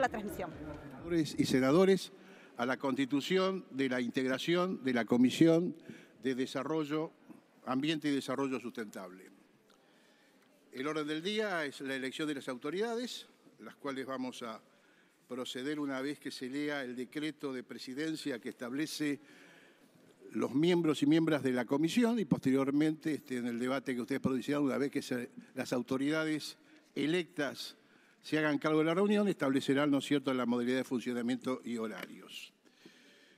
la transmisión. Y senadores, a la constitución de la integración de la Comisión de Desarrollo, Ambiente y Desarrollo Sustentable. El orden del día es la elección de las autoridades, las cuales vamos a proceder una vez que se lea el decreto de presidencia que establece los miembros y miembros de la comisión y posteriormente este, en el debate que ustedes producirán una vez que las autoridades electas se hagan cargo de la reunión, establecerán, ¿no es cierto?, la modalidad de funcionamiento y horarios.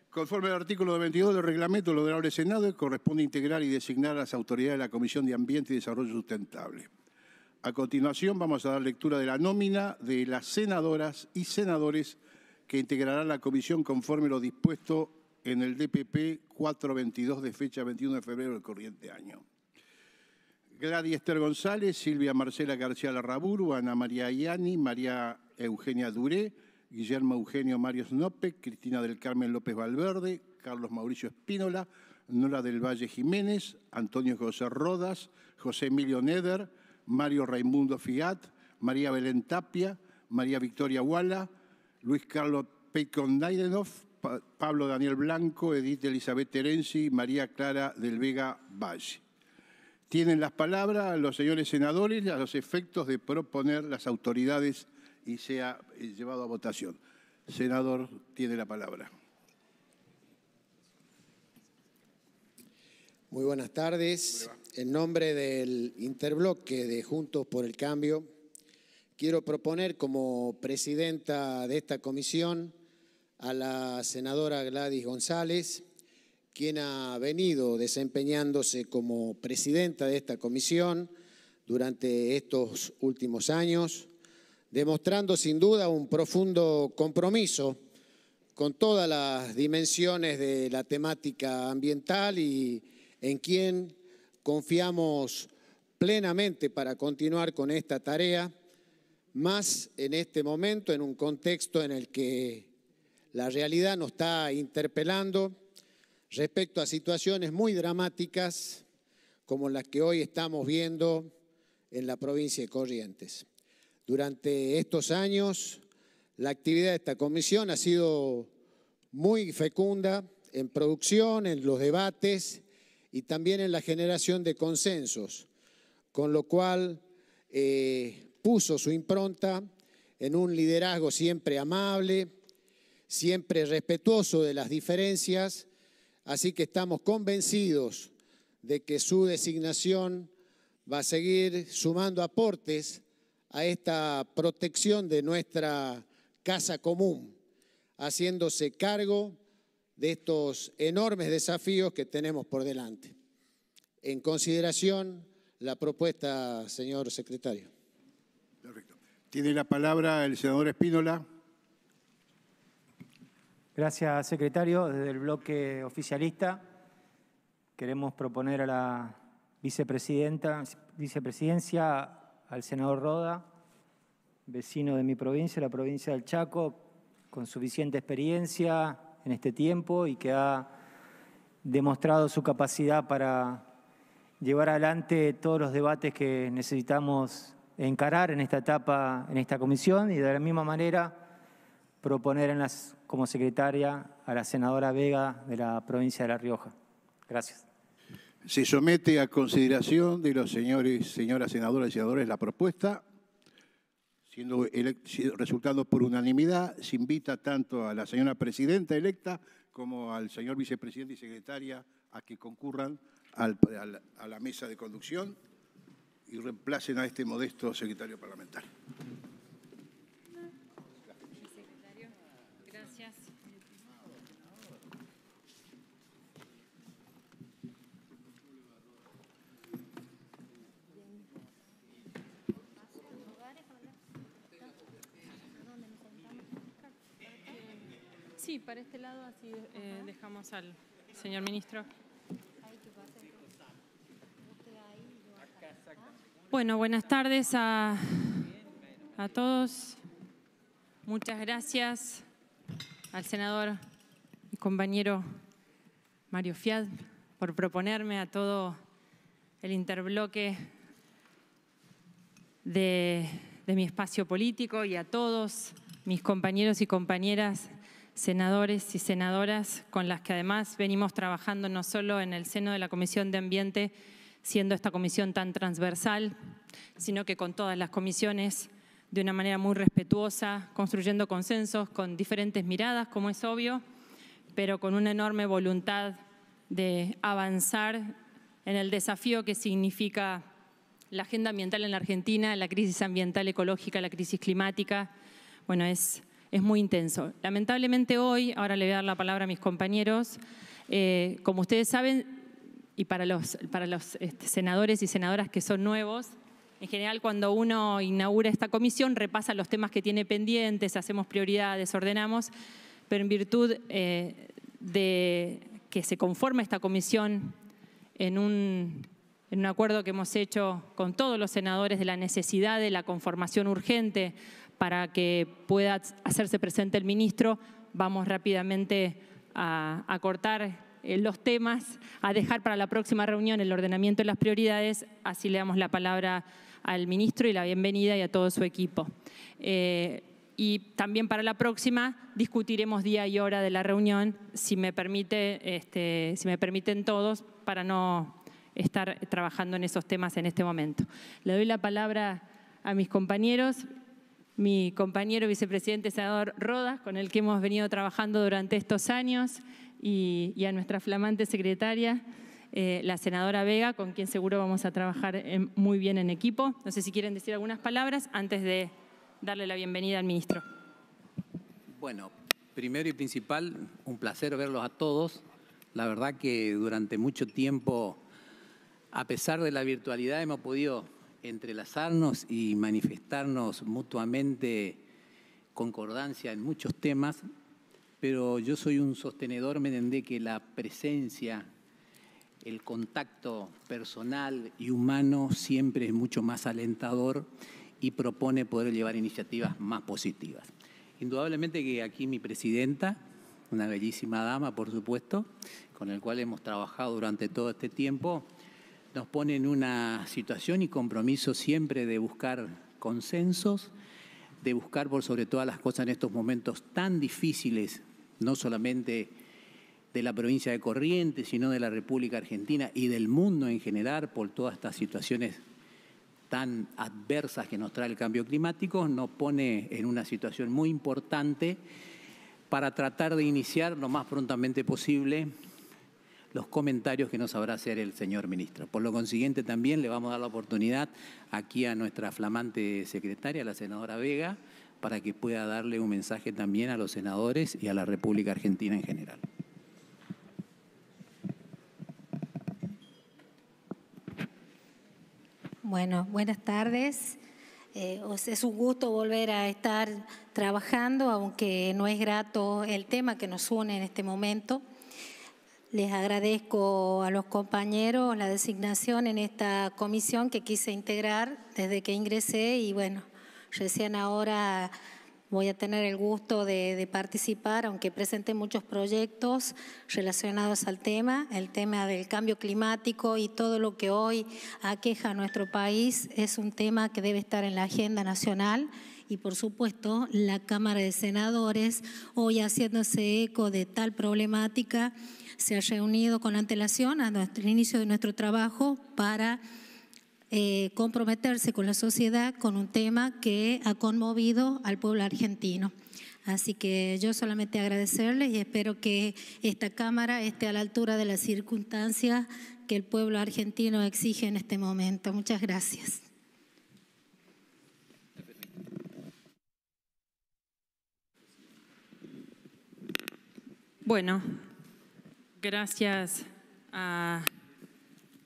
Conforme al artículo 22 del reglamento del Honorable Senado, corresponde integrar y designar a las autoridades de la Comisión de Ambiente y Desarrollo Sustentable. A continuación vamos a dar lectura de la nómina de las senadoras y senadores que integrarán la comisión conforme lo dispuesto en el DPP 422 de fecha 21 de febrero del corriente año. Gladys Esther González, Silvia Marcela García Larraburu, Ana María Ayani, María Eugenia Duré, Guillermo Eugenio Mario Snope, Cristina del Carmen López Valverde, Carlos Mauricio Espínola, Nora del Valle Jiménez, Antonio José Rodas, José Emilio Neder, Mario Raimundo Fiat, María Belén Tapia, María Victoria Walla, Luis Carlos Peikon Naidenov, Pablo Daniel Blanco, Edith Elizabeth Terenzi, María Clara del Vega Valle. Tienen las palabras los señores senadores a los efectos de proponer las autoridades y sea llevado a votación. Senador, tiene la palabra. Muy buenas tardes. En nombre del interbloque de Juntos por el Cambio, quiero proponer como presidenta de esta comisión a la senadora Gladys González quien ha venido desempeñándose como presidenta de esta comisión durante estos últimos años, demostrando sin duda un profundo compromiso con todas las dimensiones de la temática ambiental y en quien confiamos plenamente para continuar con esta tarea, más en este momento, en un contexto en el que la realidad nos está interpelando respecto a situaciones muy dramáticas como las que hoy estamos viendo en la provincia de Corrientes. Durante estos años, la actividad de esta comisión ha sido muy fecunda en producción, en los debates y también en la generación de consensos, con lo cual eh, puso su impronta en un liderazgo siempre amable, siempre respetuoso de las diferencias Así que estamos convencidos de que su designación va a seguir sumando aportes a esta protección de nuestra casa común, haciéndose cargo de estos enormes desafíos que tenemos por delante. En consideración, la propuesta, señor secretario. Tiene la palabra el senador Espínola. Gracias, secretario. Desde el bloque oficialista queremos proponer a la vicepresidenta, vicepresidencia al senador Roda, vecino de mi provincia, la provincia del Chaco, con suficiente experiencia en este tiempo y que ha demostrado su capacidad para llevar adelante todos los debates que necesitamos encarar en esta etapa, en esta comisión, y de la misma manera proponer en las como secretaria a la senadora Vega de la provincia de La Rioja. Gracias. Se somete a consideración de los señores, señoras senadoras y senadores la propuesta. Siendo resultado por unanimidad, se invita tanto a la señora presidenta electa como al señor vicepresidente y secretaria a que concurran a la mesa de conducción y reemplacen a este modesto secretario parlamentario. para este lado así eh, dejamos al señor ministro. Este ¿ah? Bueno, buenas tardes a, todos. Muchas gracias al senador y compañero Mario Fiat por proponerme a todo el interbloque de, de mi espacio político y a todos mis compañeros y compañeras senadores y senadoras con las que además venimos trabajando no solo en el seno de la Comisión de Ambiente, siendo esta comisión tan transversal, sino que con todas las comisiones de una manera muy respetuosa, construyendo consensos con diferentes miradas, como es obvio, pero con una enorme voluntad de avanzar en el desafío que significa la agenda ambiental en la Argentina, la crisis ambiental ecológica, la crisis climática. Bueno, es es muy intenso. Lamentablemente hoy, ahora le voy a dar la palabra a mis compañeros, eh, como ustedes saben, y para los, para los este, senadores y senadoras que son nuevos, en general cuando uno inaugura esta comisión repasa los temas que tiene pendientes, hacemos prioridades, ordenamos, pero en virtud eh, de que se conforma esta comisión en en un acuerdo que hemos hecho con todos los senadores de la necesidad de la conformación urgente para que pueda hacerse presente el ministro, vamos rápidamente a, cortar eh, los temas, a dejar para la próxima reunión el ordenamiento de las prioridades, así le damos la palabra al ministro y la bienvenida y a todo su equipo. Eh, y también para la próxima discutiremos día y hora de la reunión, si me, permite, este, si me permiten todos, para no estar trabajando en esos temas en este momento. Le doy la palabra a mis compañeros mi compañero vicepresidente senador Rodas, con el que hemos venido trabajando durante estos años, y, a nuestra flamante secretaria, eh, la senadora Vega, con quien seguro vamos a trabajar muy bien en equipo. No sé si quieren decir algunas palabras antes de darle la bienvenida al ministro. Bueno, primero y principal, un placer verlos a todos. La verdad que durante mucho tiempo, a pesar de la virtualidad, hemos podido entrelazarnos y manifestarnos mutuamente concordancia en muchos temas, pero yo soy un sostenedor, me entendé que la presencia, el contacto personal y humano siempre es mucho más alentador y propone poder llevar iniciativas más positivas. Indudablemente que aquí mi presidenta, una bellísima dama, por supuesto, con el cual hemos trabajado durante todo este tiempo, nos pone en una situación y compromiso siempre de buscar consensos, de buscar por sobre todas las cosas en estos momentos tan difíciles, no solamente de la provincia de Corrientes, sino de la República Argentina y del mundo en general por todas estas situaciones tan adversas que nos trae el cambio climático, nos pone en una situación muy importante para tratar de iniciar lo más prontamente posible los comentarios que nos sabrá hacer el señor ministro. Por lo consiguiente, también le vamos a dar la oportunidad aquí a nuestra flamante secretaria, la senadora Vega, para que pueda darle un mensaje también a los senadores y a la República Argentina en general. Bueno, buenas tardes. Eh, es un gusto volver a estar trabajando, aunque no es grato el tema que nos une en este momento. Les agradezco a los compañeros la designación en esta comisión que quise integrar desde que ingresé y bueno, recién ahora voy a tener el gusto de, de participar, aunque presenté muchos proyectos relacionados al tema, el tema del cambio climático y todo lo que hoy aqueja a nuestro país es un tema que debe estar en la agenda nacional y por supuesto la Cámara de Senadores, hoy haciéndose eco de tal problemática, se ha reunido con antelación a nuestro inicio de nuestro trabajo para eh, comprometerse con la sociedad con un tema que ha conmovido al pueblo argentino. Así que yo solamente agradecerles y espero que esta Cámara esté a la altura de las circunstancias que el pueblo argentino exige en este momento. Muchas gracias. Bueno, gracias a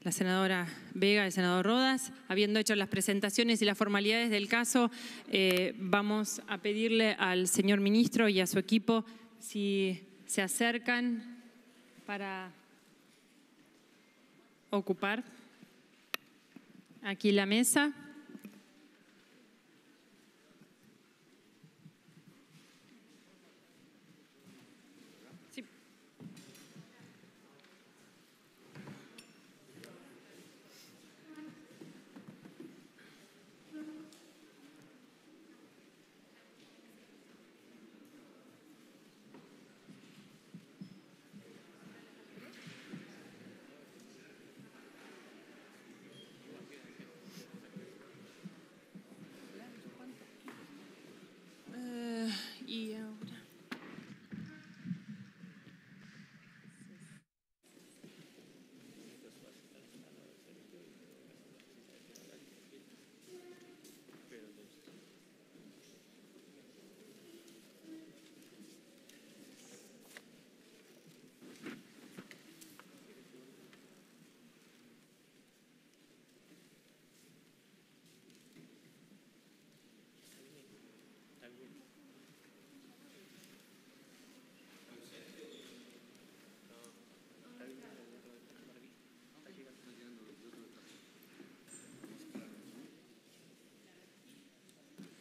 la senadora Vega, el senador Rodas. Habiendo hecho las presentaciones y las formalidades del caso, eh, vamos a pedirle al señor ministro y a su equipo si se acercan para ocupar aquí la mesa.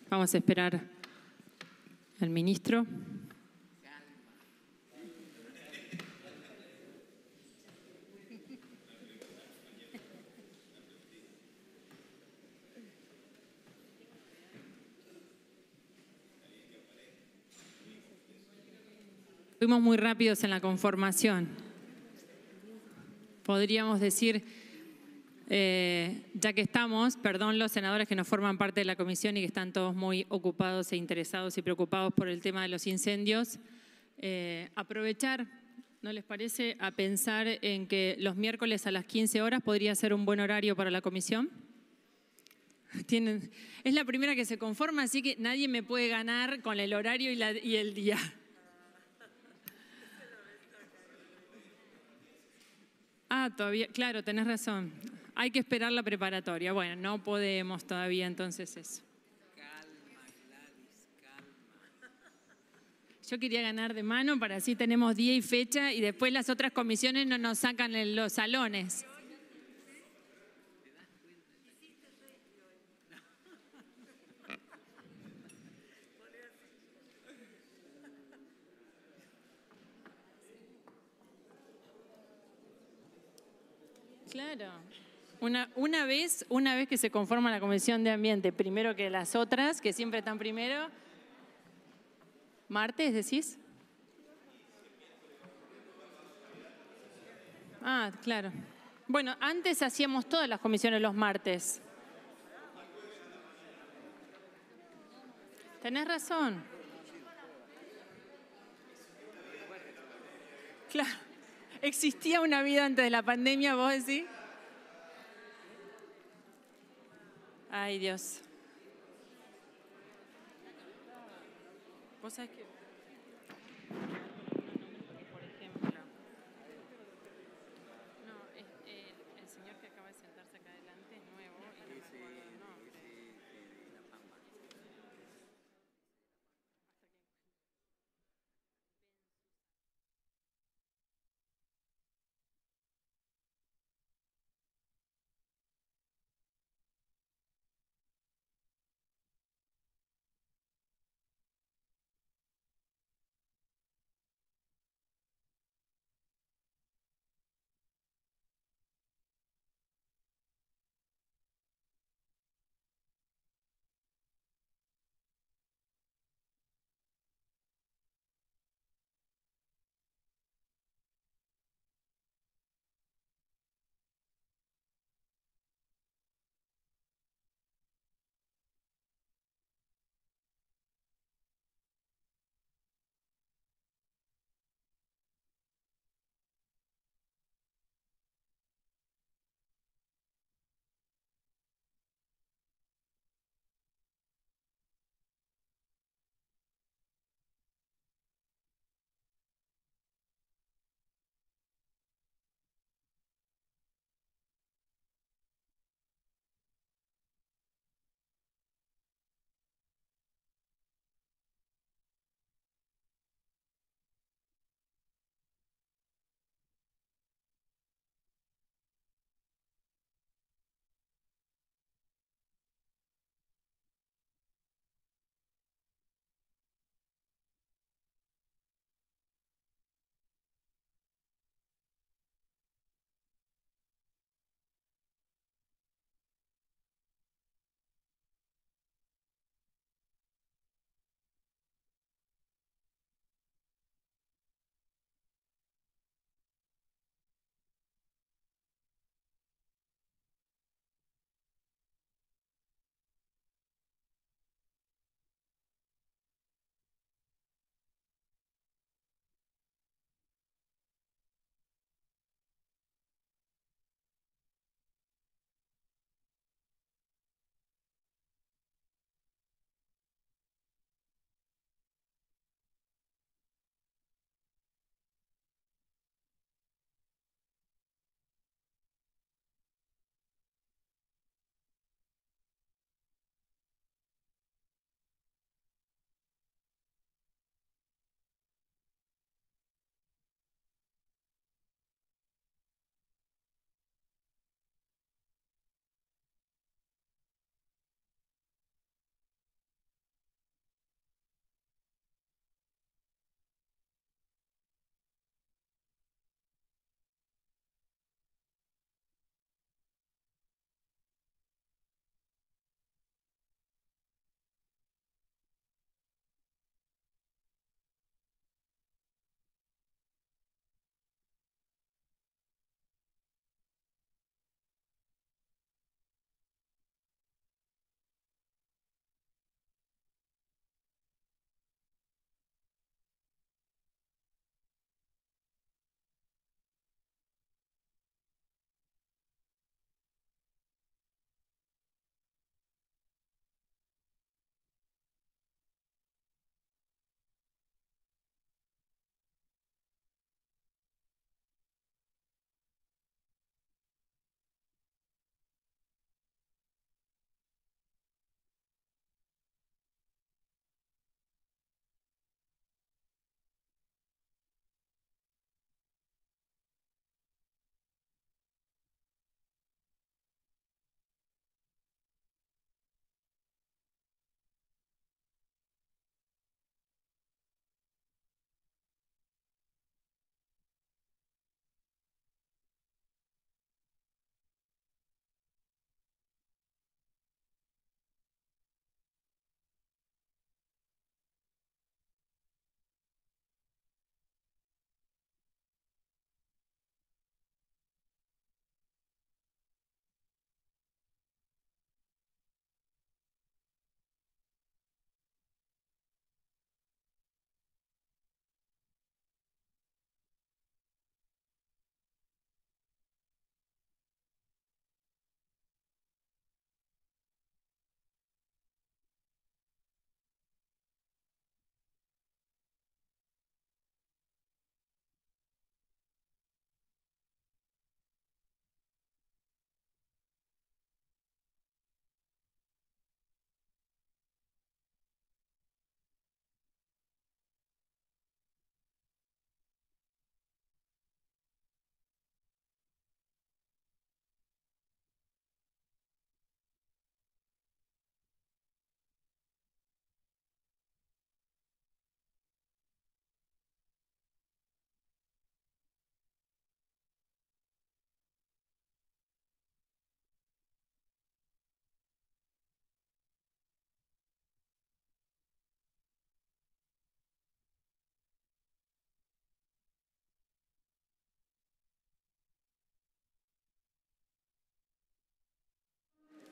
Vamos a esperar al ministro. Fuimos muy rápidos en la conformación. Podríamos decir eh, ya que estamos, perdón los senadores que no forman parte de la comisión y que están todos muy ocupados e interesados y preocupados por el tema de los incendios, eh, aprovechar, ¿no les parece?, a pensar en que los miércoles a las 15 horas podría ser un buen horario para la comisión. es la primera que se conforma, así que nadie me puede ganar con el horario y, y el día. Ah, todavía, claro, tenés razón. Hay que esperar la preparatoria. Bueno, no podemos todavía entonces eso. Calma, Gladys, calma. Yo quería ganar de mano para así tenemos día y fecha y después las otras comisiones no nos sacan en los salones. Claro. Una, una, vez, una vez que se conforma la Comisión de Ambiente, primero que las otras, que siempre están primero, ¿martes decís? Ah, claro. Bueno, antes hacíamos todas las comisiones los martes. Tenés razón. Claro. Existía una vida antes de la pandemia, vos decís. Ay, Dios. Vos sabés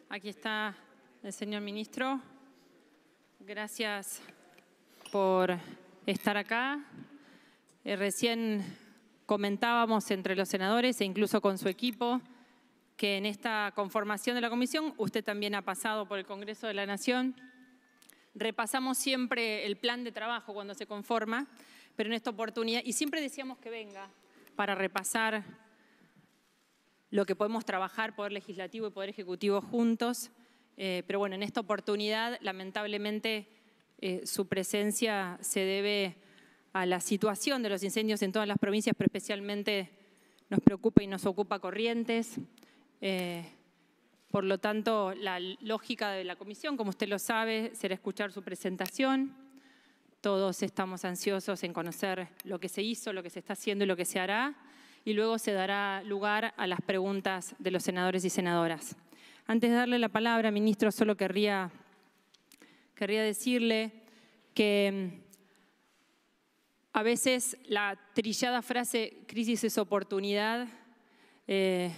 Aquí está el señor ministro. Gracias por estar acá. Eh, recién comentábamos entre los senadores e incluso con su equipo que en esta conformación de la comisión usted también ha pasado por el Congreso de la Nación. Repasamos siempre el plan de trabajo cuando se conforma, pero en esta oportunidad, y siempre decíamos que venga para repasar lo que podemos trabajar Poder Legislativo y Poder Ejecutivo juntos. Eh, pero bueno, en esta oportunidad, lamentablemente, eh, su presencia se debe a la situación de los incendios en todas las provincias, pero especialmente nos preocupa y nos ocupa Corrientes. Eh, por lo tanto, la lógica de la comisión, como usted lo sabe, será escuchar su presentación. Todos estamos ansiosos en conocer lo que se hizo, lo que se está haciendo y lo que se hará y luego se dará lugar a las preguntas de los senadores y senadoras. Antes de darle la palabra, ministro, solo querría, querría decirle que mm, a veces la trillada frase crisis es oportunidad eh,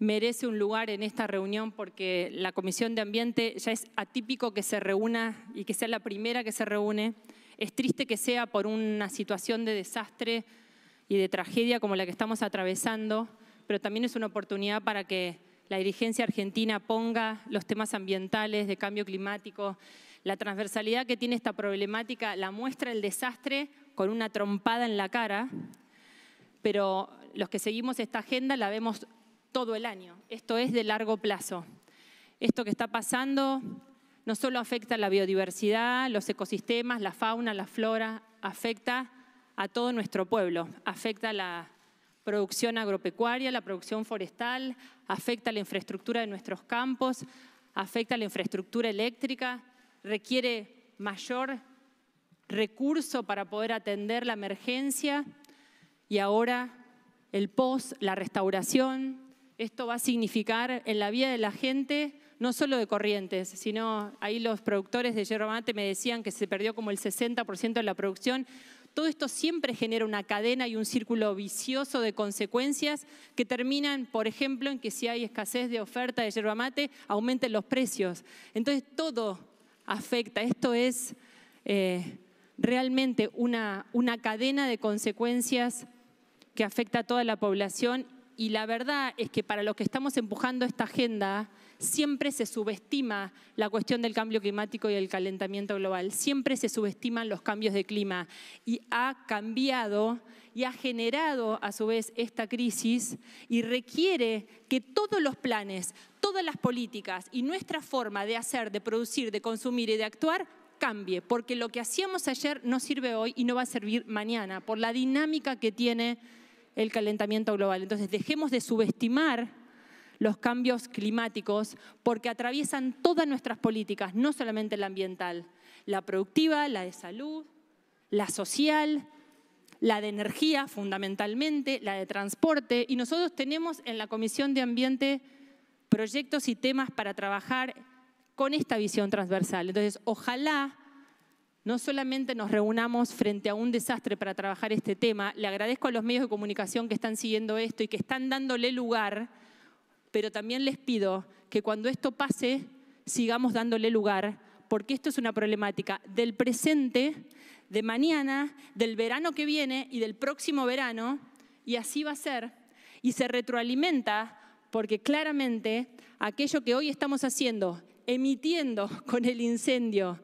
merece un lugar en esta reunión porque la Comisión de Ambiente ya es atípico que se reúna y que sea la primera que se reúne. Es triste que sea por una situación de desastre y de tragedia como la que estamos atravesando, pero también es una oportunidad para que la dirigencia argentina ponga los temas ambientales, de cambio climático, la transversalidad que tiene esta problemática, la muestra el desastre con una trompada en la cara, pero los que seguimos esta agenda la vemos todo el año, esto es de largo plazo. Esto que está pasando no solo afecta a la biodiversidad, los ecosistemas, la fauna, la flora, afecta a todo nuestro pueblo. Afecta la producción agropecuaria, la producción forestal, afecta la infraestructura de nuestros campos, afecta la infraestructura eléctrica, requiere mayor recurso para poder atender la emergencia y ahora el post, la restauración. Esto va a significar en la vida de la gente, no solo de Corrientes, sino ahí los productores de yerba mate me decían que se perdió como el 60% de la producción todo esto siempre genera una cadena y un círculo vicioso de consecuencias que terminan, por ejemplo, en que si hay escasez de oferta de yerba mate, aumenten los precios. Entonces todo afecta. Esto es eh, realmente una, una cadena de consecuencias que afecta a toda la población y la verdad es que para los que estamos empujando esta agenda, siempre se subestima la cuestión del cambio climático y el calentamiento global, siempre se subestiman los cambios de clima y ha cambiado y ha generado a su vez esta crisis y requiere que todos los planes, todas las políticas y nuestra forma de hacer, de producir, de consumir y de actuar cambie, porque lo que hacíamos ayer no sirve hoy y no va a servir mañana por la dinámica que tiene el calentamiento global. Entonces, dejemos de subestimar los cambios climáticos porque atraviesan todas nuestras políticas, no solamente la ambiental, la productiva, la de salud, la social, la de energía fundamentalmente, la de transporte, y nosotros tenemos en la Comisión de Ambiente proyectos y temas para trabajar con esta visión transversal. Entonces, ojalá no solamente nos reunamos frente a un desastre para trabajar este tema, le agradezco a los medios de comunicación que están siguiendo esto y que están dándole lugar, pero también les pido que cuando esto pase sigamos dándole lugar, porque esto es una problemática del presente, de mañana, del verano que viene y del próximo verano, y así va a ser, y se retroalimenta porque claramente aquello que hoy estamos haciendo, emitiendo con el incendio,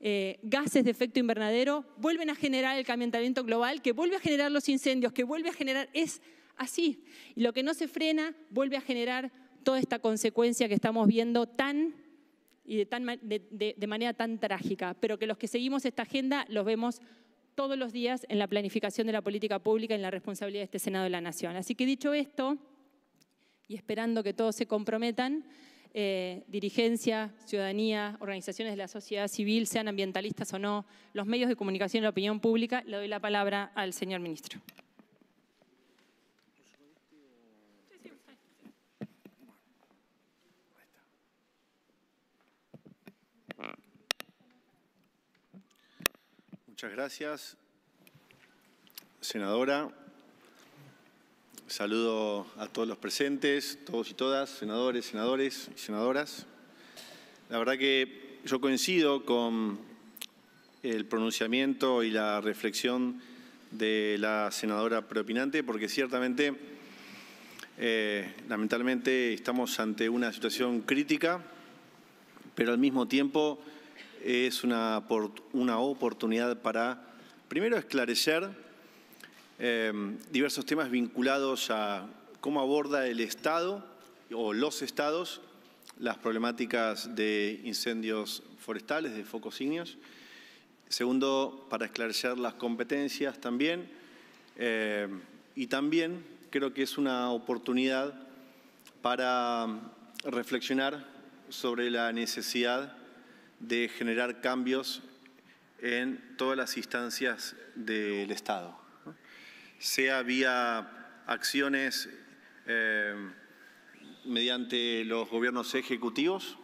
eh, gases de efecto invernadero, vuelven a generar el calentamiento global, que vuelve a generar los incendios, que vuelve a generar... Es así. Y lo que no se frena vuelve a generar toda esta consecuencia que estamos viendo tan y de, manera tan trágica, pero que los que seguimos esta agenda los vemos todos los días en la planificación de la política pública y en la responsabilidad de este Senado de la Nación. Así que dicho esto, y esperando que todos se comprometan, eh, dirigencia, ciudadanía, organizaciones de la sociedad civil, sean ambientalistas o no, los medios de comunicación y la opinión pública, le doy la palabra al señor ministro. Muchas gracias, senadora. Saludo a todos los presentes, todos y todas, senadores, senadores y senadoras. La verdad que yo coincido con el pronunciamiento y la reflexión de la senadora propinante, porque ciertamente, eh, lamentablemente, estamos ante una situación crítica, pero al mismo tiempo es una, oportunidad para, primero, esclarecer em, diversos temas vinculados a cómo aborda el Estado o los Estados las problemáticas de incendios forestales, de focos ignios. Segundo, para esclarecer las competencias también. Em, y también creo que es una oportunidad para reflexionar sobre la necesidad de generar cambios en todas las instancias del Estado, sea vía acciones eh, mediante los gobiernos ejecutivos,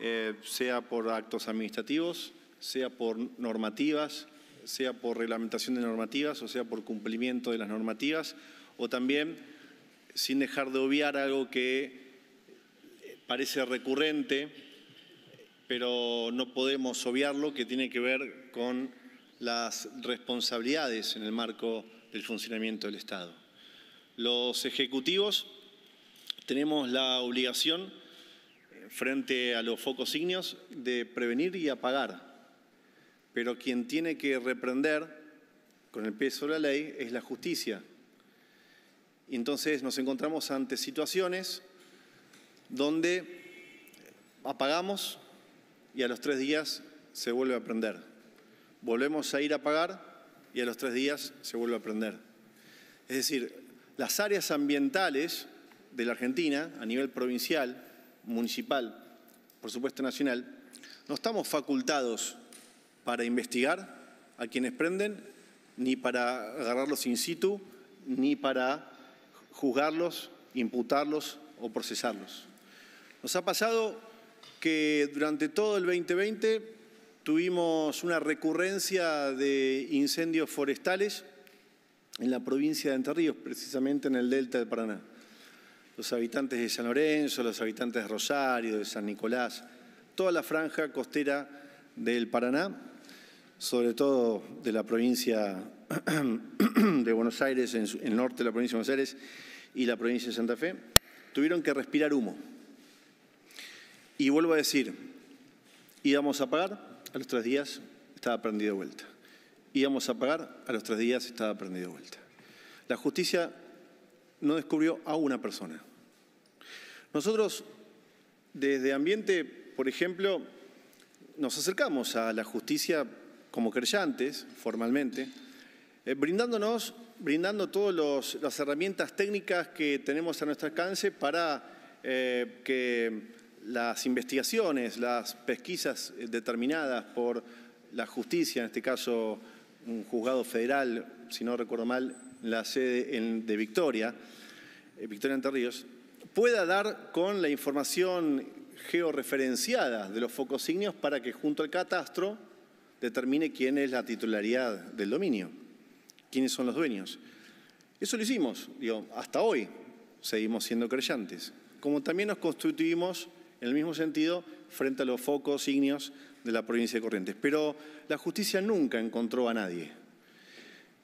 eh, sea por actos administrativos, sea por normativas, sea por reglamentación de normativas o sea por cumplimiento de las normativas, o también sin dejar de obviar algo que eh, parece recurrente, pero no podemos obviarlo, que tiene que ver con las responsabilidades en el marco del funcionamiento del Estado. Los ejecutivos tenemos la obligación, eh, frente a los focos ignios, de prevenir y apagar, pero quien tiene que reprender con el peso de la ley es la justicia. entonces nos encontramos ante situaciones donde apagamos y a los tres días se vuelve a prender. Volvemos a ir a pagar y a los tres días se vuelve a prender. Es decir, las áreas ambientales de la Argentina a nivel provincial, municipal, por supuesto nacional, no estamos facultados para investigar a quienes prenden, ni para agarrarlos in situ, ni para juzgarlos, imputarlos o procesarlos. Nos ha pasado que durante todo el 2020 tuvimos una recurrencia de incendios forestales en la provincia de Entre Ríos, precisamente en el delta del Paraná. Los habitantes de San Lorenzo, los habitantes de Rosario, de San Nicolás, toda la franja costera del Paraná, sobre todo de la provincia de Buenos Aires, en el norte de la provincia de Buenos Aires y la provincia de Santa Fe, tuvieron que respirar humo. Y vuelvo a decir, íbamos a pagar, a los tres días estaba prendido de vuelta. Íbamos a pagar, a los tres días estaba prendido de vuelta. La justicia no descubrió a una persona. Nosotros, desde Ambiente, por ejemplo, nos acercamos a la justicia como creyentes, formalmente, eh, brindándonos, brindando todas las herramientas técnicas que tenemos a nuestro alcance para eh, que las investigaciones, las pesquisas eh, determinadas por la justicia, en este caso un juzgado federal, si no recuerdo mal, la sede de Victoria, eh, Victoria Entre pueda dar con la información georreferenciada de los focos para que junto al catastro determine quién es la titularidad del dominio, quiénes son los dueños. Eso lo hicimos, digo, hasta hoy seguimos siendo creyentes, como también nos constituimos en el mismo sentido frente a los focos ignios de la provincia de Corrientes. Pero la justicia nunca encontró a nadie.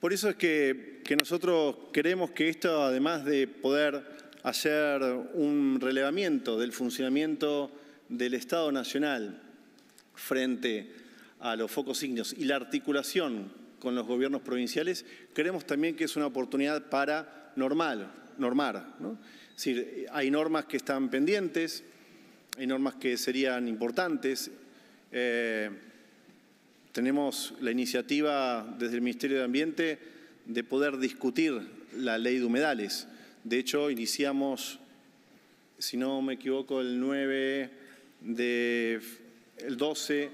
Por eso es que, nosotros queremos que esto, además de poder hacer un relevamiento del funcionamiento del Estado Nacional frente a los focos signos y la articulación con los gobiernos provinciales, creemos también que es una oportunidad para normal, normar. Es decir, hay normas que están pendientes, hay normas que serían importantes. Eh, tenemos la iniciativa desde el Ministerio de Ambiente de poder discutir la ley de humedales. De hecho, iniciamos, si no me equivoco, el 9 de, el 12,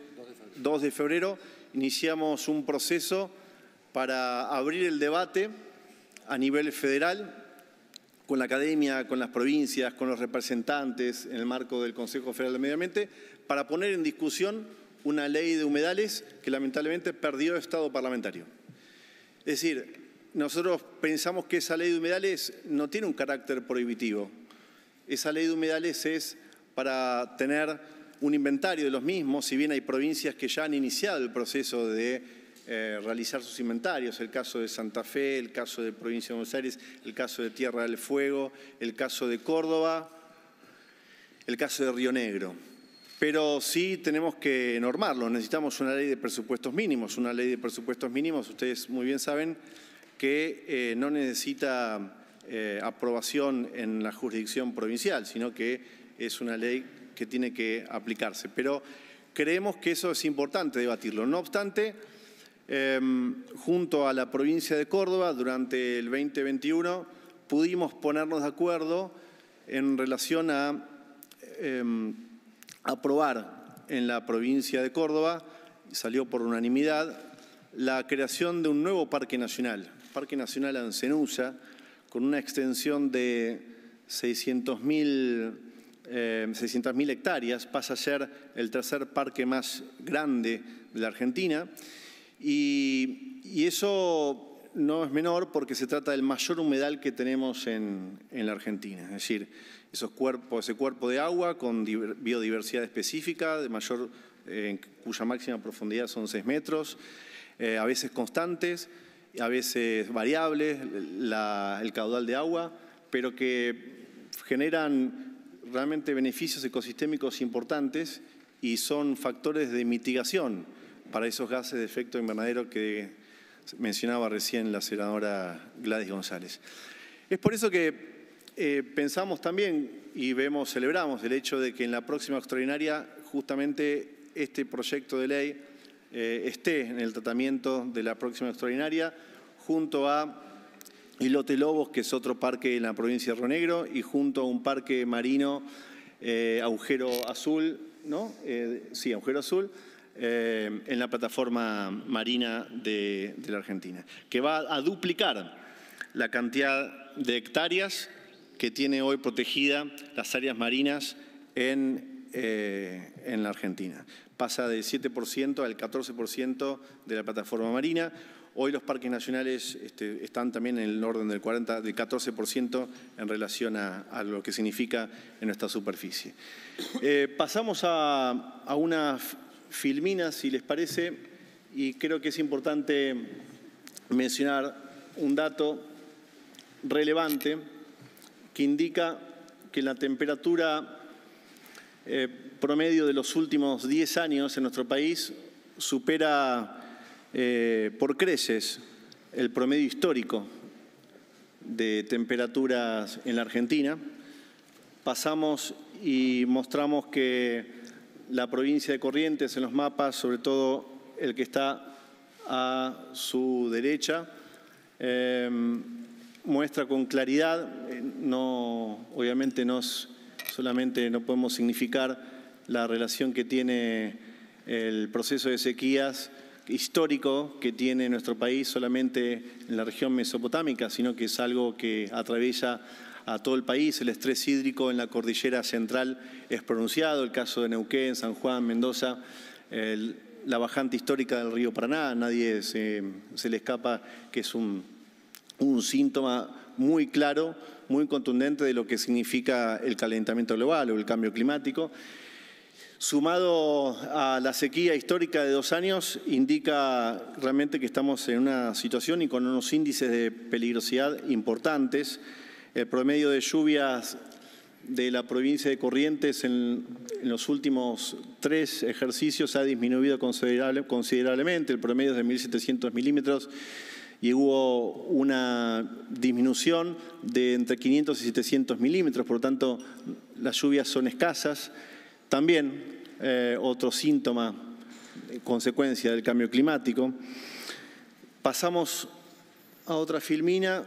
2 de febrero, iniciamos un proceso para abrir el debate a nivel federal con la academia, con las provincias, con los representantes en el marco del Consejo Federal de Medio Ambiente, para poner en discusión una ley de humedales que lamentablemente perdió estado parlamentario. Es decir, nosotros pensamos que esa ley de humedales no tiene un carácter prohibitivo. Esa ley de humedales es para tener un inventario de los mismos, si bien hay provincias que ya han iniciado el proceso de eh, realizar sus inventarios, el caso de Santa Fe, el caso de Provincia de Buenos Aires, el caso de Tierra del Fuego, el caso de Córdoba, el caso de Río Negro. Pero sí tenemos que normarlo, necesitamos una ley de presupuestos mínimos, una ley de presupuestos mínimos, ustedes muy bien saben que eh, no necesita eh, aprobación en la jurisdicción provincial, sino que es una ley que tiene que aplicarse. Pero creemos que eso es importante debatirlo. No obstante, Em, junto a la provincia de Córdoba, durante el 2021, pudimos ponernos de acuerdo en relación a em, aprobar en la provincia de Córdoba, salió por unanimidad, la creación de un nuevo parque nacional, Parque Nacional Ancenusa, con una extensión de 600.000 em, mil hectáreas, pasa a ser el tercer parque más grande de la Argentina. Y, eso no es menor porque se trata del mayor humedal que tenemos en, la Argentina, es decir, esos cuerpos, ese cuerpo de agua con biodiversidad específica, de mayor, eh, cuya máxima profundidad son 6 metros, eh, a veces constantes, a veces variables, el caudal de agua, pero que generan realmente beneficios ecosistémicos importantes y son factores de mitigación para esos gases de efecto invernadero que mencionaba recién la senadora Gladys González. Es por eso que eh, pensamos también y vemos, celebramos el hecho de que en la próxima extraordinaria justamente este proyecto de ley eh, esté en el tratamiento de la próxima extraordinaria junto a Ilote Lobos, que es otro parque en la provincia de Río Negro, y junto a un parque marino, eh, Agujero Azul, ¿no? sí, Agujero Azul, eh, en la plataforma marina de, la Argentina, que va a duplicar la cantidad de hectáreas que tiene hoy protegida las áreas marinas en, eh, la Argentina. Pasa del 7% al 14% de la plataforma marina. Hoy los parques nacionales este, están también en el orden del, 40, del 14% en relación a, lo que significa en nuestra superficie. Eh, pasamos a, a una Filmina, si les parece, y creo que es importante mencionar un dato relevante que indica que la temperatura eh, promedio de los últimos 10 años en nuestro país supera eh, por creces el promedio histórico de temperaturas en la Argentina. Pasamos y mostramos que la provincia de Corrientes en los mapas, sobre todo el que está a su derecha, em, muestra con claridad, eh, no, obviamente no solamente no podemos significar la relación que tiene el proceso de sequías histórico que tiene nuestro país solamente en la región mesopotámica, sino que es algo que atraviesa a todo el país. El estrés hídrico en la cordillera central es pronunciado, el caso de Neuquén, San Juan, Mendoza, la bajante histórica del río Paraná, nadie se, le escapa que es un síntoma muy claro, muy contundente de lo que significa el calentamiento global o el cambio climático sumado a la sequía histórica de dos años, indica realmente que estamos en una situación y con unos índices de peligrosidad importantes. El promedio de lluvias de la provincia de Corrientes en, los últimos tres ejercicios ha disminuido considerable, considerablemente, el promedio es de 1.700 milímetros y hubo una disminución de entre 500 y 700 milímetros, por lo tanto las lluvias son escasas. También eh, otro síntoma, eh, consecuencia del cambio climático. Pasamos a otra filmina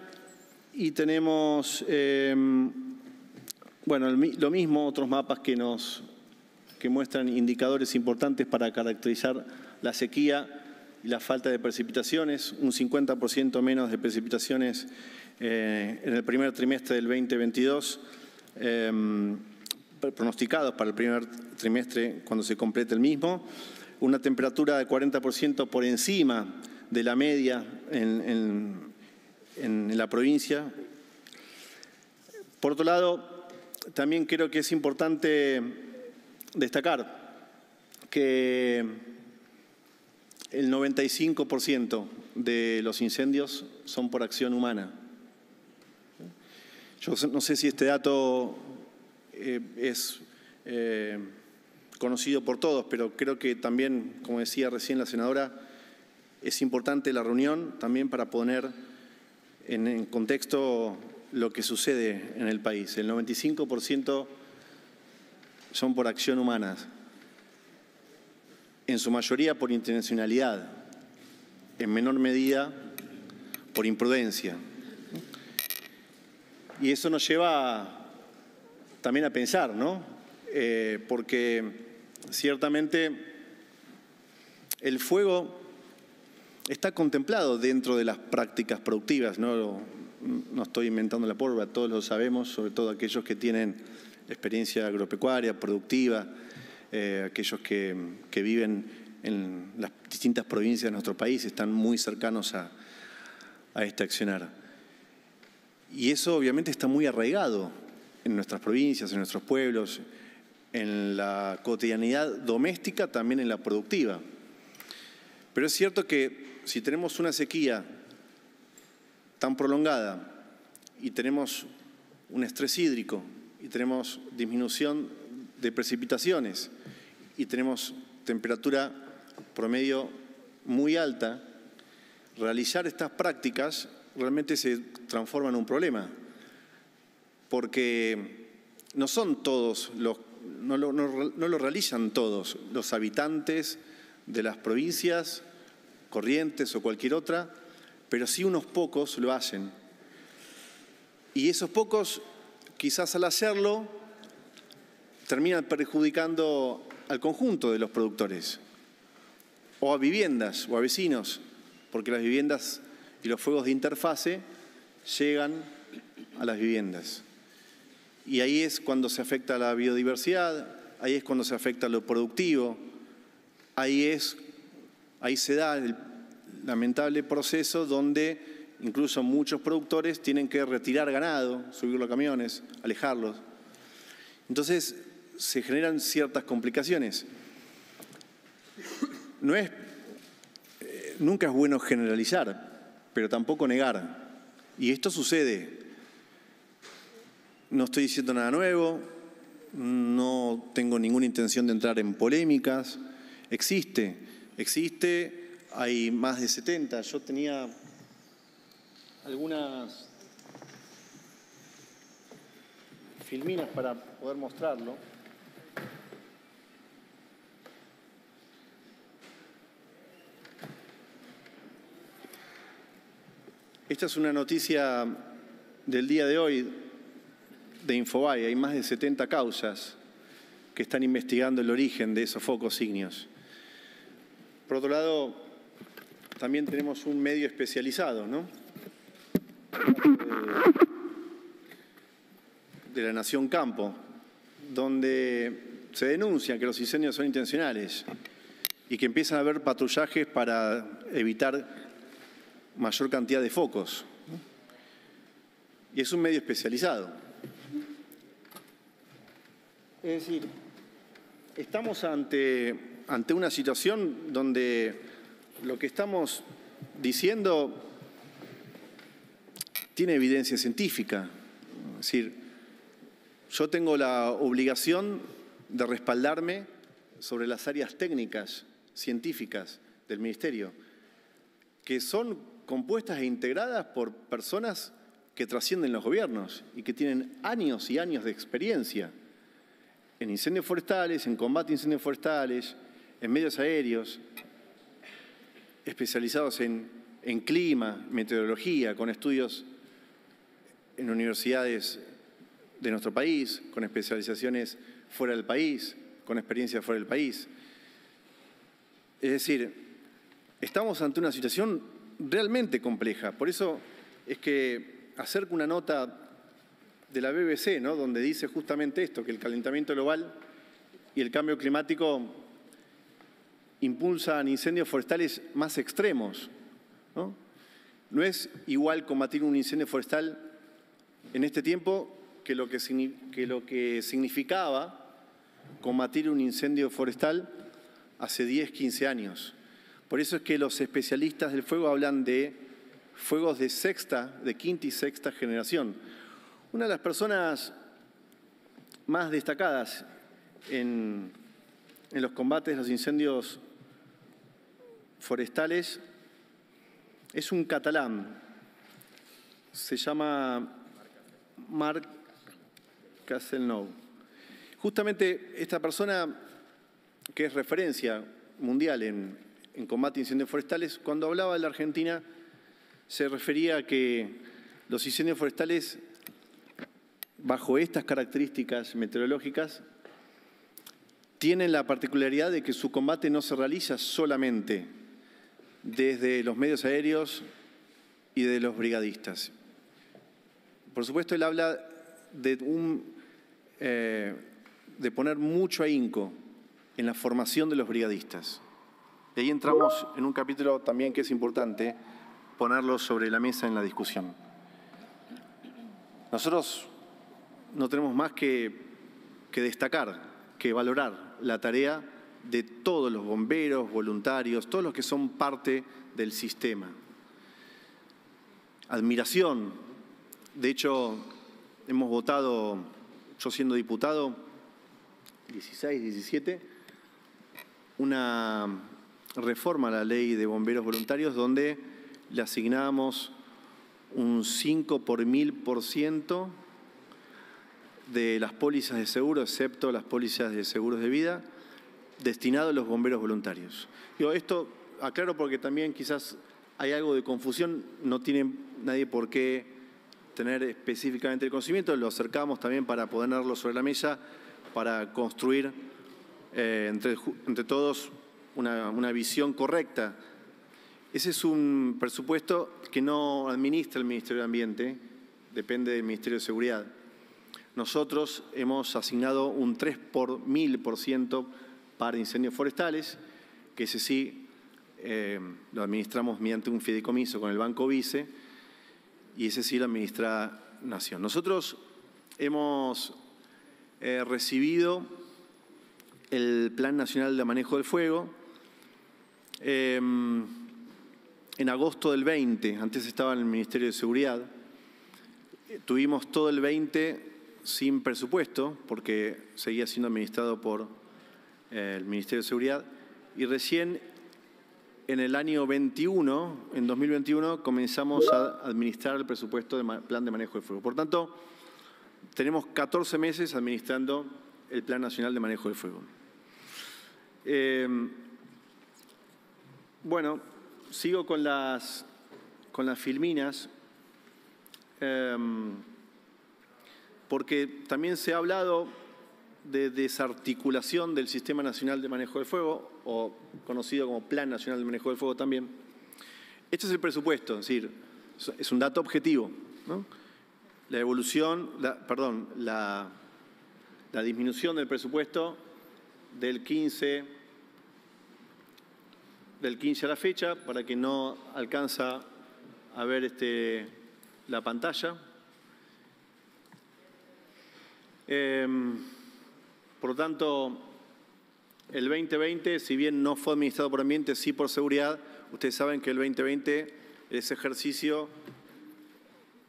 y tenemos, em, bueno, lo mismo, otros mapas que nos que muestran indicadores importantes para caracterizar la sequía y la falta de precipitaciones, un 50% menos de precipitaciones eh, en el primer trimestre del 2022, em, pronosticados para el primer trimestre cuando se complete el mismo, una temperatura de 40% por encima de la media en en, la provincia. Por otro lado, también creo que es importante destacar que el 95% de los incendios son por acción humana. Yo no sé si este dato eh, es eh, conocido por todos, pero creo que también, como decía recién la senadora, es importante la reunión también para poner en, contexto lo que sucede en el país. El 95% son por acción humana, en su mayoría por intencionalidad, en menor medida por imprudencia. Y eso nos lleva también a pensar, ¿no? Eh, porque ciertamente el fuego está contemplado dentro de las prácticas productivas, no, no estoy inventando la pólvora, todos lo sabemos, sobre todo aquellos que tienen experiencia agropecuaria, productiva, eh, aquellos que, viven en las distintas provincias de nuestro país están muy cercanos a, a este accionar. Y eso obviamente está muy arraigado en nuestras provincias, en nuestros pueblos, en la cotidianidad doméstica, también en la productiva. Pero es cierto que si tenemos una sequía tan prolongada y tenemos un estrés hídrico y tenemos disminución de precipitaciones y tenemos temperatura promedio muy alta, realizar estas prácticas realmente se transforma en un problema, porque no son todos los, no no lo realizan todos los habitantes de las provincias Corrientes o cualquier otra, pero sí unos pocos lo hacen. Y esos pocos, quizás al hacerlo, terminan perjudicando al conjunto de los productores, o a viviendas, o a vecinos, porque las viviendas y los fuegos de interfase llegan a las viviendas. Y ahí es cuando se afecta la biodiversidad, ahí es cuando se afecta lo productivo, ahí es ahí se da el lamentable proceso donde incluso muchos productores tienen que retirar ganado, subirlo a camiones, alejarlos. Entonces se generan ciertas complicaciones. No es, eh, nunca es bueno generalizar, pero tampoco negar. Y esto sucede. No estoy diciendo nada nuevo, no tengo ninguna intención de entrar en polémicas. Existe. Existe, hay más de 70. Yo tenía algunas filminas para poder mostrarlo. Esta es una noticia del día de hoy de Infobae. Hay más de 70 causas que están investigando el origen de esos focos signos. Por otro lado, también tenemos un medio especializado, ¿no? De la Nación Campo, donde se denuncia que los incendios son intencionales y que empiezan a haber patrullajes para evitar mayor cantidad de focos. Y es un medio especializado. Es decir, estamos ante ante una situación donde lo que estamos diciendo tiene evidencia científica. Es decir, yo tengo la obligación de respaldarme sobre las áreas técnicas, científicas del Ministerio, que son compuestas e integradas por personas que trascienden los gobiernos y que tienen años y años de experiencia en incendios forestales, en combate a incendios forestales, en medios aéreos, especializados en, clima, meteorología, con estudios en universidades de nuestro país, con especializaciones fuera del país, con experiencia fuera del país. Es decir, estamos ante una situación realmente compleja. Por eso es que acerco una nota de la BBC, ¿no? donde dice justamente esto, que el calentamiento global y el cambio climático impulsan incendios forestales más extremos. ¿no? es igual combatir un incendio forestal en este tiempo que lo que, que lo que, significaba combatir un incendio forestal hace 10, 15 años. Por eso es que los especialistas del fuego hablan de fuegos de sexta, de quinta y sexta generación. Una de las personas más destacadas en, los combates los incendios forestales es un catalán. Se llama Mark Castelnau. Justamente esta persona, que es referencia mundial en, en combate a incendios forestales, cuando hablaba de la Argentina, se refería a que los incendios forestales, bajo estas características meteorológicas, tienen la particularidad de que su combate no se realiza solamente desde los medios aéreos y de los brigadistas. Por supuesto, él habla eh, de, poner mucho ahínco en la formación de los brigadistas. Y ahí entramos en un capítulo también que es importante ponerlo sobre la mesa en la discusión. Nosotros no tenemos más que destacar, que valorar la tarea de todos los bomberos, voluntarios, todos los que son parte del sistema. Admiración. De hecho, hemos votado, yo siendo diputado, 16, 17, una reforma a la ley de bomberos voluntarios donde le asignábamos un 5 por mil por ciento de las pólizas de seguro, excepto las pólizas de seguros de vida, destinado a los bomberos voluntarios. Yo esto aclaro porque también quizás hay algo de confusión, no tiene nadie por qué tener específicamente el conocimiento, lo acercamos también para ponerlo sobre la mesa, para construir eh, entre, todos una, visión correcta. Ese es un presupuesto que no administra el Ministerio de Ambiente, depende del Ministerio de Seguridad. Nosotros hemos asignado un 3 por mil por ciento par de incendios forestales, que ese sí eh, lo administramos mediante un fideicomiso con el Banco Vice, y ese sí lo administra Nación. Nosotros hemos eh, recibido el Plan Nacional de Manejo del Fuego. Em, en agosto del 20, antes estaba en el Ministerio de Seguridad, tuvimos todo el 20 sin presupuesto porque seguía siendo administrado por el Ministerio de Seguridad, y recién en el año 21, en 2021, comenzamos a administrar el presupuesto del Plan de Manejo de Fuego. Por tanto, tenemos 14 meses administrando el Plan Nacional de Manejo de Fuego. Eh, bueno, sigo con las, con las filminas, em, porque también se ha hablado de desarticulación del Sistema Nacional de Manejo del Fuego, o conocido como Plan Nacional de Manejo del Fuego también. Este es el presupuesto, es decir, es un dato objetivo. La evolución, perdón, la, disminución del presupuesto del 15, del 15 a la fecha, para que no alcanza a ver este, la pantalla. Em, por lo tanto, el 2020, si bien no fue administrado por ambiente, sí por seguridad, ustedes saben que el 2020, ese ejercicio,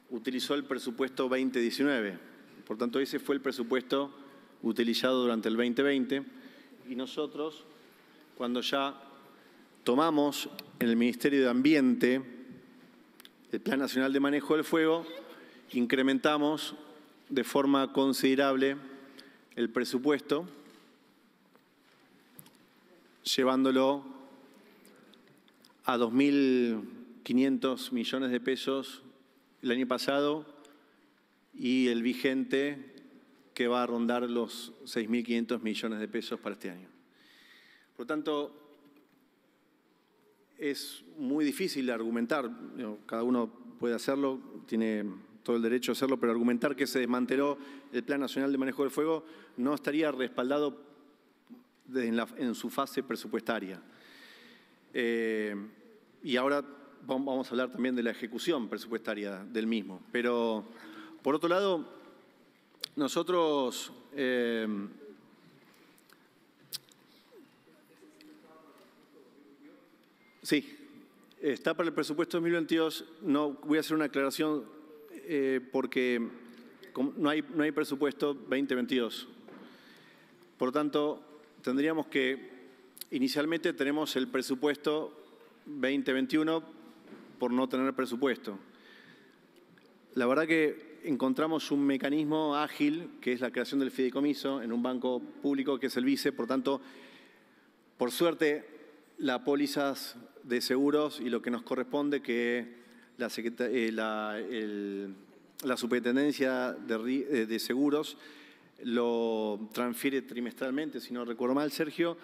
utilizó el presupuesto 2019. Por tanto, ese fue el presupuesto utilizado durante el 2020. Y nosotros, cuando ya tomamos en el Ministerio de Ambiente el Plan Nacional de Manejo del Fuego, incrementamos de forma considerable el presupuesto llevándolo a 2.500 millones de pesos el año pasado y el vigente que va a rondar los 6.500 millones de pesos para este año. Por lo tanto, es muy difícil argumentar, cada uno puede hacerlo, tiene todo el derecho a hacerlo, pero argumentar que se desmanteló el Plan Nacional de Manejo del Fuego no estaría respaldado en, su fase presupuestaria. Eh, y ahora vamos a hablar también de la ejecución presupuestaria del mismo. Pero, por otro lado, nosotros... Eh, sí, está para el presupuesto 2022. No, voy a hacer una aclaración eh, porque no hay, presupuesto 2022. Por lo tanto, tendríamos que, inicialmente tenemos el presupuesto 2021 por no tener presupuesto. La verdad que encontramos un mecanismo ágil, que es la creación del fideicomiso en un banco público que es el vice, por tanto, por suerte, las pólizas de seguros y lo que nos corresponde, que la, eh, el, la Superintendencia eh, de, Seguros lo transfiere trimestralmente, si no recuerdo mal, Sergio,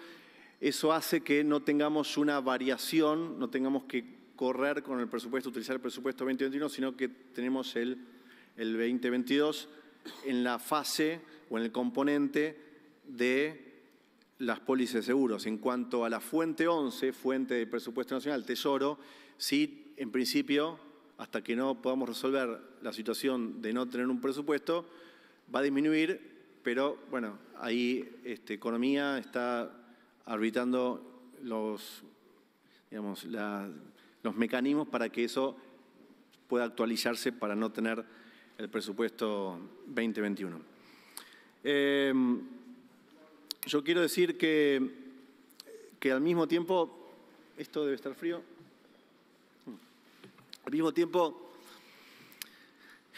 eso hace que no tengamos una variación, no tengamos que correr con el presupuesto, utilizar el presupuesto 2021, sino que tenemos el, el 2022 en la fase o en el componente de las pólizas de seguros. En cuanto a la fuente 11, fuente de presupuesto nacional, Tesoro, sí, en principio hasta que no podamos resolver la situación de no tener un presupuesto, va a disminuir, pero bueno, ahí este, economía está arbitrando los, los mecanismos para que eso pueda actualizarse para no tener el presupuesto 2021. Em, yo quiero decir que, que al mismo tiempo, esto debe estar frío, al mismo tiempo,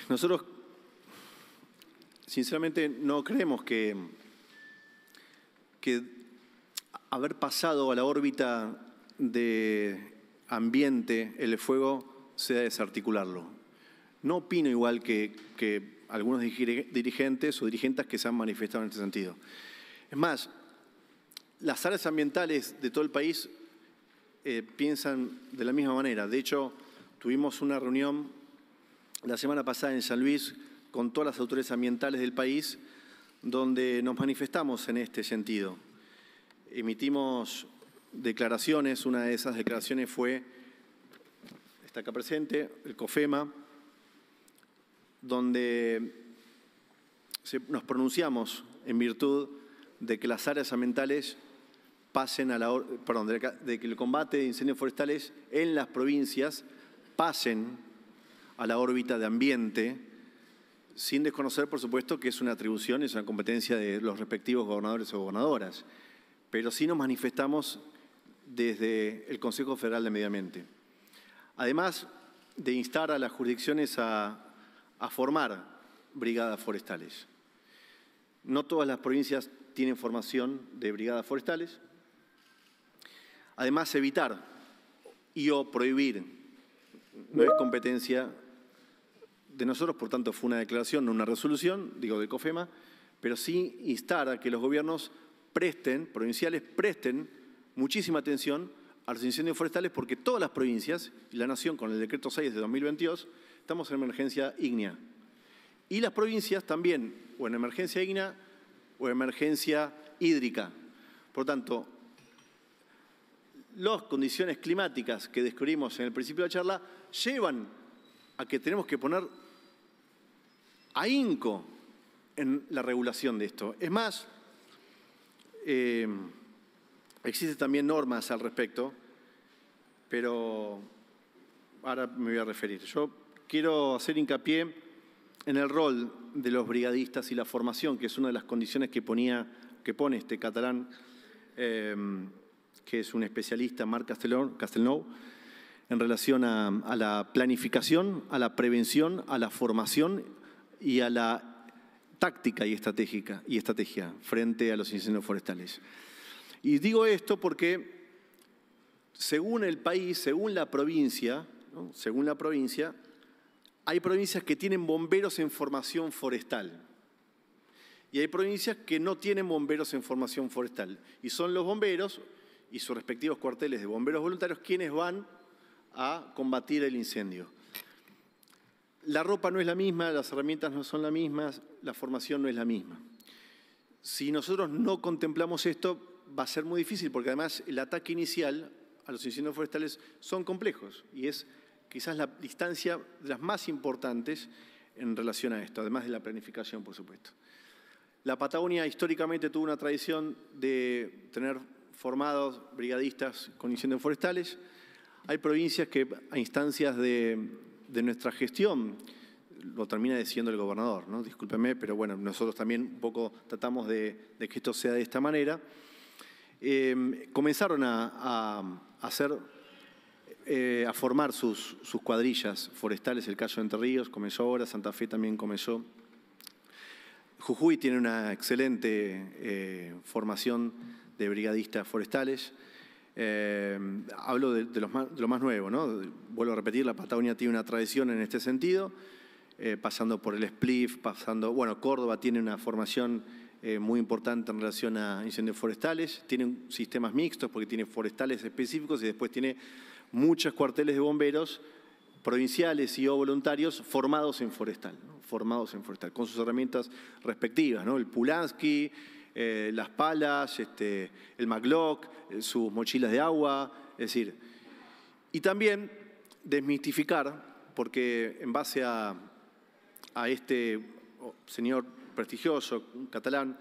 nosotros sinceramente no creemos que, que haber pasado a la órbita de ambiente el fuego sea desarticularlo. No opino igual que, algunos dirigentes o dirigentes que se han manifestado en este sentido. Es más, las áreas ambientales de todo el país eh, piensan de la misma manera. De hecho, Tuvimos una reunión la semana pasada en San Luis con todas las autoridades ambientales del país donde nos manifestamos en este sentido. Emitimos declaraciones, una de esas declaraciones fue, está acá presente, el COFEMA, donde nos pronunciamos en virtud de que las áreas ambientales pasen a la, perdón, de que el combate de incendios forestales en las provincias pasen a la órbita de ambiente, sin desconocer, por supuesto, que es una atribución, es una competencia de los respectivos gobernadores o gobernadoras, pero sí nos manifestamos desde el Consejo Federal de Medio Ambiente. Además de instar a las jurisdicciones a, a formar brigadas forestales. No todas las provincias tienen formación de brigadas forestales. Además, evitar y o prohibir no es competencia de nosotros, por tanto fue una declaración, no una resolución, digo, de COFEMA, pero sí instar a que los gobiernos presten, provinciales presten muchísima atención a los incendios forestales porque todas las provincias y la nación con el decreto 6 de 2022 estamos en emergencia ígnea. Y las provincias también, o en emergencia ígnea o en emergencia hídrica. Por tanto, las condiciones climáticas que descubrimos en el principio de la charla llevan a que tenemos que poner ahínco en la regulación de esto. Es más, eh, existen también normas al respecto, pero ahora me voy a referir. Yo quiero hacer hincapié en el rol de los brigadistas y la formación, que es una de las condiciones que, ponía, que pone este catalán. Eh, que es un especialista, Marc Castelnau, en relación a, la planificación, a la prevención, a la formación y a la táctica y, estratégica, y estrategia frente a los incendios forestales. Y digo esto porque según el país, según la provincia, según la provincia, hay provincias que tienen bomberos en formación forestal. Y hay provincias que no tienen bomberos en formación forestal. Y son los bomberos y sus respectivos cuarteles de bomberos voluntarios quienes van a combatir el incendio. La ropa no es la misma, las herramientas no son las mismas, la formación no es la misma. Si nosotros no contemplamos esto, va a ser muy difícil, porque además el ataque inicial a los incendios forestales son complejos y es quizás la distancia de las más importantes en relación a esto, además de la planificación, por supuesto. La Patagonia históricamente tuvo una tradición de tener formados brigadistas con incendios forestales. Hay provincias que a instancias de, nuestra gestión lo termina decidiendo el gobernador, ¿no? Discúlpeme, pero bueno, nosotros también un poco tratamos de, que esto sea de esta manera. Eh, comenzaron a, hacer, eh, a formar sus, sus, cuadrillas forestales, el caso de Entre Ríos comenzó ahora, Santa Fe también comenzó. Jujuy tiene una excelente eh, formación de brigadistas forestales. Eh, hablo de, lo más nuevo, ¿no? Vuelvo a repetir, la Patagonia tiene una tradición en este sentido, eh, pasando por el Spliff, pasando, bueno, Córdoba tiene una formación eh, muy importante en relación a incendios forestales, tiene sistemas mixtos porque tiene forestales específicos y después tiene muchos cuarteles de bomberos provinciales y o voluntarios formados en forestal, formados en forestal, con sus herramientas respectivas, ¿no? El Pulaski, eh, las palas, este, el MacLock, eh, sus mochilas de agua, es decir. Y también desmitificar, porque en base a, a este oh, señor prestigioso, catalán,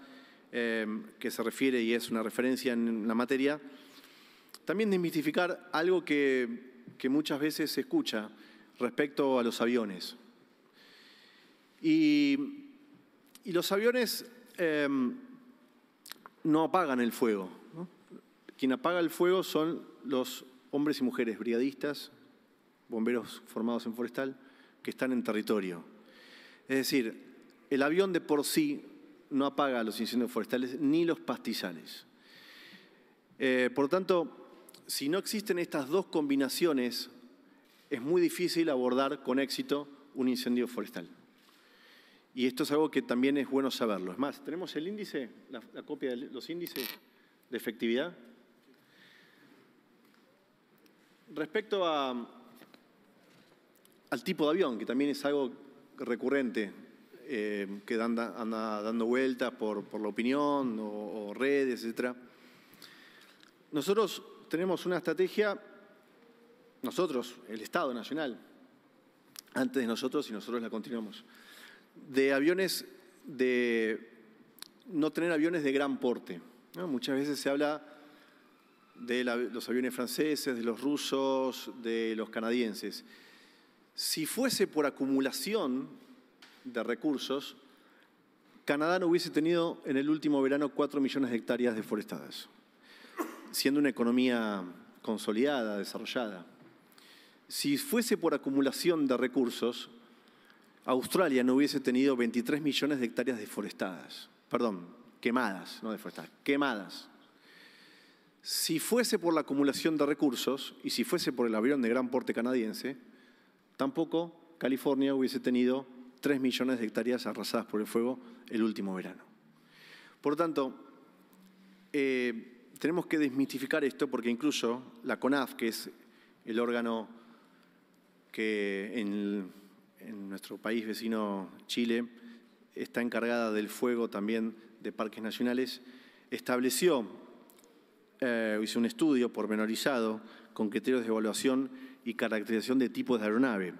em, que se refiere y es una referencia en la materia, también desmitificar algo que, que muchas veces se escucha respecto a los aviones. Y, los aviones... Em, no apagan el fuego. Quien apaga el fuego son los hombres y mujeres brigadistas, bomberos formados en forestal, que están en territorio. Es decir, el avión de por sí no apaga los incendios forestales ni los pastizales. Eh, por tanto, si no existen estas dos combinaciones, es muy difícil abordar con éxito un incendio forestal. Y esto es algo que también es bueno saberlo. Es más, ¿tenemos el índice, la, copia de los índices de efectividad? Respecto al tipo de avión, que también es algo recurrente, eh, que anda, dando vueltas por, la opinión o, o redes, etc. Nosotros tenemos una estrategia, nosotros, el Estado Nacional, antes de nosotros y nosotros la continuamos de aviones de no tener aviones de gran porte. Muchas veces se habla de los aviones franceses, de los rusos, de los canadienses. Si fuese por acumulación de recursos, Canadá no hubiese tenido en el último verano cuatro millones de hectáreas deforestadas, siendo una economía consolidada, desarrollada. Si fuese por acumulación de recursos, Australia no hubiese tenido 23 millones de hectáreas deforestadas, perdón, quemadas, no deforestadas, quemadas. Si fuese por la acumulación de recursos y si fuese por el avión de gran porte canadiense, tampoco California hubiese tenido 3 millones de hectáreas arrasadas por el fuego el último verano. Por lo tanto, eh, tenemos que desmitificar esto porque incluso la CONAF, que es el órgano que en en nuestro país vecino Chile, está encargada del fuego también de parques nacionales, estableció, eh, hizo un estudio pormenorizado con criterios de evaluación y caracterización de tipos de aeronave.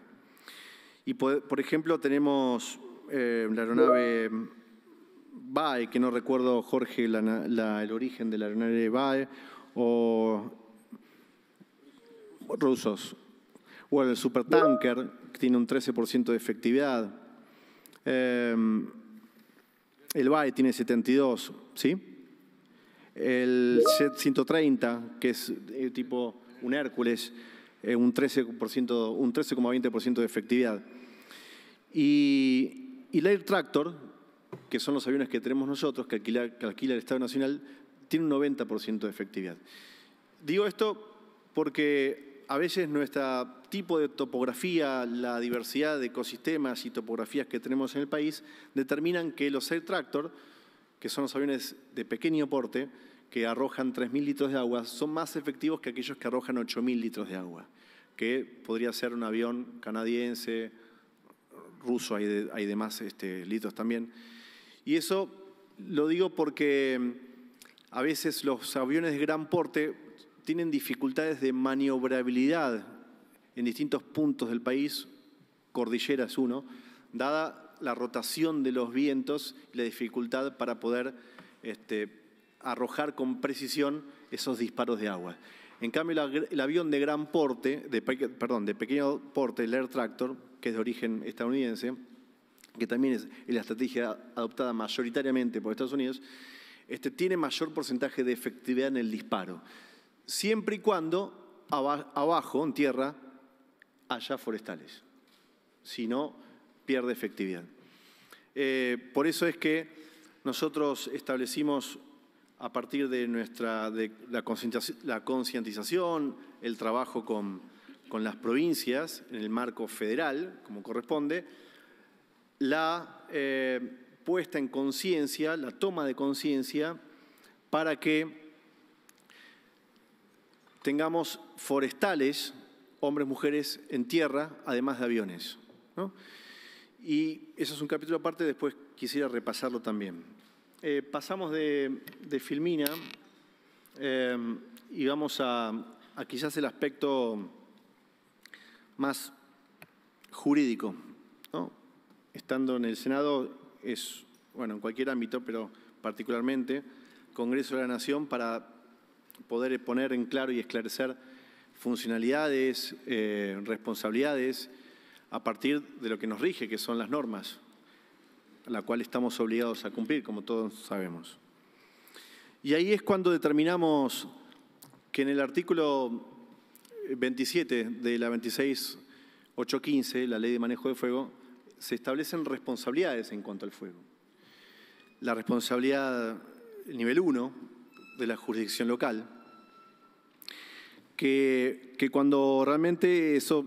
Y por, ejemplo tenemos eh, la aeronave BAE, que no recuerdo Jorge el origen de la aeronave BAE, o rusos, o el supertanker, que tiene un 13% de efectividad. Em, el BAE tiene 72, ¿sí? El z 130, que es eh, tipo un Hércules, eh, un 13%, un 13,20% de efectividad. Y, el Air Tractor, que son los aviones que tenemos nosotros, que alquila, que alquila el Estado Nacional, tiene un 90% de efectividad. Digo esto porque a veces nuestro tipo de topografía, la diversidad de ecosistemas y topografías que tenemos en el país, determinan que los air tractor, que son los aviones de pequeño porte, que arrojan 3.000 litros de agua, son más efectivos que aquellos que arrojan 8.000 litros de agua, que podría ser un avión canadiense, ruso, hay, demás este, litros también. Y eso lo digo porque mm, a veces los aviones de gran porte tienen dificultades de maniobrabilidad en distintos puntos del país, cordilleras uno, dada la rotación de los vientos y la dificultad para poder este, arrojar con precisión esos disparos de agua. En cambio, el avión de gran porte, perdón, de pequeño porte, el Air Tractor, que es de origen estadounidense, que también es la estrategia adoptada mayoritariamente por Estados Unidos, este, tiene mayor porcentaje de efectividad en el disparo siempre y cuando abajo, en tierra, haya forestales. Si no, pierde efectividad. Eh, por eso es que nosotros establecimos a partir de nuestra la concientización, el trabajo con, las provincias en el marco federal, como corresponde, la eh, puesta en conciencia, la toma de conciencia para que tengamos forestales, hombres, mujeres en tierra, además de aviones. Y eso es un capítulo aparte, después quisiera repasarlo también. Eh, pasamos de, Filmina eh, y vamos a, quizás el aspecto más jurídico. Estando en el Senado es, bueno, en cualquier ámbito, pero particularmente Congreso de la Nación para poder poner en claro y esclarecer funcionalidades, eh, responsabilidades, a partir de lo que nos rige, que son las normas, a la cual estamos obligados a cumplir, como todos sabemos. Y ahí es cuando determinamos que en el artículo 27 de la 26815, la ley de manejo de fuego, se establecen responsabilidades en cuanto al fuego. La responsabilidad nivel 1, de la jurisdicción local, que, cuando realmente eso,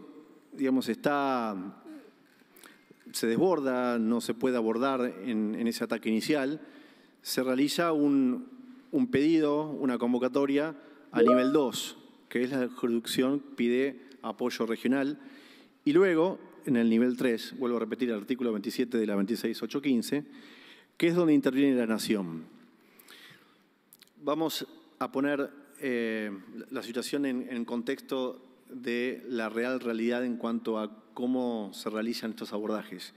digamos, está se desborda, no se puede abordar en, ese ataque inicial, se realiza un, pedido, una convocatoria a nivel 2, que es la jurisdicción pide apoyo regional, y luego en el nivel 3, vuelvo a repetir el artículo 27 de la 26815, que es donde interviene la nación vamos a poner eh, la situación en, contexto de la real realidad en cuanto a cómo se realizan estos abordajes.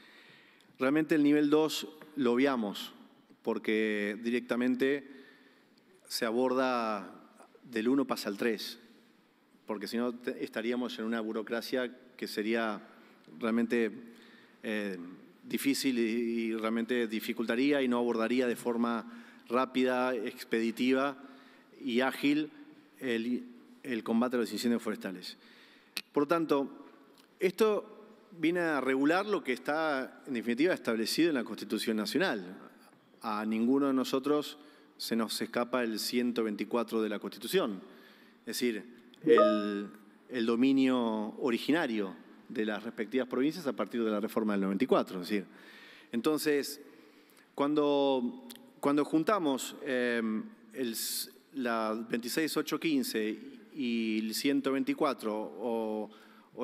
Realmente el nivel 2 lo obviamos porque directamente se aborda del 1 pasa al 3, porque si no estaríamos en una burocracia que sería realmente eh, difícil y realmente dificultaría y no abordaría de forma rápida, expeditiva y ágil el, combate a los incendios forestales. Por lo tanto, esto viene a regular lo que está, en definitiva, establecido en la Constitución Nacional. A ninguno de nosotros se nos escapa el 124 de la Constitución, es decir, el, dominio originario de las respectivas provincias a partir de la reforma del 94. decir, entonces, cuando cuando juntamos em, el, la 26815 y el 124 o,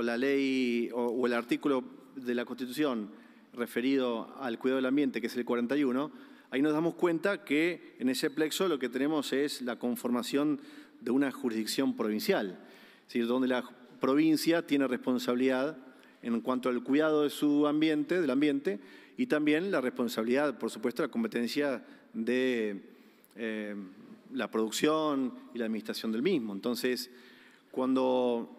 la ley o, el artículo de la Constitución referido al cuidado del ambiente, que es el 41, ahí nos damos cuenta que en ese plexo lo que tenemos es la conformación de una jurisdicción provincial, es decir, donde la provincia tiene responsabilidad en cuanto al cuidado de su ambiente, del ambiente, y también la responsabilidad, por supuesto, la competencia de eh, la producción y la administración del mismo. Entonces, cuando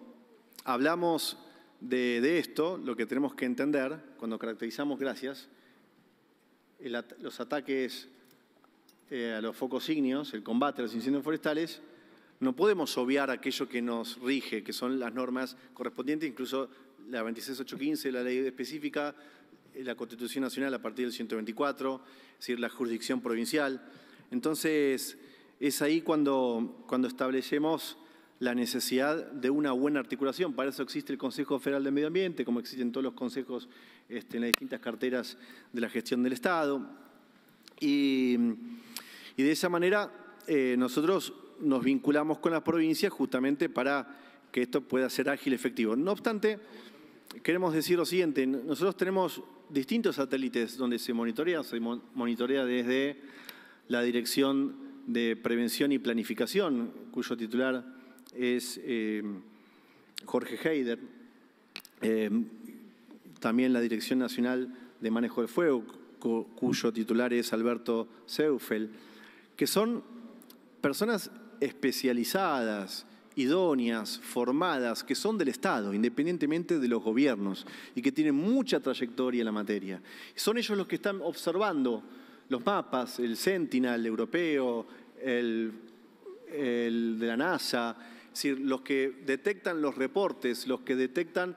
hablamos de, esto, lo que tenemos que entender, cuando caracterizamos gracias, los ataques eh, a los focos ígneos, el combate a los incendios forestales, no podemos obviar aquello que nos rige, que son las normas correspondientes, incluso la 26815, la ley específica eh, la Constitución Nacional a partir del 124, es decir, la jurisdicción provincial. Entonces, es ahí cuando, cuando establecemos la necesidad de una buena articulación. Para eso existe el Consejo Federal de Medio Ambiente, como existen todos los consejos este, en las distintas carteras de la gestión del Estado. Y, de esa manera eh, nosotros nos vinculamos con las provincias justamente para que esto pueda ser ágil y efectivo. No obstante, queremos decir lo siguiente, nosotros tenemos distintos satélites donde se monitorea, se monitorea desde la Dirección de Prevención y Planificación, cuyo titular es eh, Jorge Heider, em, también la Dirección Nacional de Manejo de Fuego, cuyo titular es Alberto Seufel, que son personas especializadas idóneas, formadas, que son del Estado, independientemente de los gobiernos, y que tienen mucha trayectoria en la materia. Son ellos los que están observando los mapas, el Sentinel europeo, el, de la NASA, es decir, los que detectan los reportes, los que detectan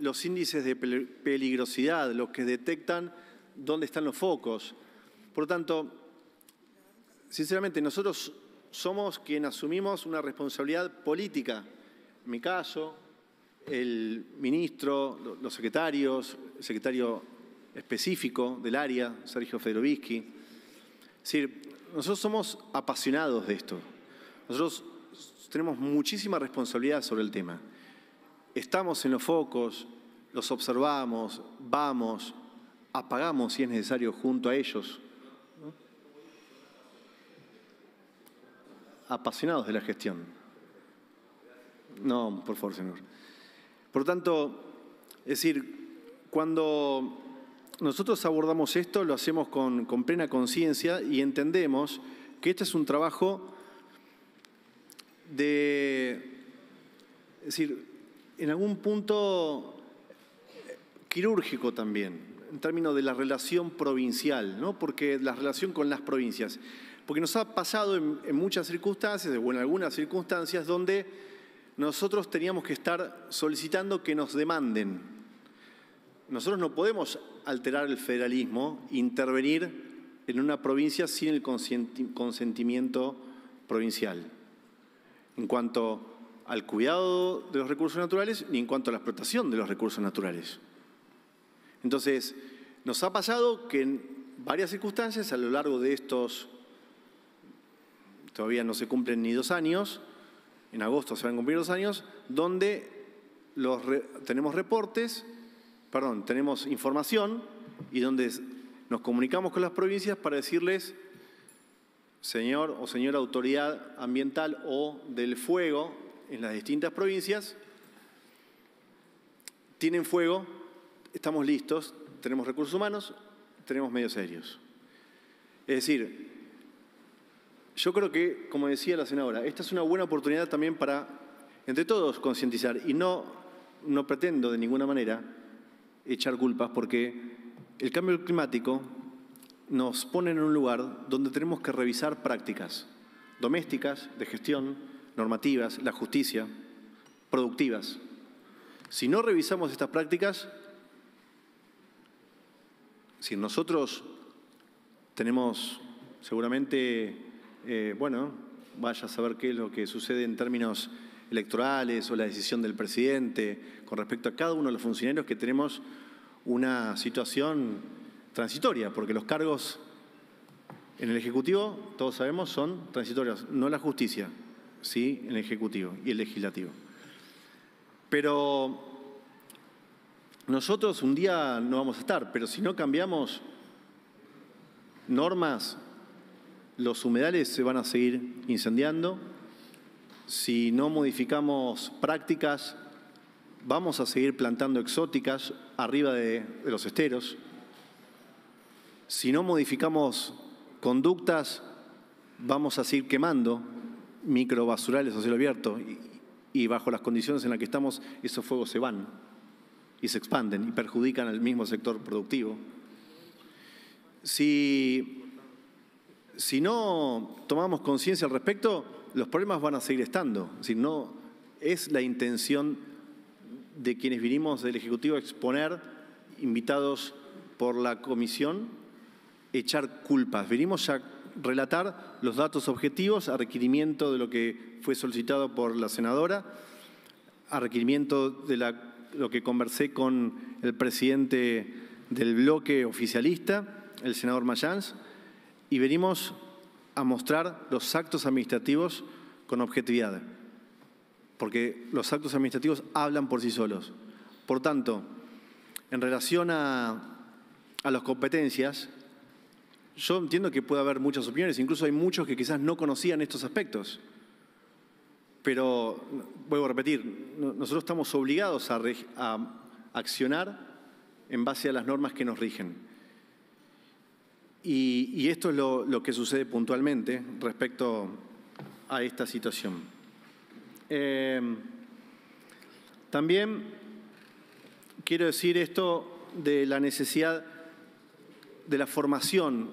los índices de peligrosidad, los que detectan dónde están los focos. Por lo tanto, sinceramente, nosotros somos quienes asumimos una responsabilidad política. En mi caso, el ministro, los secretarios, el secretario específico del área, Sergio Federovisky. Es decir, nosotros somos apasionados de esto. Nosotros tenemos muchísima responsabilidad sobre el tema. Estamos en los focos, los observamos, vamos, apagamos si es necesario junto a ellos apasionados de la gestión. No, por favor, señor. Por tanto, es decir, cuando nosotros abordamos esto, lo hacemos con, plena conciencia y entendemos que este es un trabajo de, es decir, en algún punto quirúrgico también, en términos de la relación provincial, ¿no? porque la relación con las provincias. Porque nos ha pasado en, muchas circunstancias, o en algunas circunstancias, donde nosotros teníamos que estar solicitando que nos demanden. Nosotros no podemos alterar el federalismo, intervenir en una provincia sin el consentimiento provincial, en cuanto al cuidado de los recursos naturales ni en cuanto a la explotación de los recursos naturales. Entonces, nos ha pasado que en varias circunstancias a lo largo de estos todavía no se cumplen ni dos años, en agosto se van a cumplir dos años, donde los tenemos reportes, perdón, tenemos información y donde nos comunicamos con las provincias para decirles, señor o señora autoridad ambiental o del fuego en las distintas provincias, tienen fuego, estamos listos, tenemos recursos humanos, tenemos medios aéreos. Es decir, yo creo que, como decía la senadora, esta es una buena oportunidad también para, entre todos, concientizar. Y no, no pretendo de ninguna manera echar culpas porque el cambio climático nos pone en un lugar donde tenemos que revisar prácticas domésticas, de gestión, normativas, la justicia, productivas. Si no revisamos estas prácticas, si nosotros tenemos seguramente eh, bueno, vaya a saber qué es lo que sucede en términos electorales o la decisión del presidente con respecto a cada uno de los funcionarios que tenemos una situación transitoria, porque los cargos en el Ejecutivo, todos sabemos, son transitorios, no la justicia, sí, en el Ejecutivo y el Legislativo. Pero nosotros un día no vamos a estar, pero si no cambiamos normas los humedales se van a seguir incendiando. Si no modificamos prácticas, vamos a seguir plantando exóticas arriba de, los esteros. Si no modificamos conductas, vamos a seguir quemando microbasurales a cielo abierto y, bajo las condiciones en las que estamos esos fuegos se van y se expanden y perjudican al mismo sector productivo. Si si no tomamos conciencia al respecto, los problemas van a seguir estando. Si no es la intención de quienes vinimos del Ejecutivo a exponer, invitados por la Comisión, echar culpas. venimos a relatar los datos objetivos a requerimiento de lo que fue solicitado por la senadora, a requerimiento de lo que conversé con el presidente del bloque oficialista, el senador Mayans, y venimos a mostrar los actos administrativos con objetividad, porque los actos administrativos hablan por sí solos. Por tanto, en relación a, las competencias, yo entiendo que puede haber muchas opiniones, incluso hay muchos que quizás no conocían estos aspectos. Pero, vuelvo a repetir, nosotros estamos obligados a accionar en base a las normas que nos rigen. Y, esto es lo, que sucede puntualmente respecto a esta situación. Em, también quiero decir esto de la necesidad de la formación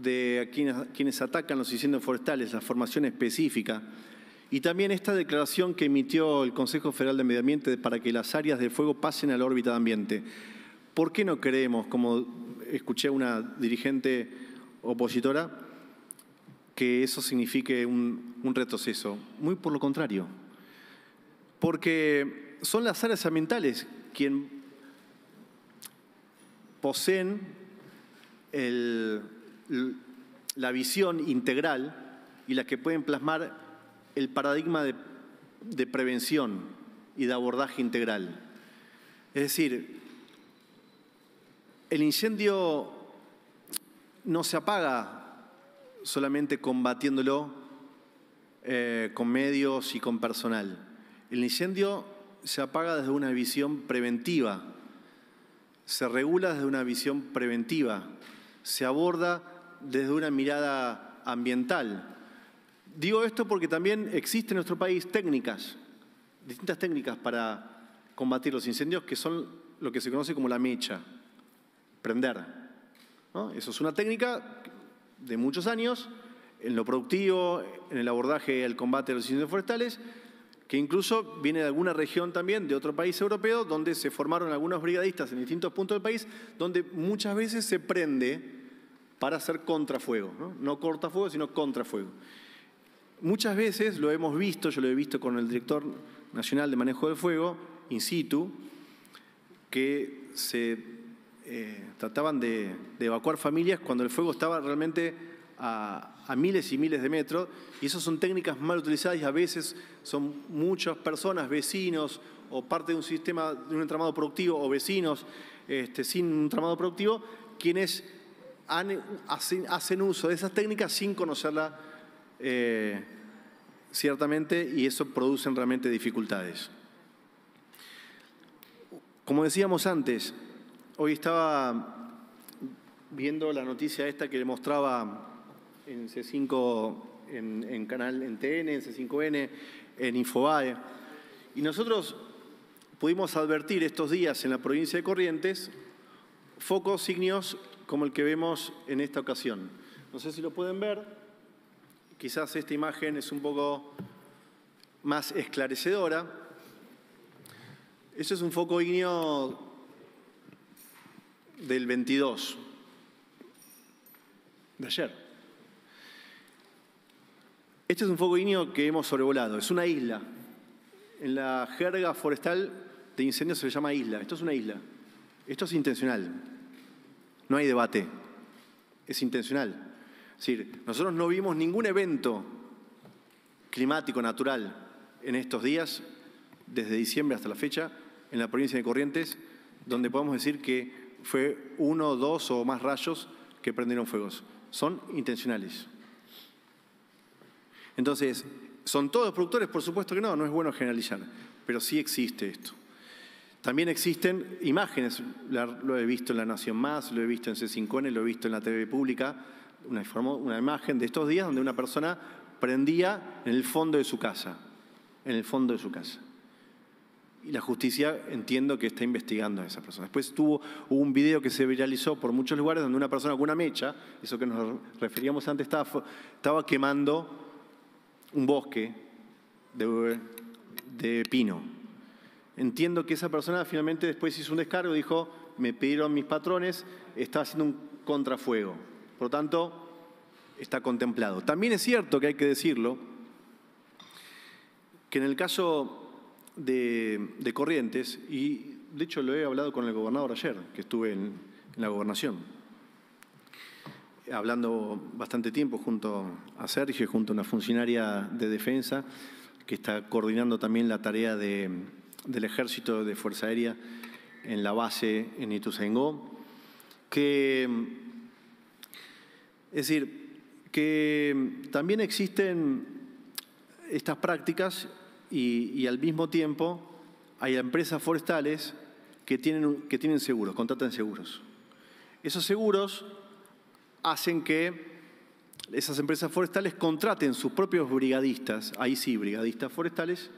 de quienes, atacan los incendios forestales, la formación específica, y también esta declaración que emitió el Consejo Federal de Medio Ambiente para que las áreas de fuego pasen a la órbita de ambiente. ¿Por qué no creemos, como escuché a una dirigente opositora, que eso signifique un, retroceso? Muy por lo contrario. Porque son las áreas ambientales quien poseen la visión integral y las que pueden plasmar el paradigma de, de prevención y de abordaje integral. Es decir, el incendio no se apaga solamente combatiéndolo eh, con medios y con personal. El incendio se apaga desde una visión preventiva, se regula desde una visión preventiva, se aborda desde una mirada ambiental. Digo esto porque también existe en nuestro país técnicas, distintas técnicas para combatir los incendios que son lo que se conoce como la mecha. ¿no? Eso es una técnica de muchos años en lo productivo, en el abordaje al combate de los incendios forestales, que incluso viene de alguna región también, de otro país europeo, donde se formaron algunos brigadistas en distintos puntos del país, donde muchas veces se prende para hacer contrafuego, no, no cortafuego, sino contrafuego. Muchas veces lo hemos visto, yo lo he visto con el director nacional de manejo del fuego, in situ, que se eh, trataban de, evacuar familias cuando el fuego estaba realmente a, miles y miles de metros. Y esas son técnicas mal utilizadas y a veces son muchas personas, vecinos o parte de un sistema, de un entramado productivo o vecinos este, sin un entramado productivo, quienes hacen, uso de esas técnicas sin conocerla eh, ciertamente y eso producen realmente dificultades. Como decíamos antes, Hoy estaba viendo la noticia esta que le mostraba en C5, en, canal, en TN, en C5N, en Infobae. Y nosotros pudimos advertir estos días en la provincia de Corrientes focos, ignios como el que vemos en esta ocasión. No sé si lo pueden ver. Quizás esta imagen es un poco más esclarecedora. Eso es un foco ignio del 22, de ayer. Este es un fuego que hemos sobrevolado, es una isla. En la jerga forestal de incendios se le llama isla, esto es una isla. Esto es intencional, no hay debate, es intencional. Es decir, nosotros no vimos ningún evento climático natural en estos días, desde diciembre hasta la fecha, en la provincia de Corrientes, donde podemos decir que fue uno, dos o más rayos que prendieron fuegos. Son intencionales. Entonces, ¿son todos productores? Por supuesto que no, no es bueno generalizar, pero sí existe esto. También existen imágenes, lo he visto en La Nación Más, lo he visto en C5N, lo he visto en la TV Pública, una, una imagen de estos días donde una persona prendía en el fondo de su casa, en el fondo de su casa. Y la justicia entiendo que está investigando a esa persona. Después tuvo, hubo un video que se viralizó por muchos lugares donde una persona con una mecha, eso que nos referíamos antes, estaba, estaba quemando un bosque de, pino. Entiendo que esa persona finalmente después hizo un descargo y dijo, me pidieron mis patrones, está haciendo un contrafuego. Por lo tanto, está contemplado. También es cierto que hay que decirlo, que en el caso de, Corrientes y de hecho lo he hablado con el gobernador ayer, que estuve en, la gobernación hablando bastante tiempo junto a Sergio, junto a una funcionaria de defensa que está coordinando también la tarea del ejército de Fuerza Aérea en la base en Ituzaingó, que es decir, que también existen estas prácticas y, al mismo tiempo hay empresas forestales que tienen, que tienen seguros, contratan seguros. Esos seguros hacen que esas empresas forestales contraten sus propios brigadistas, ahí sí, brigadistas forestales,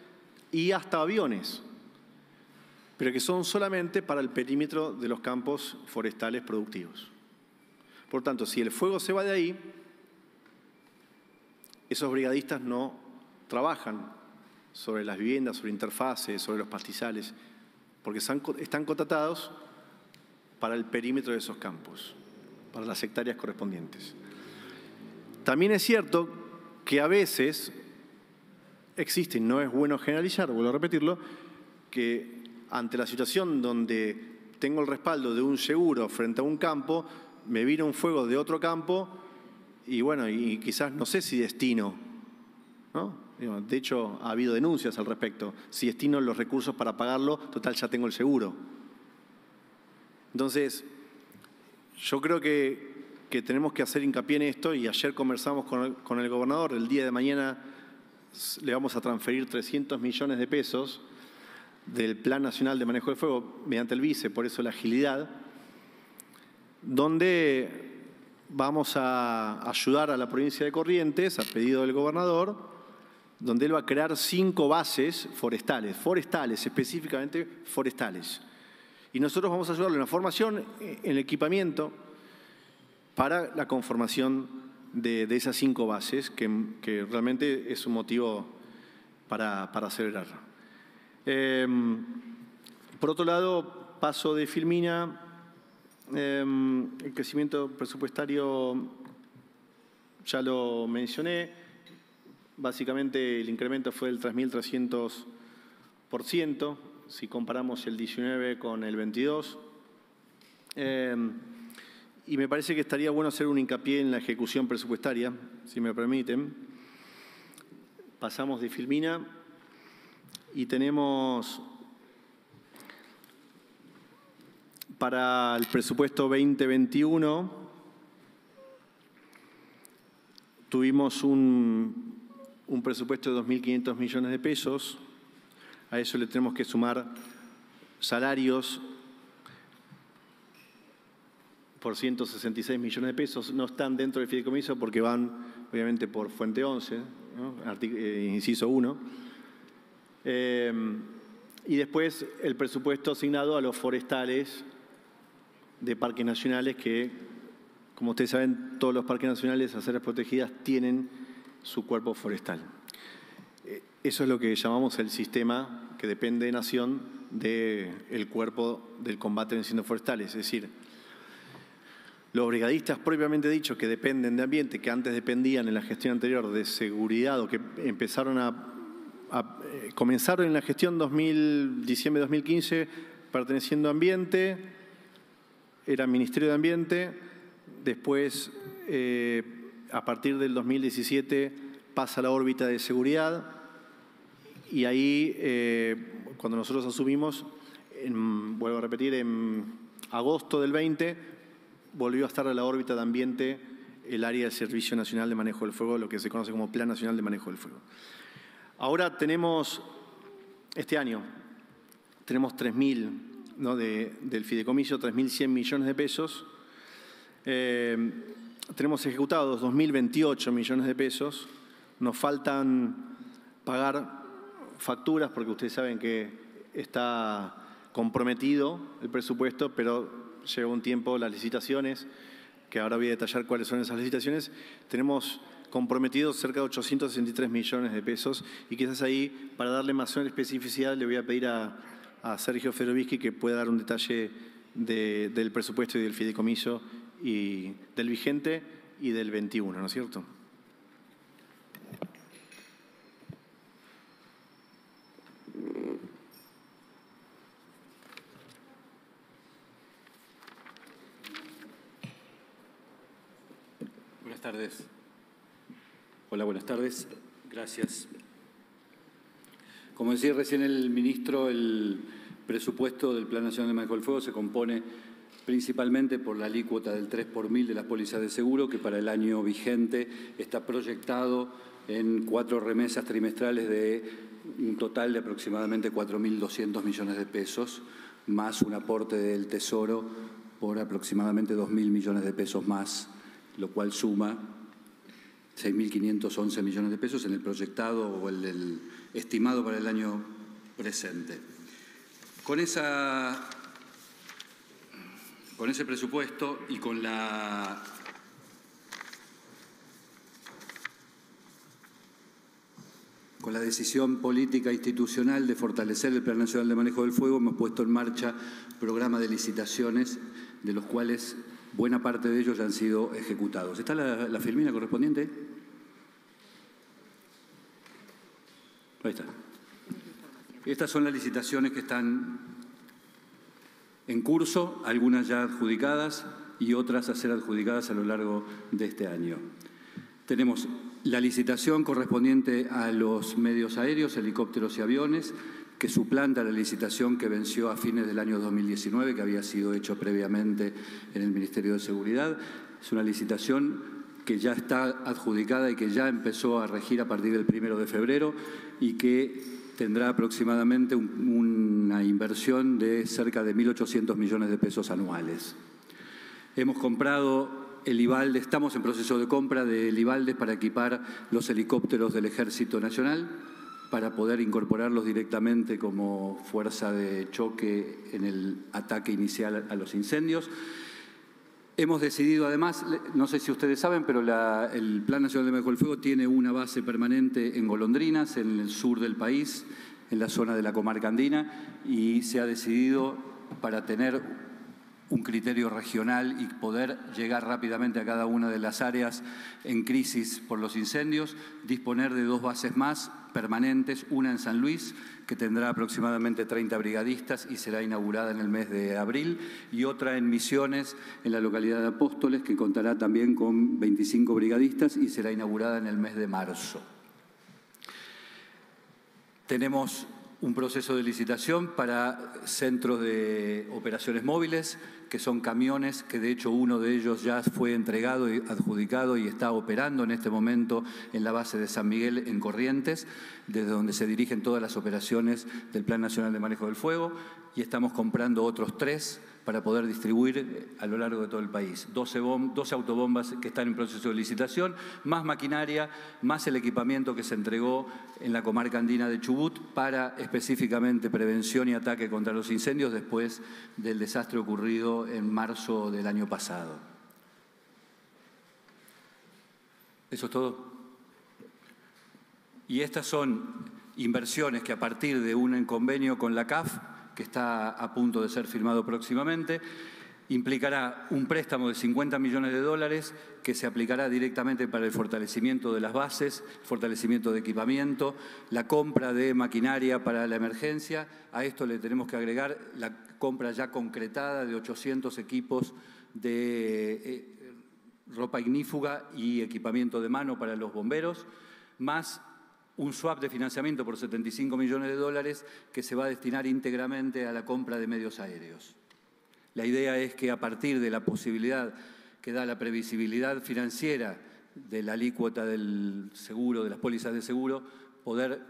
y hasta aviones, pero que son solamente para el perímetro de los campos forestales productivos. Por tanto, si el fuego se va de ahí, esos brigadistas no trabajan sobre las viviendas, sobre interfaces, sobre los pastizales, porque están, contratados para el perímetro de esos campos, para las hectáreas correspondientes. También es cierto que a veces existe, y no es bueno generalizar, vuelvo a repetirlo, que ante la situación donde tengo el respaldo de un seguro frente a un campo, me vino un fuego de otro campo y bueno, y quizás no sé si destino, ¿no? De hecho, ha habido denuncias al respecto. Si destino los recursos para pagarlo, total, ya tengo el seguro. Entonces, yo creo que, tenemos que hacer hincapié en esto y ayer conversamos con el, con el gobernador, el día de mañana le vamos a transferir 300 millones de pesos del Plan Nacional de Manejo de Fuego mediante el vice, por eso la agilidad, donde vamos a ayudar a la provincia de Corrientes, a pedido del gobernador, donde él va a crear cinco bases forestales, forestales, específicamente forestales. Y nosotros vamos a ayudarle en la formación, en el equipamiento, para la conformación de, esas cinco bases, que, realmente es un motivo para, acelerar. Em, por otro lado, paso de Filmina, em, el crecimiento presupuestario ya lo mencioné. Básicamente el incremento fue del 3.300%, si comparamos el 19 con el 22. Em, y me parece que estaría bueno hacer un hincapié en la ejecución presupuestaria, si me permiten. Pasamos de Filmina y tenemos para el presupuesto 2021 tuvimos un un presupuesto de 2.500 millones de pesos. A eso le tenemos que sumar salarios por 166 millones de pesos. No están dentro del fideicomiso porque van, obviamente, por Fuente 11, eh, inciso 1. Eh, y después el presupuesto asignado a los forestales de parques nacionales que, como ustedes saben, todos los parques nacionales, a áreas protegidas, tienen su cuerpo forestal. Eh, eso es lo que llamamos el sistema que depende de nación del el cuerpo del combate en incendios forestales. Es decir, los brigadistas propiamente dicho que dependen de ambiente, que antes dependían en la gestión anterior de seguridad o que empezaron a, eh, comenzaron en la gestión diciembre de 2015 perteneciendo a ambiente, era Ministerio de Ambiente, después... Eh, a partir del 2017 pasa a la órbita de seguridad y ahí, eh, cuando nosotros asumimos, vuelvo a repetir, en agosto del 20 volvió a estar a la órbita de ambiente el área de Servicio Nacional de Manejo del Fuego, lo que se conoce como Plan Nacional de Manejo del Fuego. Ahora tenemos, este año, tenemos 3.000 ¿no? de, del fideicomiso, 3.100 millones de pesos. Eh, tenemos ejecutados 2.028 millones de pesos, nos faltan pagar facturas porque ustedes saben que está comprometido el presupuesto, pero lleva un tiempo las licitaciones, que ahora voy a detallar cuáles son esas licitaciones, tenemos comprometidos cerca de 863 millones de pesos y quizás ahí, para darle más especificidad, le voy a pedir a, Sergio Ferovisky que pueda dar un detalle del presupuesto y del fideicomiso y del vigente y del 21, ¿no es cierto? Buenas tardes. Hola, buenas tardes. Gracias. Como decía recién el ministro, el presupuesto del Plan Nacional de Manejo del Fuego se compone principalmente por la alícuota del 3 por mil de las pólizas de seguro, que para el año vigente está proyectado en cuatro remesas trimestrales de un total de aproximadamente 4.200 millones de pesos, más un aporte del Tesoro por aproximadamente 2.000 millones de pesos más, lo cual suma 6.511 millones de pesos en el proyectado o el, el estimado para el año presente. Con esa con ese presupuesto y con la con la decisión política institucional de fortalecer el Plan Nacional de Manejo del Fuego, hemos puesto en marcha programa de licitaciones, de los cuales buena parte de ellos ya han sido ejecutados. ¿Está la, la filmina correspondiente? Ahí está. Estas son las licitaciones que están en curso, algunas ya adjudicadas y otras a ser adjudicadas a lo largo de este año. Tenemos la licitación correspondiente a los medios aéreos, helicópteros y aviones, que suplanta la licitación que venció a fines del año 2019, que había sido hecho previamente en el Ministerio de Seguridad. Es una licitación que ya está adjudicada y que ya empezó a regir a partir del primero de febrero y que tendrá aproximadamente una inversión de cerca de 1.800 millones de pesos anuales. Hemos comprado el Ibalde, estamos en proceso de compra de Ibaldes para equipar los helicópteros del Ejército Nacional para poder incorporarlos directamente como fuerza de choque en el ataque inicial a los incendios. Hemos decidido además, no sé si ustedes saben, pero el Plan Nacional de Mejor Fuego tiene una base permanente en Golondrinas, en el sur del país, en la zona de la comarca andina, y se ha decidido para tener un criterio regional y poder llegar rápidamente a cada una de las áreas en crisis por los incendios, disponer de dos bases más permanentes, una en San Luis, que tendrá aproximadamente 30 brigadistas y será inaugurada en el mes de abril, y otra en Misiones, en la localidad de Apóstoles, que contará también con 25 brigadistas y será inaugurada en el mes de marzo. Tenemos un proceso de licitación para centros de operaciones móviles, que son camiones, que de hecho uno de ellos ya fue entregado y adjudicado y está operando en este momento en la base de San Miguel en Corrientes, desde donde se dirigen todas las operaciones del Plan Nacional de Manejo del Fuego, y estamos comprando otros tres para poder distribuir eh, a lo largo de todo el país. 12, autobombas que están en proceso de licitación, más maquinaria, más el equipamiento que se entregó en la comarca andina de Chubut para específicamente prevención y ataque contra los incendios después del desastre ocurrido en marzo del año pasado. Eso es todo. Y estas son inversiones que a partir de un convenio con la CAF que está a punto de ser firmado próximamente, implicará un préstamo de 50 millones de dólares que se aplicará directamente para el fortalecimiento de las bases, fortalecimiento de equipamiento, la compra de maquinaria para la emergencia. A esto le tenemos que agregar la compra ya concretada de 800 equipos de eh, ropa ignífuga y equipamiento de mano para los bomberos, más un swap de financiamiento por 75 millones de dólares que se va a destinar íntegramente a la compra de medios aéreos. La idea es que a partir de la posibilidad que da la previsibilidad financiera de la alícuota del seguro, de las pólizas de seguro, poder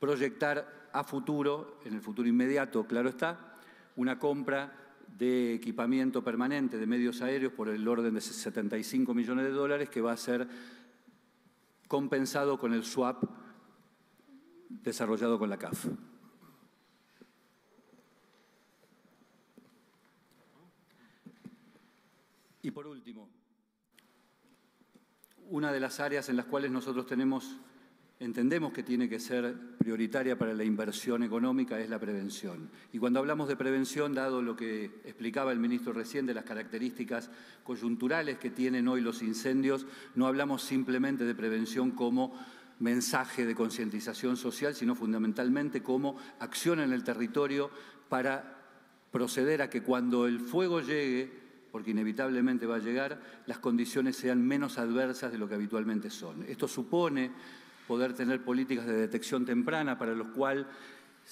proyectar a futuro, en el futuro inmediato, claro está, una compra de equipamiento permanente de medios aéreos por el orden de 75 millones de dólares que va a ser compensado con el swap desarrollado con la CAF. Y por último, una de las áreas en las cuales nosotros tenemos, entendemos que tiene que ser prioritaria para la inversión económica es la prevención. Y cuando hablamos de prevención, dado lo que explicaba el ministro recién de las características coyunturales que tienen hoy los incendios, no hablamos simplemente de prevención como mensaje de concientización social, sino fundamentalmente como acción en el territorio para proceder a que cuando el fuego llegue, porque inevitablemente va a llegar, las condiciones sean menos adversas de lo que habitualmente son. Esto supone poder tener políticas de detección temprana, para los cual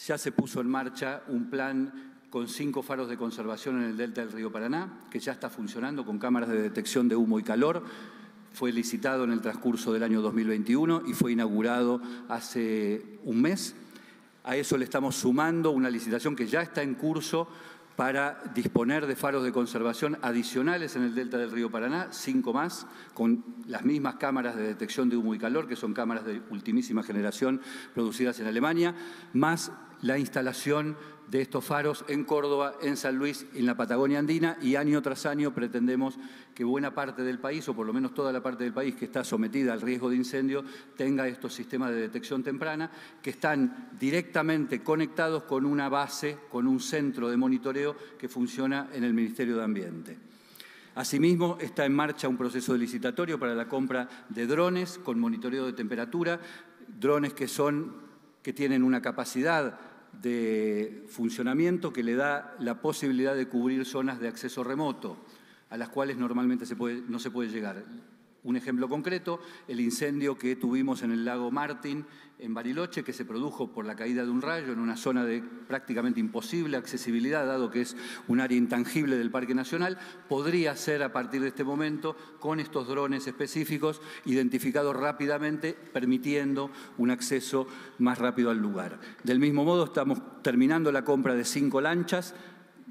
ya se puso en marcha un plan con cinco faros de conservación en el delta del río Paraná, que ya está funcionando con cámaras de detección de humo y calor fue licitado en el transcurso del año 2021 y fue inaugurado hace un mes. A eso le estamos sumando una licitación que ya está en curso para disponer de faros de conservación adicionales en el delta del río Paraná, cinco más, con las mismas cámaras de detección de humo y calor, que son cámaras de ultimísima generación producidas en Alemania, más la instalación de estos faros en Córdoba, en San Luis, en la Patagonia Andina y año tras año pretendemos que buena parte del país, o por lo menos toda la parte del país que está sometida al riesgo de incendio, tenga estos sistemas de detección temprana que están directamente conectados con una base, con un centro de monitoreo que funciona en el Ministerio de Ambiente. Asimismo, está en marcha un proceso de licitatorio para la compra de drones con monitoreo de temperatura, drones que son que tienen una capacidad de funcionamiento que le da la posibilidad de cubrir zonas de acceso remoto, a las cuales normalmente no se puede llegar. Un ejemplo concreto, el incendio que tuvimos en el lago Martín, en Bariloche, que se produjo por la caída de un rayo en una zona de prácticamente imposible accesibilidad, dado que es un área intangible del Parque Nacional, podría ser a partir de este momento, con estos drones específicos, identificados rápidamente, permitiendo un acceso más rápido al lugar. Del mismo modo, estamos terminando la compra de cinco lanchas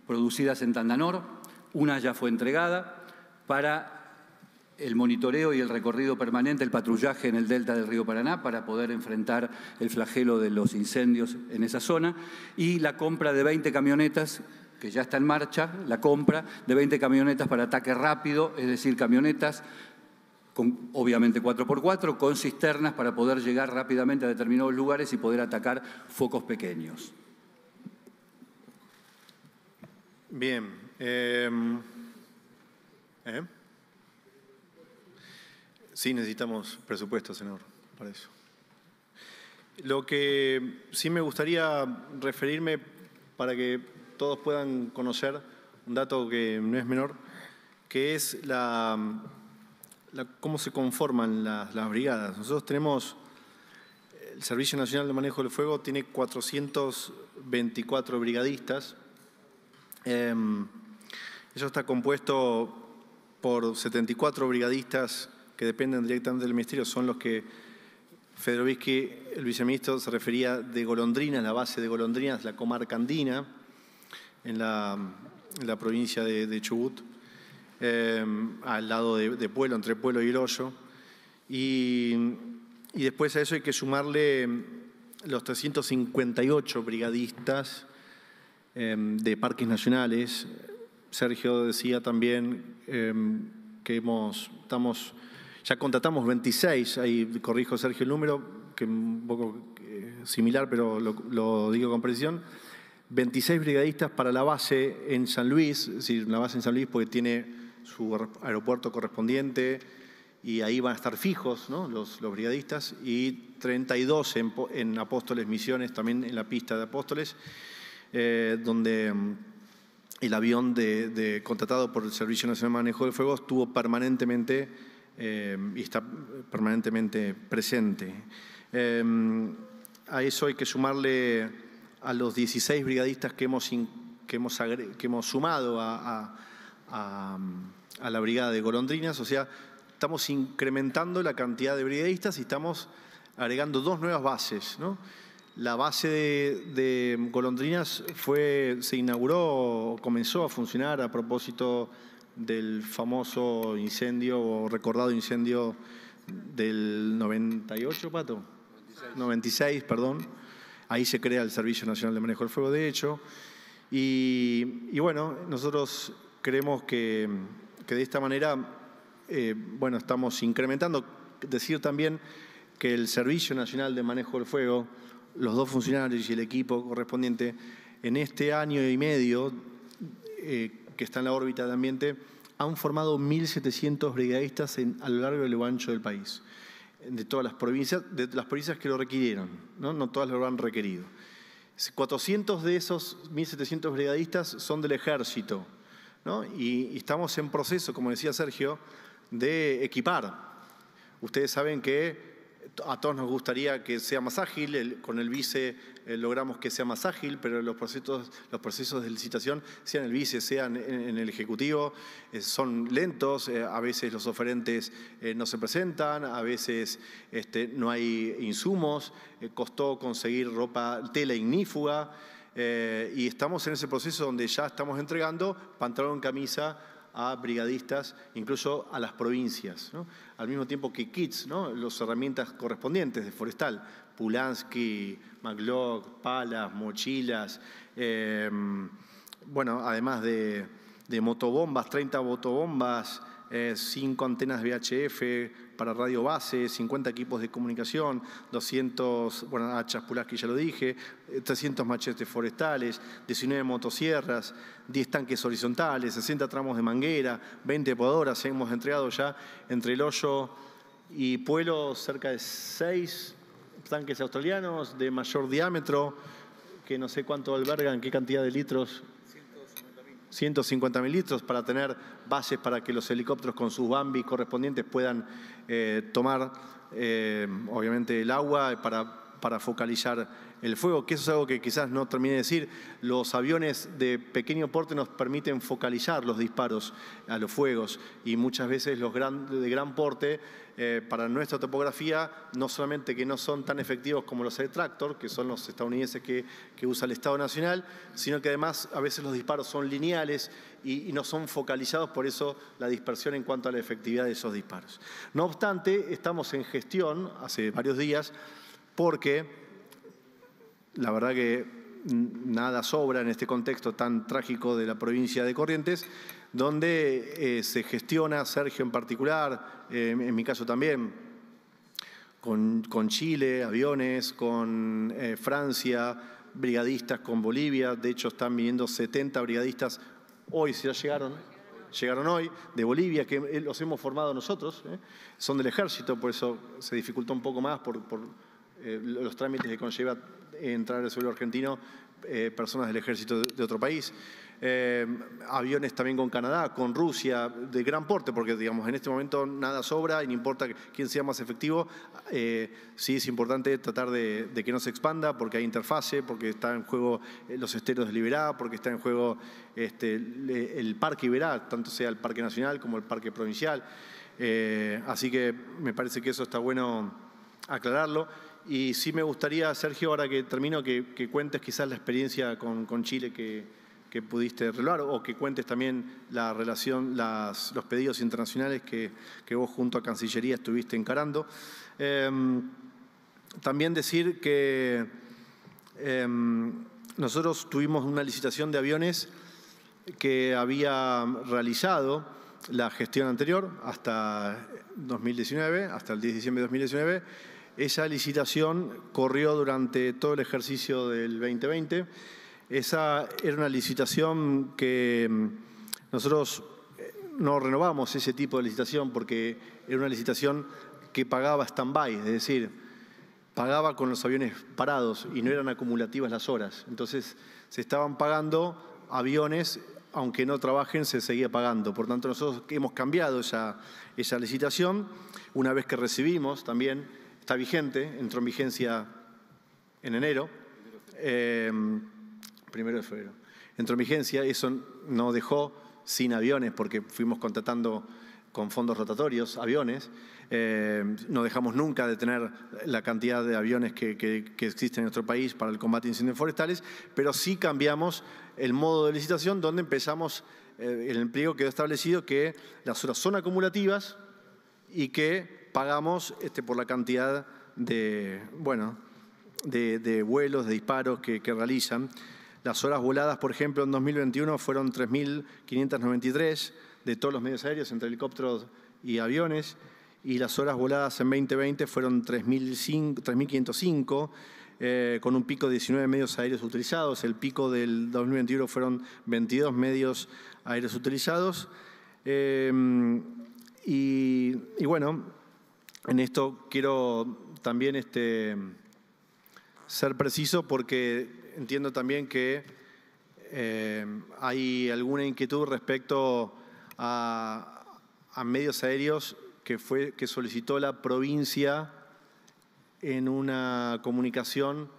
producidas en Tandanor, una ya fue entregada, para el monitoreo y el recorrido permanente, el patrullaje en el delta del río Paraná para poder enfrentar el flagelo de los incendios en esa zona y la compra de 20 camionetas que ya está en marcha, la compra de 20 camionetas para ataque rápido, es decir, camionetas con, obviamente 4x4, con cisternas para poder llegar rápidamente a determinados lugares y poder atacar focos pequeños. Bien. Eh, ¿eh? Sí, necesitamos presupuesto, señor, para eso. Lo que sí me gustaría referirme para que todos puedan conocer un dato que no es menor, que es la, cómo se conforman las, brigadas. Nosotros tenemos, el Servicio Nacional de Manejo del Fuego tiene 424 brigadistas. Em, eso está compuesto por 74 brigadistas dependen directamente del Ministerio son los que Federovisky, el viceministro, se refería de golondrinas, la base de golondrinas, la comarca andina, en la, en la provincia de, Chubut, eh, al lado de, Pueblo, entre Pueblo y El Y, después a eso hay que sumarle eh, los 358 brigadistas eh, de parques nacionales. Sergio decía también que hemos, estamos ya contratamos 26, ahí corrijo Sergio el número, que es un poco eh, similar, pero lo, digo con precisión. 26 brigadistas para la base en San Luis, es decir, la base en San Luis porque tiene su aeropuerto correspondiente y ahí van a estar fijos ¿no? los, brigadistas y 32 en, Apóstoles Misiones, también en la pista de Apóstoles, eh, donde mm, el avión contratado por el Servicio Nacional de Manejo de Fuego estuvo permanentemente eh, y está permanentemente presente. Eh, a eso hay que sumarle a los 16 brigadistas que hemos, que hemos, que hemos sumado a, a, la brigada de golondrinas, o sea, estamos incrementando la cantidad de brigadistas y estamos agregando dos nuevas bases. ¿no? La base de, de golondrinas fue, se inauguró, comenzó a funcionar a propósito del famoso incendio o recordado incendio del 98, Pato. 96, perdón. Ahí se crea el Servicio Nacional de Manejo del Fuego, de hecho. Y, bueno, nosotros creemos que, que de esta manera, eh, bueno, estamos incrementando. Decir también que el Servicio Nacional de Manejo del Fuego, los dos funcionarios y el equipo correspondiente, en este año y medio eh, que está en la órbita de ambiente, han formado 1.700 brigadistas a lo largo y lo ancho del país, de todas las provincias, de las provincias que lo requirieron, no, no todas lo han requerido. 400 de esos 1.700 brigadistas son del ejército, ¿no? y estamos en proceso, como decía Sergio, de equipar. Ustedes saben que a todos nos gustaría que sea más ágil, con el vice eh, logramos que sea más ágil, pero los procesos, de licitación, sean el vice, sean en, el ejecutivo, eh, son lentos, eh, a veces los oferentes no se presentan, a veces este, no hay insumos, costó conseguir ropa, tela ignífuga, y estamos en ese proceso donde ya estamos entregando pantalón, camisa, a brigadistas, incluso a las provincias, al mismo tiempo que kits, ¿no? las herramientas correspondientes de forestal, Pulansky, McLaughlin, palas, mochilas, em, bueno, además de, de motobombas, 30 motobombas, 5 eh, antenas VHF para radio base, 50 equipos de comunicación, 200 bueno, hachas ah, que ya lo dije, 300 eh, machetes forestales, 19 motosierras, 10 tanques horizontales, 60 tramos de manguera, 20 podadoras. Hemos entregado ya entre el hoyo y pueblo cerca de 6 tanques australianos de mayor diámetro, que no sé cuánto albergan, qué cantidad de litros 150 mil litros para tener bases para que los helicópteros con sus Bambi correspondientes puedan eh, tomar, eh, obviamente, el agua para, para focalizar el fuego, que eso es algo que quizás no termine de decir. Los aviones de pequeño porte nos permiten focalizar los disparos a los fuegos y muchas veces los de gran porte, eh, para nuestra topografía, no solamente que no son tan efectivos como los E-Tractor, que son los estadounidenses que, usa el Estado Nacional, sino que además a veces los disparos son lineales y no son focalizados, por eso la dispersión en cuanto a la efectividad de esos disparos. No obstante, estamos en gestión hace varios días porque la verdad que nada sobra en este contexto tan trágico de la provincia de Corrientes, donde eh, se gestiona, Sergio en particular, eh, en mi caso también, con, Chile, aviones, con eh, Francia, brigadistas con Bolivia, de hecho están viniendo 70 brigadistas, hoy se ya llegaron, llegaron hoy, de Bolivia, que los hemos formado nosotros, son del ejército, por eso se dificultó un poco más por los trámites que conlleva entrar al suelo argentino eh, personas del ejército de, otro país. Eh, aviones también con Canadá, con Rusia, de gran porte, porque digamos, en este momento nada sobra y no importa quién sea más efectivo, eh, sí es importante tratar de, que no se expanda, porque hay interfase, porque están en juego los esteros de Liberá, porque está en juego este, el Parque Iberá, tanto sea el Parque Nacional como el Parque Provincial. así que me parece que eso está bueno aclararlo. Y sí me gustaría, Sergio, ahora que termino, que, cuentes quizás la experiencia con, Chile que, pudiste revelar o que cuentes también la relación, los pedidos internacionales que, vos junto a Cancillería estuviste encarando. Em, también decir que em, nosotros tuvimos una licitación de aviones que había realizado la gestión anterior hasta 2019, hasta el 10 de diciembre de 2019 esa licitación corrió durante todo el ejercicio del 2020. Esa era una licitación que mm, nosotros eh, no renovamos ese tipo de licitación porque era una licitación que pagaba stand-by, es decir, pagaba con los aviones parados y no eran acumulativas las horas. Entonces se estaban pagando aviones, aunque no trabajen, se seguía pagando. Por tanto, nosotros hemos cambiado esa, esa licitación. Una vez que recibimos también está vigente, entró en vigencia en enero, em, primero de febrero, entró en vigencia, eso no dejó sin aviones porque fuimos contratando con fondos rotatorios, aviones. Em, no dejamos nunca de tener la cantidad de aviones que, que, existen en nuestro país para el combate a incendios forestales, pero sí cambiamos el modo de licitación donde empezamos, eh, el empleo quedó establecido que las horas son acumulativas y que pagamos este, por la cantidad de, vuelos, de disparos que, realizan. Las horas voladas, por ejemplo, en 2021 fueron 3.593 de todos los medios aéreos, entre helicópteros y aviones, y las horas voladas en 2020 fueron 3.505, eh, con un pico de 19 medios aéreos utilizados. El pico del 2021 fueron 22 medios aéreos utilizados. Eh, y bueno, en esto quiero también este, ser preciso porque entiendo también que eh, hay alguna inquietud respecto a, medios aéreos que, solicitó la provincia en una comunicación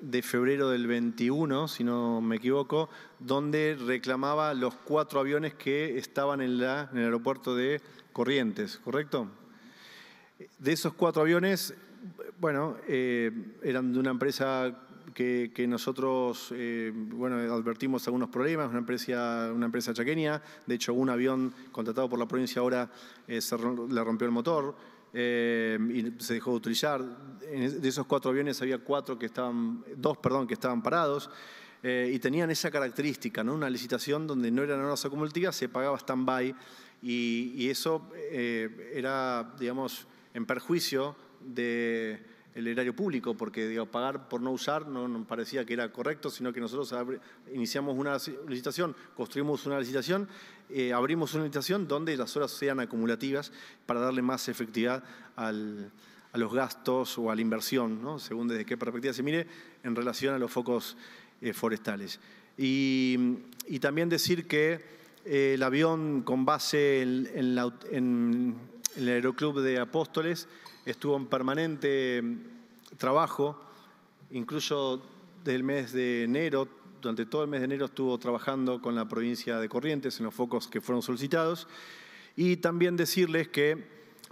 de febrero del 21, si no me equivoco, donde reclamaba los cuatro aviones que estaban en el aeropuerto de Corrientes, ¿correcto? De esos cuatro aviones, bueno, eh, eran de una empresa que, nosotros, eh, bueno, advertimos algunos problemas, una empresa, una empresa chaqueña. De hecho, un avión contratado por la provincia ahora eh, se, le rompió el motor y se dejó de utilizar. De esos cuatro aviones había cuatro que estaban, dos, perdón, que estaban parados. y tenían esa característica, ¿no? una licitación donde no eran horas acumulativas, se pagaba stand-by y, eso era, digamos, en perjuicio del erario público, porque pagar por no usar no nos parecía que era correcto, sino que nosotros iniciamos una licitación, construimos una licitación, eh, abrimos una licitación donde las horas sean acumulativas para darle más efectividad a los gastos o a la inversión, ¿no? según desde qué perspectiva se mire, en relación a los focos eh, forestales. Y, también decir que eh, el avión con base en, la, en el Aeroclub de Apóstoles, estuvo en permanente em, trabajo, incluso desde el mes de enero, durante todo el mes de enero estuvo trabajando con la provincia de Corrientes en los focos que fueron solicitados. Y también decirles que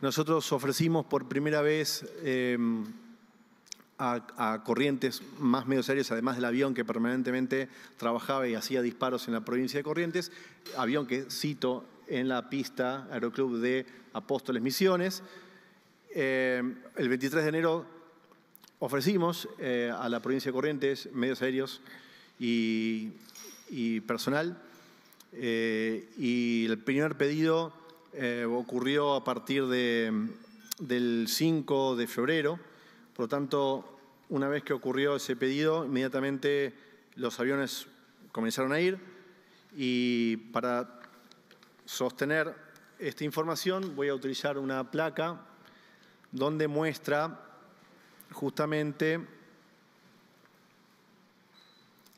nosotros ofrecimos por primera vez em, a, a, Corrientes más medios aéreos, además del avión que permanentemente trabajaba y hacía disparos en la provincia de Corrientes, avión que cito en la pista Aeroclub de Apóstoles Misiones. Eh, el 23 de enero ofrecimos eh, a la provincia de Corrientes medios aéreos y, personal. Eh, y el primer pedido ocurrió a partir de, del 5 de febrero. Por lo tanto, una vez que ocurrió ese pedido, inmediatamente los aviones comenzaron a ir y para sostener esta información voy a utilizar una placa donde muestra justamente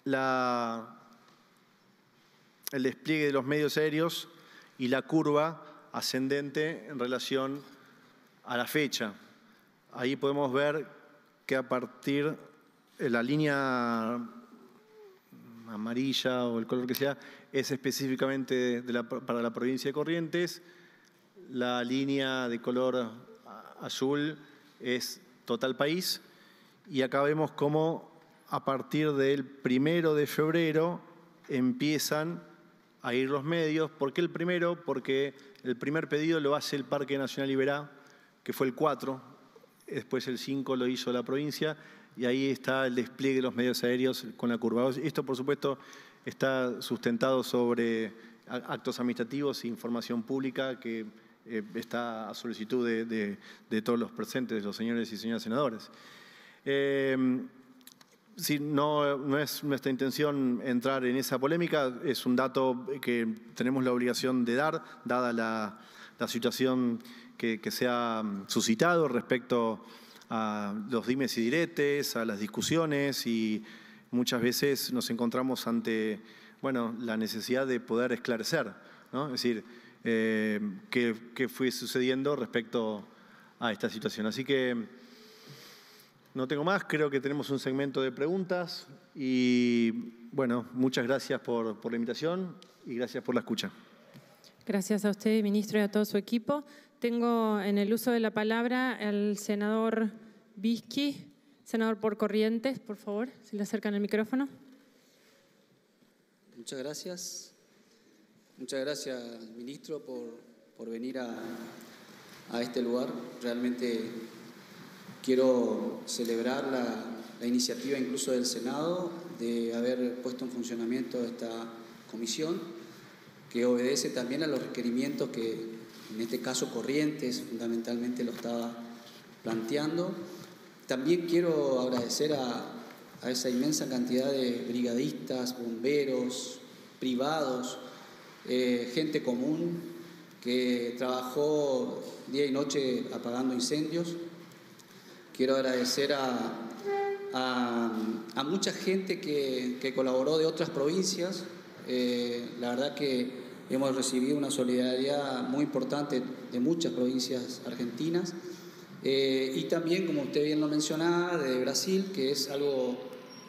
el despliegue de los medios aéreos y la curva ascendente en relación a la fecha. Ahí podemos ver que a partir de eh, la línea amarilla o el color que sea, es específicamente para la provincia de Corrientes. La línea de color azul es total país. Y acá vemos cómo a partir del primero de febrero empiezan a ir los medios. ¿Por qué el primero? Porque el primer pedido lo hace el Parque Nacional Iberá, que fue el 4, después el 5 lo hizo la provincia, y ahí está el despliegue de los medios aéreos con la curva. Esto, por supuesto, está sustentado sobre actos administrativos e información pública que eh, está a solicitud de, todos los presentes, los señores y señoras senadores. Eh, si no, es nuestra intención entrar en esa polémica, es un dato que tenemos la obligación de dar, dada la, situación que, que, se ha suscitado respecto a los dimes y diretes, a las discusiones y muchas veces nos encontramos ante bueno, la necesidad de poder esclarecer, es decir, eh, qué, fue sucediendo respecto a esta situación. Así que no tengo más, creo que tenemos un segmento de preguntas y bueno, muchas gracias por, la invitación y gracias por la escucha. Gracias a usted, ministro, y a todo su equipo. Tengo en el uso de la palabra al senador Bisky. Senador por Corrientes, por favor, si le acercan el micrófono. Muchas gracias. Muchas gracias, ministro, por, venir a, este lugar. Realmente quiero celebrar la, la, iniciativa incluso del Senado de haber puesto en funcionamiento esta comisión que obedece también a los requerimientos que en este caso Corrientes fundamentalmente lo estaba planteando también quiero agradecer a, esa inmensa cantidad de brigadistas, bomberos, privados, eh, gente común que trabajó día y noche apagando incendios. Quiero agradecer a, mucha gente que, colaboró de otras provincias. Eh, la verdad que hemos recibido una solidaridad muy importante de muchas provincias argentinas. Eh, y también, como usted bien lo mencionaba, de Brasil, que es algo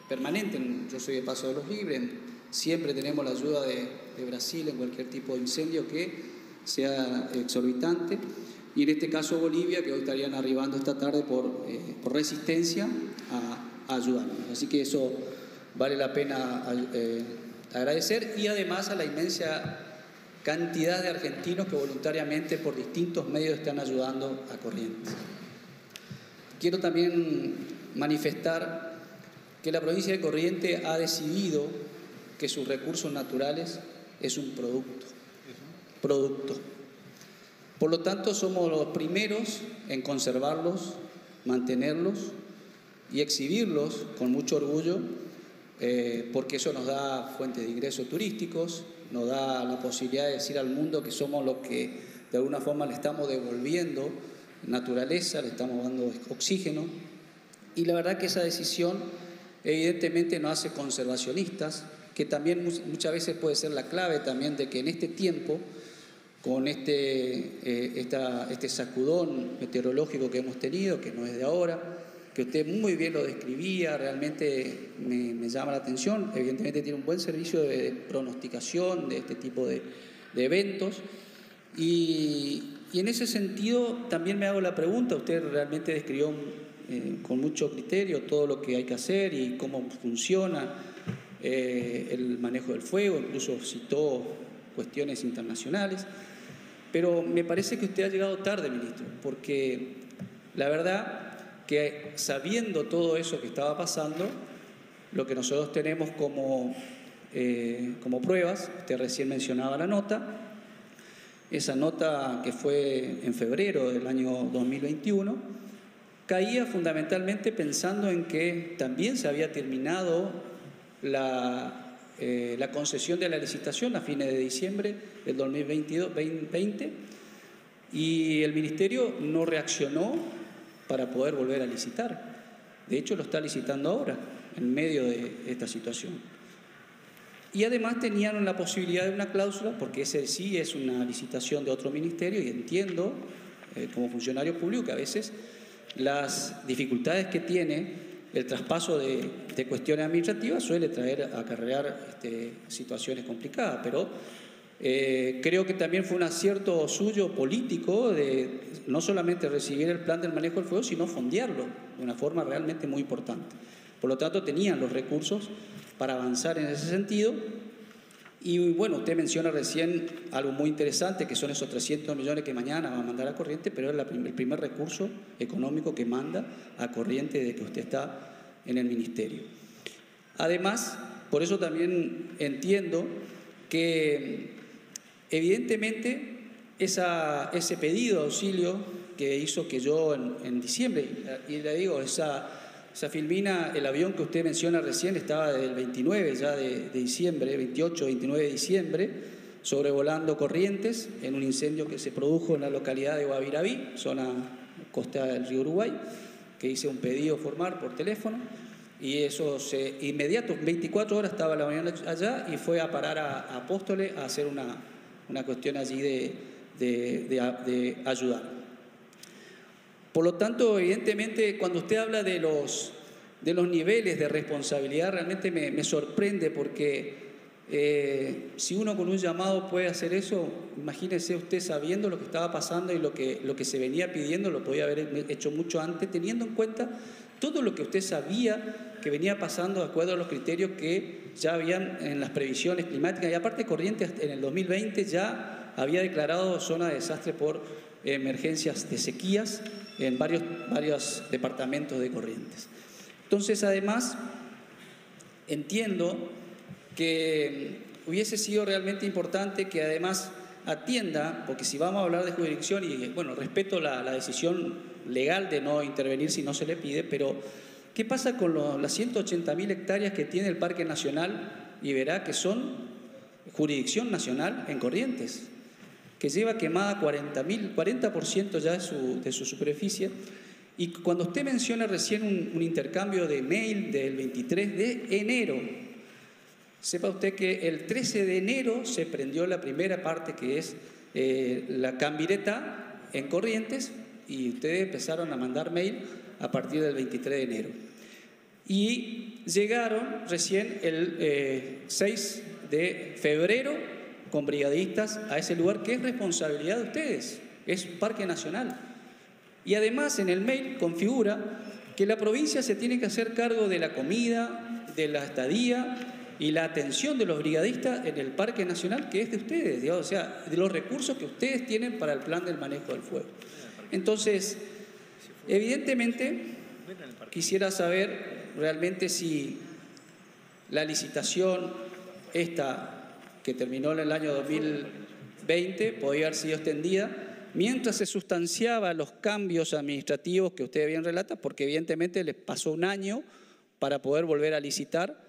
permanente. Yo soy de Paso de los Libres, siempre tenemos la ayuda de, Brasil en cualquier tipo de incendio que sea exorbitante. Y en este caso Bolivia, que hoy estarían arribando esta tarde por, eh, resistencia a, ayudarnos. Así que eso vale la pena eh, agradecer y además a la inmensa cantidad de argentinos que voluntariamente por distintos medios están ayudando a Corrientes. Quiero también manifestar que la provincia de Corrientes ha decidido que sus recursos naturales es un producto. Producto. Por lo tanto, somos los primeros en conservarlos, mantenerlos y exhibirlos con mucho orgullo, eh, porque eso nos da fuentes de ingresos turísticos, nos da la posibilidad de decir al mundo que somos los que de alguna forma le estamos devolviendo naturaleza, le estamos dando oxígeno. Y la verdad que esa decisión evidentemente nos hace conservacionistas, que también muchas veces puede ser la clave también de que en este tiempo, con este, eh, este sacudón meteorológico que hemos tenido, que no es de ahora, que usted muy bien lo describía, realmente me, llama la atención, evidentemente tiene un buen servicio de, pronosticación de este tipo de, de eventos. Y, y en ese sentido también me hago la pregunta, usted realmente describió eh, con mucho criterio todo lo que hay que hacer y cómo funciona eh, el manejo del fuego, incluso citó cuestiones internacionales, pero me parece que usted ha llegado tarde, ministro, porque la verdad que sabiendo todo eso que estaba pasando, lo que nosotros tenemos como, eh, como pruebas, usted recién mencionaba la nota, esa nota que fue en febrero del año 2021, caía fundamentalmente pensando en que también se había terminado la, eh, la concesión de la licitación a fines de diciembre del 2020 y el Ministerio no reaccionó para poder volver a licitar. De hecho, lo está licitando ahora, en medio de esta situación. Y además tenían la posibilidad de una cláusula, porque ese sí es una licitación de otro ministerio y entiendo eh, como funcionario público que a veces las dificultades que tiene el traspaso de, cuestiones administrativas suele traer, acarrear este, situaciones complicadas, pero eh, creo que también fue un acierto suyo político de no solamente recibir el plan del manejo del fuego, sino fondearlo de una forma realmente muy importante. Por lo tanto, tenían los recursos para avanzar en ese sentido. Y bueno, usted menciona recién algo muy interesante, que son esos 300 millones que mañana va a mandar a corriente, pero es el primer recurso económico que manda a corriente desde que usted está en el ministerio. Además, por eso también entiendo que evidentemente ese pedido de auxilio que hizo que yo en diciembre, y le digo, esa esa Filmina, el avión que usted menciona recién estaba del 29 ya de, diciembre, 28, 29 de diciembre, sobrevolando Corrientes en un incendio que se produjo en la localidad de Guaviraví, zona costa del río Uruguay, que hice un pedido formal por teléfono. Y eso se, inmediato, 24 horas estaba la mañana allá y fue a parar a, Apóstoles a hacer una, cuestión allí de, de, de ayudar. Por lo tanto, evidentemente, cuando usted habla de los, de los niveles de responsabilidad, realmente me, sorprende porque eh, si uno con un llamado puede hacer eso, imagínese usted sabiendo lo que estaba pasando y lo que, lo que se venía pidiendo, lo podía haber hecho mucho antes, teniendo en cuenta todo lo que usted sabía que venía pasando de acuerdo a los criterios que ya habían en las previsiones climáticas. Y aparte, Corrientes en el 2020 ya había declarado zona de desastre por emergencias de sequías en varios, varios departamentos de Corrientes. Entonces, además, entiendo que hubiese sido realmente importante que además atienda, porque si vamos a hablar de jurisdicción, y bueno, respeto la, decisión legal de no intervenir si no se le pide, pero ¿qué pasa con las las mil hectáreas que tiene el Parque Nacional y verá que son jurisdicción nacional en Corrientes? que lleva quemada 40%, 40 ya de su, de su, superficie. Y cuando usted menciona recién un, intercambio de mail del 23 de enero, sepa usted que el 13 de enero se prendió la primera parte que es eh, la cambireta en Corrientes y ustedes empezaron a mandar mail a partir del 23 de enero. Y llegaron recién el 6 eh, de febrero con brigadistas a ese lugar que es responsabilidad de ustedes, es Parque Nacional. Y además en el mail configura que la provincia se tiene que hacer cargo de la comida, de la estadía y la atención de los brigadistas en el Parque Nacional que es de ustedes, o sea, de los recursos que ustedes tienen para el plan del manejo del fuego. Entonces, evidentemente, quisiera saber realmente si la licitación, esta que terminó en el año 2020, podía haber sido extendida, mientras se sustanciaba los cambios administrativos que usted bien relata, porque evidentemente les pasó un año para poder volver a licitar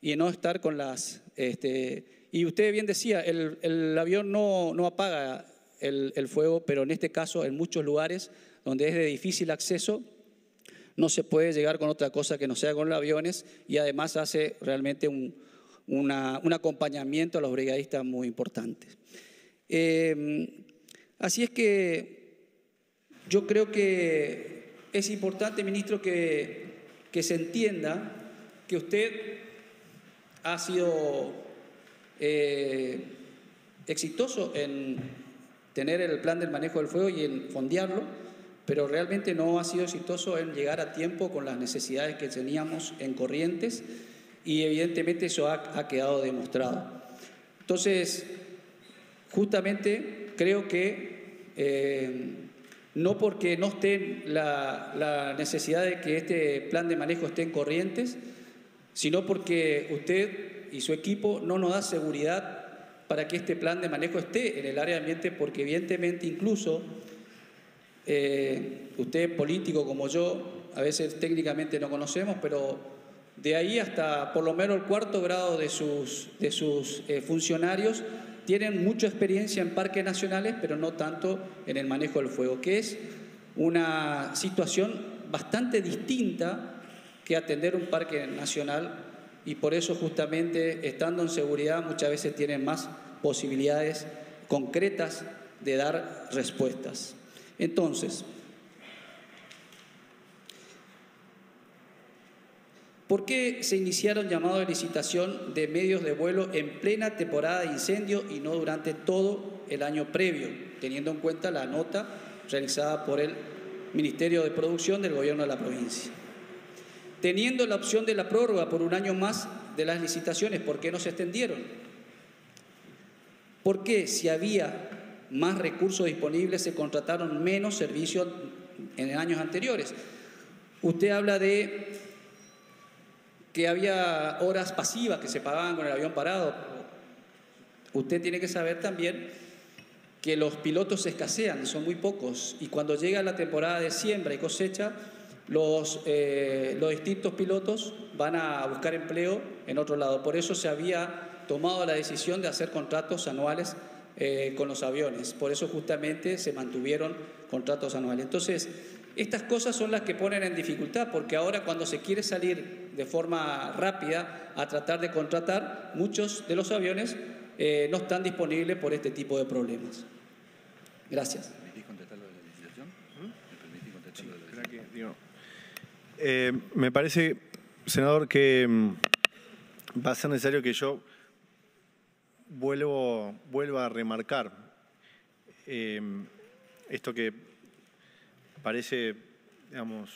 y no estar con las... Este, y usted bien decía, el, avión no, no apaga el, el, fuego, pero en este caso en muchos lugares donde es de difícil acceso, no se puede llegar con otra cosa que no sea con los aviones y además hace realmente un, un acompañamiento a los brigadistas muy importante. Em, así es que yo creo que es importante, ministro, que, se entienda que usted ha sido eh, exitoso en tener el plan del manejo del fuego y en fondearlo, pero realmente no ha sido exitoso en llegar a tiempo con las necesidades que teníamos en Corrientes y evidentemente eso ha, quedado demostrado. Entonces, justamente creo que eh, no porque no esté la, necesidad de que este plan de manejo esté en corrientes, sino porque usted y su equipo no nos da seguridad para que este plan de manejo esté en el área de ambiente, porque evidentemente incluso eh, usted político como yo, a veces técnicamente no conocemos, pero de ahí hasta por lo menos el cuarto grado de sus, de sus eh, funcionarios tienen mucha experiencia en parques nacionales, pero no tanto en el manejo del fuego, que es una situación bastante distinta que atender un parque nacional y por eso justamente estando en seguridad muchas veces tienen más posibilidades concretas de dar respuestas. Entonces, ¿Por qué se iniciaron llamados de licitación de medios de vuelo en plena temporada de incendio y no durante todo el año previo, teniendo en cuenta la nota realizada por el Ministerio de Producción del Gobierno de la provincia? Teniendo la opción de la prórroga por un año más de las licitaciones, ¿por qué no se extendieron? ¿Por qué si había más recursos disponibles se contrataron menos servicios en años anteriores? Usted habla de que había horas pasivas que se pagaban con el avión parado. Usted tiene que saber también que los pilotos escasean, son muy pocos, y cuando llega la temporada de siembra y cosecha, los, eh, distintos pilotos van a buscar empleo en otro lado. Por eso se había tomado la decisión de hacer contratos anuales eh, con los aviones. Por eso justamente se mantuvieron contratos anuales. Entonces, estas cosas son las que ponen en dificultad, porque ahora cuando se quiere salir de forma rápida a tratar de contratar, muchos de los aviones eh, no están disponibles por este tipo de problemas. Gracias. ¿Me contestar lo de la me parece, senador, que mm, va a ser necesario que yo vuelva a remarcar eh, esto que parece, digamos,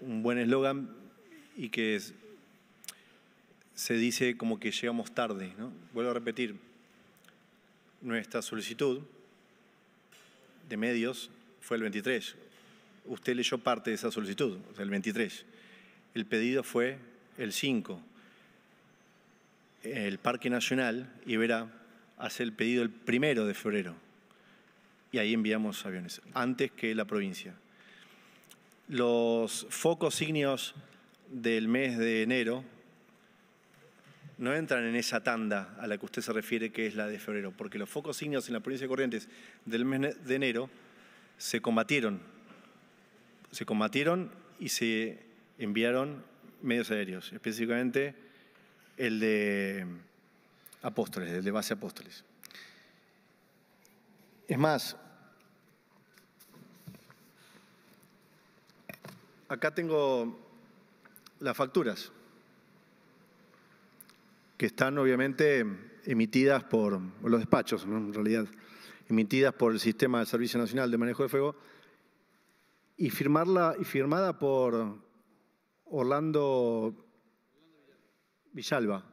un buen eslogan y que se dice como que llegamos tarde. ¿no? Vuelvo a repetir, nuestra solicitud de medios fue el 23. Usted leyó parte de esa solicitud, el 23. El pedido fue el 5. El Parque Nacional, Iberá, hace el pedido el primero de febrero y ahí enviamos aviones, antes que la provincia. Los focos signios del mes de enero no entran en esa tanda a la que usted se refiere, que es la de febrero, porque los focos signos en la provincia de Corrientes del mes de enero se combatieron. Se combatieron y se enviaron medios aéreos, específicamente el de Apóstoles, el de base Apóstoles. Es más, acá tengo las facturas, que están obviamente emitidas por los despachos, en realidad, emitidas por el Sistema de Servicio Nacional de Manejo de Fuego, y, firmada por Orlando Villalba,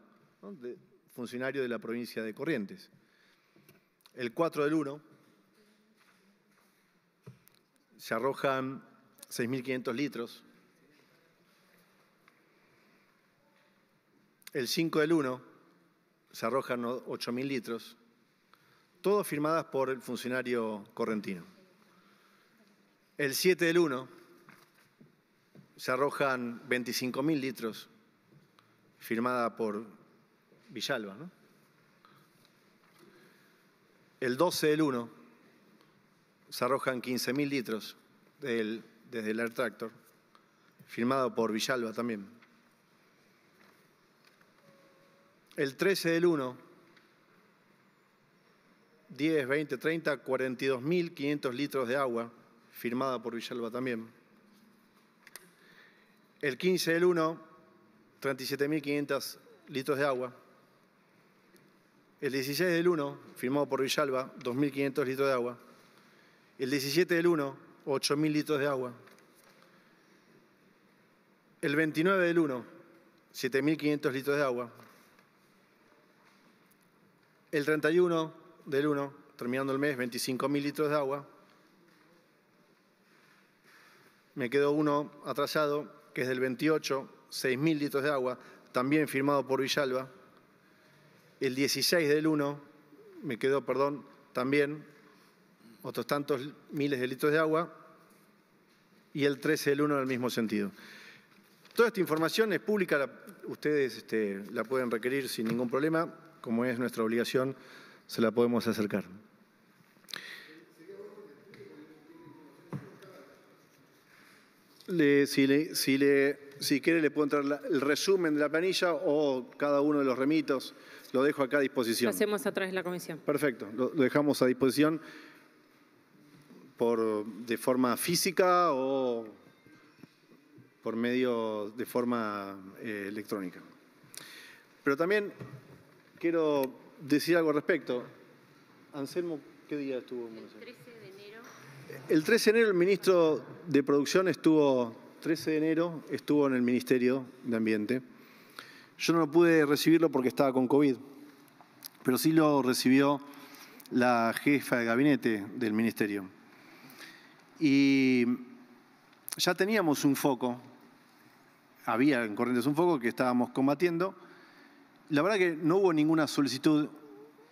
funcionario de la provincia de Corrientes. El 4 del 1 se arrojan 6.500 litros. El 5 del 1 se arrojan 8.000 litros, todas firmadas por el funcionario correntino. El 7 del 1 se arrojan 25.000 litros, firmada por Villalba. ¿no? El 12 del 1 se arrojan 15.000 litros desde el Air Tractor, firmado por Villalba también. El 13 del 1, 10, 20, 30, 42.500 litros de agua, firmada por Villalba también. El 15 del 1, 37.500 litros de agua. El 16 del 1, firmado por Villalba, 2.500 litros de agua. El 17 del 1, 8.000 litros de agua. El 29 del 1, 7.500 litros de agua. El 31 del 1, terminando el mes, 25.000 litros de agua. Me quedó uno atrasado, que es del 28, 6.000 litros de agua, también firmado por Villalba. El 16 del 1, me quedó, perdón, también otros tantos miles de litros de agua, y el 13 del 1 en el mismo sentido. Toda esta información es pública, ustedes este, la pueden requerir sin ningún problema, como es nuestra obligación, se la podemos acercar. si, le, si, quiere le puedo entrar el resumen de la planilla o cada uno de los remitos, lo dejo acá a disposición. Lo hacemos a través de la comisión. Perfecto, lo dejamos a disposición por, de forma física o por medio de forma eh, electrónica. Pero también quiero decir algo al respecto. Anselmo, ¿qué día estuvo El 13 de enero. El 13 de enero el ministro de Producción estuvo, 13 de enero, estuvo en el Ministerio de Ambiente. Yo no pude recibirlo porque estaba con COVID, pero sí lo recibió la jefa de gabinete del ministerio. Y ya teníamos un foco, había en Corrientes un foco que estábamos combatiendo. La verdad que no hubo ninguna solicitud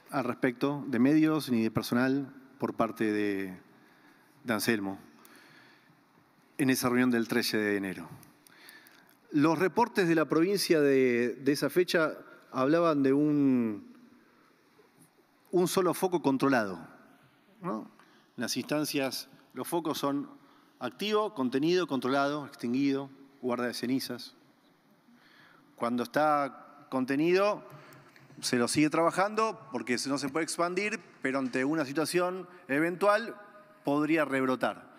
al respecto de medios ni de personal por parte de, Anselmo en esa reunión del 13 de enero. Los reportes de la provincia de, esa fecha hablaban de un, un solo foco controlado. Las instancias los focos son activo, contenido, controlado, extinguido, guarda de cenizas. Cuando está contenido, se lo sigue trabajando porque no se puede expandir, pero ante una situación eventual podría rebrotar.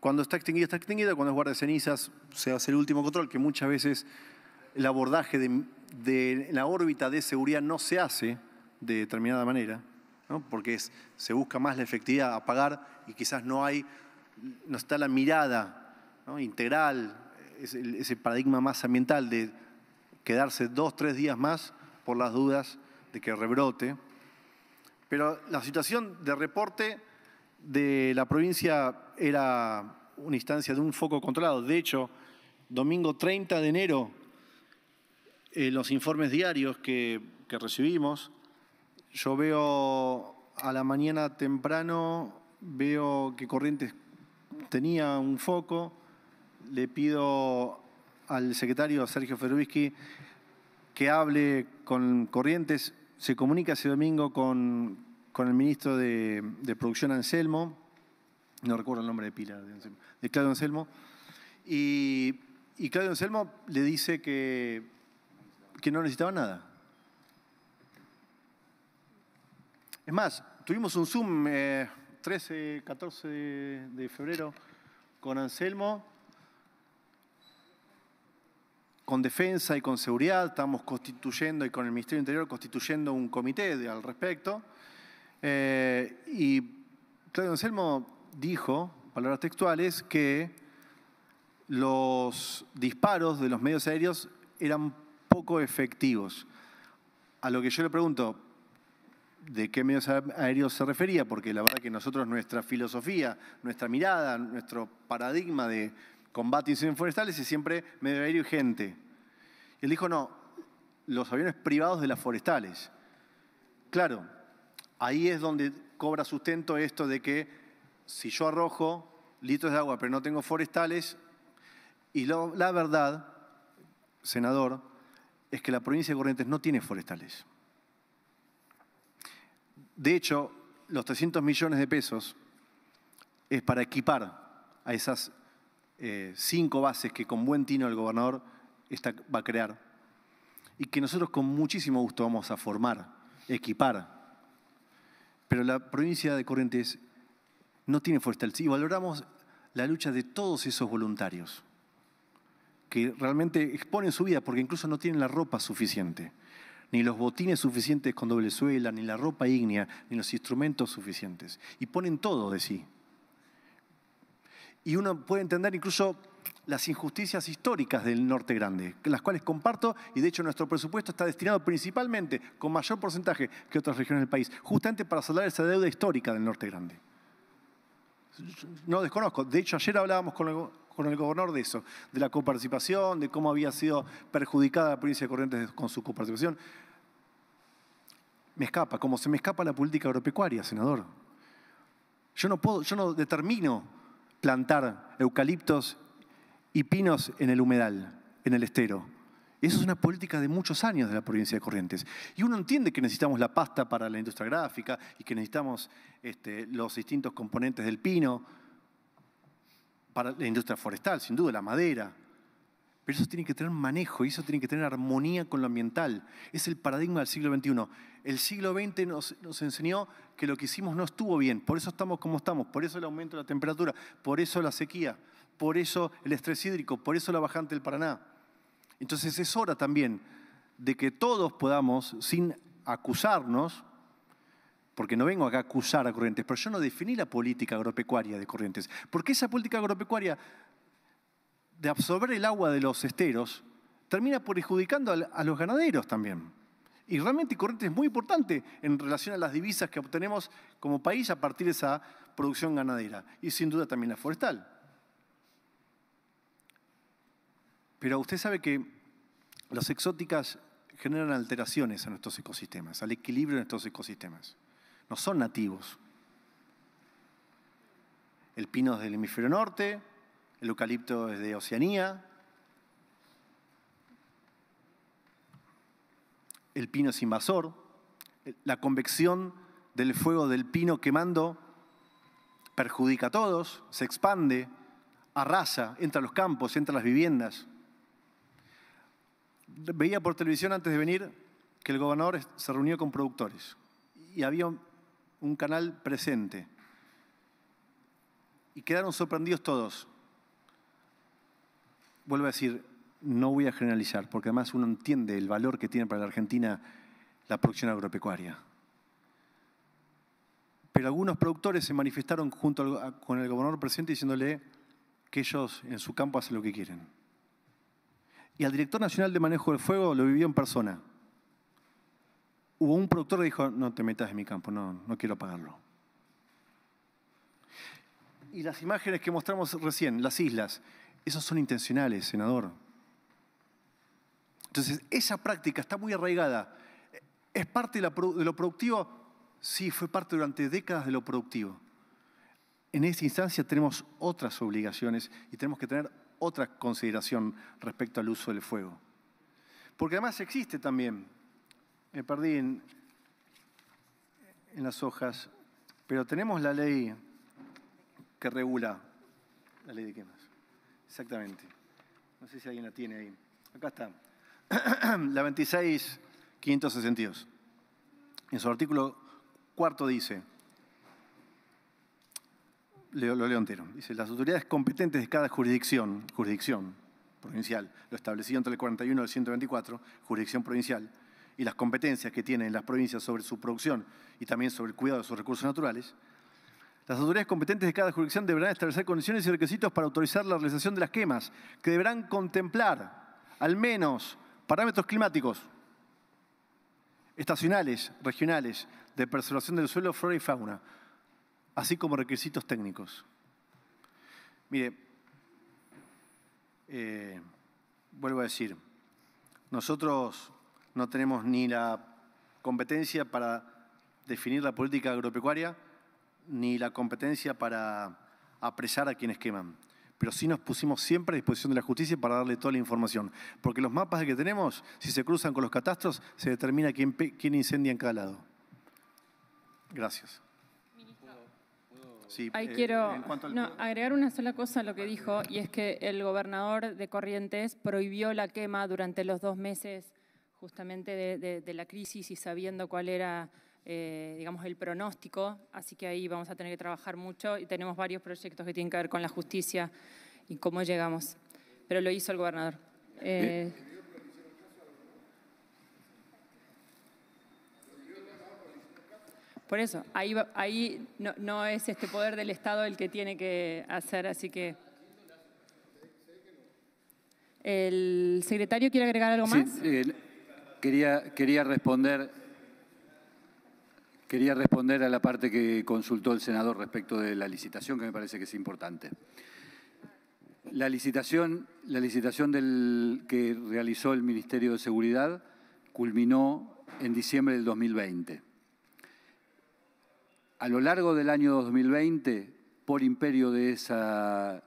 Cuando está extinguido, está extinguido. Cuando es guarda de cenizas, se hace el último control, que muchas veces el abordaje de, la órbita de seguridad no se hace de determinada manera, porque se busca más la efectividad, apagar y quizás no hay, no está la mirada integral, ese, paradigma más ambiental de quedarse dos, tres días más por las dudas de que rebrote. Pero la situación de reporte de la provincia era una instancia de un foco controlado. De hecho, domingo 30 de enero, en los informes diarios que recibimos, yo veo a la mañana temprano veo que Corrientes tenía un foco, le pido al secretario Sergio Ferubisky que hable con Corrientes, se comunica ese domingo con, el ministro de, Producción Anselmo, no recuerdo el nombre de Pilar, de, Anselmo, Claudio Anselmo, y, y, Claudio Anselmo le dice que, que no necesitaba nada. Es más, tuvimos un Zoom... Eh, 13, 14 de, febrero con Anselmo, con defensa y con seguridad, estamos constituyendo y con el Ministerio Interior constituyendo un comité al respecto. Eh, y Claudio Anselmo dijo, palabras textuales, que los disparos de los medios aéreos eran poco efectivos. A lo que yo le pregunto, de qué medios aéreos se refería, porque la verdad que nosotros, nuestra filosofía, nuestra mirada, nuestro paradigma de combate y incendios forestales es siempre medio aéreo y gente. Él dijo, no, los aviones privados de las forestales. Claro, ahí es donde cobra sustento esto de que si yo arrojo litros de agua pero no tengo forestales, y la verdad, senador, es que la provincia de Corrientes no tiene forestales. De hecho, los 300 millones de pesos es para equipar a esas eh, cinco bases que con buen tino el gobernador va a crear y que nosotros con muchísimo gusto vamos a formar, equipar. Pero la provincia de Corrientes no tiene fuerza. Y valoramos la lucha de todos esos voluntarios que realmente exponen su vida porque incluso no tienen la ropa suficiente ni los botines suficientes con doble suela, ni la ropa ígnea, ni los instrumentos suficientes. Y ponen todo de sí. Y uno puede entender incluso las injusticias históricas del Norte Grande, las cuales comparto y de hecho nuestro presupuesto está destinado principalmente, con mayor porcentaje que otras regiones del país, justamente para saldar esa deuda histórica del Norte Grande. No desconozco, de hecho ayer hablábamos con con el gobernador de eso, de la coparticipación, de cómo había sido perjudicada la provincia de Corrientes con su coparticipación. Me escapa, como se me escapa la política agropecuaria, senador. Yo no puedo, yo no determino plantar eucaliptos y pinos en el humedal, en el estero. Eso es una política de muchos años de la provincia de Corrientes. Y uno entiende que necesitamos la pasta para la industria gráfica y que necesitamos este, los distintos componentes del pino para la industria forestal, sin duda, la madera. Pero eso tiene que tener manejo y eso tiene que tener armonía con lo ambiental. Es el paradigma del siglo XXI. El siglo XX nos, nos enseñó que lo que hicimos no estuvo bien, por eso estamos como estamos, por eso el aumento de la temperatura, por eso la sequía, por eso el estrés hídrico, por eso la bajante del Paraná. Entonces es hora también de que todos podamos, sin acusarnos, porque no vengo acá a acusar a Corrientes, pero yo no definí la política agropecuaria de Corrientes, porque esa política agropecuaria de absorber el agua de los esteros termina perjudicando a los ganaderos también. Y realmente Corrientes es muy importante en relación a las divisas que obtenemos como país a partir de esa producción ganadera y sin duda también la forestal. Pero usted sabe que las exóticas generan alteraciones a nuestros ecosistemas, al equilibrio de nuestros ecosistemas no son nativos. El pino es del hemisferio norte, el eucalipto es de Oceanía, el pino es invasor, la convección del fuego del pino quemando perjudica a todos, se expande, arrasa, entra a los campos, entra a las viviendas. Veía por televisión antes de venir que el gobernador se reunió con productores y había un canal presente. Y quedaron sorprendidos todos. Vuelvo a decir, no voy a generalizar, porque además uno entiende el valor que tiene para la Argentina la producción agropecuaria. Pero algunos productores se manifestaron junto con el gobernador presente diciéndole que ellos en su campo hacen lo que quieren. Y al director nacional de manejo del fuego lo vivió en persona hubo un productor que dijo, no te metas en mi campo, no, no quiero pagarlo. Y las imágenes que mostramos recién, las islas, esos son intencionales, senador. Entonces, esa práctica está muy arraigada. ¿Es parte de lo productivo? Sí, fue parte durante décadas de lo productivo. En esta instancia tenemos otras obligaciones y tenemos que tener otra consideración respecto al uso del fuego. Porque además existe también me perdí en, las hojas, pero tenemos la ley que regula. ¿La ley de qué Exactamente. No sé si alguien la tiene ahí. Acá está. la 26562. En su artículo cuarto dice, lo leo entero, dice, las autoridades competentes de cada jurisdicción, jurisdicción provincial, lo establecido entre el 41 y el 124, jurisdicción provincial, y las competencias que tienen las provincias sobre su producción y también sobre el cuidado de sus recursos naturales, las autoridades competentes de cada jurisdicción deberán establecer condiciones y requisitos para autorizar la realización de las quemas, que deberán contemplar al menos parámetros climáticos, estacionales, regionales, de preservación del suelo, flora y fauna, así como requisitos técnicos. Mire, eh, vuelvo a decir, nosotros no tenemos ni la competencia para definir la política agropecuaria, ni la competencia para apresar a quienes queman. Pero sí nos pusimos siempre a disposición de la justicia para darle toda la información. Porque los mapas que tenemos, si se cruzan con los catastros, se determina quién, incendia en cada lado. Gracias. Eh, quiero agregar una sola cosa a lo que dijo, y es que el gobernador de Corrientes prohibió la quema durante los dos meses justamente de, la crisis y sabiendo cuál era eh, digamos, el pronóstico, así que ahí vamos a tener que trabajar mucho y tenemos varios proyectos que tienen que ver con la justicia y cómo llegamos. Pero lo hizo el gobernador. Eh, por eso, ahí, ahí no, es este poder del Estado el que tiene que hacer, así que... ¿El secretario quiere agregar algo más? Eh, quería, responder, quería responder a la parte que consultó el senador respecto de la licitación, que me parece que es importante. La licitación, la licitación del, que realizó el Ministerio de Seguridad culminó en diciembre del 2020. A lo largo del año 2020, por imperio de esa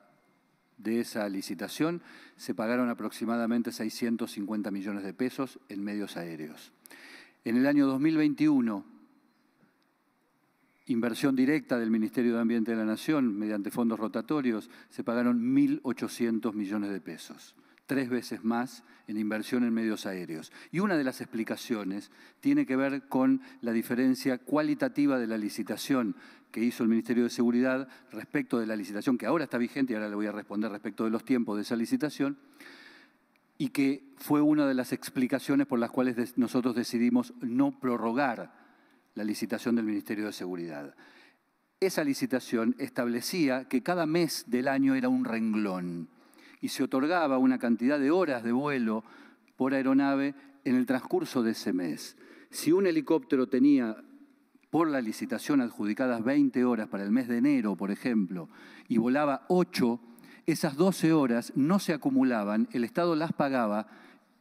de esa licitación se pagaron aproximadamente 650 millones de pesos en medios aéreos. En el año 2021, inversión directa del Ministerio de Ambiente de la Nación mediante fondos rotatorios, se pagaron 1.800 millones de pesos tres veces más en inversión en medios aéreos. Y una de las explicaciones tiene que ver con la diferencia cualitativa de la licitación que hizo el Ministerio de Seguridad respecto de la licitación que ahora está vigente, y ahora le voy a responder respecto de los tiempos de esa licitación, y que fue una de las explicaciones por las cuales nosotros decidimos no prorrogar la licitación del Ministerio de Seguridad. Esa licitación establecía que cada mes del año era un renglón y se otorgaba una cantidad de horas de vuelo por aeronave en el transcurso de ese mes. Si un helicóptero tenía por la licitación adjudicadas 20 horas para el mes de enero, por ejemplo, y volaba 8, esas 12 horas no se acumulaban, el Estado las pagaba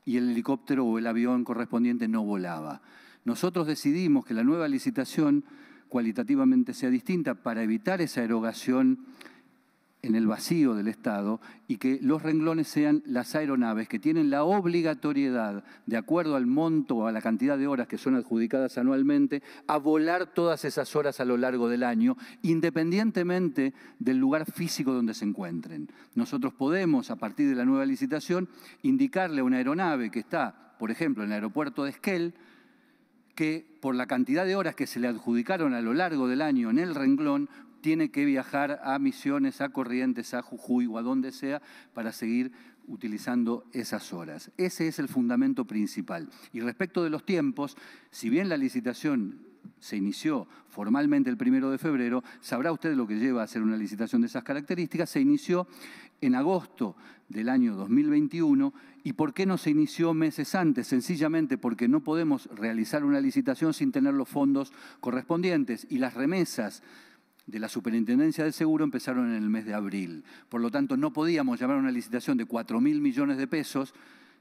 y el helicóptero o el avión correspondiente no volaba. Nosotros decidimos que la nueva licitación cualitativamente sea distinta para evitar esa erogación en el vacío del Estado y que los renglones sean las aeronaves que tienen la obligatoriedad, de acuerdo al monto, o a la cantidad de horas que son adjudicadas anualmente, a volar todas esas horas a lo largo del año, independientemente del lugar físico donde se encuentren. Nosotros podemos, a partir de la nueva licitación, indicarle a una aeronave que está, por ejemplo, en el aeropuerto de Esquel, que por la cantidad de horas que se le adjudicaron a lo largo del año en el renglón tiene que viajar a Misiones, a Corrientes, a Jujuy o a donde sea para seguir utilizando esas horas. Ese es el fundamento principal. Y respecto de los tiempos, si bien la licitación se inició formalmente el primero de febrero, sabrá usted lo que lleva a ser una licitación de esas características, se inició en agosto del año 2021 y por qué no se inició meses antes, sencillamente porque no podemos realizar una licitación sin tener los fondos correspondientes y las remesas de la Superintendencia del Seguro empezaron en el mes de abril. Por lo tanto, no podíamos llamar a una licitación de 4 mil millones de pesos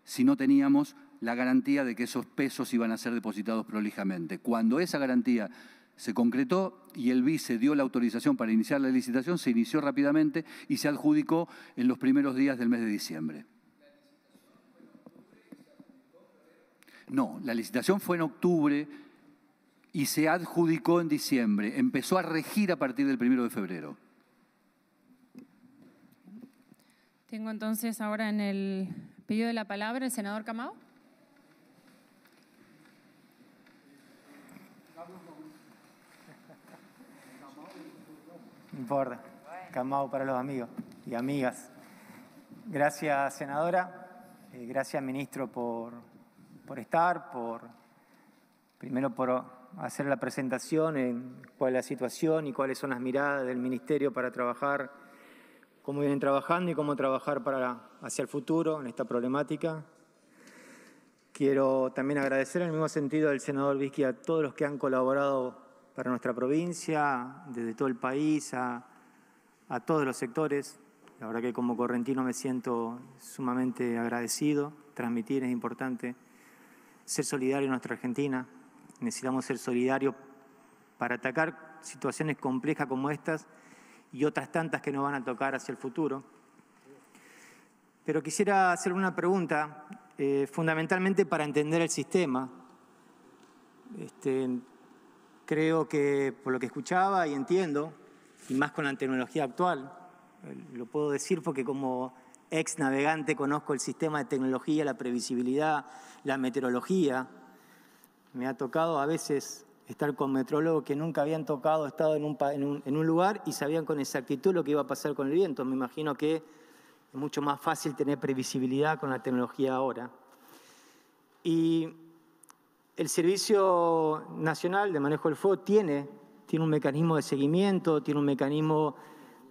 si no teníamos la garantía de que esos pesos iban a ser depositados prolijamente. Cuando esa garantía se concretó y el vice dio la autorización para iniciar la licitación, se inició rápidamente y se adjudicó en los primeros días del mes de diciembre. No, la licitación fue en octubre y se adjudicó en diciembre. Empezó a regir a partir del primero de febrero. Tengo entonces ahora en el pedido de la palabra el senador Camao. No importa. Camao para los amigos y amigas. Gracias, senadora. Eh, gracias, ministro, por, por estar, por primero por hacer la presentación en cuál es la situación y cuáles son las miradas del Ministerio para trabajar, cómo vienen trabajando y cómo trabajar para, hacia el futuro en esta problemática. Quiero también agradecer en el mismo sentido al senador Vizqui a todos los que han colaborado para nuestra provincia, desde todo el país, a, a todos los sectores. La verdad que como correntino me siento sumamente agradecido. Transmitir es importante. Ser solidario en nuestra Argentina, necesitamos ser solidarios para atacar situaciones complejas como estas y otras tantas que nos van a tocar hacia el futuro. Pero quisiera hacer una pregunta, eh, fundamentalmente para entender el sistema. Este, creo que por lo que escuchaba y entiendo, y más con la tecnología actual, eh, lo puedo decir porque como ex navegante conozco el sistema de tecnología, la previsibilidad, la meteorología, me ha tocado a veces estar con metrólogos que nunca habían tocado, estado en un, lugar y sabían con exactitud lo que iba a pasar con el viento. Me imagino que es mucho más fácil tener previsibilidad con la tecnología ahora. Y el Servicio Nacional de Manejo del Fuego tiene, tiene un mecanismo de seguimiento, tiene un mecanismo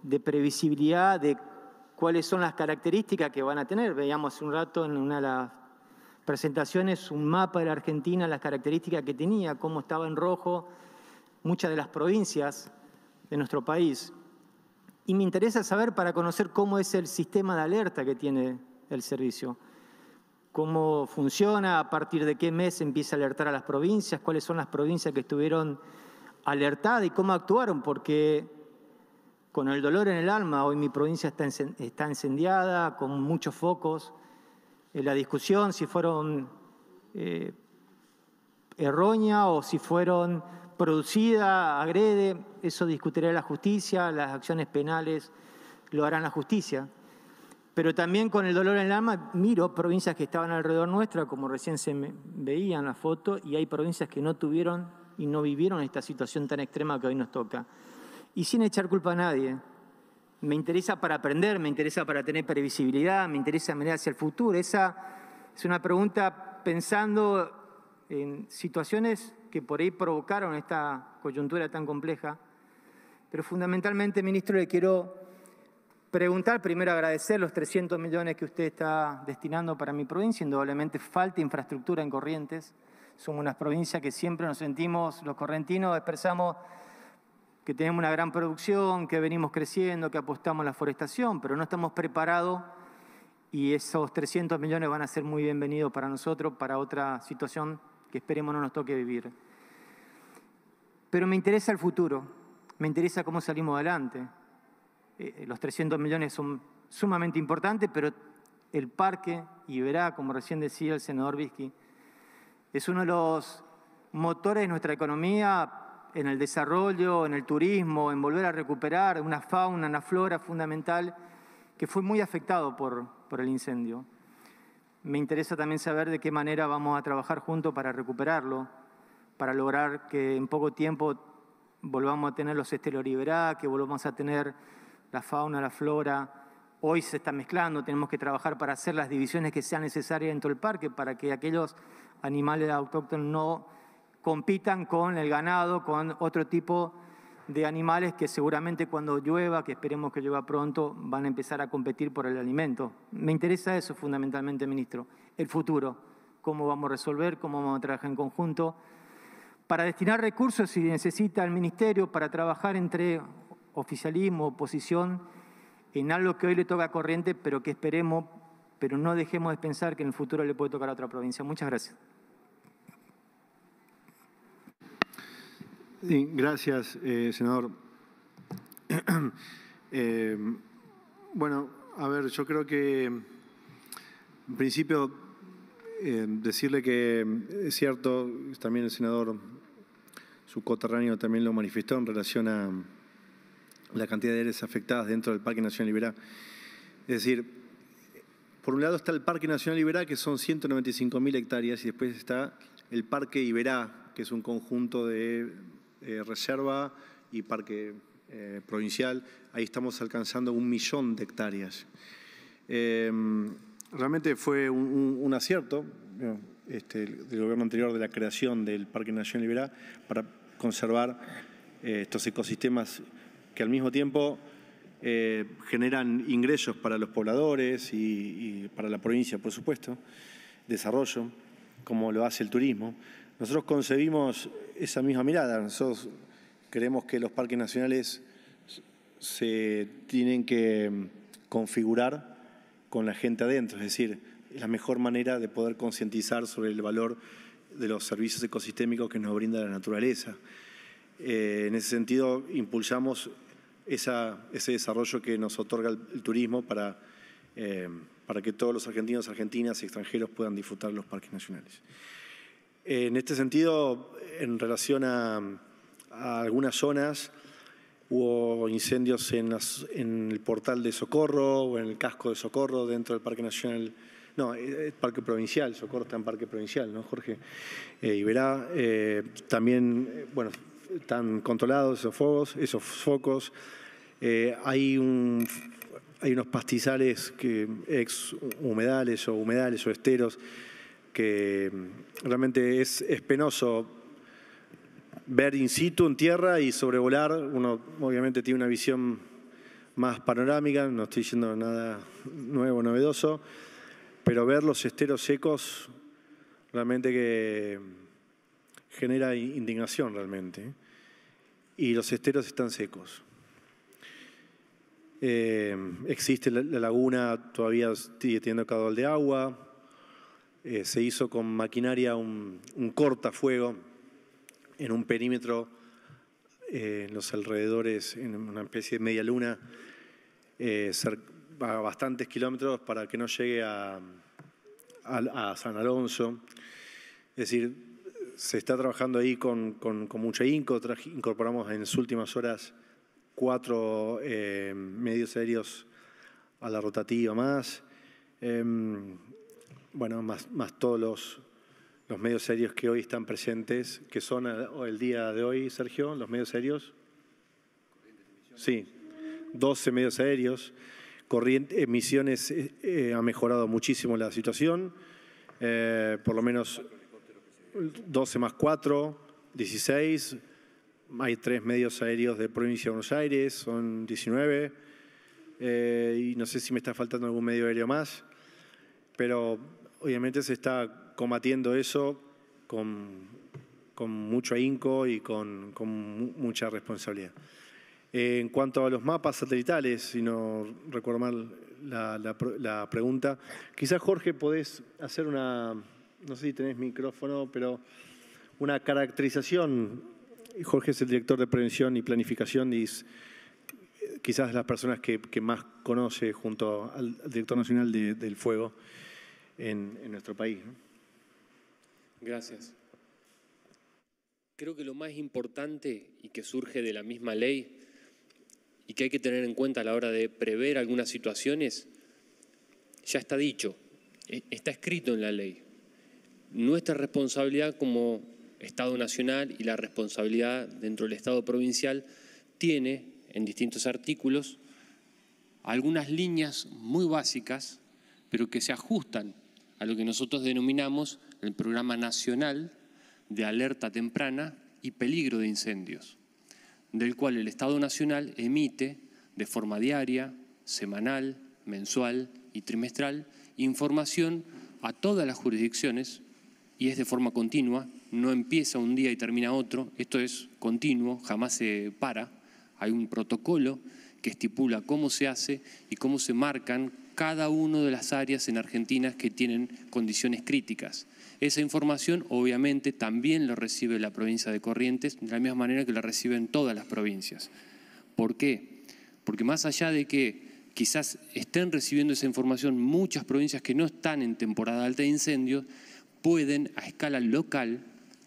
de previsibilidad de cuáles son las características que van a tener. Veíamos un rato en una de las presentaciones un mapa de la Argentina, las características que tenía, cómo estaba en rojo muchas de las provincias de nuestro país. Y me interesa saber para conocer cómo es el sistema de alerta que tiene el servicio, cómo funciona, a partir de qué mes empieza a alertar a las provincias, cuáles son las provincias que estuvieron alertadas y cómo actuaron, porque con el dolor en el alma, hoy mi provincia está, está incendiada, con muchos focos, eh, la discusión, si fueron erróneas eh, errónea o si fueron producida, agrede, eso discutirá la justicia, las acciones penales lo harán la justicia. Pero también con el dolor en el alma miro provincias que estaban alrededor nuestra, como recién se veía en la foto, y hay provincias que no tuvieron y no vivieron esta situación tan extrema que hoy nos toca. Y sin echar culpa a nadie, me interesa para aprender, me interesa para tener previsibilidad, me interesa mirar hacia el futuro. Esa es una pregunta pensando en situaciones que por ahí provocaron esta coyuntura tan compleja. Pero fundamentalmente, ministro, le quiero preguntar, primero agradecer los 300 millones que usted está destinando para mi provincia. Indudablemente falta infraestructura en Corrientes. Somos unas provincias que siempre nos sentimos, los correntinos expresamos que tenemos una gran producción, que venimos creciendo, que apostamos a la forestación, pero no estamos preparados y esos 300 millones van a ser muy bienvenidos para nosotros, para otra situación que esperemos no nos toque vivir. Pero me interesa el futuro, me interesa cómo salimos adelante. Eh, eh, los 300 millones son sumamente importantes, pero el parque, y verá, como recién decía el senador Bisky, es uno de los motores de nuestra economía en el desarrollo, en el turismo, en volver a recuperar una fauna, una flora fundamental que fue muy afectado por, el incendio. Me interesa también saber de qué manera vamos a trabajar juntos para recuperarlo, para lograr que en poco tiempo volvamos a tener los esteloriberá, que volvamos a tener la fauna, la flora. Hoy se está mezclando, tenemos que trabajar para hacer las divisiones que sean necesarias dentro del parque, para que aquellos animales autóctonos no compitan con el ganado, con otro tipo de animales que seguramente cuando llueva, que esperemos que llueva pronto, van a empezar a competir por el alimento. Me interesa eso fundamentalmente, ministro, el futuro, cómo vamos a resolver, cómo vamos a trabajar en conjunto, para destinar recursos si necesita el ministerio, para trabajar entre oficialismo, oposición, en algo que hoy le toca corriente, pero que esperemos, pero no dejemos de pensar que en el futuro le puede tocar a otra provincia. Muchas gracias. gracias, eh, senador. Eh, bueno, a ver, yo creo que en principio eh, decirle que es cierto, también el senador, su coterráneo también lo manifestó en relación a la cantidad de áreas afectadas dentro del Parque Nacional Liberá. Es decir, por un lado está el Parque Nacional Iberá, que son 195.000 hectáreas, y después está el Parque Iberá, que es un conjunto de eh, reserva y parque eh, provincial, ahí estamos alcanzando un millón de hectáreas. Em, realmente fue un, acierto este, del gobierno anterior de la creación del Parque Nacional Liberá para conservar eh, estos ecosistemas que al mismo tiempo generan ingresos para los pobladores y, para la provincia, por supuesto, desarrollo, como lo hace el turismo, nosotros concebimos esa misma mirada. Nosotros creemos que los parques nacionales se tienen que mm, configurar con la gente adentro, es decir, la mejor manera de poder concientizar sobre el valor de los servicios ecosistémicos que nos brinda la naturaleza. Eh, en ese sentido, impulsamos ese desarrollo que nos otorga el, turismo para, eh, para que todos los argentinos, argentinas y extranjeros puedan disfrutar los parques nacionales. En este sentido, en relación a, algunas zonas, hubo incendios en, el portal de Socorro o en el casco de Socorro dentro del Parque Nacional, no, el eh, Parque Provincial, Socorro está en Parque Provincial, ¿no, Jorge? Eh, y verá eh, también, bueno, están controlados esos focos, esos focos. hay, hay unos pastizales que, ex humedales o humedales o esteros que mm, realmente es, penoso ver in situ en tierra y sobrevolar. Uno obviamente tiene una visión más panorámica, no estoy diciendo nada nuevo, novedoso, pero ver los esteros secos realmente que mm, genera indignación realmente. Y los esteros están secos. Eh, existe la, laguna, todavía sigue teniendo caudal de agua, eh, se hizo con maquinaria un, cortafuego en un perímetro eh, en los alrededores, en una especie de media luna, eh, a bastantes kilómetros para que no llegue a, San Alonso. Es decir, se está trabajando ahí con, con, con mucha inco, incorporamos en las últimas horas cuatro medios aéreos a la rotativa más. Em, bueno, más, más todos los, medios aéreos que hoy están presentes, que son el día de hoy, Sergio, los medios aéreos. Sí, 12 medios aéreos. Corriente, emisiones eh, eh, ha mejorado muchísimo la situación, eh, por lo menos 12 más 4, 16. Hay tres medios aéreos de provincia de Buenos Aires, son 19. y no sé si me está faltando algún medio aéreo más, pero obviamente se está combatiendo eso con, mucho ahínco y con, mucha responsabilidad. Eh, en cuanto a los mapas satelitales, si no recuerdo mal la, pregunta, quizás Jorge podés hacer una, no sé si tenés micrófono, pero una caracterización. Jorge es el director de prevención y planificación y quizás las personas que, más conoce junto al, director nacional del fuego en, nuestro país. ¿no? Gracias. Creo que lo más importante y que surge de la misma ley y que hay que tener en cuenta a la hora de prever algunas situaciones, ya está dicho, e-, está escrito en la ley. Nuestra responsabilidad como Estado Nacional y la responsabilidad dentro del Estado Provincial tiene en distintos artículos algunas líneas muy básicas, pero que se ajustan a lo que nosotros denominamos el Programa Nacional de Alerta Temprana y Peligro de Incendios, del cual el Estado Nacional emite de forma diaria, semanal, mensual y trimestral información a todas las jurisdicciones y es de forma continua, no empieza un día y termina otro, esto es continuo, jamás se para, hay un protocolo que estipula cómo se hace y cómo se marcan cada una de las áreas en Argentina que tienen condiciones críticas. Esa información obviamente también lo recibe la provincia de Corrientes de la misma manera que la reciben todas las provincias. ¿Por qué? Porque más allá de que quizás estén recibiendo esa información muchas provincias que no están en temporada alta de incendios, pueden a escala local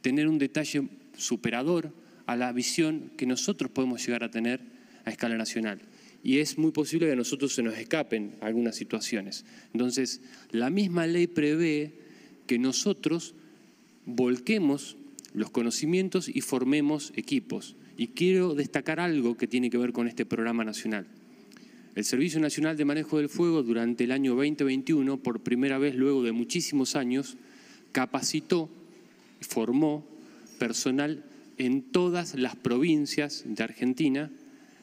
tener un detalle superador a la visión que nosotros podemos llegar a tener a escala nacional y es muy posible que a nosotros se nos escapen algunas situaciones. Entonces, la misma ley prevé que nosotros volquemos los conocimientos y formemos equipos. Y quiero destacar algo que tiene que ver con este programa nacional. El Servicio Nacional de Manejo del Fuego durante el año 2021, por primera vez luego de muchísimos años, capacitó y formó personal en todas las provincias de Argentina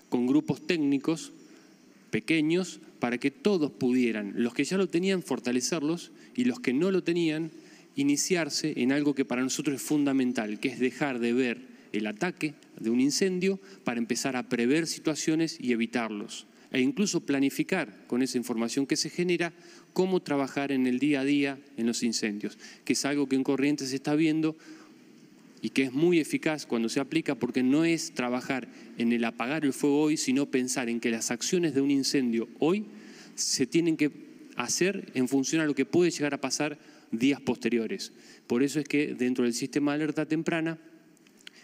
con grupos técnicos pequeños para que todos pudieran, los que ya lo tenían, fortalecerlos y los que no lo tenían, iniciarse en algo que para nosotros es fundamental, que es dejar de ver el ataque de un incendio para empezar a prever situaciones y evitarlos, e incluso planificar con esa información que se genera cómo trabajar en el día a día en los incendios, que es algo que en Corrientes se está viendo y que es muy eficaz cuando se aplica porque no es trabajar en el apagar el fuego hoy, sino pensar en que las acciones de un incendio hoy se tienen que hacer en función a lo que puede llegar a pasar días posteriores. Por eso es que dentro del sistema de alerta temprana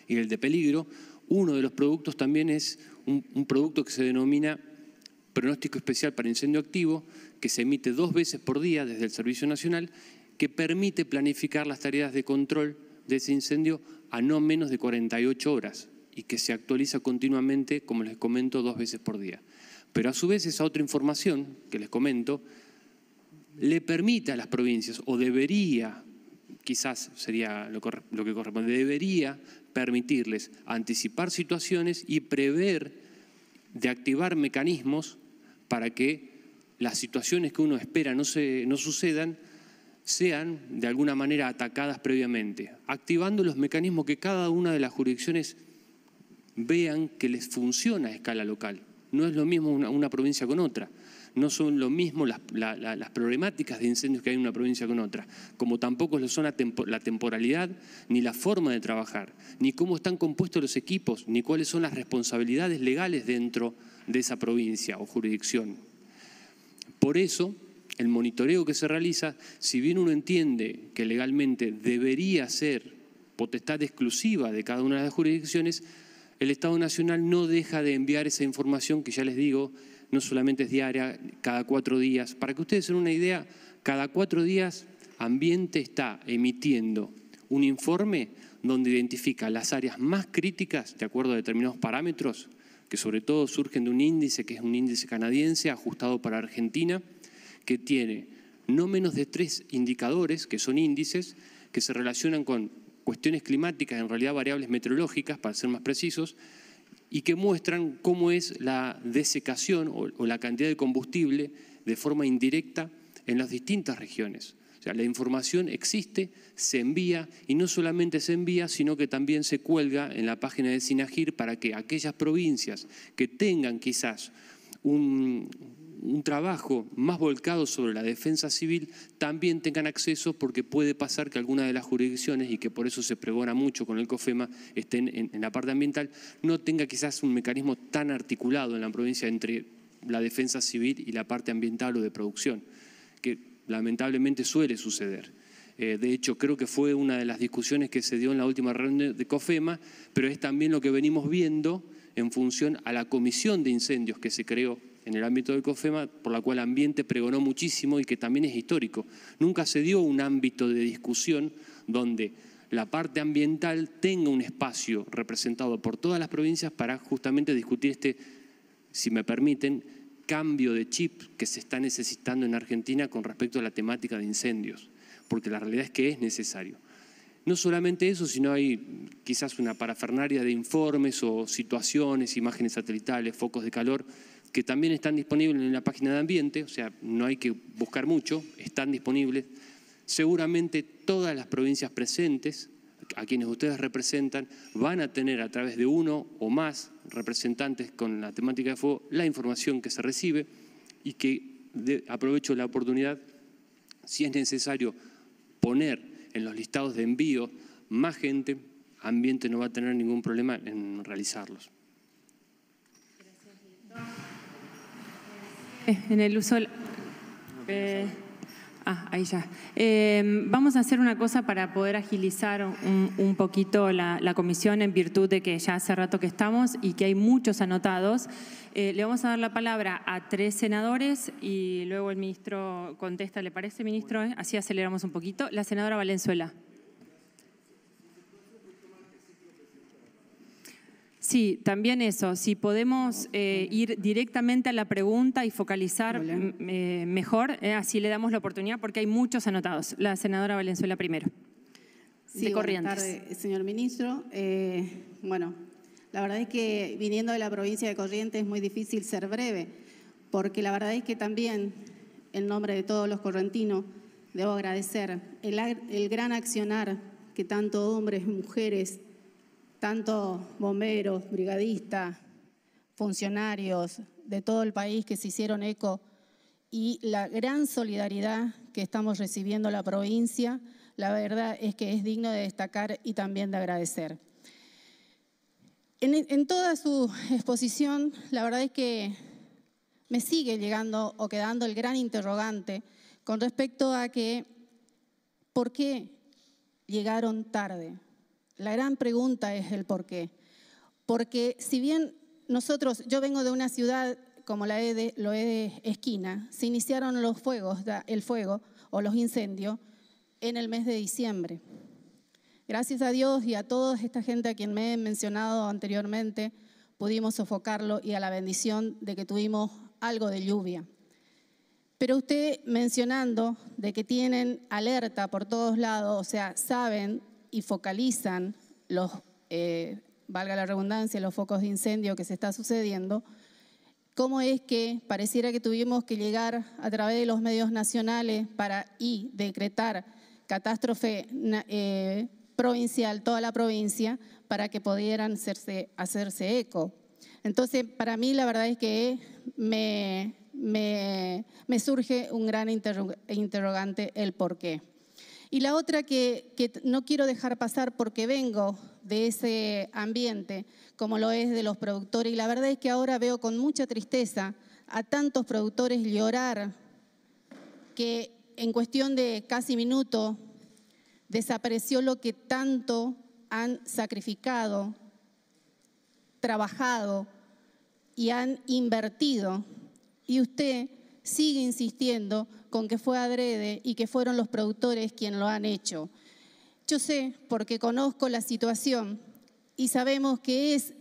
y el de peligro, uno de los productos también es un, un producto que se denomina pronóstico especial para incendio activo, que se emite dos veces por día desde el Servicio Nacional, que permite planificar las tareas de control de ese incendio a no menos de 48 horas y que se actualiza continuamente, como les comento, dos veces por día. Pero a su vez esa otra información que les comento le permite a las provincias, o debería, quizás sería lo, lo que corresponde, debería permitirles anticipar situaciones y prever de activar mecanismos para que las situaciones que uno espera no, no sucedan, sean de alguna manera atacadas previamente, activando los mecanismos que cada una de las jurisdicciones vean que les funciona a escala local. No es lo mismo una, provincia con otra, no son lo mismo las, problemáticas de incendios que hay en una provincia con otra, como tampoco lo son la temporalidad, ni la forma de trabajar, ni cómo están compuestos los equipos, ni cuáles son las responsabilidades legales dentro de esa provincia o jurisdicción. Por eso, el monitoreo que se realiza, si bien uno entiende que legalmente debería ser potestad exclusiva de cada una de las jurisdicciones, el Estado Nacional no deja de enviar esa información que ya les digo, no solamente es diaria, cada cuatro días. Para que ustedes tengan una idea, cada cuatro días Ambiente está emitiendo un informe donde identifica las áreas más críticas de acuerdo a determinados parámetros, que sobre todo surgen de un índice que es un índice canadiense ajustado para Argentina, que tiene no menos de tres indicadores, que son índices, que se relacionan con cuestiones climáticas, en realidad variables meteorológicas, para ser más precisos, y que muestran cómo es la desecación o, la cantidad de combustible de forma indirecta en las distintas regiones. O sea, la información existe, se envía y no solamente se envía, sino que también se cuelga en la página de Sinagir para que aquellas provincias que tengan quizás un, un trabajo más volcado sobre la defensa civil también tengan acceso porque puede pasar que alguna de las jurisdicciones, y que por eso se pregona mucho con el COFEMA, estén en, la parte ambiental, no tenga quizás un mecanismo tan articulado en la provincia entre la defensa civil y la parte ambiental o de producción, que lamentablemente suele suceder. Eh, de hecho, creo que fue una de las discusiones que se dio en la última reunión de COFEMA, pero es también lo que venimos viendo en función a la comisión de incendios que se creó en el ámbito del COFEMA, por la cual ambiente pregonó muchísimo y que también es histórico. Nunca se dio un ámbito de discusión donde la parte ambiental tenga un espacio representado por todas las provincias para justamente discutir este, si me permiten, cambio de chip que se está necesitando en Argentina con respecto a la temática de incendios, porque la realidad es que es necesario. No solamente eso, sino hay quizás una parafernaria de informes o situaciones, imágenes satelitales, focos de calor que también están disponibles en la página de ambiente, o sea, no hay que buscar mucho, están disponibles. Seguramente todas las provincias presentes, a quienes ustedes representan, van a tener a través de uno o más representantes con la temática de fuego la información que se recibe y que aprovecho la oportunidad, si es necesario poner en los listados de envío más gente, ambiente no va a tener ningún problema en realizarlos. Gracias, en el uso... Eh, ah, ahí ya. Em, vamos a hacer una cosa para poder agilizar un, poquito la, comisión en virtud de que ya hace rato que estamos y que hay muchos anotados. Eh, le vamos a dar la palabra a tres senadores y luego el ministro contesta, ¿le parece, ministro? Así aceleramos un poquito. La senadora Valenzuela. Sí, también eso. Si podemos eh, ir directamente a la pregunta y focalizar eh, mejor, eh, así le damos la oportunidad porque hay muchos anotados. La senadora Valenzuela primero. de Corrientes. señor ministro. bueno, la verdad es que viniendo de la provincia de Corrientes es muy difícil ser breve, porque la verdad es que también, en nombre de todos los correntinos, debo agradecer el, el gran accionar que tanto hombres, mujeres, tanto bomberos, brigadistas, funcionarios de todo el país que se hicieron eco y la gran solidaridad que estamos recibiendo la provincia, la verdad es que es digno de destacar y también de agradecer. en toda su exposición, la verdad es que me sigue llegando o quedando el gran interrogante con respecto a que, ¿por qué llegaron tarde? La gran pregunta es el por qué. Porque si bien nosotros, yo vengo de una ciudad como la de, lo de Esquina, se iniciaron los fuegos, el fuego o los incendios en el mes de diciembre. Gracias a Dios y a toda esta gente a quien me he mencionado anteriormente, pudimos sofocarlo y a la bendición de que tuvimos algo de lluvia. Pero usted mencionando de que tienen alerta por todos lados, o sea, saben y focalizan los, eh, valga la redundancia, los focos de incendio que se está sucediendo, cómo es que pareciera que tuvimos que llegar a través de los medios nacionales para y decretar catástrofe eh, provincial, toda la provincia, para que pudieran hacerse, eco. Entonces, para mí la verdad es que me, surge un gran interrogante el por qué. Y la otra que, no quiero dejar pasar porque vengo de ese ambiente, como lo es de los productores, y la verdad es que ahora veo con mucha tristeza a tantos productores llorar que en cuestión de casi minuto desapareció lo que tanto han sacrificado, trabajado y han invertido. Y usted sigue insistiendo con que fue adrede y que fueron los productores quienes lo han hecho. Yo sé, porque conozco la situación y sabemos que es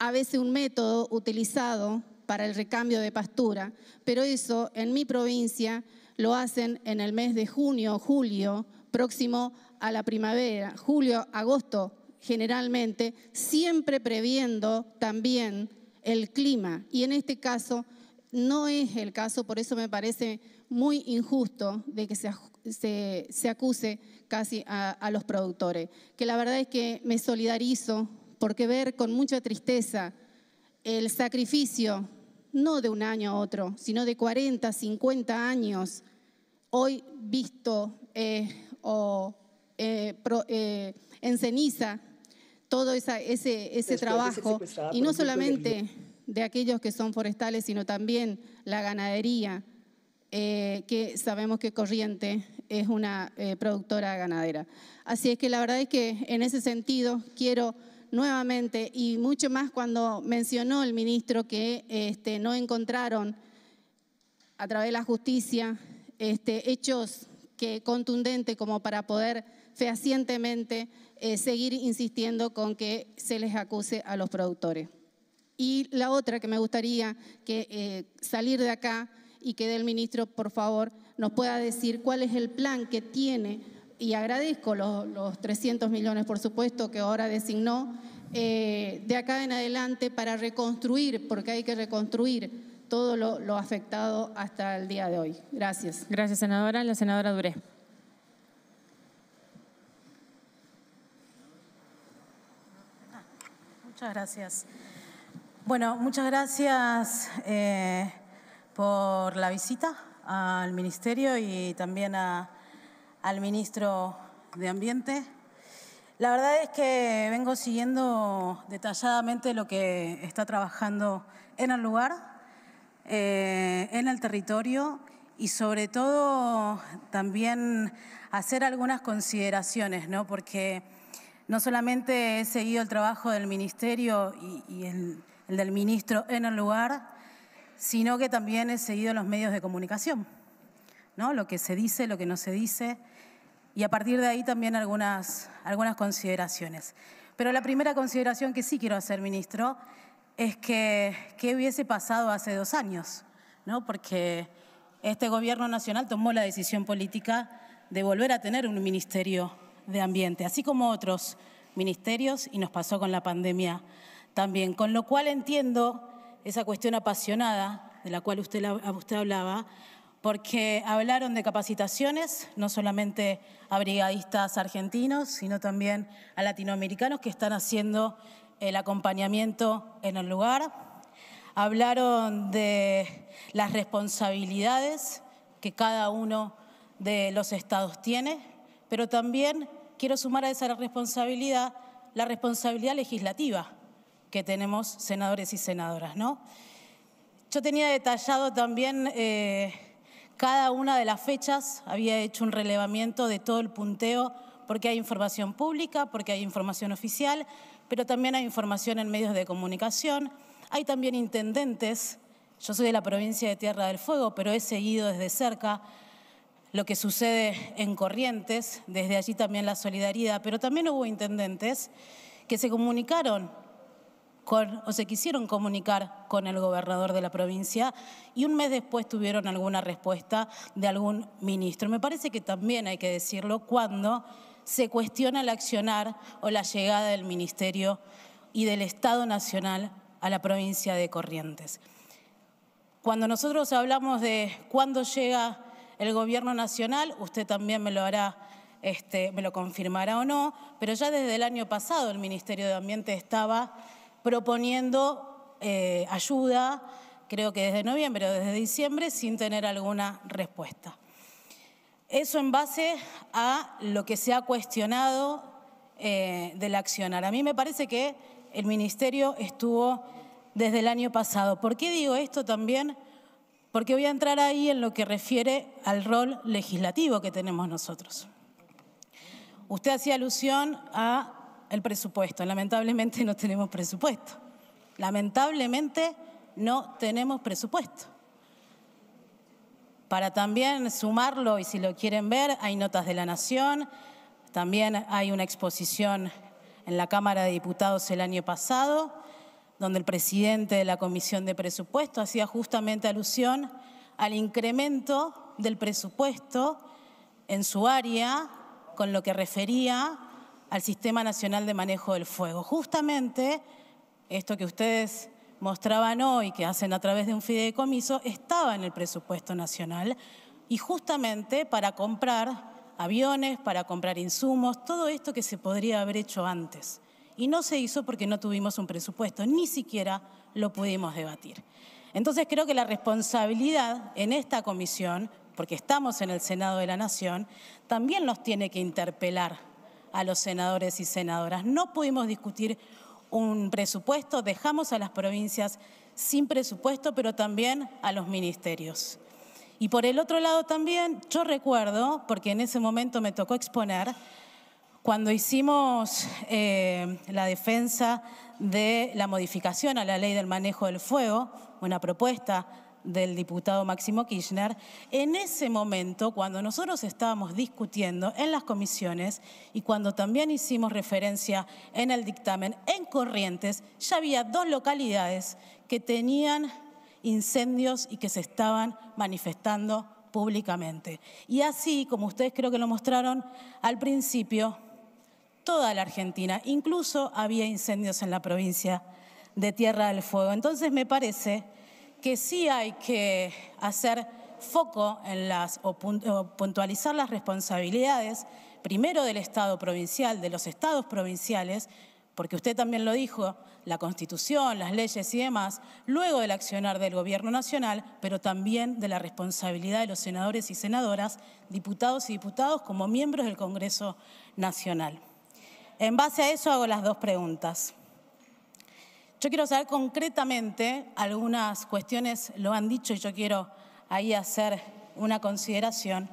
a veces un método utilizado para el recambio de pastura, pero eso en mi provincia lo hacen en el mes de junio, julio, próximo a la primavera, julio, agosto generalmente, siempre previendo también el clima y en este caso no es el caso, por eso me parece muy injusto de que se, acuse casi a, los productores. Que la verdad es que me solidarizo porque ver con mucha tristeza el sacrificio, no de un año a otro, sino de 40, 50 años, hoy visto eh, o eh, eh, en ceniza, todo ese, ese trabajo, y no solamente de aquellos que son forestales, sino también la ganadería, eh, que sabemos que Corriente es una eh, productora ganadera. Así es que la verdad es que en ese sentido quiero nuevamente, y mucho más cuando mencionó el ministro que este, no encontraron a través de la justicia este, hechos que contundentes como para poder fehacientemente eh, seguir insistiendo con que se les acuse a los productores. Y la otra que me gustaría que eh, salir de acá y que el ministro, por favor, nos pueda decir cuál es el plan que tiene, y agradezco los, 300 millones, por supuesto, que ahora designó, eh, de acá en adelante para reconstruir, porque hay que reconstruir todo lo, lo, afectado hasta el día de hoy. Gracias. Gracias, senadora. La senadora Duré. Muchas gracias. Bueno, muchas gracias eh, por la visita al Ministerio y también al Ministro de Ambiente. La verdad es que vengo siguiendo detalladamente lo que está trabajando en el lugar, eh, en el territorio y sobre todo también hacer algunas consideraciones, ¿no? porque no solamente he seguido el trabajo del Ministerio y, y el el del ministro en el lugar, sino que también he seguido los medios de comunicación, ¿no? Lo que se dice, lo que no se dice, y a partir de ahí también algunas, algunas consideraciones. Pero la primera consideración que sí quiero hacer, ministro, es que qué hubiese pasado hace dos años, ¿no? Porque este gobierno nacional tomó la decisión política de volver a tener un ministerio de ambiente, así como otros ministerios, y nos pasó con la pandemia también. Con lo cual entiendo esa cuestión apasionada de la cual usted, usted hablaba, porque hablaron de capacitaciones, no solamente a brigadistas argentinos, sino también a latinoamericanos que están haciendo el acompañamiento en el lugar. Hablaron de las responsabilidades que cada uno de los estados tiene, pero también quiero sumar a esa responsabilidad la responsabilidad legislativa que tenemos senadores y senadoras, ¿no? Yo tenía detallado también eh, cada una de las fechas, había hecho un relevamiento de todo el punteo, porque hay información pública, porque hay información oficial, pero también hay información en medios de comunicación, hay también intendentes, yo soy de la provincia de Tierra del Fuego, pero he seguido desde cerca lo que sucede en Corrientes, desde allí también la solidaridad, pero también hubo intendentes que se comunicaron o se quisieron comunicar con el gobernador de la provincia y un mes después tuvieron alguna respuesta de algún ministro. Me parece que también hay que decirlo cuando se cuestiona el accionar o la llegada del Ministerio y del Estado Nacional a la provincia de Corrientes. Cuando nosotros hablamos de cuándo llega el gobierno nacional, usted también me lo hará este, me lo confirmará o no, pero ya desde el año pasado el Ministerio de Ambiente estaba proponiendo eh, ayuda, creo que desde noviembre o desde diciembre, sin tener alguna respuesta. Eso en base a lo que se ha cuestionado eh, del accionar. A mí me parece que el Ministerio estuvo desde el año pasado. ¿Por qué digo esto también? Porque voy a entrar ahí en lo que refiere al rol legislativo que tenemos nosotros. Usted hacía alusión a el presupuesto. Lamentablemente no tenemos presupuesto. Lamentablemente no tenemos presupuesto. Para también sumarlo, y si lo quieren ver, hay notas de la Nación, también hay una exposición en la Cámara de Diputados el año pasado, donde el presidente de la Comisión de Presupuesto hacía justamente alusión al incremento del presupuesto en su área, con lo que refería al Sistema Nacional de Manejo del Fuego. Justamente esto que ustedes mostraban hoy, que hacen a través de un fideicomiso, estaba en el presupuesto nacional y justamente para comprar aviones, para comprar insumos, todo esto que se podría haber hecho antes. Y no se hizo porque no tuvimos un presupuesto, ni siquiera lo pudimos debatir. Entonces creo que la responsabilidad en esta comisión, porque estamos en el Senado de la Nación, también nos tiene que interpelar a los senadores y senadoras. No pudimos discutir un presupuesto, dejamos a las provincias sin presupuesto, pero también a los ministerios. Y por el otro lado también, yo recuerdo, porque en ese momento me tocó exponer, cuando hicimos eh, la defensa de la modificación a la ley del manejo del fuego, una propuesta del diputado Máximo Kirchner, en ese momento, cuando nosotros estábamos discutiendo en las comisiones y cuando también hicimos referencia en el dictamen en Corrientes, ya había dos localidades que tenían incendios y que se estaban manifestando públicamente. Y así, como ustedes creo que lo mostraron al principio, toda la Argentina, incluso había incendios en la provincia de Tierra del Fuego. Entonces me parece que sí hay que hacer foco en las o puntualizar las responsabilidades primero del Estado provincial, de los estados provinciales, porque usted también lo dijo, la Constitución, las leyes y demás, luego del accionar del Gobierno Nacional, pero también de la responsabilidad de los senadores y senadoras, diputados y diputados como miembros del Congreso Nacional. En base a eso hago las dos preguntas. Yo quiero saber concretamente, algunas cuestiones lo han dicho y yo quiero ahí hacer una consideración,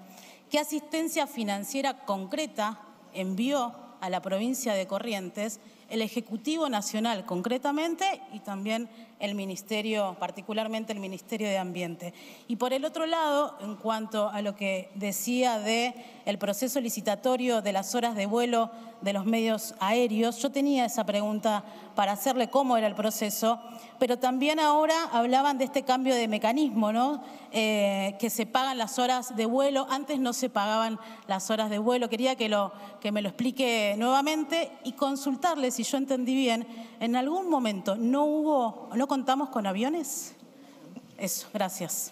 qué asistencia financiera concreta envió a la provincia de Corrientes el Ejecutivo Nacional concretamente y también el Ministerio, particularmente el Ministerio de Ambiente. Y por el otro lado, en cuanto a lo que decía de el proceso licitatorio de las horas de vuelo de los medios aéreos, yo tenía esa pregunta para hacerle cómo era el proceso, pero también ahora hablaban de este cambio de mecanismo, ¿no? Eh, que se pagan las horas de vuelo, antes no se pagaban las horas de vuelo, quería que, que me lo explique nuevamente y consultarle si yo entendí bien, en algún momento no hubo, no contamos con aviones? Eso, gracias.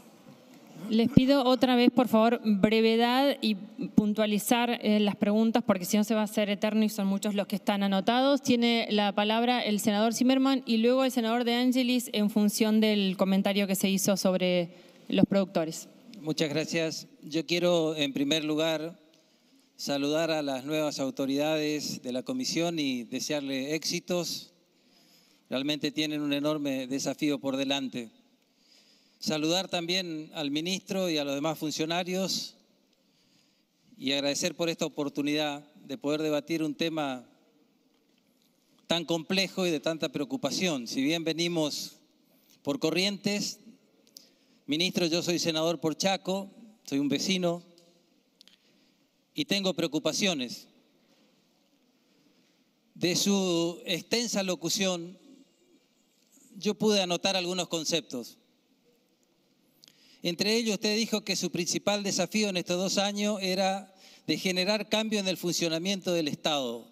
Les pido otra vez, por favor, brevedad y puntualizar eh, las preguntas, porque si no se va a hacer eterno y son muchos los que están anotados. Tiene la palabra el senador Zimmerman y luego el senador De Angelis en función del comentario que se hizo sobre los productores. Muchas gracias. Yo quiero, en primer lugar, saludar a las nuevas autoridades de la comisión y desearle éxitos Realmente tienen un enorme desafío por delante. Saludar también al ministro y a los demás funcionarios y agradecer por esta oportunidad de poder debatir un tema tan complejo y de tanta preocupación. Si bien venimos por corrientes, ministro, yo soy senador por Chaco, soy un vecino y tengo preocupaciones. De su extensa locución yo pude anotar algunos conceptos. Entre ellos, usted dijo que su principal desafío en estos dos años era de generar cambio en el funcionamiento del Estado.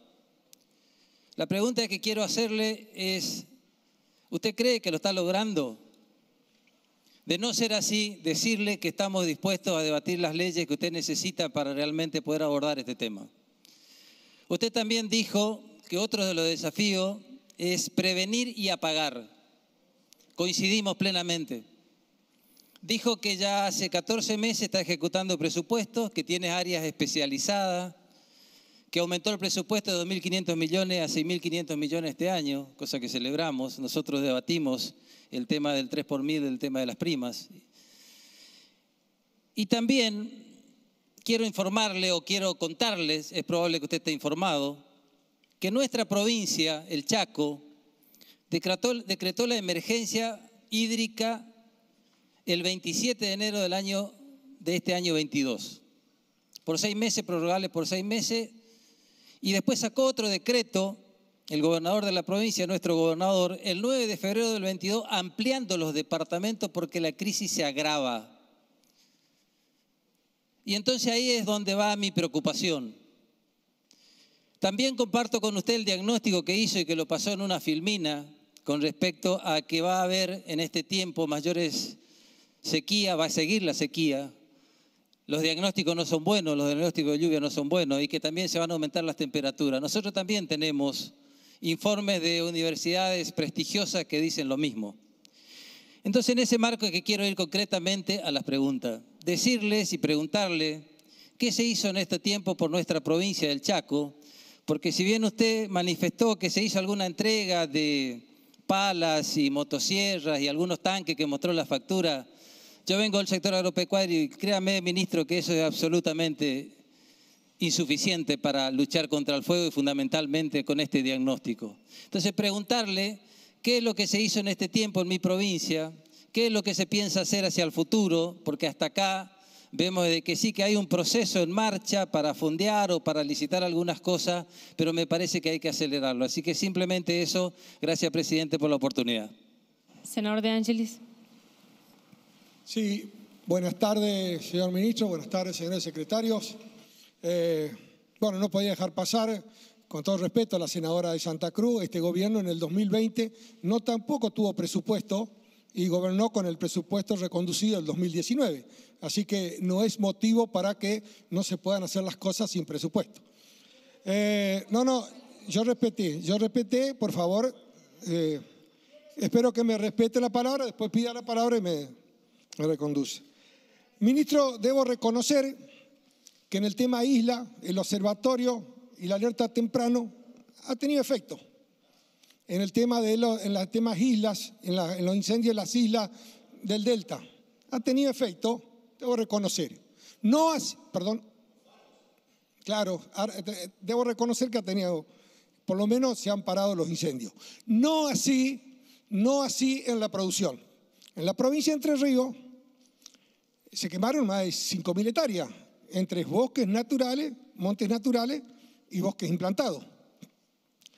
La pregunta que quiero hacerle es, ¿usted cree que lo está logrando? De no ser así, decirle que estamos dispuestos a debatir las leyes que usted necesita para realmente poder abordar este tema. Usted también dijo que otro de los desafíos es prevenir y apagar coincidimos plenamente. Dijo que ya hace 14 meses está ejecutando presupuestos, que tiene áreas especializadas, que aumentó el presupuesto de 2.500 millones a 6.500 millones este año, cosa que celebramos. Nosotros debatimos el tema del 3 por mil, el tema de las primas. Y también quiero informarle o quiero contarles, es probable que usted esté informado, que nuestra provincia, el Chaco, decretó, la emergencia hídrica el 27 de enero del año, de este año 22. Por seis meses, prorrogable por seis meses. Y después sacó otro decreto, el gobernador de la provincia, nuestro gobernador, el 9 de febrero del 22, ampliando los departamentos porque la crisis se agrava. Y entonces ahí es donde va mi preocupación. También comparto con usted el diagnóstico que hizo y que lo pasó en una filmina con respecto a que va a haber en este tiempo mayores sequía, va a seguir la sequía. Los diagnósticos no son buenos, los diagnósticos de lluvia no son buenos y que también se van a aumentar las temperaturas. Nosotros también tenemos informes de universidades prestigiosas que dicen lo mismo. Entonces, en ese marco es que quiero ir concretamente a las preguntas. Decirles y preguntarle qué se hizo en este tiempo por nuestra provincia del Chaco, porque si bien usted manifestó que se hizo alguna entrega de palas y motosierras y algunos tanques que mostró la factura. Yo vengo del sector agropecuario y créame, ministro, que eso es absolutamente insuficiente para luchar contra el fuego y fundamentalmente con este diagnóstico. Entonces, preguntarle qué es lo que se hizo en este tiempo en mi provincia, qué es lo que se piensa hacer hacia el futuro, porque hasta acá vemos de que sí que hay un proceso en marcha para fundear o para licitar algunas cosas, pero me parece que hay que acelerarlo. Así que simplemente eso. Gracias, presidente, por la oportunidad. Senador de Angelis. Sí, buenas tardes, señor ministro, buenas tardes, señores secretarios. Eh, bueno, no podía dejar pasar, con todo respeto, a la senadora de Santa Cruz. Este gobierno en el 2020 no tampoco tuvo presupuesto y gobernó con el presupuesto reconducido del 2019. Así que no es motivo para que no se puedan hacer las cosas sin presupuesto. Eh, no, no, yo respeté, yo respeté, por favor. Eh, espero que me respete la palabra, después pida la palabra y me, me reconduce. Ministro, debo reconocer que en el tema isla, el observatorio y la alerta temprano ha tenido efecto en el tema de las en los temas islas, en, en los incendios de las islas del delta. Ha tenido efecto, debo reconocer. No así, perdón, claro, eh, eh, debo reconocer que ha tenido, por lo menos se han parado los incendios. No así, no así en la producción. En la provincia de Entre Ríos se quemaron más de 5.000 hectáreas entre bosques naturales, montes naturales y bosques implantados.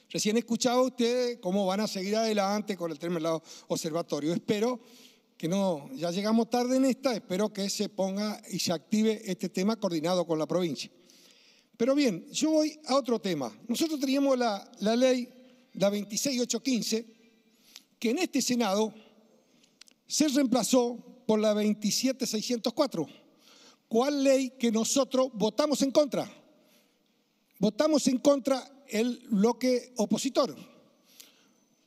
Recién escuchaba ustedes cómo van a seguir adelante con el tema del observatorio. Espero que no, ya llegamos tarde en esta, espero que se ponga y se active este tema coordinado con la provincia. Pero bien, yo voy a otro tema. Nosotros teníamos la, la ley, la 26815, que en este Senado se reemplazó por la 27604. ¿Cuál ley que nosotros votamos en contra? Votamos en contra el bloque opositor,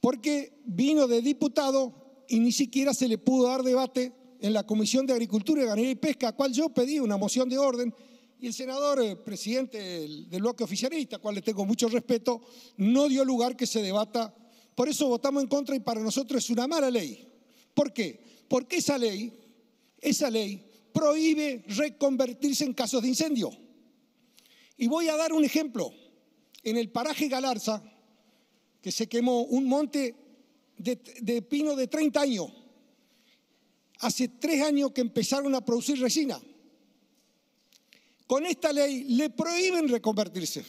porque vino de diputado y ni siquiera se le pudo dar debate en la Comisión de Agricultura, Ganadería y Pesca, a cual yo pedí una moción de orden, y el senador, eh, presidente del bloque oficialista, al cual le tengo mucho respeto, no dio lugar que se debata. Por eso votamos en contra y para nosotros es una mala ley. ¿Por qué? Porque esa ley, esa ley prohíbe reconvertirse en casos de incendio. Y voy a dar un ejemplo en el paraje Galarza, que se quemó un monte de, pino de 30 años. Hace tres años que empezaron a producir resina. Con esta ley le prohíben reconvertirse.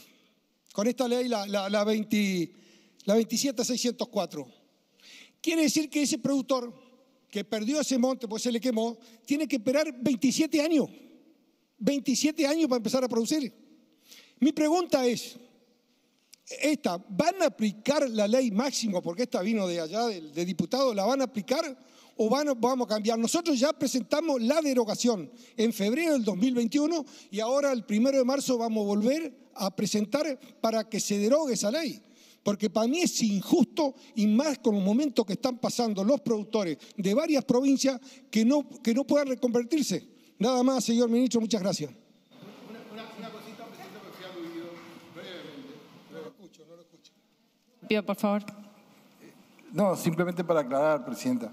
Con esta ley, la, la, la, la 27604. Quiere decir que ese productor que perdió ese monte, pues se le quemó, tiene que esperar 27 años. 27 años para empezar a producir. Mi pregunta es, esta, ¿van a aplicar la ley máximo, porque esta vino de allá, de, de diputado, ¿la van a aplicar o vamos a cambiar? Nosotros ya presentamos la derogación en febrero del 2021 y ahora el primero de marzo vamos a volver a presentar para que se derogue esa ley. Porque para mí es injusto y más con los momentos que están pasando los productores de varias provincias que no, que no puedan reconvertirse. Nada más, señor ministro, muchas gracias. por favor. No, simplemente para aclarar, Presidenta.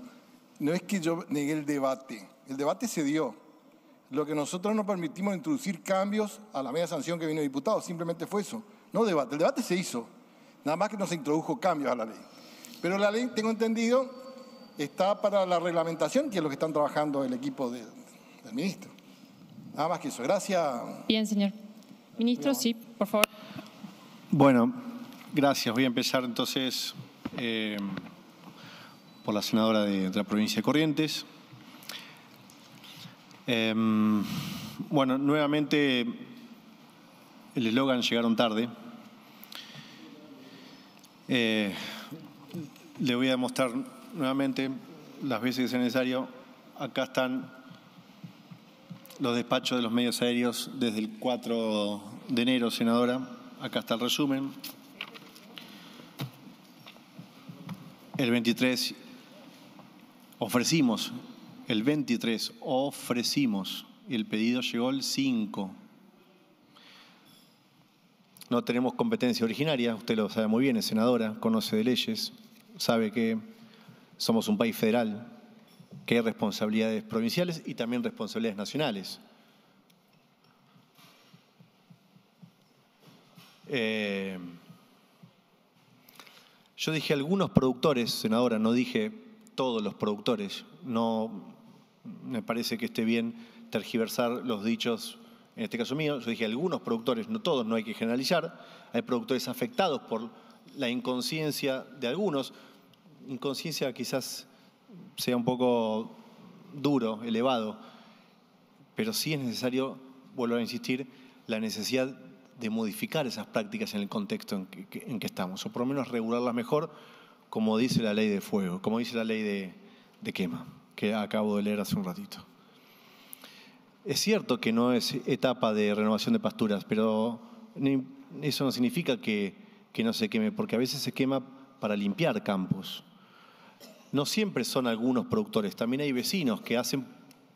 No es que yo negué el debate. El debate se dio. Lo que nosotros no permitimos introducir cambios a la media sanción que vino el diputado, simplemente fue eso. No debate, el debate se hizo. Nada más que no se introdujo cambios a la ley. Pero la ley, tengo entendido, está para la reglamentación, que es lo que están trabajando el equipo del ministro. Nada más que eso. Gracias. Bien, señor. Ministro, sí, por favor. Bueno, Gracias. Voy a empezar entonces eh, por la senadora de, la provincia de Corrientes. Em, bueno, nuevamente el eslogan llegaron tarde. Eh, le voy a mostrar nuevamente las veces que sea necesario. Acá están los despachos de los medios aéreos desde el 4 de enero, senadora. Acá está el resumen. El 23 ofrecimos, el 23 ofrecimos y el pedido llegó el 5. No tenemos competencia originaria, usted lo sabe muy bien, es senadora, conoce de leyes, sabe que somos un país federal, que hay responsabilidades provinciales y también responsabilidades nacionales. Eh, yo dije algunos productores, senadora, no dije todos los productores. No me parece que esté bien tergiversar los dichos, en este caso mío, yo dije algunos productores, no todos, no hay que generalizar. Hay productores afectados por la inconsciencia de algunos. Inconsciencia quizás sea un poco duro, elevado, pero sí es necesario, vuelvo a insistir, la necesidad de modificar esas prácticas en el contexto en que, estamos, o por lo menos regularlas mejor, como dice la ley de fuego, como dice la ley de, quema, que acabo de leer hace un ratito. Es cierto que no es etapa de renovación de pasturas, pero eso no significa que, que no se queme, porque a veces se quema para limpiar campos. No siempre son algunos productores, también hay vecinos que hacen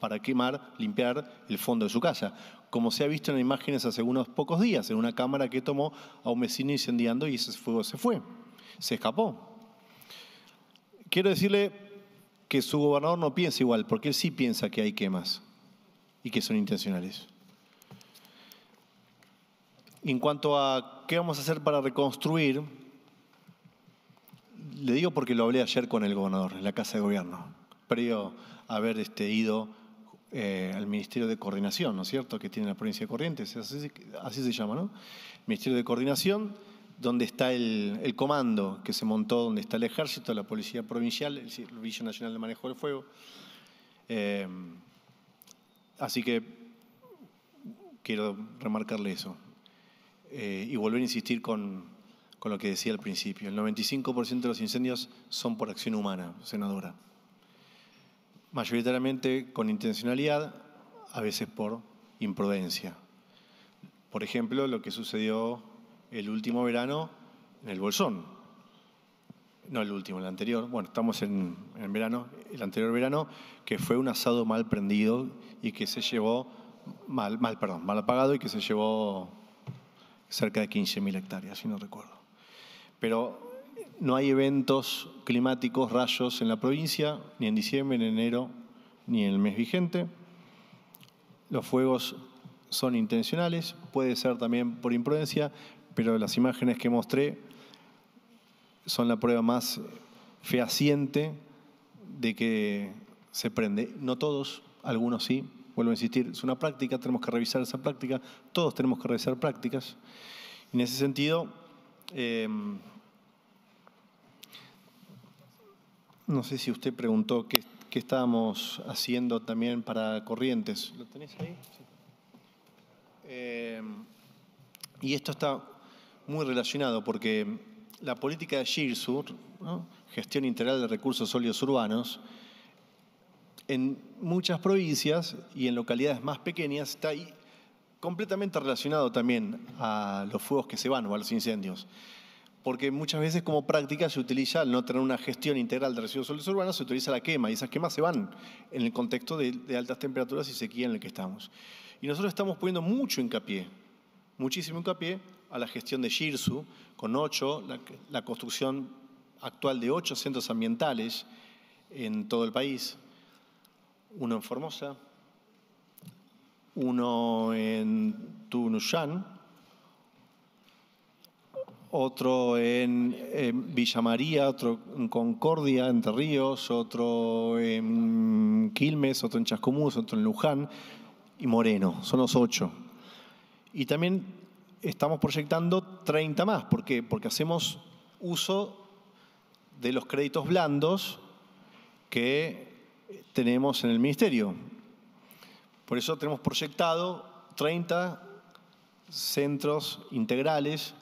para quemar, limpiar el fondo de su casa como se ha visto en imágenes hace unos pocos días, en una cámara que tomó a un vecino incendiando y ese fuego se fue, se escapó. Quiero decirle que su gobernador no piensa igual, porque él sí piensa que hay quemas y que son intencionales. En cuanto a qué vamos a hacer para reconstruir, le digo porque lo hablé ayer con el gobernador en la Casa de Gobierno, previo a haber este, ido eh, al Ministerio de Coordinación, ¿no es cierto?, que tiene la provincia de Corrientes, así, se llama, ¿no? Ministerio de Coordinación, donde está el, comando que se montó, donde está el ejército, la policía provincial, el Servicio Nacional de Manejo del Fuego. Eh, así que quiero remarcarle eso. Eh, y volver a insistir con, con lo que decía al principio. El 95% de los incendios son por acción humana, senadora mayoritariamente con intencionalidad, a veces por imprudencia. Por ejemplo, lo que sucedió el último verano en el Bolsón. No el último, el anterior. Bueno, estamos en, el verano, el anterior verano, que fue un asado mal prendido y que se llevó, mal, mal, perdón, mal apagado y que se llevó cerca de 15.000 hectáreas, si no recuerdo. Pero no hay eventos climáticos, rayos en la provincia, ni en diciembre, ni en enero, ni en el mes vigente. Los fuegos son intencionales, puede ser también por imprudencia, pero las imágenes que mostré son la prueba más fehaciente de que se prende. No todos, algunos sí, vuelvo a insistir, es una práctica, tenemos que revisar esa práctica, todos tenemos que revisar prácticas. En ese sentido, eh, No sé si usted preguntó qué, estábamos haciendo también para Corrientes. ¿Lo tenés ahí? Sí. Eh, y esto está muy relacionado porque la política de GIRSUR, gestión integral de recursos sólidos urbanos, en muchas provincias y en localidades más pequeñas está ahí completamente relacionado también a los fuegos que se van o a los incendios porque muchas veces como práctica se utiliza, al no tener una gestión integral de residuos sólidos urbanos, se utiliza la quema y esas quemas se van en el contexto de, altas temperaturas y sequía en el que estamos. Y nosotros estamos poniendo mucho hincapié, muchísimo hincapié a la gestión de Shirsu, con ocho, la, construcción actual de ocho centros ambientales en todo el país, uno en Formosa, uno en Tunuyán, otro en, Villa María, otro en Concordia, Entre Ríos, otro en Quilmes, otro en Chascomús, otro en Luján y Moreno. Son los ocho. Y también estamos proyectando 30 más. ¿Por qué? Porque hacemos uso de los créditos blandos que tenemos en el Ministerio. Por eso tenemos proyectado 30 centros integrales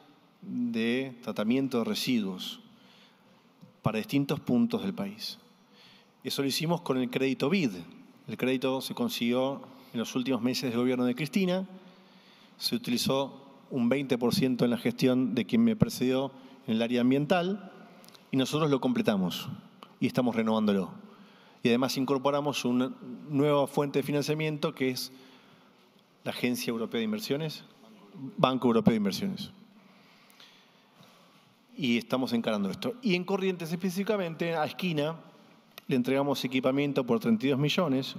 de tratamiento de residuos para distintos puntos del país. Eso lo hicimos con el crédito BID. El crédito se consiguió en los últimos meses del gobierno de Cristina. Se utilizó un 20% en la gestión de quien me precedió en el área ambiental y nosotros lo completamos y estamos renovándolo. Y además incorporamos una nueva fuente de financiamiento que es la Agencia Europea de Inversiones, Banco Europeo de Inversiones y estamos encarando esto. Y en Corrientes específicamente, a Esquina, le entregamos equipamiento por 32 millones,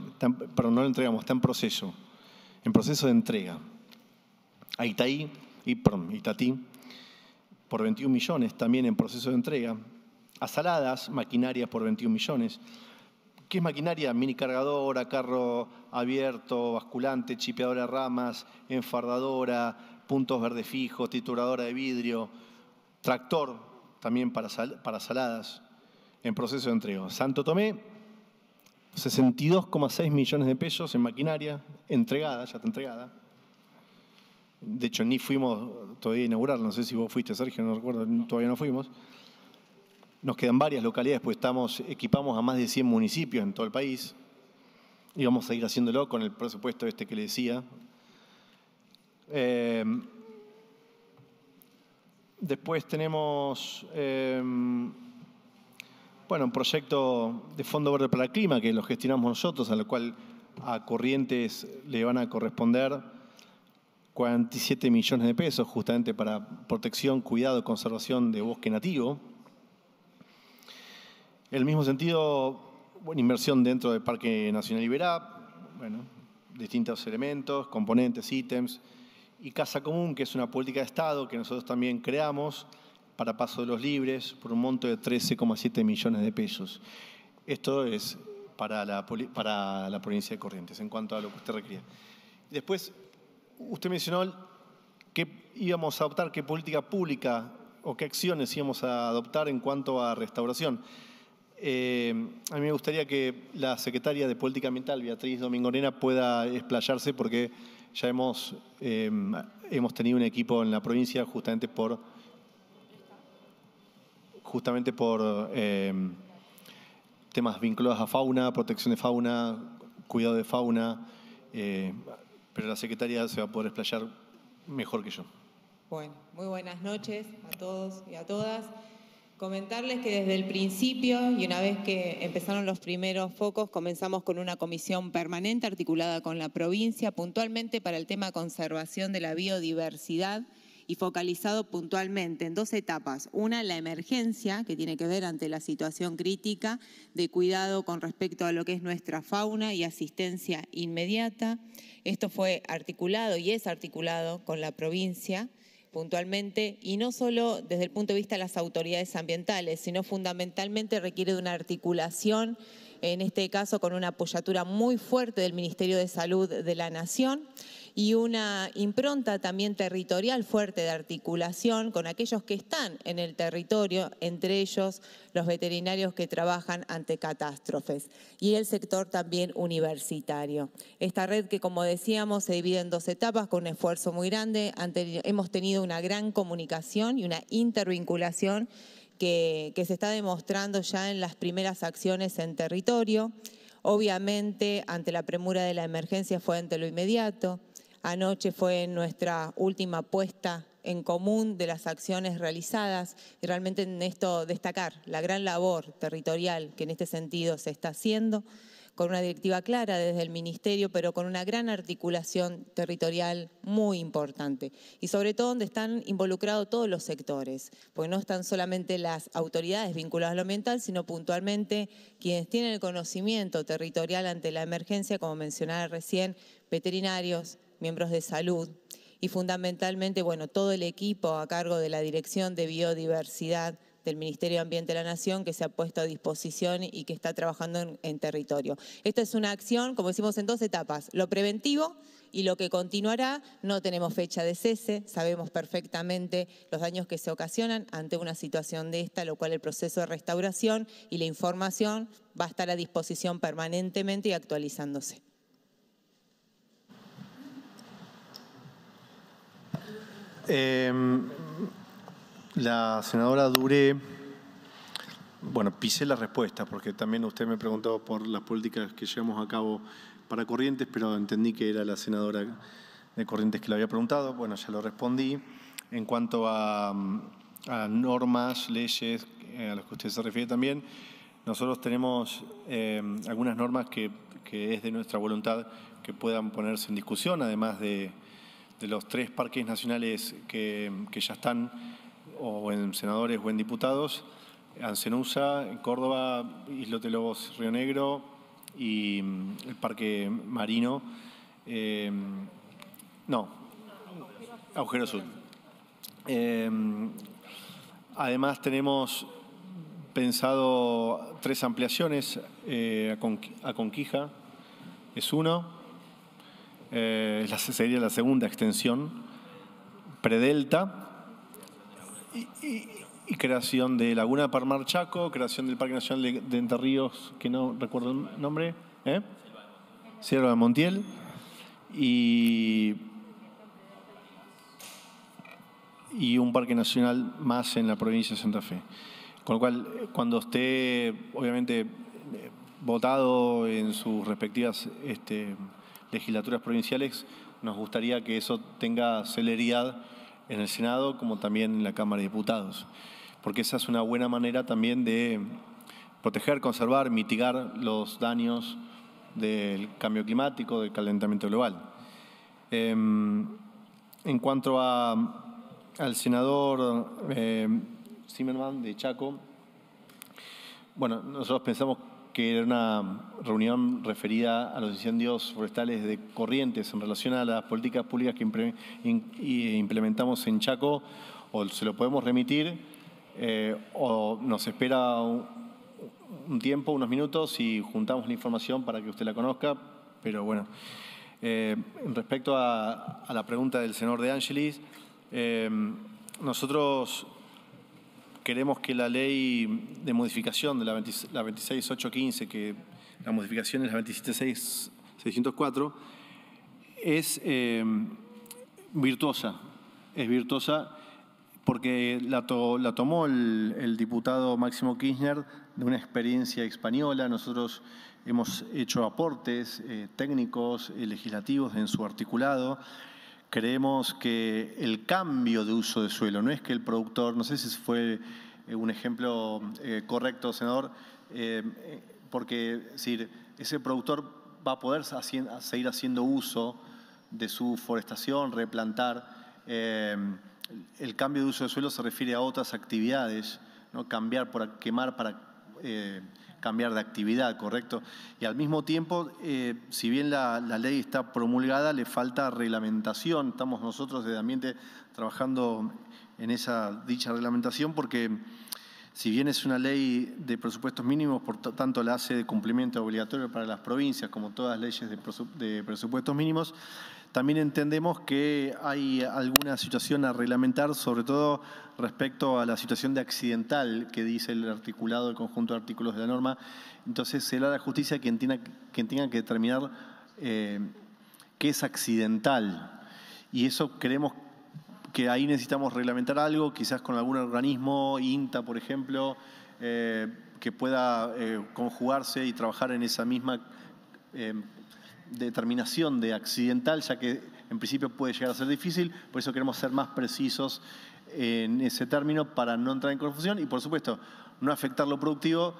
pero no lo entregamos, está en proceso, en proceso de entrega. A Itaí, y, perdón, Itatí, por 21 millones, también en proceso de entrega. A Saladas, maquinaria por 21 millones. ¿Qué es maquinaria? Mini cargadora, carro abierto, basculante, chipeadora de ramas, enfardadora, puntos verde fijos, trituradora de vidrio, tractor también para, saladas en proceso de entrega. Santo Tomé, 62,6 millones de pesos en maquinaria entregada, ya está entregada. De hecho, ni fuimos todavía a inaugurar, no sé si vos fuiste, Sergio, no recuerdo, todavía no fuimos. Nos quedan varias localidades, pues estamos, equipamos a más de 100 municipios en todo el país y vamos a ir haciéndolo con el presupuesto este que le decía. Eh, Después tenemos, em, bueno, un proyecto de Fondo Verde para el Clima que lo gestionamos nosotros, a lo cual a Corrientes le van a corresponder 47 millones de pesos justamente para protección, cuidado y conservación de bosque nativo. En el mismo sentido, inversión dentro del Parque Nacional Iberá, bueno, distintos elementos, componentes, ítems, y Casa Común, que es una política de Estado que nosotros también creamos para paso de los libres por un monto de 13,7 millones de pesos. Esto es para la, para la provincia de Corrientes, en cuanto a lo que usted requería. Después, usted mencionó qué íbamos a adoptar, qué política pública o qué acciones íbamos a adoptar en cuanto a restauración. Eh, a mí me gustaría que la secretaria de Política Ambiental, Beatriz Domingo Nena, pueda explayarse porque ya em, hemos, tenido un equipo en la provincia justamente por justamente por em, temas vinculados a fauna, protección de fauna, cuidado de fauna, eh, pero la secretaria se va a poder explayar mejor que yo. Bueno, muy buenas noches a todos y a todas. Comentarles que desde el principio y una vez que empezaron los primeros focos, comenzamos con una comisión permanente articulada con la provincia, puntualmente para el tema conservación de la biodiversidad y focalizado puntualmente en dos etapas. Una, la emergencia, que tiene que ver ante la situación crítica de cuidado con respecto a lo que es nuestra fauna y asistencia inmediata. Esto fue articulado y es articulado con la provincia puntualmente, y no solo desde el punto de vista de las autoridades ambientales, sino fundamentalmente requiere de una articulación, en este caso con una apoyatura muy fuerte del Ministerio de Salud de la Nación y una impronta también territorial fuerte de articulación con aquellos que están en el territorio, entre ellos los veterinarios que trabajan ante catástrofes y el sector también universitario. Esta red que, como decíamos, se divide en dos etapas con un esfuerzo muy grande. hemos tenido una gran comunicación y una intervinculación que, que se está demostrando ya en las primeras acciones en territorio. Obviamente, ante la premura de la emergencia fue ante lo inmediato. Anoche fue nuestra última puesta en común de las acciones realizadas y realmente en esto destacar la gran labor territorial que en este sentido se está haciendo con una directiva clara desde el Ministerio, pero con una gran articulación territorial muy importante. Y sobre todo donde están involucrados todos los sectores, porque no están solamente las autoridades vinculadas a lo ambiental, sino puntualmente quienes tienen el conocimiento territorial ante la emergencia, como mencionaba recién, veterinarios, miembros de salud y fundamentalmente, bueno, todo el equipo a cargo de la Dirección de Biodiversidad del Ministerio de Ambiente de la Nación que se ha puesto a disposición y que está trabajando en, en territorio. Esta es una acción, como decimos, en dos etapas, lo preventivo y lo que continuará, no tenemos fecha de cese, sabemos perfectamente los daños que se ocasionan ante una situación de esta, lo cual el proceso de restauración y la información va a estar a disposición permanentemente y actualizándose. Em, la senadora Duré, bueno, pisé la respuesta porque también usted me preguntó por las políticas que llevamos a cabo para Corrientes, pero entendí que era la senadora de Corrientes que le había preguntado. Bueno, ya lo respondí. En cuanto a, normas, leyes, eh, a las que usted se refiere también, nosotros tenemos em, algunas normas que es de nuestra voluntad que puedan ponerse en discusión, además de de los tres parques nacionales que, ya están o en senadores o en diputados, Ancenusa, en Córdoba, Islote Lobos, Río Negro y mm, el Parque Marino. Eh, no, Agujero azul eh, además tenemos pensado tres ampliaciones eh, a Conquija, es uno, eh, sería la segunda extensión, Predelta, y, creación de Laguna Parmar Chaco, creación del Parque Nacional de, Entre Ríos, que no recuerdo el nombre, ¿eh? Sierra de Montiel, y, y un Parque Nacional más en la provincia de Santa Fe. Con lo cual, cuando esté, obviamente, eh, votado en sus respectivas... Este, legislaturas provinciales, nos gustaría que eso tenga celeridad en el Senado como también en la Cámara de Diputados, porque esa es una buena manera también de proteger, conservar, mitigar los daños del cambio climático, del calentamiento global. Em, en cuanto al senador eh, Zimmerman de Chaco, bueno, nosotros pensamos que era una reunión referida a los incendios forestales de Corrientes en relación a las políticas públicas que eh, implementamos en Chaco, o se lo podemos remitir, eh, o nos espera un tiempo, unos minutos, y juntamos la información para que usted la conozca, pero bueno. Eh, respecto a, la pregunta del señor De Angelis, nosotros queremos que la ley de modificación de la, 26815, que la modificación es la 27604, es eh, virtuosa. Es virtuosa porque la, la tomó el, diputado Máximo Kirchner de una experiencia española. Nosotros hemos hecho aportes eh, técnicos, y eh, legislativos en su articulado. Creemos que el cambio de uso de suelo, no es que el productor, no sé si fue eh, un ejemplo eh, correcto, senador, eh, porque ese productor va a poder seguir haciendo uso de su forestación, replantar. el cambio de uso de suelo se refiere a otras actividades, ¿no? cambiar por quemar para cambiar de actividad, ¿correcto? Y al mismo tiempo, eh, si bien la, la, ley está promulgada, le falta reglamentación. Estamos nosotros desde Ambiente trabajando en esa dicha reglamentación porque si bien es una ley de presupuestos mínimos, por tanto la hace de cumplimiento obligatorio para las provincias, como todas las leyes de, presupuestos mínimos, también entendemos que hay alguna situación a reglamentar, sobre todo respecto a la situación de accidental que dice el articulado, el conjunto de artículos de la norma. Entonces será la justicia quien tenga, quien que determinar eh, qué es accidental. Y eso creemos que ahí necesitamos reglamentar algo, quizás con algún organismo, INTA, por ejemplo, eh, que pueda eh, conjugarse y trabajar en esa misma determinación de accidental, ya que en principio puede llegar a ser difícil, por eso queremos ser más precisos en ese término para no entrar en confusión y, por supuesto, no afectar lo productivo,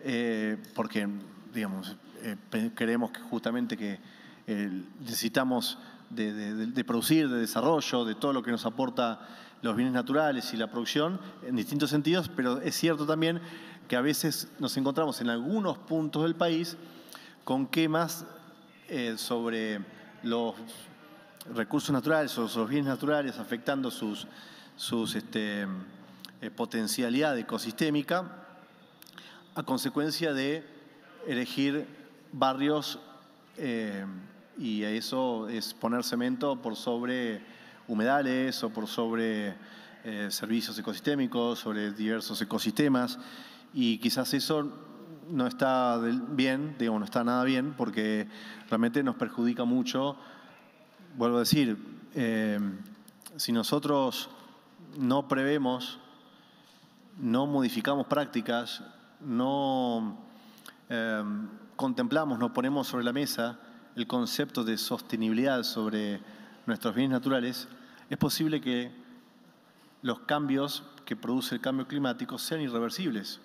eh, porque, digamos, eh, creemos que justamente que eh, necesitamos de, de, producir, de desarrollo, de todo lo que nos aporta los bienes naturales y la producción en distintos sentidos, pero es cierto también que a veces nos encontramos en algunos puntos del país con quemas eh, sobre los recursos naturales o los bienes naturales afectando sus, sus este, eh, potencialidad ecosistémica a consecuencia de elegir barrios eh, y eso es poner cemento por sobre humedales o por sobre eh, servicios ecosistémicos, sobre diversos ecosistemas y quizás eso no está bien, digo no está nada bien, porque realmente nos perjudica mucho. Vuelvo a decir, eh, si nosotros no prevemos, no modificamos prácticas, no eh, contemplamos, no ponemos sobre la mesa el concepto de sostenibilidad sobre nuestros bienes naturales, es posible que los cambios que produce el cambio climático sean irreversibles.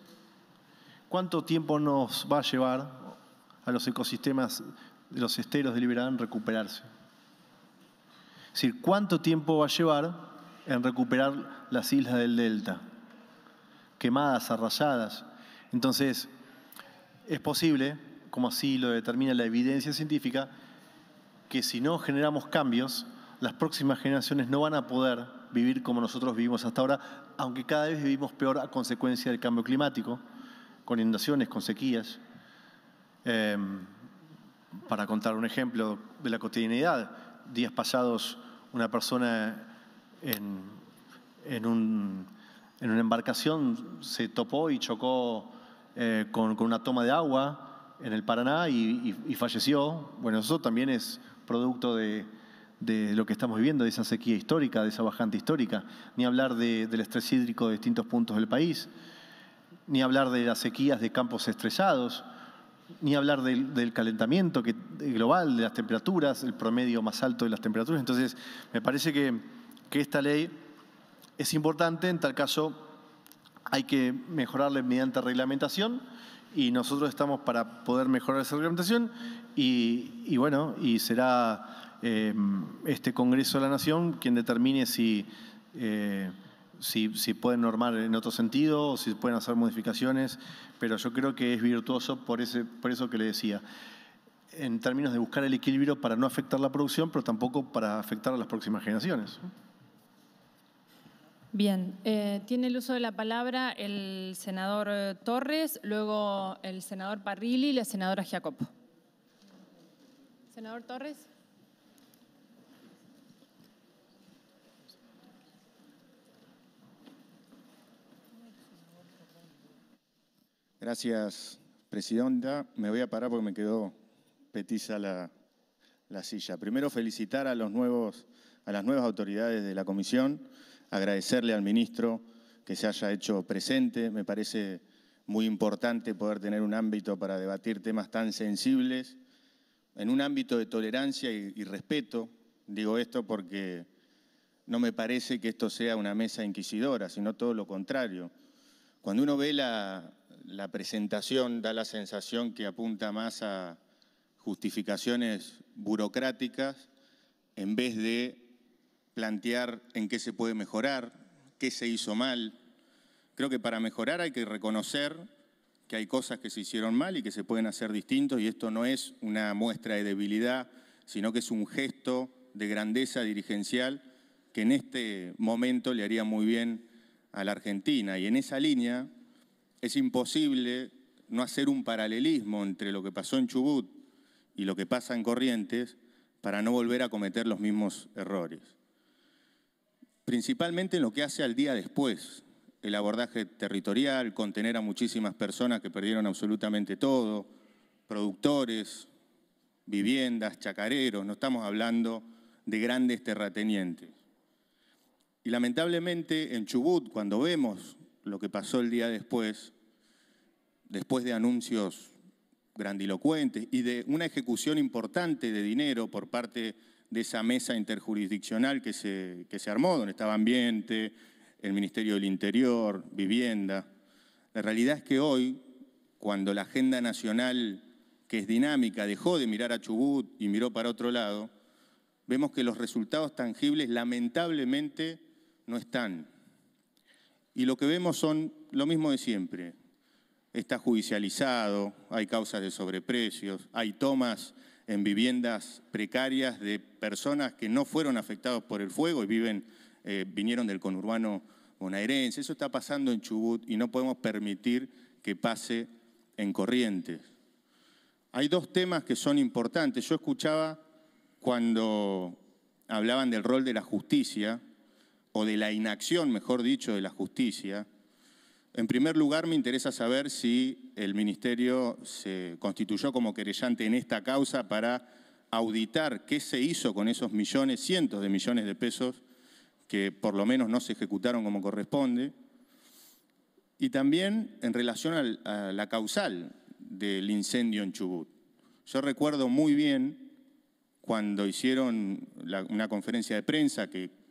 ¿Cuánto tiempo nos va a llevar a los ecosistemas de los esteros de en recuperarse? Es decir, ¿cuánto tiempo va a llevar en recuperar las islas del delta? Quemadas, arrasadas. Entonces, es posible, como así lo determina la evidencia científica, que si no generamos cambios, las próximas generaciones no van a poder vivir como nosotros vivimos hasta ahora, aunque cada vez vivimos peor a consecuencia del cambio climático con inundaciones, con sequías. Em, para contar un ejemplo de la cotidianidad, días pasados una persona en, una embarcación se topó y chocó eh, con, una toma de agua en el Paraná y, falleció. Bueno, eso también es producto de, lo que estamos viviendo, de esa sequía histórica, de esa bajante histórica, ni hablar del estrés hídrico de distintos puntos del país ni hablar de las sequías de campos estrellados, ni hablar del, calentamiento eh, global, de las temperaturas, el promedio más alto de las temperaturas. Entonces, me parece que, esta ley es importante, en tal caso hay que mejorarla mediante reglamentación y nosotros estamos para poder mejorar esa reglamentación y, bueno, y será eh, este Congreso de la Nación quien determine si... Eh, si, pueden normar en otro sentido si pueden hacer modificaciones, pero yo creo que es virtuoso por, ese, por eso que le decía, en términos de buscar el equilibrio para no afectar la producción, pero tampoco para afectar a las próximas generaciones. Bien, eh, tiene el uso de la palabra el senador eh, Torres, luego el senador Parrilli y la senadora Jacopo. Senador Torres. Gracias, Presidenta. Me voy a parar porque me quedó petiza la, silla. Primero, felicitar a, los nuevos, a las nuevas autoridades de la Comisión, agradecerle al Ministro que se haya hecho presente. Me parece muy importante poder tener un ámbito para debatir temas tan sensibles, en un ámbito de tolerancia y, y respeto. Digo esto porque no me parece que esto sea una mesa inquisidora, sino todo lo contrario. Cuando uno ve la, la presentación da la sensación que apunta más a justificaciones burocráticas en vez de plantear en qué se puede mejorar, qué se hizo mal. Creo que para mejorar hay que reconocer que hay cosas que se hicieron mal y que se pueden hacer distintos y esto no es una muestra de debilidad, sino que es un gesto de grandeza dirigencial que en este momento le haría muy bien a la Argentina. Y en esa línea es imposible no hacer un paralelismo entre lo que pasó en Chubut y lo que pasa en Corrientes para no volver a cometer los mismos errores. Principalmente en lo que hace al día después, el abordaje territorial, contener a muchísimas personas que perdieron absolutamente todo, productores, viviendas, chacareros, no estamos hablando de grandes terratenientes. Y lamentablemente en Chubut, cuando vemos lo que pasó el día después, después de anuncios grandilocuentes y de una ejecución importante de dinero por parte de esa mesa interjurisdiccional que se, se armó, donde estaba Ambiente, el Ministerio del Interior, Vivienda. La realidad es que hoy, cuando la agenda nacional, que es dinámica, dejó de mirar a Chubut y miró para otro lado, vemos que los resultados tangibles lamentablemente no están. Y lo que vemos son lo mismo de siempre. Está judicializado, hay causas de sobreprecios, hay tomas en viviendas precarias de personas que no fueron afectadas por el fuego y viven, eh, vinieron del conurbano bonaerense. Eso está pasando en Chubut y no podemos permitir que pase en Corrientes. Hay dos temas que son importantes. Yo escuchaba cuando hablaban del rol de la justicia o de la inacción, mejor dicho, de la justicia, en primer lugar me interesa saber si el Ministerio se constituyó como querellante en esta causa para auditar qué se hizo con esos millones, cientos de millones de pesos que por lo menos no se ejecutaron como corresponde. Y también en relación a la causal del incendio en Chubut. Yo recuerdo muy bien cuando hicieron una conferencia de prensa que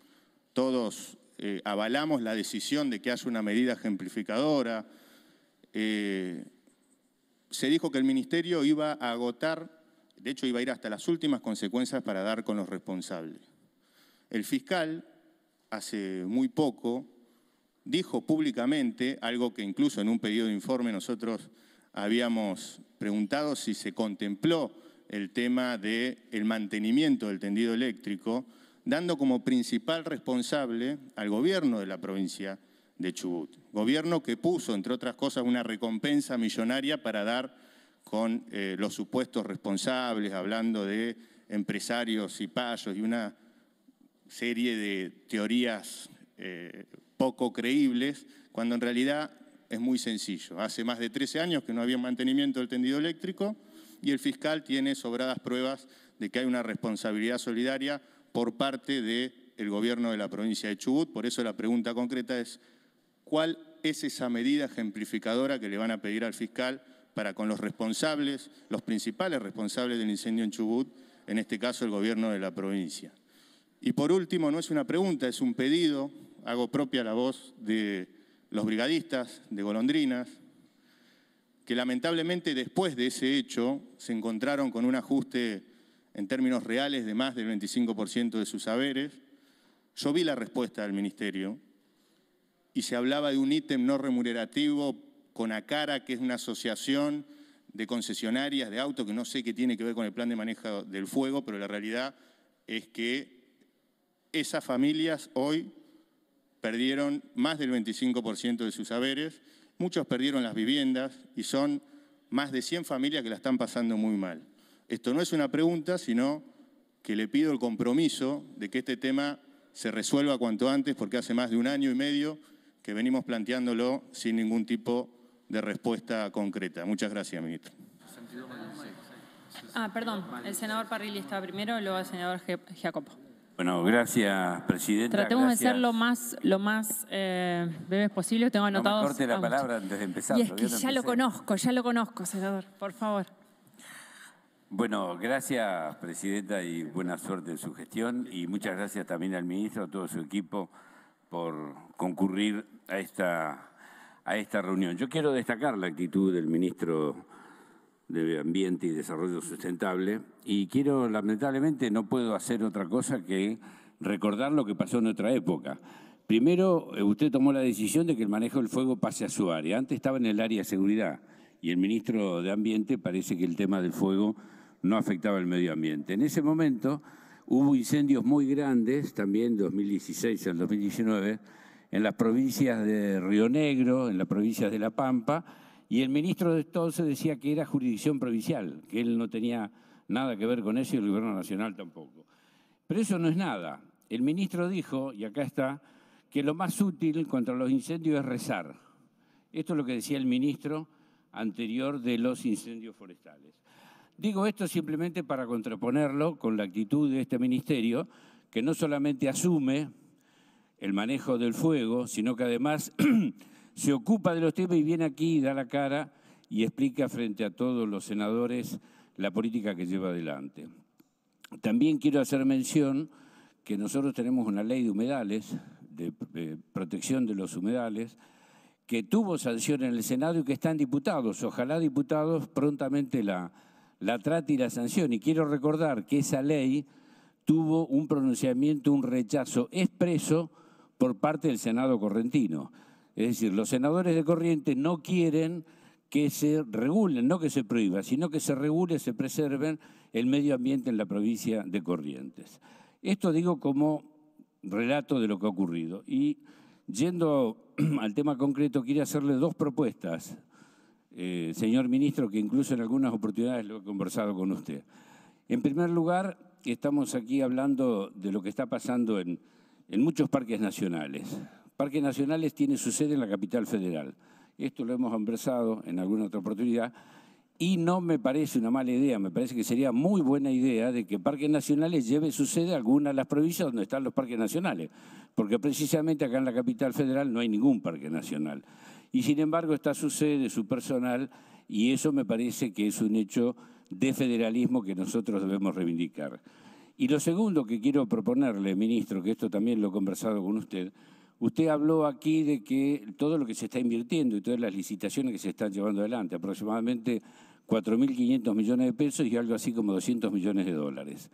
todos eh, avalamos la decisión de que haya una medida ejemplificadora. Eh, se dijo que el Ministerio iba a agotar, de hecho iba a ir hasta las últimas consecuencias para dar con los responsables. El fiscal, hace muy poco, dijo públicamente, algo que incluso en un pedido de informe nosotros habíamos preguntado si se contempló el tema del mantenimiento del tendido eléctrico, dando como principal responsable al gobierno de la provincia de Chubut. Gobierno que puso, entre otras cosas, una recompensa millonaria para dar con eh, los supuestos responsables, hablando de empresarios y payos y una serie de teorías eh, poco creíbles, cuando en realidad es muy sencillo. Hace más de 13 años que no había mantenimiento del tendido eléctrico y el fiscal tiene sobradas pruebas de que hay una responsabilidad solidaria por parte del gobierno de la provincia de Chubut. Por eso la pregunta concreta es, ¿cuál es esa medida ejemplificadora que le van a pedir al fiscal para con los responsables, los principales responsables del incendio en Chubut, en este caso el gobierno de la provincia? Y por último, no es una pregunta, es un pedido, hago propia la voz de los brigadistas de Golondrinas, que lamentablemente después de ese hecho se encontraron con un ajuste en términos reales de más del 25% de sus saberes. Yo vi la respuesta del Ministerio y se hablaba de un ítem no remunerativo con ACARA, que es una asociación de concesionarias de autos que no sé qué tiene que ver con el plan de manejo del fuego, pero la realidad es que esas familias hoy perdieron más del 25% de sus saberes, muchos perdieron las viviendas y son más de 100 familias que la están pasando muy mal. Esto no es una pregunta, sino que le pido el compromiso de que este tema se resuelva cuanto antes, porque hace más de un año y medio que venimos planteándolo sin ningún tipo de respuesta concreta. Muchas gracias, ministro. Ah, perdón, el senador Parrilli está primero, luego el senador Jacopo. Bueno, gracias, presidenta. Tratemos de ser lo más, lo más eh, posible. Tengo anotado. No corte la palabra antes de empezar. Y ya lo conozco, ya lo conozco, senador, por favor. Bueno, gracias, Presidenta, y buena suerte en su gestión. Y muchas gracias también al Ministro, a todo su equipo, por concurrir a esta, a esta reunión. Yo quiero destacar la actitud del Ministro de Ambiente y Desarrollo Sustentable y quiero, lamentablemente, no puedo hacer otra cosa que recordar lo que pasó en otra época. Primero, eh, usted tomó la decisión de que el manejo del fuego pase a su área. Antes estaba en el área de seguridad y el ministro de Ambiente parece que el tema del fuego no afectaba el medio ambiente. En ese momento hubo incendios muy grandes, también 2016 al 2019, en las provincias de Río Negro, en las provincias de La Pampa, y el ministro de entonces decía que era jurisdicción provincial, que él no tenía nada que ver con eso y el gobierno nacional tampoco. Pero eso no es nada. El ministro dijo, y acá está, que lo más útil contra los incendios es rezar. Esto es lo que decía el ministro anterior de los incendios forestales. Digo esto simplemente para contraponerlo con la actitud de este ministerio, que no solamente asume el manejo del fuego, sino que además se ocupa de los temas y viene aquí y da la cara y explica frente a todos los senadores la política que lleva adelante. También quiero hacer mención que nosotros tenemos una ley de humedales, de, eh, protección de los humedales, que tuvo sanción en el Senado y que están diputados. Ojalá diputados prontamente la, la trata y la sanción. Y quiero recordar que esa ley tuvo un pronunciamiento, un rechazo expreso por parte del Senado correntino. Es decir, los senadores de Corrientes no quieren que se regulen, no que se prohíba, sino que se regule, se preserven el medio ambiente en la provincia de Corrientes. Esto digo como relato de lo que ha ocurrido. Y yendo al tema concreto, quiero hacerle dos propuestas eh, señor ministro, que incluso en algunas oportunidades lo he conversado con usted. En primer lugar, estamos aquí hablando de lo que está pasando en, muchos parques nacionales. Parques nacionales tiene su sede en la capital federal. Esto lo hemos conversado en alguna otra oportunidad. Y no me parece una mala idea, me parece que sería muy buena idea de que parques nacionales lleve su sede a alguna de las provincias donde están los parques nacionales, porque precisamente acá en la capital federal no hay ningún parque nacional y sin embargo está su sede, su personal, y eso me parece que es un hecho de federalismo que nosotros debemos reivindicar. Y lo segundo que quiero proponerle, ministro, que esto también lo he conversado con usted, usted habló aquí de que todo lo que se está invirtiendo y todas las licitaciones que se están llevando adelante, aproximadamente 4.500 millones de pesos y algo así como 200 millones de dólares.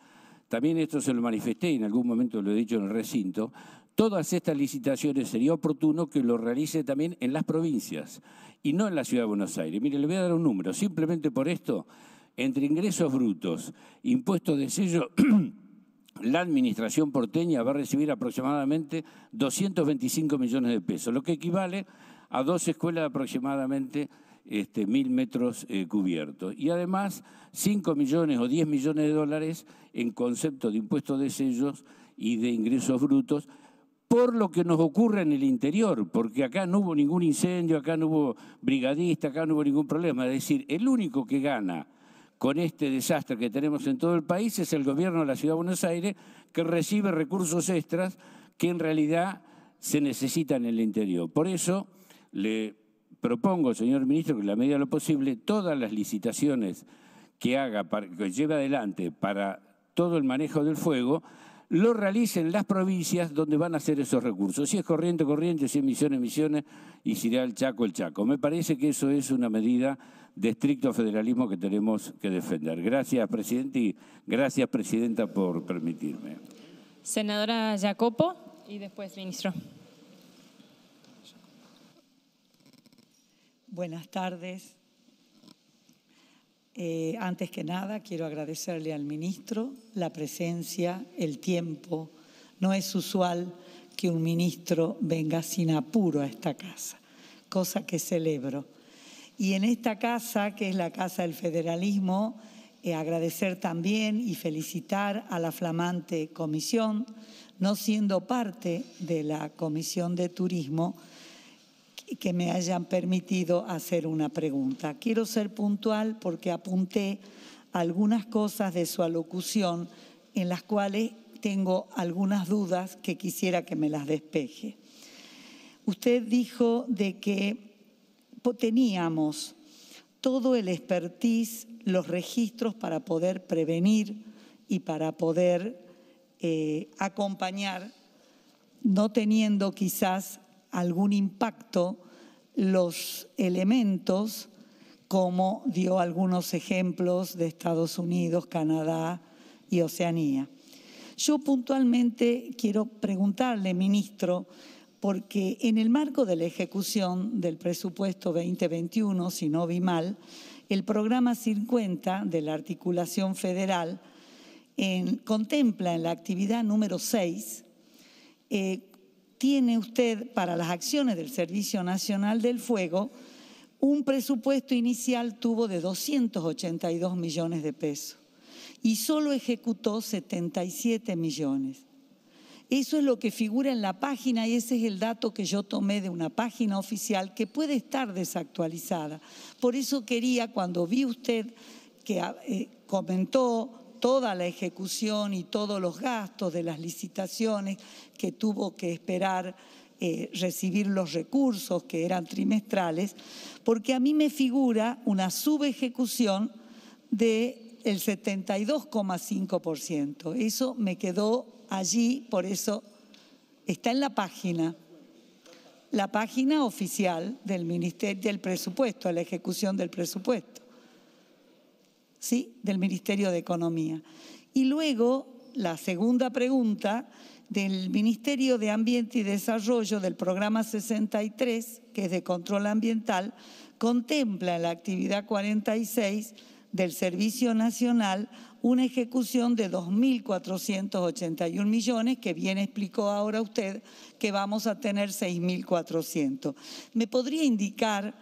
También esto se lo manifesté, en algún momento lo he dicho en el recinto, Todas estas licitaciones sería oportuno que lo realice también en las provincias y no en la Ciudad de Buenos Aires. Mire, le voy a dar un número. Simplemente por esto, entre ingresos brutos, impuestos de sello, la administración porteña va a recibir aproximadamente 225 millones de pesos, lo que equivale a dos escuelas de aproximadamente este, mil metros eh, cubiertos. Y además, 5 millones o 10 millones de dólares en concepto de impuestos de sellos y de ingresos brutos por lo que nos ocurre en el interior, porque acá no hubo ningún incendio, acá no hubo brigadista, acá no hubo ningún problema. Es decir, el único que gana con este desastre que tenemos en todo el país es el gobierno de la Ciudad de Buenos Aires, que recibe recursos extras que en realidad se necesitan en el interior. Por eso le propongo, señor ministro, que en la medida de lo posible, todas las licitaciones que haga, para, que lleve adelante para todo el manejo del fuego, lo realicen las provincias donde van a hacer esos recursos. Si es corriente, corriente, si es misiones, misiones, y si era el Chaco, el Chaco. Me parece que eso es una medida de estricto federalismo que tenemos que defender. Gracias, presidente, y gracias, presidenta, por permitirme. Senadora Jacopo y después, ministro. Buenas tardes. Eh, antes que nada, quiero agradecerle al ministro la presencia, el tiempo. No es usual que un ministro venga sin apuro a esta casa, cosa que celebro. Y en esta casa, que es la Casa del Federalismo, eh, agradecer también y felicitar a la flamante comisión, no siendo parte de la Comisión de Turismo, que me hayan permitido hacer una pregunta. Quiero ser puntual porque apunté algunas cosas de su alocución en las cuales tengo algunas dudas que quisiera que me las despeje. Usted dijo de que teníamos todo el expertise, los registros para poder prevenir y para poder eh, acompañar, no teniendo quizás algún impacto los elementos, como dio algunos ejemplos de Estados Unidos, Canadá y Oceanía. Yo puntualmente quiero preguntarle, ministro, porque en el marco de la ejecución del presupuesto 2021, si no vi mal, el programa 50 de la articulación federal contempla en la actividad número 6 tiene usted para las acciones del Servicio Nacional del Fuego un presupuesto inicial tuvo de 282 millones de pesos y solo ejecutó 77 millones. Eso es lo que figura en la página y ese es el dato que yo tomé de una página oficial que puede estar desactualizada. Por eso quería, cuando vi usted que ah, eh, comentó toda la ejecución y todos los gastos de las licitaciones que tuvo que esperar eh, recibir los recursos que eran trimestrales, porque a mí me figura una subejecución del 72,5%. Eso me quedó allí, por eso está en la página la página oficial del Ministerio del Presupuesto, la ejecución del presupuesto. ¿sí? del Ministerio de Economía. Y luego, la segunda pregunta del Ministerio de Ambiente y Desarrollo del programa 63, que es de control ambiental, contempla la actividad 46 del Servicio Nacional una ejecución de 2.481 millones, que bien explicó ahora usted que vamos a tener 6.400. ¿Me podría indicar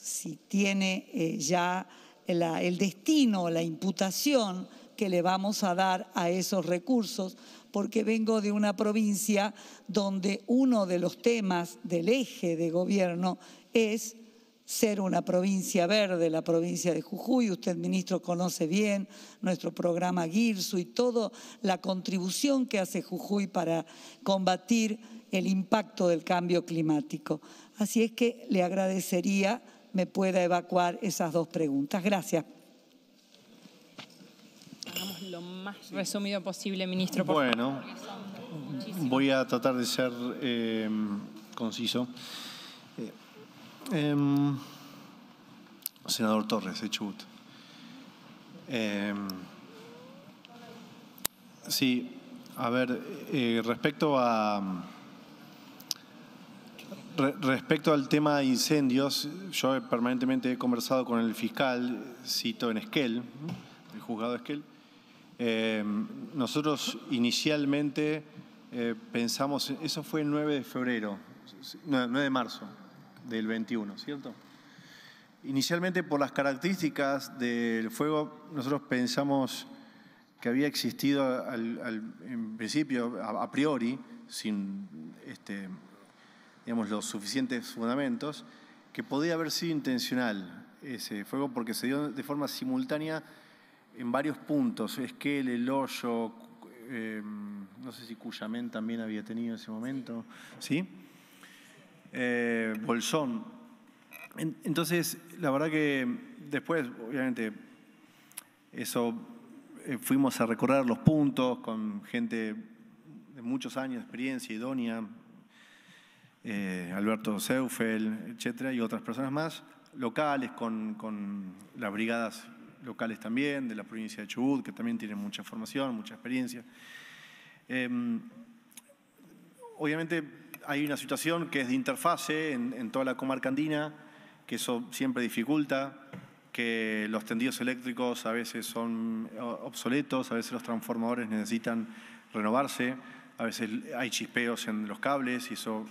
si tiene eh, ya el destino la imputación que le vamos a dar a esos recursos, porque vengo de una provincia donde uno de los temas del eje de gobierno es ser una provincia verde, la provincia de Jujuy, usted ministro conoce bien nuestro programa GIRSU y toda la contribución que hace Jujuy para combatir el impacto del cambio climático. Así es que le agradecería me pueda evacuar esas dos preguntas. Gracias. Hagamos lo más resumido posible, ministro. bueno, voy a tratar de ser eh, conciso. Eh, em, senador Torres, de Chubut. Em, sí, a ver, eh, respecto a respecto al tema de incendios, yo permanentemente he conversado con el fiscal, cito en Esquel, el juzgado Esquel. Eh, nosotros inicialmente eh, pensamos, eso fue el 9 de febrero, 9 de marzo del 21, ¿cierto? Inicialmente por las características del fuego, nosotros pensamos que había existido al, en principio, a, a priori, sin este, digamos, los suficientes fundamentos, que podía haber sido intencional ese fuego porque se dio de forma simultánea en varios puntos. Esquel, El Hoyo, em, no sé si Cuyamén también había tenido ese momento, ¿sí? Eh, Bolsón. entonces, la verdad que después, obviamente, eso eh, fuimos a recorrer los puntos con gente de muchos años, experiencia idónea, eh, Alberto Seufel, etcétera, y otras personas más, locales, con, las brigadas locales también, de la provincia de Chubut, que también tienen mucha formación, mucha experiencia. Em, obviamente hay una situación que es de interfase en, en toda la comarca andina, que eso siempre dificulta, que los tendidos eléctricos a veces son eh, obsoletos, a veces los transformadores necesitan renovarse, a veces hay chispeos en los cables y eso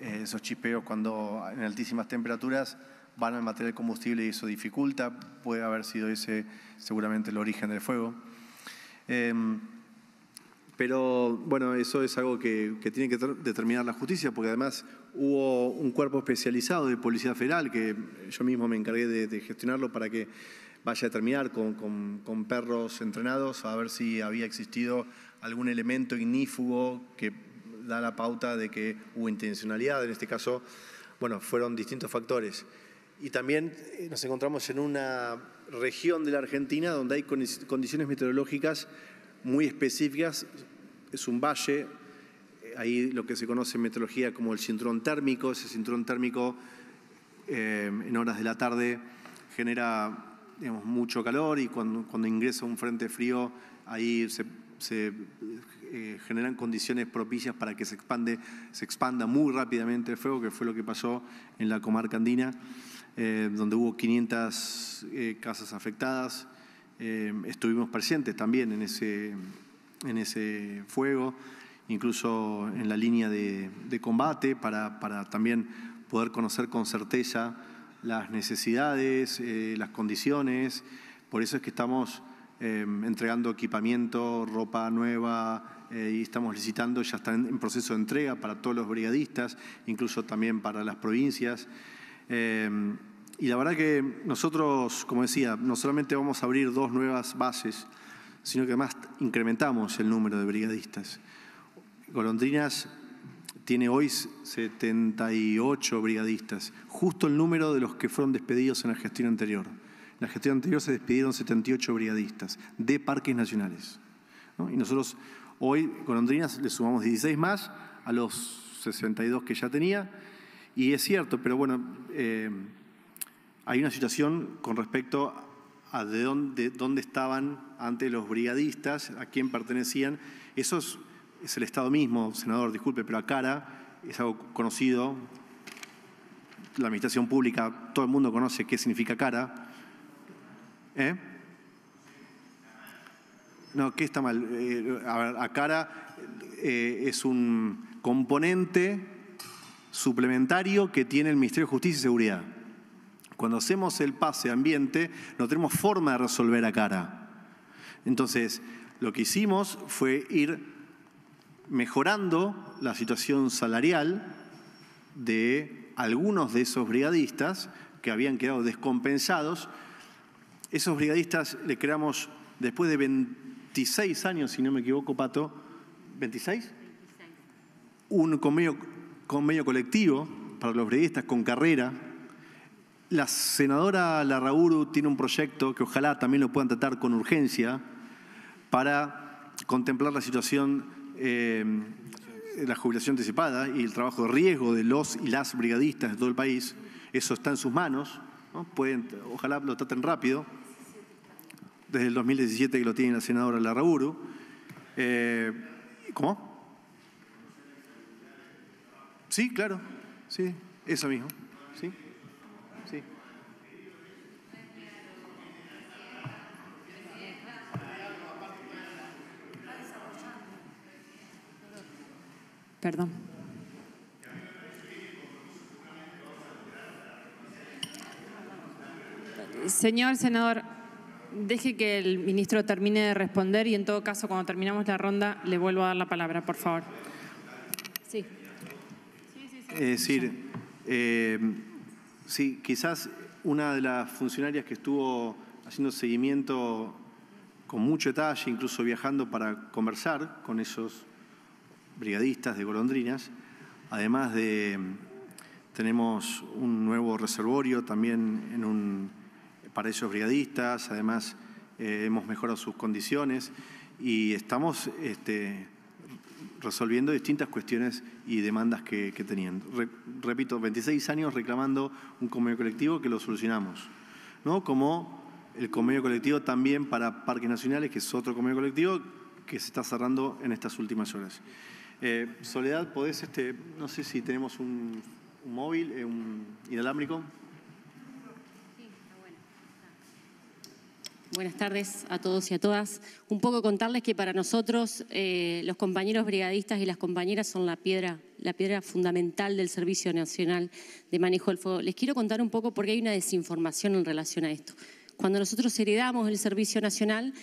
eh, esos chipeos cuando en altísimas temperaturas van al material combustible y eso dificulta, puede haber sido ese seguramente el origen del fuego. Em, pero bueno, eso es algo que, tiene que determinar la justicia, porque además hubo un cuerpo especializado de Policía Federal, que yo mismo me encargué de, gestionarlo para que vaya a terminar con, con perros entrenados, a ver si había existido algún elemento ignífugo que da la pauta de que hubo intencionalidad, en este caso, bueno, fueron distintos factores. Y también eh, nos encontramos en una región de la Argentina donde hay condiciones meteorológicas muy específicas, es un valle, eh, ahí lo que se conoce en meteorología como el cinturón térmico, ese cinturón térmico eh, en horas de la tarde genera digamos, mucho calor y cuando, cuando ingresa un frente frío ahí se se eh, generan condiciones propicias para que se, expande, se expanda muy rápidamente el fuego, que fue lo que pasó en la comarca andina, eh, donde hubo 500 eh, casas afectadas. estuvimos presentes también en ese, en ese fuego, incluso en la línea de, combate, para, para, también poder conocer con certeza las necesidades, las condiciones. Por eso es que estamos Em, entregando equipamiento, ropa nueva, eh, y estamos licitando, ya están en proceso de entrega para todos los brigadistas, incluso también para las provincias. Em, y la verdad que nosotros, como decía, no solamente vamos a abrir dos nuevas bases, sino que además incrementamos el número de brigadistas. Golondrinas tiene hoy 78 brigadistas, justo el número de los que fueron despedidos en la gestión anterior la gestión anterior se despidieron 78 brigadistas de parques nacionales. Y nosotros hoy con Andrinas le sumamos 16 más a los 62 que ya tenía. Y es cierto, pero bueno, eh, hay una situación con respecto a de dónde, dónde estaban antes los brigadistas, a quién pertenecían. Eso es, es el Estado mismo, senador, disculpe, pero a cara es algo conocido. La administración pública, todo el mundo conoce qué significa cara. ¿Eh? No, ¿qué está mal? Eh, a, cara eh, es un componente suplementario que tiene el Ministerio de Justicia y Seguridad. Cuando hacemos el pase ambiente, no tenemos forma de resolver a cara. Entonces, lo que hicimos fue ir mejorando la situación salarial de algunos de esos brigadistas que habían quedado descompensados esos brigadistas le creamos después de 26 años, si no me equivoco, Pato, ¿26? Un convenio, colectivo para los brigadistas con carrera. La senadora Larrauru tiene un proyecto que ojalá también lo puedan tratar con urgencia para contemplar la situación, de eh, la jubilación anticipada y el trabajo de riesgo de los y las brigadistas de todo el país. Eso está en sus manos. ojalá lo traten rápido desde el 2017 que lo tiene la senadora Larrauru. Eh, ¿Cómo? Sí, claro, sí, eso mismo, sí, sí. Perdón. Señor senador, deje que el ministro termine de responder y en todo caso, cuando terminamos la ronda, le vuelvo a dar la palabra, por favor. Sí. Es eh, decir, eh, sí, quizás una de las funcionarias que estuvo haciendo seguimiento con mucho detalle, incluso viajando para conversar con esos brigadistas de golondrinas, además de tenemos un nuevo reservorio también en un para ellos brigadistas, además eh, hemos mejorado sus condiciones y estamos este, resolviendo distintas cuestiones y demandas que, tenían. repito, 26 años reclamando un convenio colectivo que lo solucionamos, como el convenio colectivo también para Parques Nacionales, que es otro convenio colectivo que se está cerrando en estas últimas horas. Eh, Soledad, ¿podés, este, no sé si tenemos un, móvil, eh, un inalámbrico? Buenas tardes a todos y a todas. Un poco contarles que para nosotros eh, los compañeros brigadistas y las compañeras son la piedra, la piedra fundamental del Servicio Nacional de Manejo del Fuego. Les quiero contar un poco porque hay una desinformación en relación a esto. Cuando nosotros heredamos el Servicio Nacional,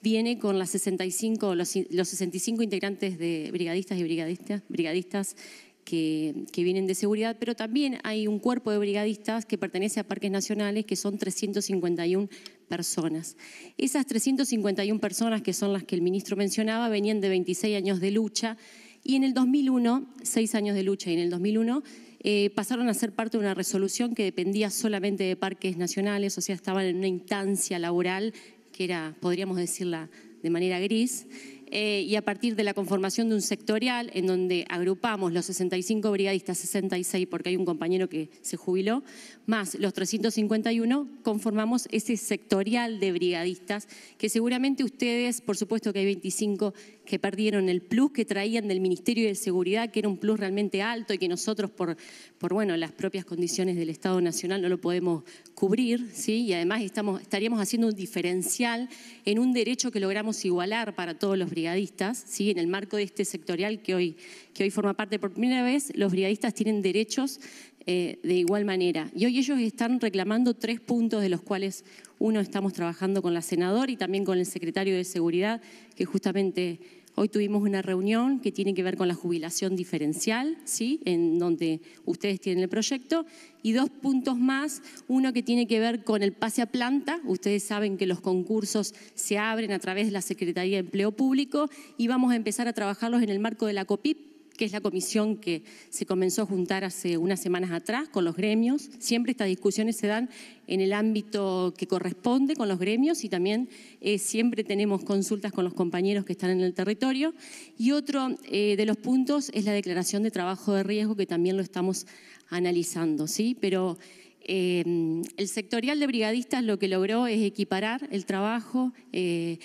viene con las 65, los, los 65 integrantes de brigadistas y brigadistas, brigadistas que, vienen de seguridad, pero también hay un cuerpo de brigadistas que pertenece a parques nacionales, que son 351 personas. Esas 351 personas, que son las que el ministro mencionaba, venían de 26 años de lucha y en el 2001, seis años de lucha y en el 2001, eh, pasaron a ser parte de una resolución que dependía solamente de parques nacionales, o sea, estaban en una instancia laboral que era, podríamos decirla de manera gris. Eh, y a partir de la conformación de un sectorial en donde agrupamos los 65 brigadistas, 66 porque hay un compañero que se jubiló, más los 351, conformamos ese sectorial de brigadistas que seguramente ustedes, por supuesto que hay 25 que perdieron el plus que traían del Ministerio de Seguridad, que era un plus realmente alto y que nosotros por, por bueno, las propias condiciones del Estado Nacional no lo podemos cubrir, ¿sí? y además estamos, estaríamos haciendo un diferencial en un derecho que logramos igualar para todos los brigadistas brigadistas, en el marco de este sectorial que hoy, que hoy forma parte por primera vez, los brigadistas tienen derechos eh, de igual manera. Y hoy ellos están reclamando tres puntos de los cuales uno estamos trabajando con la senadora y también con el secretario de Seguridad, que justamente Hoy tuvimos una reunión que tiene que ver con la jubilación diferencial, ¿sí? en donde ustedes tienen el proyecto, y dos puntos más, uno que tiene que ver con el pase a planta, ustedes saben que los concursos se abren a través de la Secretaría de Empleo Público y vamos a empezar a trabajarlos en el marco de la COPIP, que es la comisión que se comenzó a juntar hace unas semanas atrás con los gremios. Siempre estas discusiones se dan en el ámbito que corresponde con los gremios y también eh, siempre tenemos consultas con los compañeros que están en el territorio. Y otro eh, de los puntos es la declaración de trabajo de riesgo, que también lo estamos analizando, ¿sí? Pero eh, el sectorial de brigadistas lo que logró es equiparar el trabajo,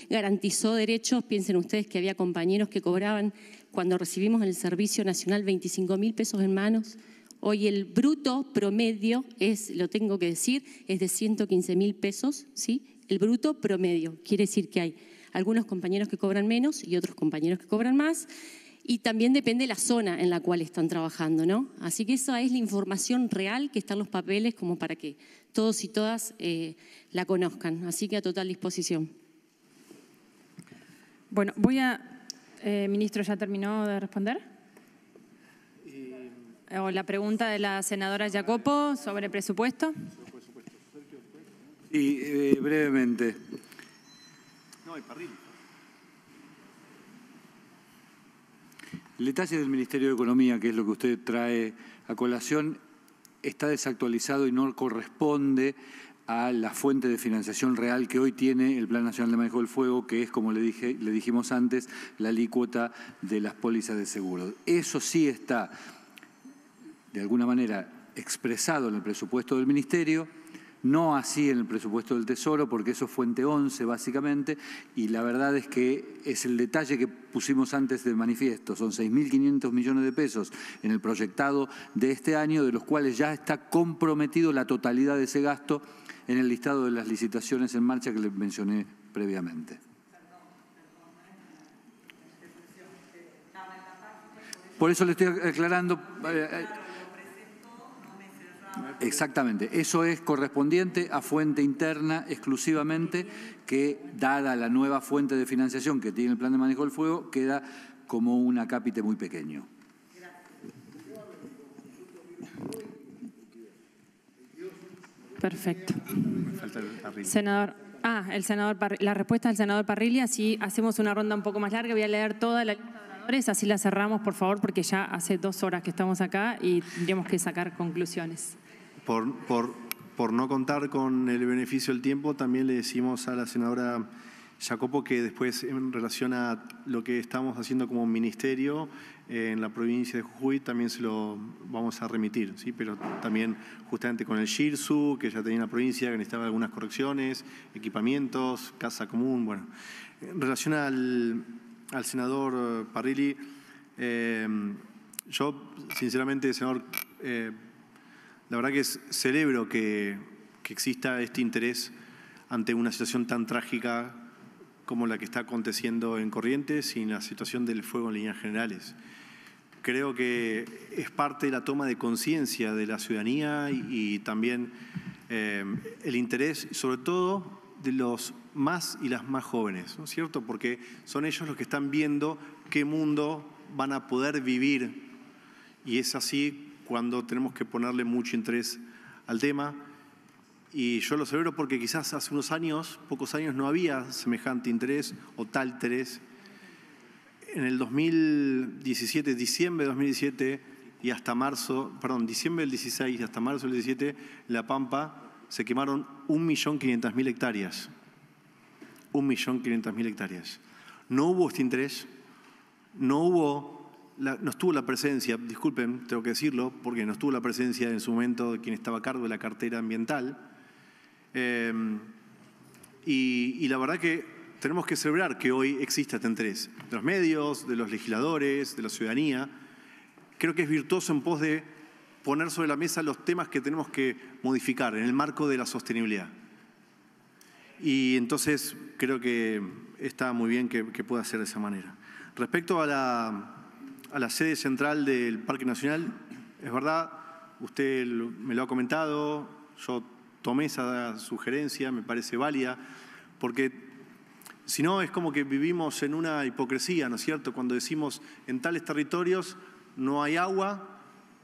garantizó derechos. Piensen ustedes que había compañeros que cobraban cuando recibimos en el Servicio Nacional 25 mil pesos en manos, hoy el bruto promedio es, lo tengo que decir, es de 115 mil pesos, ¿sí? El bruto promedio, quiere decir que hay algunos compañeros que cobran menos y otros compañeros que cobran más. Y también depende de la zona en la cual están trabajando, ¿no? Así que esa es la información real que están los papeles como para que todos y todas eh, la conozcan. Así que a total disposición. Bueno, voy a eh, ministro, ¿ya terminó de responder? O la pregunta de la senadora Jacopo sobre presupuesto. Y eh, brevemente. No, hay parril. El detalle del Ministerio de Economía, que es lo que usted trae a colación, está desactualizado y no corresponde a la fuente de financiación real que hoy tiene el Plan Nacional de Manejo del Fuego, que es, como le, dije, le dijimos antes, la alícuota de las pólizas de seguro. Eso sí está, de alguna manera, expresado en el presupuesto del Ministerio, no así en el presupuesto del Tesoro, porque eso es fuente 11 básicamente, y la verdad es que es el detalle que pusimos antes del manifiesto, son 6.500 millones de pesos en el proyectado de este año, de los cuales ya está comprometido la totalidad de ese gasto en el listado de las licitaciones en marcha que le mencioné previamente. Por eso le estoy aclarando. Eh, eh, exactamente, eso es correspondiente a fuente interna exclusivamente que, dada la nueva fuente de financiación que tiene el plan de manejo del fuego, queda como un acápite muy pequeño. Perfecto. Senador, ah, el senador la respuesta del senador Parrilli, así hacemos una ronda un poco más larga, voy a leer toda la lista de oradores, así la cerramos, por favor, porque ya hace dos horas que estamos acá y tendríamos que sacar conclusiones. Por, por, por no contar con el beneficio del tiempo, también le decimos a la senadora Jacopo que después en relación a lo que estamos haciendo como ministerio, eh, en la provincia de Jujuy también se lo vamos a remitir, ¿sí? pero también justamente con el Shirsu que ya tenía la provincia que necesitaba algunas correcciones, equipamientos, casa común, bueno. En relación al, senador Parrilli, eh, yo sinceramente, señor, eh, la verdad que celebro que, que exista este interés ante una situación tan trágica como la que está aconteciendo en Corrientes y en la situación del fuego en líneas generales creo que es parte de la toma de conciencia de la ciudadanía y, también eh, el interés, sobre todo de los más y las más jóvenes, ¿no es cierto? Porque son ellos los que están viendo qué mundo van a poder vivir y es así cuando tenemos que ponerle mucho interés al tema. Y yo lo celebro porque quizás hace unos años, pocos años, no había semejante interés o tal interés en el 2017, diciembre de 2017 y hasta marzo, perdón, diciembre del 16 y hasta marzo del 17, La Pampa se quemaron 1.500.000 hectáreas. 1.500.000 hectáreas. No hubo este interés, no hubo, no estuvo la presencia, disculpen, tengo que decirlo, porque no estuvo la presencia en su momento de quien estaba a cargo de la cartera ambiental. Eh, y la verdad que tenemos que celebrar que hoy exista este interés de los medios, de los legisladores, de la ciudadanía. Creo que es virtuoso en pos de poner sobre la mesa los temas que tenemos que modificar en el marco de la sostenibilidad. Y entonces creo que está muy bien que, pueda ser de esa manera. Respecto a la, a la sede central del Parque Nacional, es verdad, usted me lo ha comentado, yo tomé esa sugerencia, me parece válida, porque si no, es como que vivimos en una hipocresía, ¿no es cierto? Cuando decimos en tales territorios no hay agua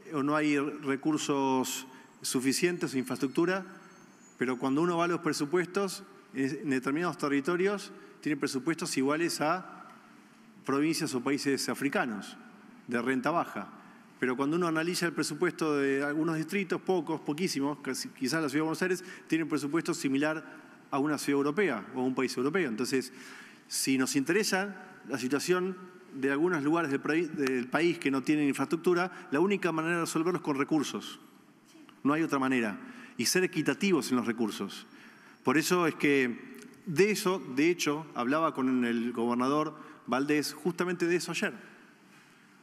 eh, o no hay recursos suficientes o infraestructura, pero cuando uno va a los presupuestos, en determinados territorios tiene presupuestos iguales a provincias o países africanos de renta baja. Pero cuando uno analiza el presupuesto de algunos distritos, pocos, poquísimos, quizás la Ciudad de Buenos Aires, tiene presupuesto similar a una ciudad europea o a un país europeo. Entonces, si nos interesa la situación de algunos lugares del, país que no tienen infraestructura, la única manera de resolverlo es con recursos. No hay otra manera. Y ser equitativos en los recursos. Por eso es que de eso, de hecho, hablaba con el gobernador Valdés justamente de eso ayer.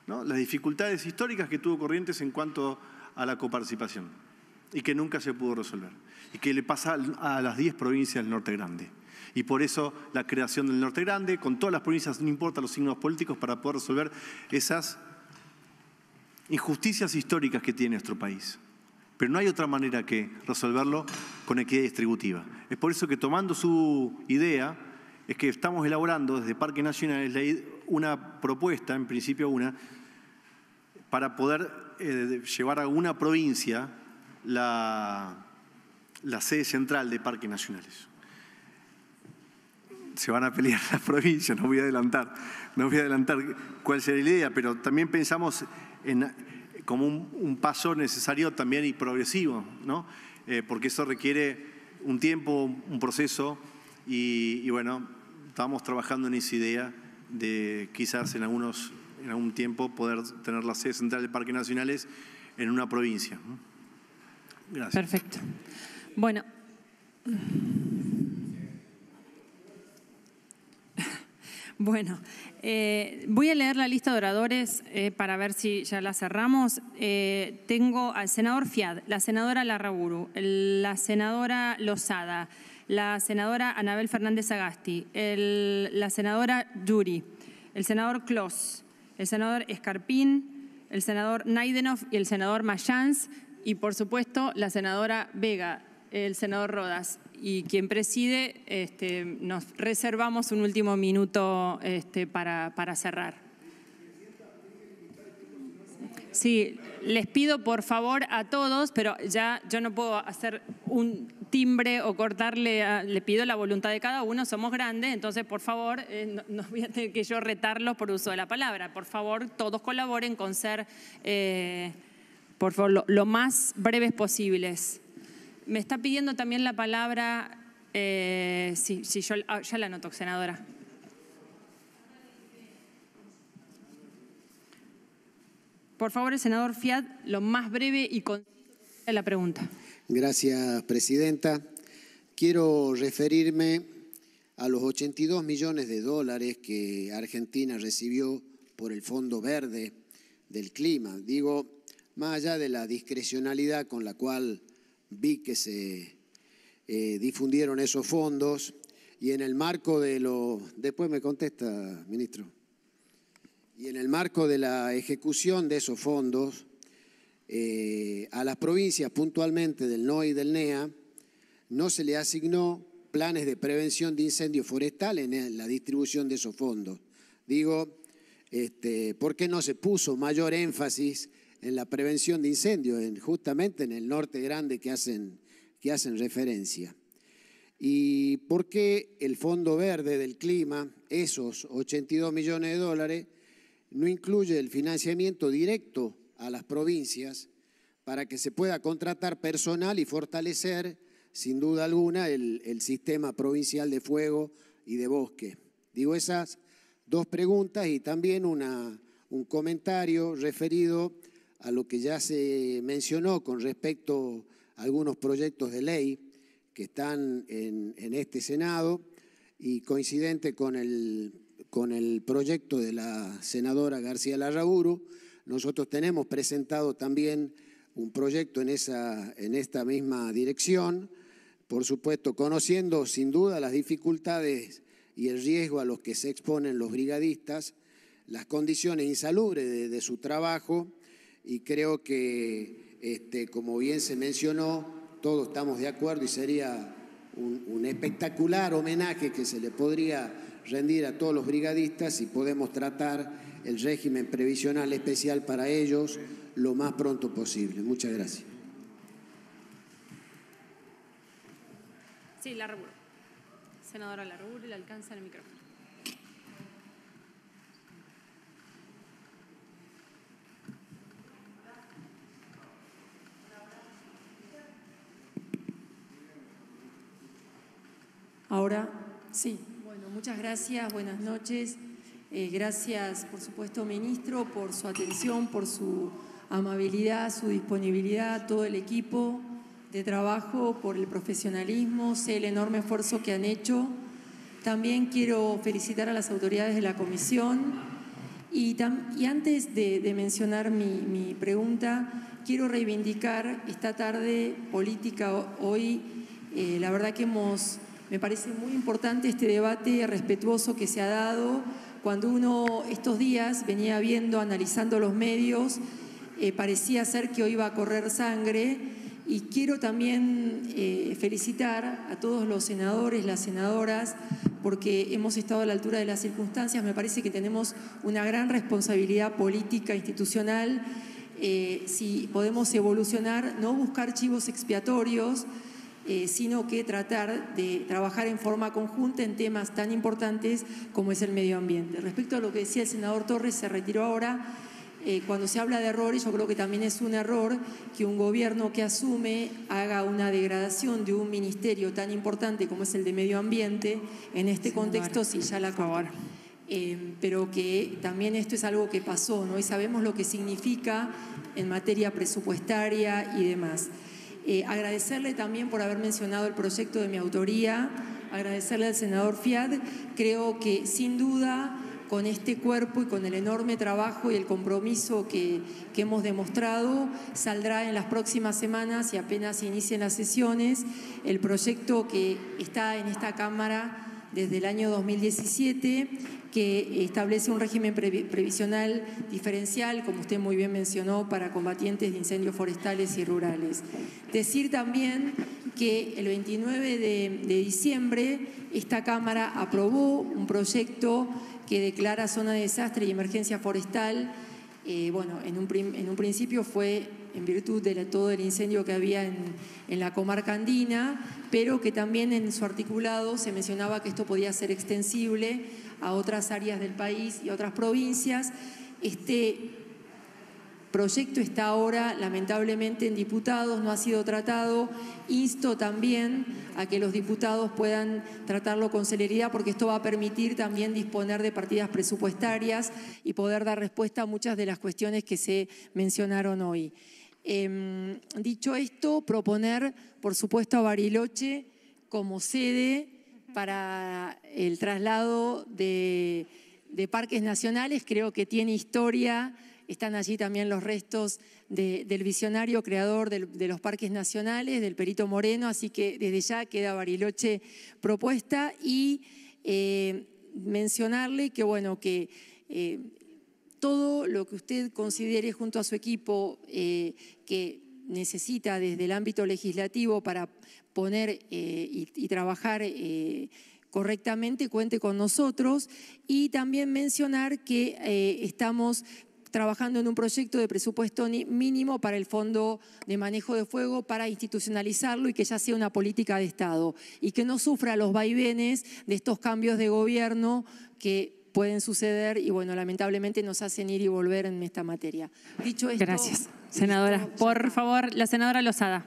¿no? Las dificultades históricas que tuvo Corrientes en cuanto a la coparticipación y que nunca se pudo resolver y que le pasa a las 10 provincias del norte grande. Y por eso la creación del norte grande, con todas las provincias, no importa los signos políticos, para poder resolver esas injusticias históricas que tiene nuestro país. Pero no hay otra manera que resolverlo con equidad distributiva. Es por eso que tomando su idea, es que estamos elaborando desde Parque Nacional una propuesta, en principio una, para poder eh, llevar a una provincia la, sede central de Parques Nacionales. Se van a pelear las provincias, no voy a adelantar, no voy a adelantar cuál será la idea, pero también pensamos en, como un, paso necesario también y progresivo, ¿no? Eh, porque eso requiere un tiempo, un proceso, y, bueno, estamos trabajando en esa idea de quizás en, algunos, en algún tiempo poder tener la sede central de Parques Nacionales en una provincia. Perfecto. Bueno. Bueno, eh, voy a leer la lista de oradores eh, para ver si ya la cerramos. Eh, tengo al senador Fiad, la senadora Larraburu, la senadora Lozada, la senadora Anabel Fernández Agasti, la senadora Yuri, el senador Kloss, el senador Escarpín, el senador Naidenov y el senador Mayans y por supuesto la senadora Vega, el senador Rodas y quien preside, este, nos reservamos un último minuto este, para, para cerrar. Sí, les pido por favor a todos, pero ya yo no puedo hacer un timbre o cortarle, le pido la voluntad de cada uno, somos grandes, entonces por favor, eh, no, voy a tener que yo retarlos por uso de la palabra, por favor todos colaboren con ser... Eh, por favor, lo, más breves posibles. Me está pidiendo también la palabra, eh, sí, yo ah, ya la anoto, senadora. Por favor, senador Fiat, lo más breve y con la pregunta. Gracias, presidenta. Quiero referirme a los 82 millones de dólares que Argentina recibió por el Fondo Verde del Clima. Digo, más allá de la discrecionalidad con la cual vi que se eh, difundieron esos fondos y en el marco de lo... Después me contesta, ministro. Y en el marco de la ejecución de esos fondos, eh, a las provincias puntualmente del NOI y del NEA, no se le asignó planes de prevención de incendios forestal en la distribución de esos fondos. Digo, este, ¿por qué no se puso mayor énfasis en la prevención de incendios, justamente en el norte grande que hacen, que hacen referencia. ¿Y por qué el Fondo Verde del Clima, esos 82 millones de dólares, no incluye el financiamiento directo a las provincias para que se pueda contratar personal y fortalecer, sin duda alguna, el, sistema provincial de fuego y de bosque? Digo esas dos preguntas y también una, un comentario referido a lo que ya se mencionó con respecto a algunos proyectos de ley que están en, este Senado y coincidente con el, con el proyecto de la senadora García Larraburu, nosotros tenemos presentado también un proyecto en, esa, en esta misma dirección, por supuesto, conociendo sin duda las dificultades y el riesgo a los que se exponen los brigadistas, las condiciones insalubres de su trabajo y creo que, este, como bien se mencionó, todos estamos de acuerdo y sería un, espectacular homenaje que se le podría rendir a todos los brigadistas si podemos tratar el régimen previsional especial para ellos lo más pronto posible. Muchas gracias. Sí, la Senadora le alcanza el micrófono. Ahora sí. Bueno, muchas gracias, buenas noches. Eh, gracias, por supuesto, ministro, por su atención, por su amabilidad, su disponibilidad, todo el equipo de trabajo, por el profesionalismo, sé el enorme esfuerzo que han hecho. También quiero felicitar a las autoridades de la comisión. Y, y antes de, mencionar mi, pregunta, quiero reivindicar esta tarde política hoy. Eh, la verdad que hemos me parece muy importante este debate respetuoso que se ha dado. Cuando uno estos días venía viendo, analizando los medios, eh, parecía ser que hoy iba a correr sangre. Y quiero también eh, felicitar a todos los senadores, las senadoras, porque hemos estado a la altura de las circunstancias. Me parece que tenemos una gran responsabilidad política, e institucional. Eh, si podemos evolucionar, no buscar chivos expiatorios, eh, sino que tratar de trabajar en forma conjunta en temas tan importantes como es el medio ambiente. Respecto a lo que decía el senador Torres, se retiró ahora. Eh, cuando se habla de errores, yo creo que también es un error que un gobierno que asume haga una degradación de un ministerio tan importante como es el de medio ambiente en este contexto, sí, ya la acabo. Eh, pero que también esto es algo que pasó, ¿no? Y sabemos lo que significa en materia presupuestaria y demás. Eh, agradecerle también por haber mencionado el proyecto de mi autoría, agradecerle al senador Fiat. Creo que sin duda con este cuerpo y con el enorme trabajo y el compromiso que, hemos demostrado, saldrá en las próximas semanas y apenas inicien las sesiones el proyecto que está en esta Cámara desde el año 2017 que establece un régimen previsional diferencial, como usted muy bien mencionó, para combatientes de incendios forestales y rurales. Decir también que el 29 de, diciembre esta Cámara aprobó un proyecto que declara zona de desastre y emergencia forestal. Eh, bueno, en un principio fue en virtud de todo el incendio que había en, en, la comarca andina, pero que también en su articulado se mencionaba que esto podía ser extensible a otras áreas del país y otras provincias. Este proyecto está ahora lamentablemente en diputados, no ha sido tratado. Insto también a que los diputados puedan tratarlo con celeridad porque esto va a permitir también disponer de partidas presupuestarias y poder dar respuesta a muchas de las cuestiones que se mencionaron hoy. Em, dicho esto, proponer, por supuesto, a Bariloche como sede para el traslado de, parques nacionales. Creo que tiene historia. Están allí también los restos del visionario creador de los parques nacionales, del Perito Moreno, así que desde ya queda Bariloche propuesta y eh, mencionarle que, bueno, que eh, todo lo que usted considere junto a su equipo eh, que necesita desde el ámbito legislativo para poner eh, y, trabajar eh, correctamente, cuente con nosotros. Y también mencionar que estamos trabajando en un proyecto de presupuesto mínimo para el Fondo de Manejo de Fuego para institucionalizarlo y que ya sea una política de Estado y que no sufra los vaivenes de estos cambios de gobierno que pueden suceder y bueno, lamentablemente nos hacen ir y volver en esta materia. Dicho esto, Gracias. Senadora, por favor, la senadora Lozada.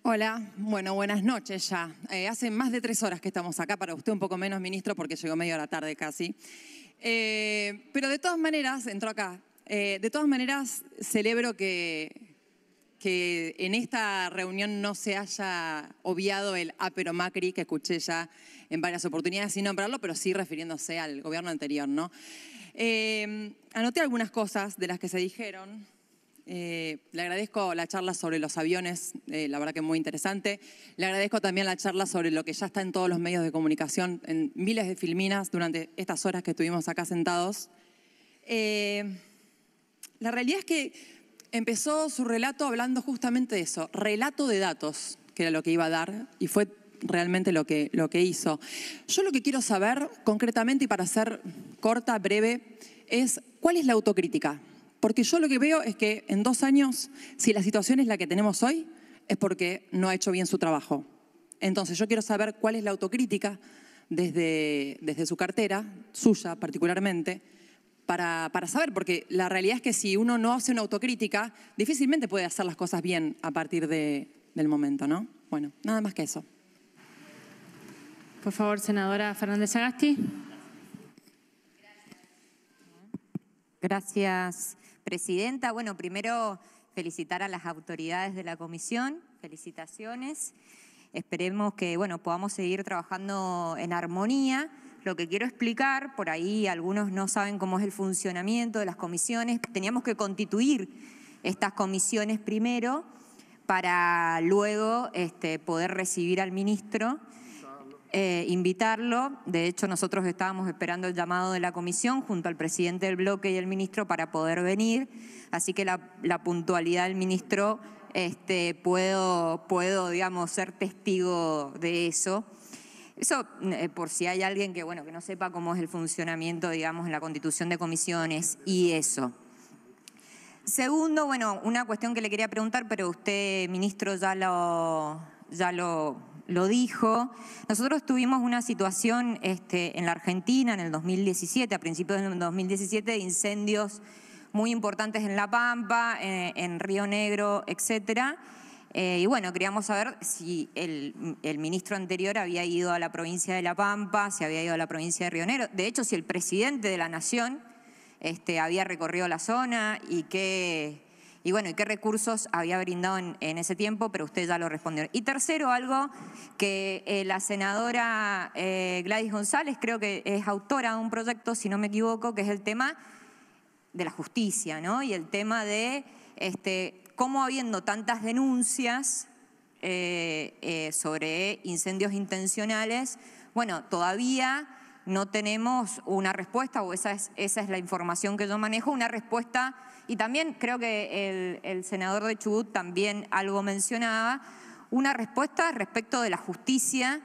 Hola, bueno, buenas noches ya. Eh, hace más de tres horas que estamos acá, para usted un poco menos, ministro, porque llegó media hora tarde casi. Eh, pero de todas maneras, entró acá, eh, de todas maneras celebro que, que en esta reunión no se haya obviado el Apero ah, Macri, que escuché ya en varias oportunidades sin nombrarlo, pero sí refiriéndose al gobierno anterior, ¿no? Eh, anoté algunas cosas de las que se dijeron. Eh, le agradezco la charla sobre los aviones, eh, la verdad que muy interesante. Le agradezco también la charla sobre lo que ya está en todos los medios de comunicación, en miles de filminas durante estas horas que estuvimos acá sentados. la realidad es que empezó su relato hablando justamente de eso, relato de datos, que era lo que iba a dar, y fue realmente lo que, lo que hizo. Yo lo que quiero saber concretamente, y para ser corta, breve, es cuál es la autocrítica. Porque yo lo que veo es que en dos años, si la situación es la que tenemos hoy, es porque no ha hecho bien su trabajo. Entonces yo quiero saber cuál es la autocrítica desde, desde su cartera, suya particularmente, para, saber, porque la realidad es que si uno no hace una autocrítica, difícilmente puede hacer las cosas bien a partir del momento, ¿no? Bueno, nada más que eso. Por favor, senadora Fernández Agasti. Gracias, presidenta. Bueno, primero felicitar a las autoridades de la comisión. Felicitaciones. Esperemos que bueno, podamos seguir trabajando en armonía lo que quiero explicar, por ahí algunos no saben cómo es el funcionamiento de las comisiones, teníamos que constituir estas comisiones primero para luego este, poder recibir al ministro, eh, invitarlo. De hecho, nosotros estábamos esperando el llamado de la comisión junto al presidente del bloque y el ministro para poder venir. Así que la, puntualidad del ministro este, puedo, puedo, digamos, ser testigo de eso. Eso mm, eh, por si hay alguien que, bueno, que no sepa cómo es el funcionamiento, digamos, en la constitución de comisiones y eso. Segundo, bueno, una cuestión que le quería preguntar, pero usted, ministro, ya lo, ya lo, dijo. Nosotros tuvimos una situación este, en la Argentina en el 2017, a principios del 2017, de incendios muy importantes en La Pampa, eh, en Río Negro, etcétera eh, y bueno, queríamos saber si el, ministro anterior había ido a la provincia de La Pampa, si había ido a la provincia de Rionero, de hecho, si el presidente de la Nación este, había recorrido la zona y qué, y bueno, y qué recursos había brindado en, ese tiempo, pero usted ya lo respondió. Y tercero, algo que eh, la senadora eh, Gladys González creo que es autora de un proyecto, si no me equivoco, que es el tema de la justicia, ¿no? Y el tema de este, cómo habiendo tantas denuncias eh, eh, sobre incendios intencionales, bueno, todavía no tenemos una respuesta, o esa es, esa es la información que yo manejo, una respuesta, y también creo que el, senador de Chubut también algo mencionaba, una respuesta respecto de la justicia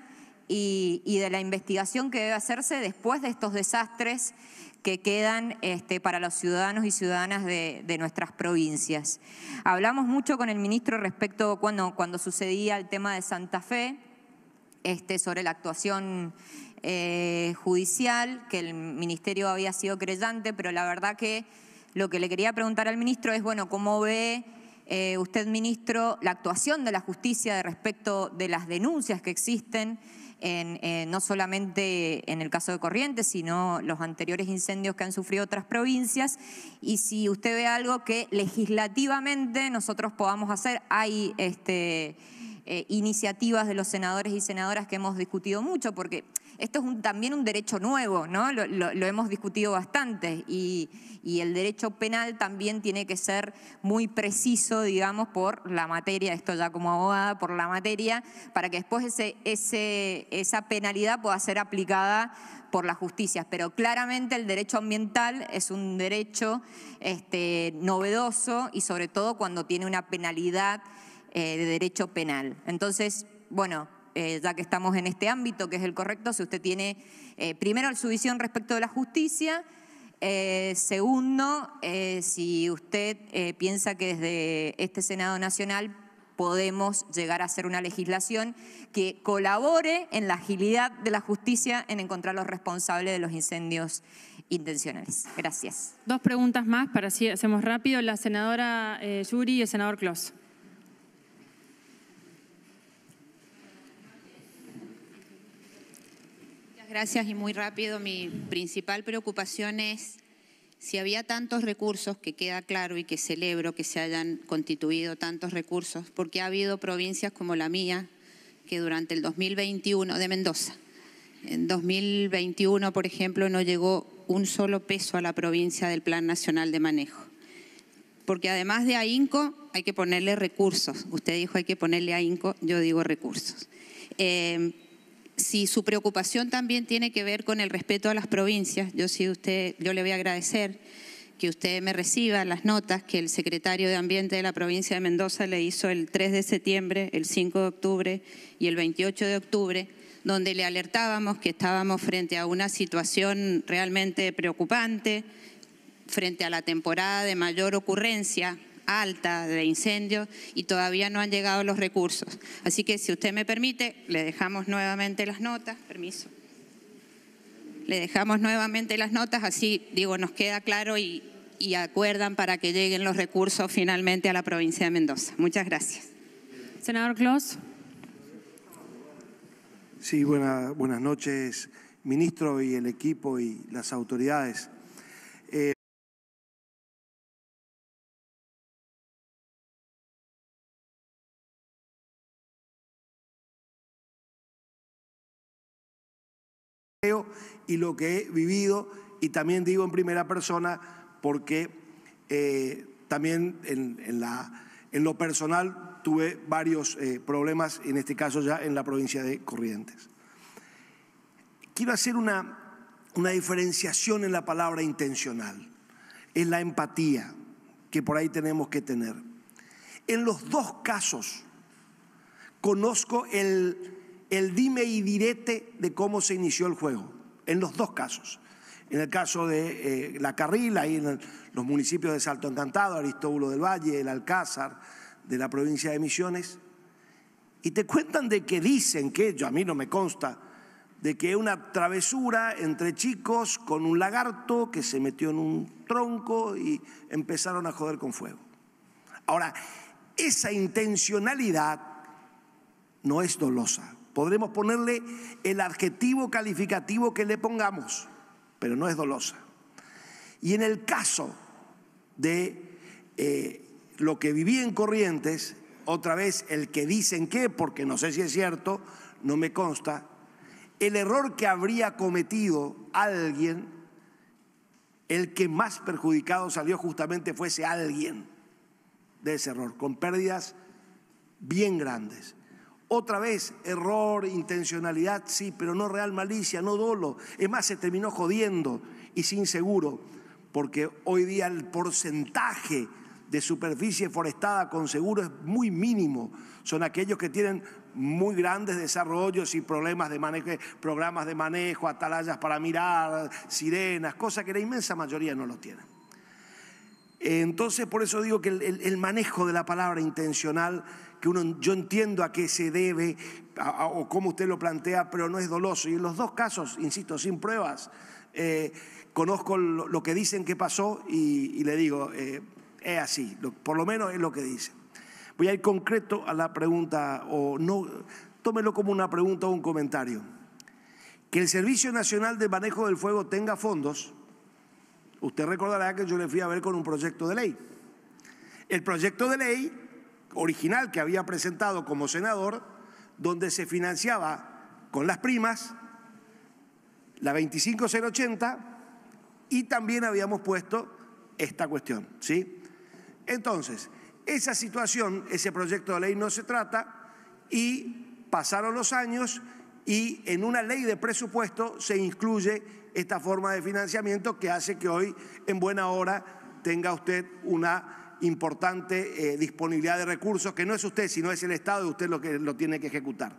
y de la investigación que debe hacerse después de estos desastres que quedan este, para los ciudadanos y ciudadanas de, nuestras provincias. Hablamos mucho con el ministro respecto cuando, cuando sucedía el tema de Santa Fe, este, sobre la actuación eh, judicial, que el ministerio había sido creyente, pero la verdad que lo que le quería preguntar al ministro es, bueno, ¿cómo ve eh, usted, ministro, la actuación de la justicia de respecto de las denuncias que existen? Eh, no solamente en el caso de Corrientes, sino los anteriores incendios que han sufrido otras provincias. Y si usted ve algo que legislativamente nosotros podamos hacer, hay este, eh, iniciativas de los senadores y senadoras que hemos discutido mucho, porque esto es un, también un derecho nuevo, ¿no? Lo, hemos discutido bastante y, el derecho penal también tiene que ser muy preciso, digamos, por la materia, esto ya como abogada, por la materia, para que después esa penalidad pueda ser aplicada por las justicia. Pero claramente el derecho ambiental es un derecho este, novedoso y sobre todo cuando tiene una penalidad eh, de derecho penal. Entonces, bueno, eh, ya que estamos en este ámbito que es el correcto, si usted tiene eh, primero su visión respecto de la justicia, eh, segundo, si usted piensa que desde este Senado Nacional podemos llegar a hacer una legislación que colabore en la agilidad de la justicia en encontrar los responsables de los incendios intencionales. Gracias. Dos preguntas más para si hacemos rápido. La senadora Yuri y el senador Kloss. gracias y muy rápido. Mi principal preocupación es si había tantos recursos, que queda claro y que celebro que se hayan constituido tantos recursos, porque ha habido provincias como la mía que durante el 2021, de Mendoza, en 2021, por ejemplo, no llegó un solo peso a la provincia del Plan Nacional de Manejo. Porque además de AINCO hay que ponerle recursos. Usted dijo hay que ponerle AINCO, yo digo recursos. Eh, si su preocupación también tiene que ver con el respeto a las provincias, yo sí usted, yo le voy a agradecer que usted me reciba las notas que el secretario de Ambiente de la provincia de Mendoza le hizo el 3 de septiembre, el 5 de octubre y el 28 de octubre, donde le alertábamos que estábamos frente a una situación realmente preocupante, frente a la temporada de mayor ocurrencia alta de incendios y todavía no han llegado los recursos. Así que si usted me permite, le dejamos nuevamente las notas. Permiso. Le dejamos nuevamente las notas, así digo, nos queda claro y, acuerdan para que lleguen los recursos finalmente a la provincia de Mendoza. Muchas gracias. Senador Clos. Sí, buenas noches, ministro y el equipo y las autoridades. y lo que he vivido, y también digo en primera persona porque eh, también en, lo personal tuve varios eh, problemas, en este caso ya en la provincia de Corrientes. Quiero hacer una, una diferenciación en la palabra intencional, en la empatía que por ahí tenemos que tener. En los dos casos conozco el el dime y direte de cómo se inició el juego, en los dos casos. En el caso de eh, La Carrila, y en los municipios de Salto Encantado, Aristóbulo del Valle, El Alcázar, de la provincia de Misiones, y te cuentan de que dicen que, yo a mí no me consta, de que una travesura entre chicos con un lagarto que se metió en un tronco y empezaron a joder con fuego. Ahora, esa intencionalidad no es dolosa. Podremos ponerle el adjetivo calificativo que le pongamos, pero no es dolosa. Y en el caso de eh, lo que viví en Corrientes, otra vez el que dicen que, porque no sé si es cierto, no me consta, el error que habría cometido alguien, el que más perjudicado salió justamente fuese alguien de ese error, con pérdidas bien grandes. Otra vez, error, intencionalidad, sí, pero no real malicia, no dolo. Es más, se terminó jodiendo y sin seguro, porque hoy día el porcentaje de superficie forestada con seguro es muy mínimo. Son aquellos que tienen muy grandes desarrollos y problemas de manejo, programas de manejo, atalayas para mirar, sirenas, cosa que la inmensa mayoría no lo tienen. Entonces, por eso digo que el manejo de la palabra intencional que uno, yo entiendo a qué se debe o cómo usted lo plantea, pero no es doloso. Y en los dos casos, insisto, sin pruebas, eh, conozco lo, que dicen que pasó y, le digo, eh, es así, por lo menos es lo que dicen. Voy a ir concreto a la pregunta, o no, tómelo como una pregunta o un comentario. Que el Servicio Nacional de Manejo del Fuego tenga fondos, usted recordará que yo le fui a ver con un proyecto de ley. El proyecto de ley original que había presentado como senador, donde se financiaba con las primas la 25080 y también habíamos puesto esta cuestión, ¿sí? Entonces, esa situación, ese proyecto de ley no se trata y pasaron los años y en una ley de presupuesto se incluye esta forma de financiamiento que hace que hoy en buena hora tenga usted una importante eh, disponibilidad de recursos, que no es usted, sino es el Estado y usted lo que lo tiene que ejecutar.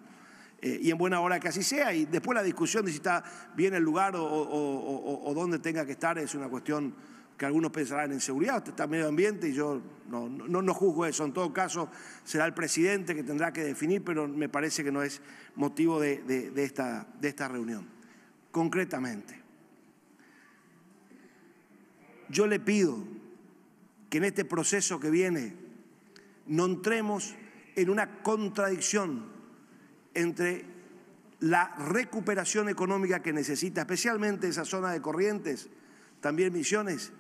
Eh, y en buena hora que así sea, y después la discusión de si está bien el lugar o, donde dónde tenga que estar es una cuestión que algunos pensarán en seguridad, usted está en medio ambiente y yo no, no, juzgo eso. En todo caso, será el presidente que tendrá que definir, pero me parece que no es motivo esta, de esta reunión. Concretamente, yo le pido que en este proceso que viene no entremos en una contradicción entre la recuperación económica que necesita especialmente esa zona de corrientes, también misiones,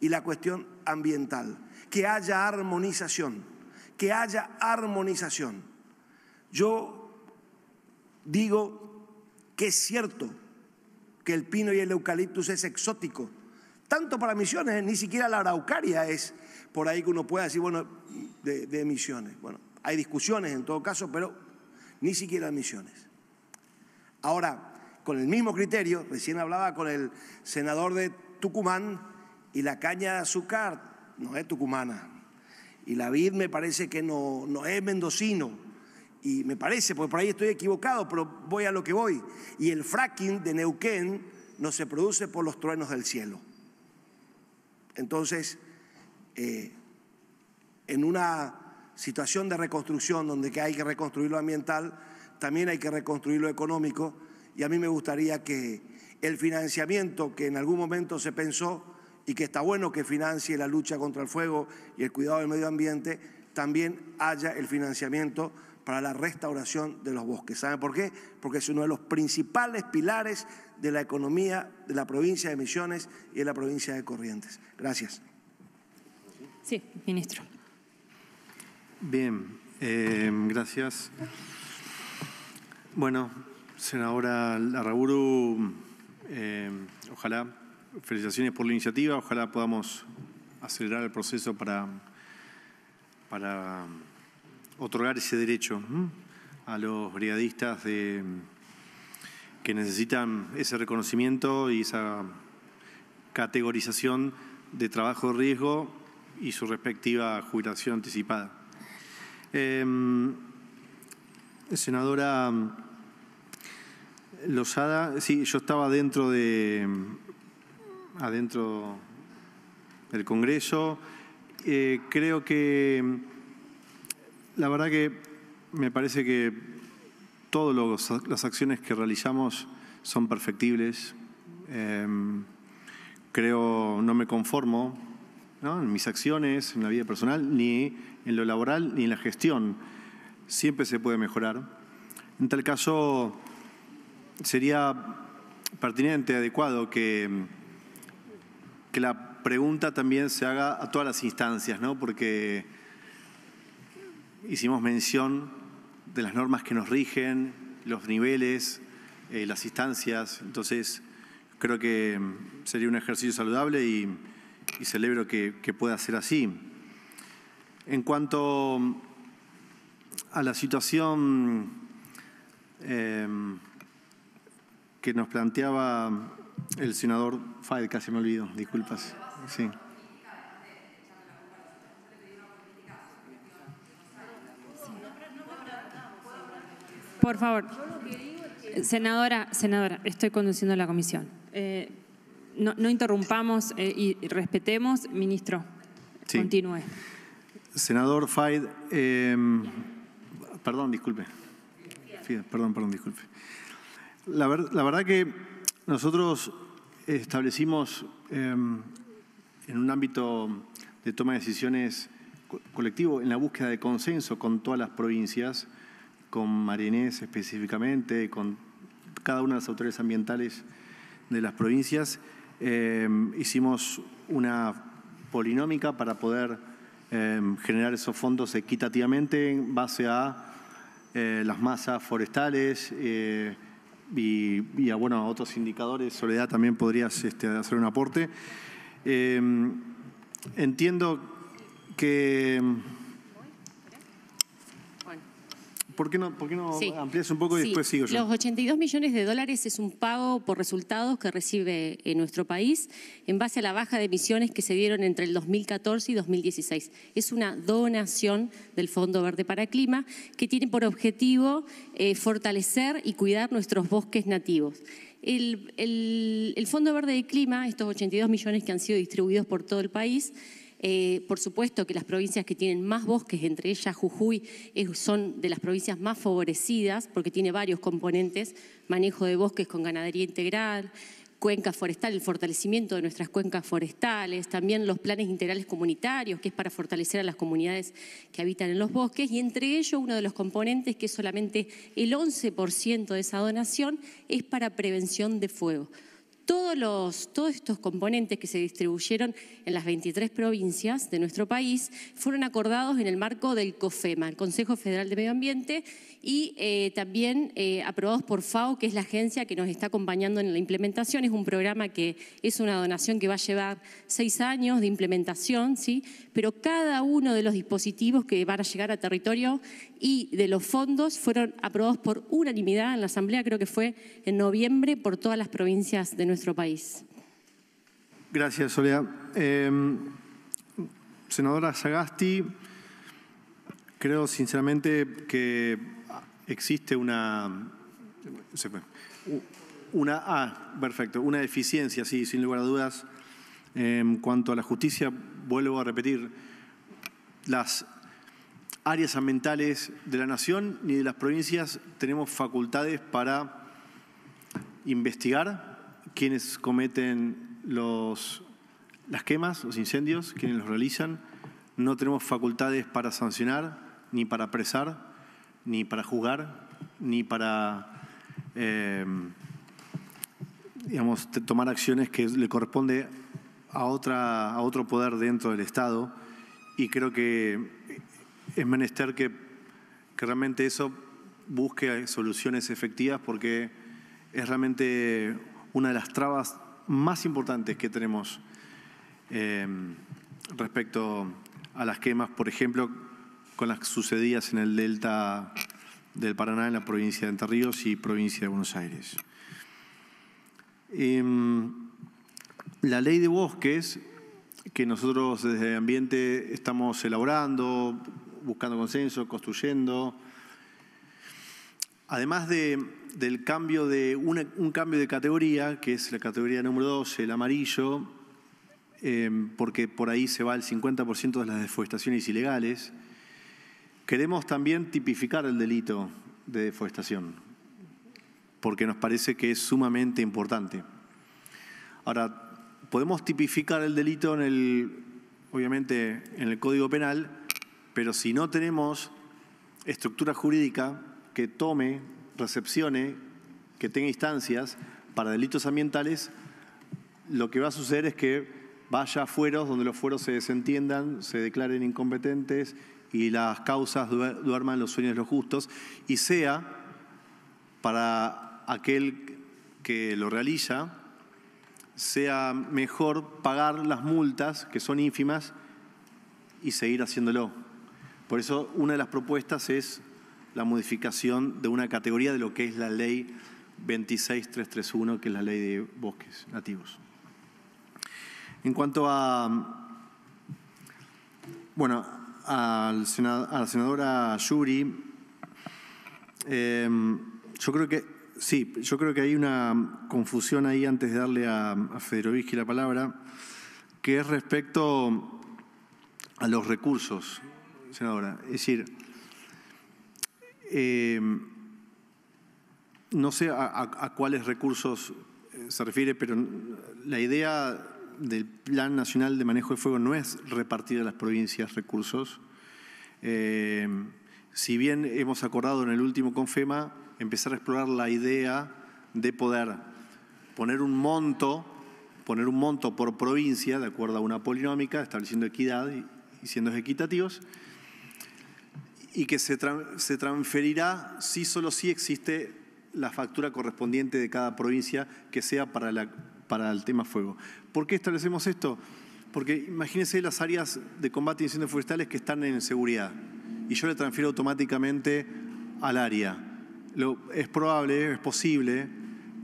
y la cuestión ambiental. Que haya armonización, que haya armonización. Yo digo que es cierto que el pino y el eucaliptus es exótico, tanto para misiones, ni siquiera la araucaria es por ahí que uno pueda decir, bueno, de, de misiones. Bueno, hay discusiones en todo caso, pero ni siquiera misiones. Ahora, con el mismo criterio, recién hablaba con el senador de Tucumán y la caña de azúcar no es tucumana. Y la vid me parece que no, no es mendocino y me parece, porque por ahí estoy equivocado, pero voy a lo que voy. Y el fracking de Neuquén no se produce por los truenos del cielo. Entonces, eh, en una situación de reconstrucción donde hay que reconstruir lo ambiental, también hay que reconstruir lo económico y a mí me gustaría que el financiamiento que en algún momento se pensó y que está bueno que financie la lucha contra el fuego y el cuidado del medio ambiente, también haya el financiamiento para la restauración de los bosques. ¿Saben por qué? Porque es uno de los principales pilares de la economía de la provincia de Misiones y de la provincia de Corrientes. Gracias. Sí, ministro. Bien, eh, gracias. Bueno, senadora Larraburu, eh, ojalá, felicitaciones por la iniciativa, ojalá podamos acelerar el proceso para, para otorgar ese derecho a los brigadistas de que necesitan ese reconocimiento y esa categorización de trabajo de riesgo y su respectiva jubilación anticipada. Em, senadora Lozada, sí, yo estaba dentro de adentro del Congreso. Eh, creo que la verdad que me parece que todas las acciones que realizamos son perfectibles. Em, creo, no me conformo en mis acciones, en la vida personal, ni en lo laboral, ni en la gestión. Siempre se puede mejorar. En tal caso, sería pertinente, adecuado que, que la pregunta también se haga a todas las instancias, ¿no? porque hicimos mención de las normas que nos rigen, los niveles, eh, las instancias. Entonces, creo que mm, sería un ejercicio saludable y, celebro que, pueda ser así. En cuanto mm, a la situación em, que nos planteaba el senador Faed, casi me olvido, disculpas. Sí. Por favor. Senadora, senadora, estoy conduciendo la comisión. Eh, no, interrumpamos eh, y respetemos. Ministro, continúe. Senador Faid, em, perdón, disculpe. Perdón, perdón, disculpe. La, la verdad que nosotros establecimos em, en un ámbito de toma de decisiones colectivo, en la búsqueda de consenso con todas las provincias, con Marinés específicamente, con cada una de las autoridades ambientales de las provincias, eh, hicimos una polinómica para poder eh, generar esos fondos equitativamente en base a eh, las masas forestales y, a bueno, otros indicadores. Soledad, también podrías este, hacer un aporte. entiendo que ¿Por qué no, un poco y después sigo yo? Los 82 millones de dólares es un pago por resultados que recibe en eh, nuestro país en base a la baja de emisiones que se dieron entre el 2014 y 2016. Es una donación del Fondo Verde para Clima que tiene por objetivo eh, fortalecer y cuidar nuestros bosques nativos. El, el Fondo Verde de Clima, estos 82 millones que han sido distribuidos por todo el país, eh, por supuesto que las provincias que tienen más bosques, entre ellas Jujuy, son de las provincias más favorecidas porque tiene varios componentes, manejo de bosques con ganadería integral, cuenca forestal, el fortalecimiento de nuestras cuencas forestales, también los planes integrales comunitarios, que es para fortalecer a las comunidades que habitan en los bosques, y entre ellos uno de los componentes, que es solamente el 11% de esa donación, es para prevención de fuego. Todos, los, estos componentes que se distribuyeron en las 23 provincias de nuestro país fueron acordados en el marco del COFEMA, el Consejo Federal de Medio Ambiente, y eh, también eh, aprobados por FAO, que es la agencia que nos está acompañando en la implementación. Es un programa que es una donación que va a llevar seis años de implementación, ¿sí? pero cada uno de los dispositivos que van a llegar a territorio y de los fondos fueron aprobados por unanimidad en la Asamblea, creo que fue en noviembre, por todas las provincias de nuestro país. Gracias, Soledad. Em, senadora Sagasti, creo sinceramente que existe una... Una, ah, perfecto, una deficiencia, sí, sin lugar a dudas. En em, cuanto a la justicia, vuelvo a repetir, las áreas ambientales de la nación ni de las provincias tenemos facultades para investigar quienes cometen los, las quemas, los incendios, quienes los realizan. No tenemos facultades para sancionar, ni para apresar, ni para juzgar, ni para eh, digamos, tomar acciones que le corresponde a, otra, a otro poder dentro del Estado. Y creo que es menester que, realmente eso busque soluciones efectivas porque es realmente una de las trabas más importantes que tenemos em, respecto a las quemas, por ejemplo, con las sucedidas en el delta del Paraná, en la provincia de Entre Ríos y provincia de Buenos Aires. Em, la ley de bosques, que nosotros desde Ambiente estamos elaborando, buscando consenso, construyendo. Además de, del cambio de un cambio de categoría, que es la categoría número 12, el amarillo, eh, porque por ahí se va el 50% de las deforestaciones ilegales, queremos también tipificar el delito de deforestación, porque nos parece que es sumamente importante. Ahora, podemos tipificar el delito en el, obviamente, en el Código Penal, pero si no tenemos estructura jurídica que tome, recepcione, que tenga instancias para delitos ambientales, lo que va a suceder es que vaya a fueros donde los fueros se desentiendan, se declaren incompetentes y las causas duerman los sueños de los justos y sea para aquel que lo realiza, sea mejor pagar las multas que son ínfimas y seguir haciéndolo. Por eso una de las propuestas es la modificación de una categoría de lo que es la ley 26331, que es la ley de bosques nativos. En cuanto a, bueno, a la senadora Yuri, em, yo creo que, sí, yo creo que hay una confusión ahí antes de darle a, a la palabra, que es respecto a los recursos senadora. Es decir, eh, no sé a, cuáles recursos eh, se refiere, pero la idea del Plan Nacional de Manejo de Fuego no es repartir a las provincias recursos. Eh, si bien hemos acordado en el último CONFEMA empezar a explorar la idea de poder poner un monto, poner un monto por provincia, de acuerdo a una polinómica, estableciendo equidad y, y siendo equitativos, y que se, transferirá si solo si existe la factura correspondiente de cada provincia que sea para, la, para el tema fuego. ¿Por qué establecemos esto? Porque imagínense las áreas de combate a incendios forestales que están en seguridad y yo le transfiero automáticamente al área. es probable, es posible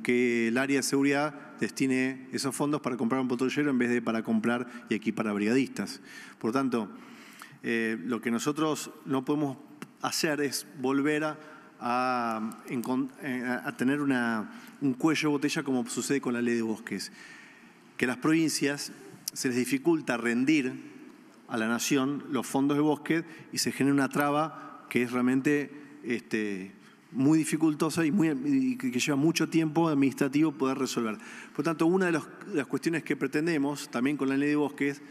que el área de seguridad destine esos fondos para comprar un potrillero en vez de para comprar y equipar a brigadistas. Por tanto, eh, lo que nosotros no podemos hacer es volver a, eh, tener un cuello de botella como sucede con la ley de bosques, que a las provincias se les dificulta rendir a la nación los fondos de bosques y se genera una traba que es realmente este, muy dificultosa y, que lleva mucho tiempo administrativo poder resolver. Por tanto, una de, las cuestiones que pretendemos también con la ley de bosques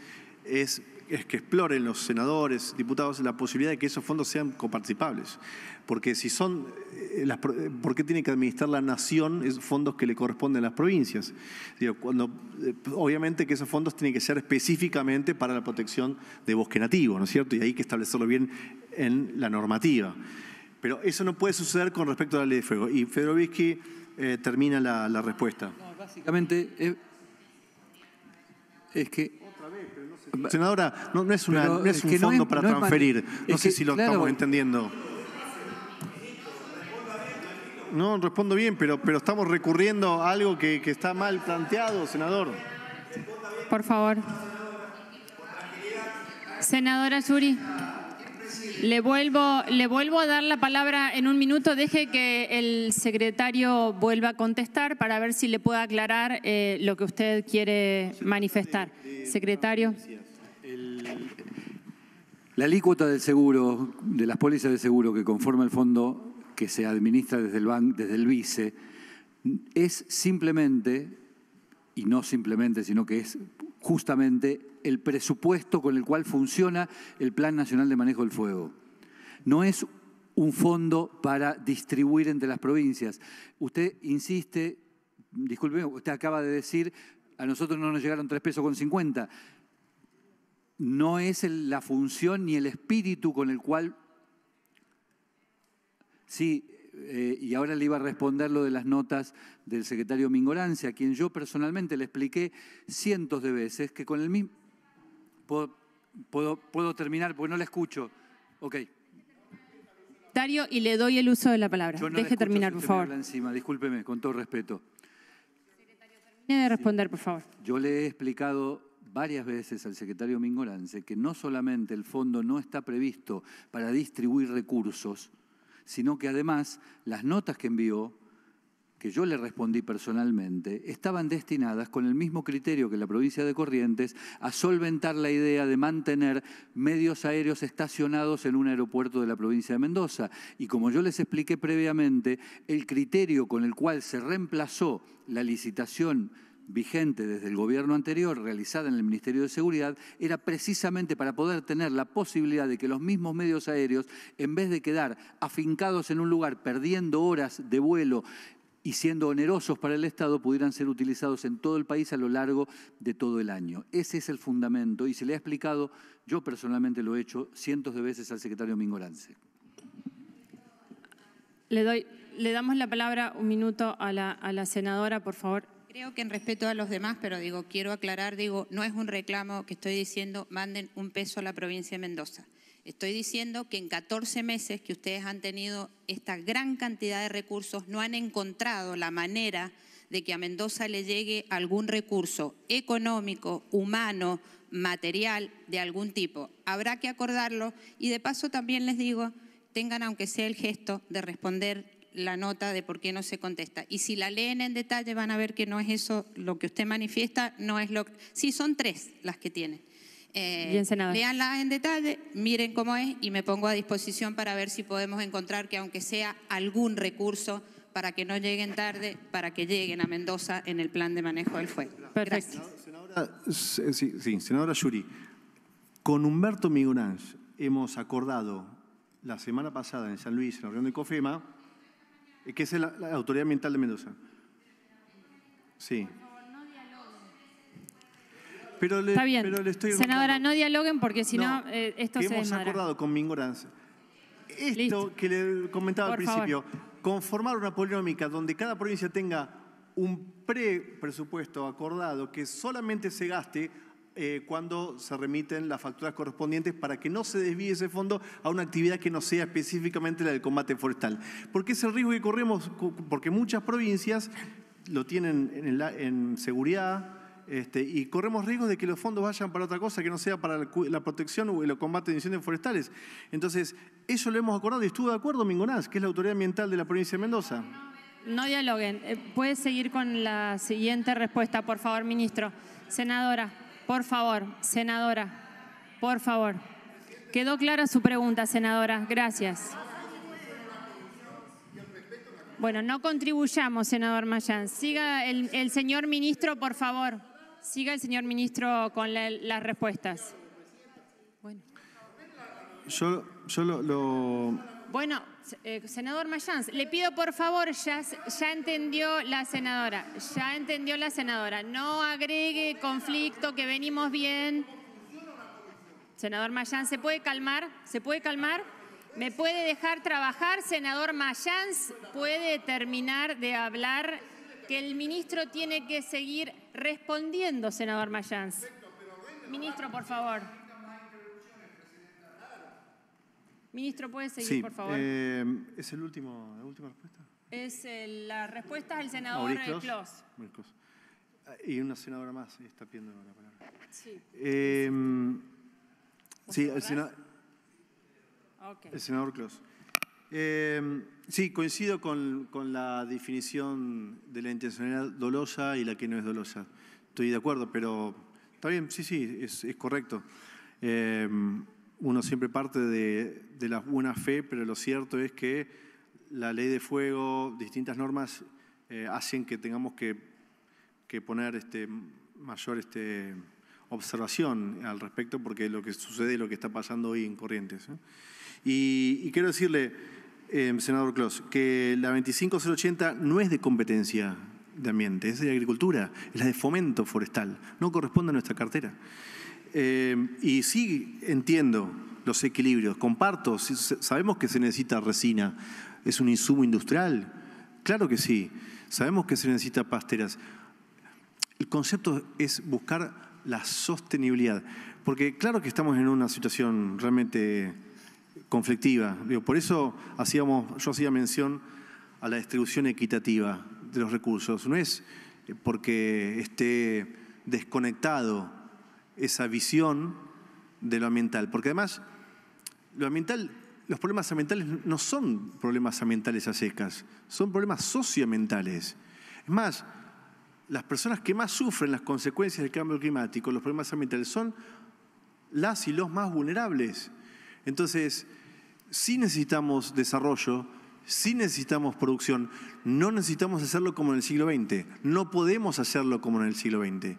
es es que exploren los senadores, diputados, la posibilidad de que esos fondos sean coparticipables. Porque si son, eh, las, eh, ¿por qué tiene que administrar la nación esos fondos que le corresponden a las provincias? cuando, eh, obviamente que esos fondos tienen que ser específicamente para la protección de bosque nativo, ¿no es cierto? Y hay que establecerlo bien en la normativa. Pero eso no puede suceder con respecto a la ley de fuego. Y Fedorovsky termina la, respuesta. No, básicamente es, es que Senadora, no, es, una, un fondo para transferir. No sé si lo estamos entendiendo. No, respondo bien, pero, estamos recurriendo a algo que, está mal planteado, senador. Por favor. Senadora Yuri. Le vuelvo, le vuelvo a dar la palabra en un minuto. Deje que el secretario vuelva a contestar para ver si le pueda aclarar eh, lo que usted quiere manifestar. Secretario. La alícuota del seguro, de las pólizas de seguro que conforma el fondo que se administra desde el, Banco desde el BICE, es simplemente, y no simplemente, sino que es justamente el presupuesto con el cual funciona el Plan Nacional de Manejo del Fuego. No es un fondo para distribuir entre las provincias. Usted insiste, disculpe, usted acaba de decir, a nosotros no nos llegaron tres pesos con 50. No es la función ni el espíritu con el cual... Sí, eh, y ahora le iba a responder lo de las notas del secretario Mingorance, a quien yo personalmente le expliqué cientos de veces que con el mismo... ¿Puedo, terminar porque no la escucho? Ok. Y le doy el uso de la palabra. Deje terminar, por favor. Encima. Discúlpeme, con todo respeto. Termine de responder, por favor. Yo le he explicado varias veces al secretario Mingorance que no solamente el fondo no está previsto para distribuir recursos, sino que además las notas que envió, que yo le respondí personalmente, estaban destinadas con el mismo criterio que la provincia de Corrientes a solventar la idea de mantener medios aéreos estacionados en un aeropuerto de la provincia de Mendoza. Y como yo les expliqué previamente, el criterio con el cual se reemplazó la licitación vigente desde el gobierno anterior, realizada en el Ministerio de Seguridad, era precisamente para poder tener la posibilidad de que los mismos medios aéreos, en vez de quedar afincados en un lugar perdiendo horas de vuelo y siendo onerosos para el Estado, pudieran ser utilizados en todo el país a lo largo de todo el año. Ese es el fundamento y se le ha explicado, yo personalmente lo he hecho cientos de veces al secretario Mingorance. Le, doy, le damos la palabra un minuto a la senadora, por favor creo que en respeto a los demás, pero digo, quiero aclarar, digo, no es un reclamo que estoy diciendo manden un peso a la provincia de Mendoza. Estoy diciendo que en 14 meses que ustedes han tenido esta gran cantidad de recursos, no han encontrado la manera de que a Mendoza le llegue algún recurso económico, humano, material, de algún tipo. Habrá que acordarlo y de paso también les digo, tengan aunque sea el gesto de responder la nota de por qué no se contesta. Y si la leen en detalle van a ver que no es eso, lo que usted manifiesta no es lo que... Sí, son tres las que tiene. Eh, leanla en detalle, miren cómo es y me pongo a disposición para ver si podemos encontrar que aunque sea algún recurso para que no lleguen tarde, para que lleguen a Mendoza en el plan de manejo del fuego. Perfecto. Eh, senadora, Yuri, con Humberto Migurán hemos acordado la semana pasada en San Luis, en la reunión de COFEMA, que es la, Autoridad Ambiental de Mendoza. Sí. Pero le, Está bien. Pero Senadora, no dialoguen porque si no, eh, esto que hemos acordado con mi Esto que le comentaba al principio, conformar una polémica donde cada provincia tenga un pre-presupuesto acordado que solamente se gaste eh, cuando se remiten las facturas correspondientes para que no se desvíe ese fondo a una actividad que no sea específicamente la del combate forestal. Porque es el riesgo que corremos, porque muchas provincias lo tienen en, seguridad, este, y corremos riesgos de que los fondos vayan para otra cosa que no sea para la protección o el combate de incendios forestales. Entonces, eso lo hemos acordado y estuvo de acuerdo Mingonaz, que es la autoridad ambiental de la provincia de Mendoza. No dialoguen. Eh, Puede seguir con la siguiente respuesta, por favor, ministro. Senadora. Por favor, senadora, por favor. Quedó clara su pregunta, senadora. Gracias. Bueno, no contribuyamos, senador Mayán. Siga el, señor ministro, por favor. Siga el señor ministro con las respuestas. Bueno. Yo, yo lo... Bueno, eh, senador Mayans, le pido por favor, ya, ya entendió la senadora, ya entendió la senadora, no agregue conflicto, que venimos bien. Senador Mayans, ¿se puede calmar? ¿Se puede calmar? ¿Me puede dejar trabajar? Senador Mayans, ¿puede terminar de hablar? Que el ministro tiene que seguir respondiendo, senador Mayans. Ministro, por favor. Ministro, ¿puede seguir, por favor? Em, ¿Es el último, la última respuesta? Es la respuesta del senador eh, ah, Y una senadora más está pidiendo la palabra. Sí. Em, sí, el, senador... el, senador Clos. Em, sí, coincido con, la definición de la intencionalidad dolosa y la que no es dolosa. Estoy de acuerdo, pero está bien, sí, sí, es, correcto uno siempre parte de, de, la buena fe, pero lo cierto es que la ley de fuego, distintas normas eh, hacen que tengamos que, que poner este, mayor este, observación al respecto, porque lo que sucede es lo que está pasando hoy en Corrientes. ¿eh? Y, quiero decirle, eh, senador Clos, que la 25080 no es de competencia de ambiente, es de agricultura, es la de fomento forestal, no corresponde a nuestra cartera. Eh, y sí entiendo los equilibrios, comparto, sabemos que se necesita resina, es un insumo industrial, claro que sí, sabemos que se necesita pasteras. El concepto es buscar la sostenibilidad, porque claro que estamos en una situación realmente conflictiva, por eso hacíamos, yo hacía mención a la distribución equitativa de los recursos, no es porque esté desconectado esa visión de lo ambiental. Porque además, los problemas ambientales no son problemas ambientales a secas, son problemas socioambientales. Es más, las personas que más sufren las consecuencias del cambio climático, los problemas ambientales, son las y los más vulnerables. Entonces, si necesitamos desarrollo, si necesitamos producción, no necesitamos hacerlo como en el siglo XX, no podemos hacerlo como en el siglo XX.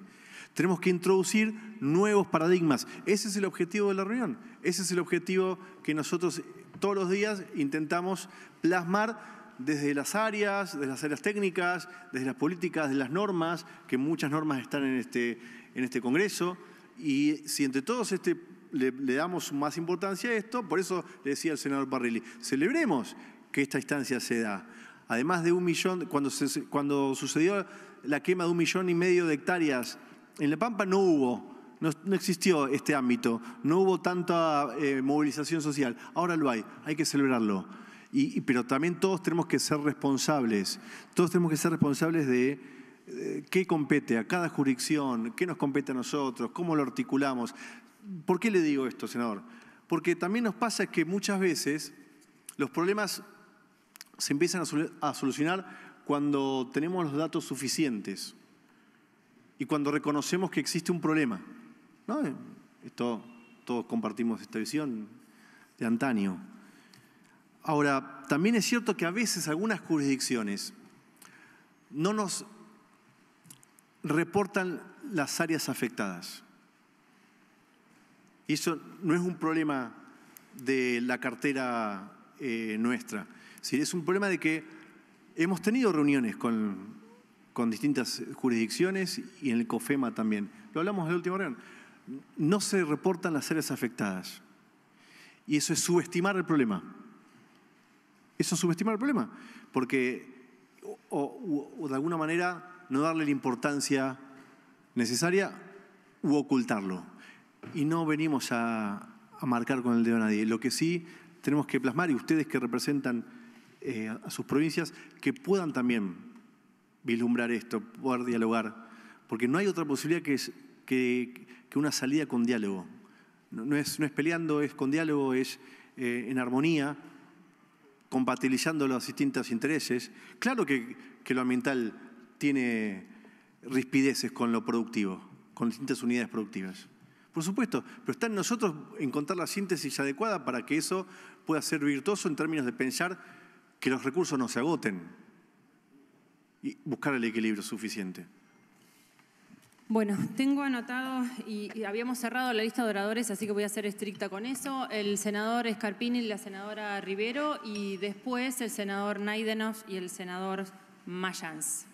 Tenemos que introducir nuevos paradigmas. Ese es el objetivo de la reunión. Ese es el objetivo que nosotros todos los días intentamos plasmar desde las áreas, desde las áreas técnicas, desde las políticas, desde las normas, que muchas normas están en este, en este Congreso. Y si entre todos este, le, damos más importancia a esto, por eso le decía al senador Parrilli, celebremos que esta instancia se da. Además de un millón, cuando, cuando sucedió la quema de un millón y medio de hectáreas en La Pampa no hubo, no, existió este ámbito, no hubo tanta eh, movilización social. Ahora lo hay, hay que celebrarlo. Y, pero también todos tenemos que ser responsables, todos tenemos que ser responsables de eh, qué compete a cada jurisdicción, qué nos compete a nosotros, cómo lo articulamos. ¿Por qué le digo esto, senador? Porque también nos pasa que muchas veces los problemas se empiezan a solucionar cuando tenemos los datos suficientes y cuando reconocemos que existe un problema. Esto, todos compartimos esta visión de antaño. Ahora, también es cierto que a veces algunas jurisdicciones no nos reportan las áreas afectadas. Y eso no es un problema de la cartera eh, nuestra, nuestra, es un problema de que hemos tenido reuniones con con distintas jurisdicciones y en el COFEMA también. Lo hablamos en la última reunión. No se reportan las áreas afectadas. Y eso es subestimar el problema. Eso es subestimar el problema. Porque, o, de alguna manera, no darle la importancia necesaria u ocultarlo. Y no venimos a, marcar con el dedo a nadie. Lo que sí tenemos que plasmar, y ustedes que representan eh, a sus provincias, que puedan también vislumbrar esto, poder dialogar, porque no hay otra posibilidad que, que, una salida con diálogo. No, es, no, es, peleando, es con diálogo, es eh, en armonía, compatibilizando los distintos intereses. Claro que, que lo ambiental tiene rispideces con lo productivo, con distintas unidades productivas. Por supuesto, pero está en nosotros encontrar la síntesis adecuada para que eso pueda ser virtuoso en términos de pensar que los recursos no se agoten, y buscar el equilibrio suficiente. Bueno, tengo anotado y, habíamos cerrado la lista de oradores, así que voy a ser estricta con eso. El senador Escarpini y la senadora Rivero y después el senador Naidenov y el senador Mayans.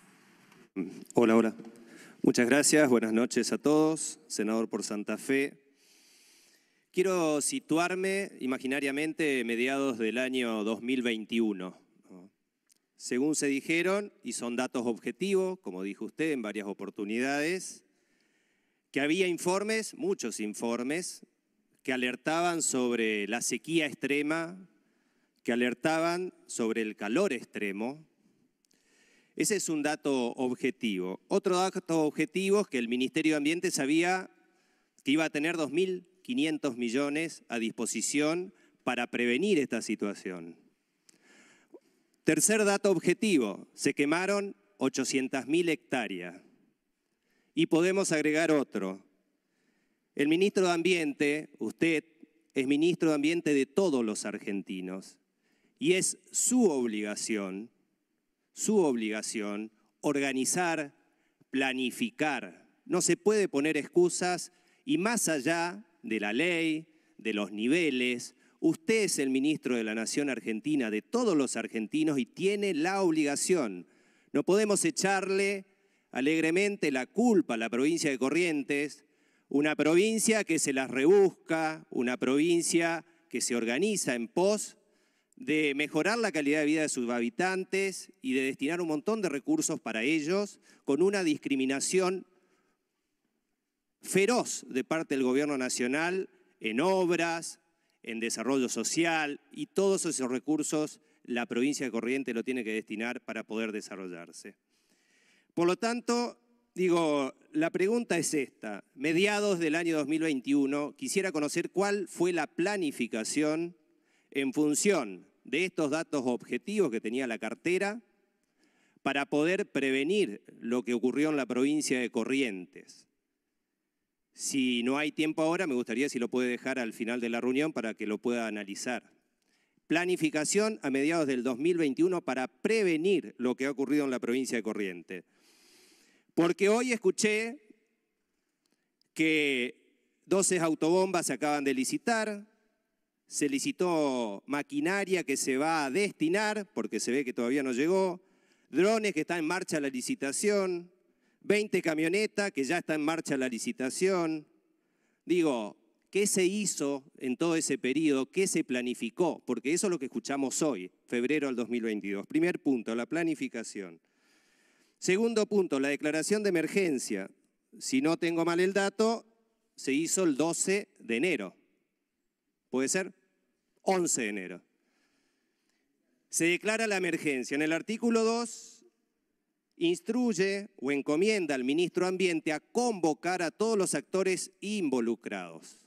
Hola, hola. Muchas gracias, buenas noches a todos. Senador por Santa Fe. Quiero situarme imaginariamente mediados del año 2021. Según se dijeron, y son datos objetivos, como dijo usted en varias oportunidades, que había informes, muchos informes, que alertaban sobre la sequía extrema, que alertaban sobre el calor extremo. Ese es un dato objetivo. Otro dato objetivo es que el Ministerio de Ambiente sabía que iba a tener 2.500 millones a disposición para prevenir esta situación. Tercer dato objetivo, se quemaron 800.000 hectáreas. Y podemos agregar otro. El ministro de Ambiente, usted, es ministro de Ambiente de todos los argentinos. Y es su obligación, su obligación, organizar, planificar. No se puede poner excusas y más allá de la ley, de los niveles, Usted es el ministro de la Nación Argentina, de todos los argentinos, y tiene la obligación. No podemos echarle alegremente la culpa a la provincia de Corrientes, una provincia que se las rebusca, una provincia que se organiza en pos de mejorar la calidad de vida de sus habitantes y de destinar un montón de recursos para ellos, con una discriminación feroz de parte del gobierno nacional en obras, en desarrollo social y todos esos recursos la provincia de Corrientes lo tiene que destinar para poder desarrollarse. Por lo tanto, digo, la pregunta es esta. Mediados del año 2021, quisiera conocer cuál fue la planificación en función de estos datos objetivos que tenía la cartera para poder prevenir lo que ocurrió en la provincia de Corrientes. Si no hay tiempo ahora, me gustaría si lo puede dejar al final de la reunión para que lo pueda analizar. Planificación a mediados del 2021 para prevenir lo que ha ocurrido en la provincia de Corrientes. Porque hoy escuché que 12 autobombas se acaban de licitar, se licitó maquinaria que se va a destinar, porque se ve que todavía no llegó, drones que están en marcha la licitación, 20 camionetas que ya está en marcha la licitación. Digo, ¿qué se hizo en todo ese periodo? ¿Qué se planificó? Porque eso es lo que escuchamos hoy, febrero del 2022. Primer punto, la planificación. Segundo punto, la declaración de emergencia. Si no tengo mal el dato, se hizo el 12 de enero. ¿Puede ser? 11 de enero. Se declara la emergencia. En el artículo 2 instruye o encomienda al ministro Ambiente a convocar a todos los actores involucrados.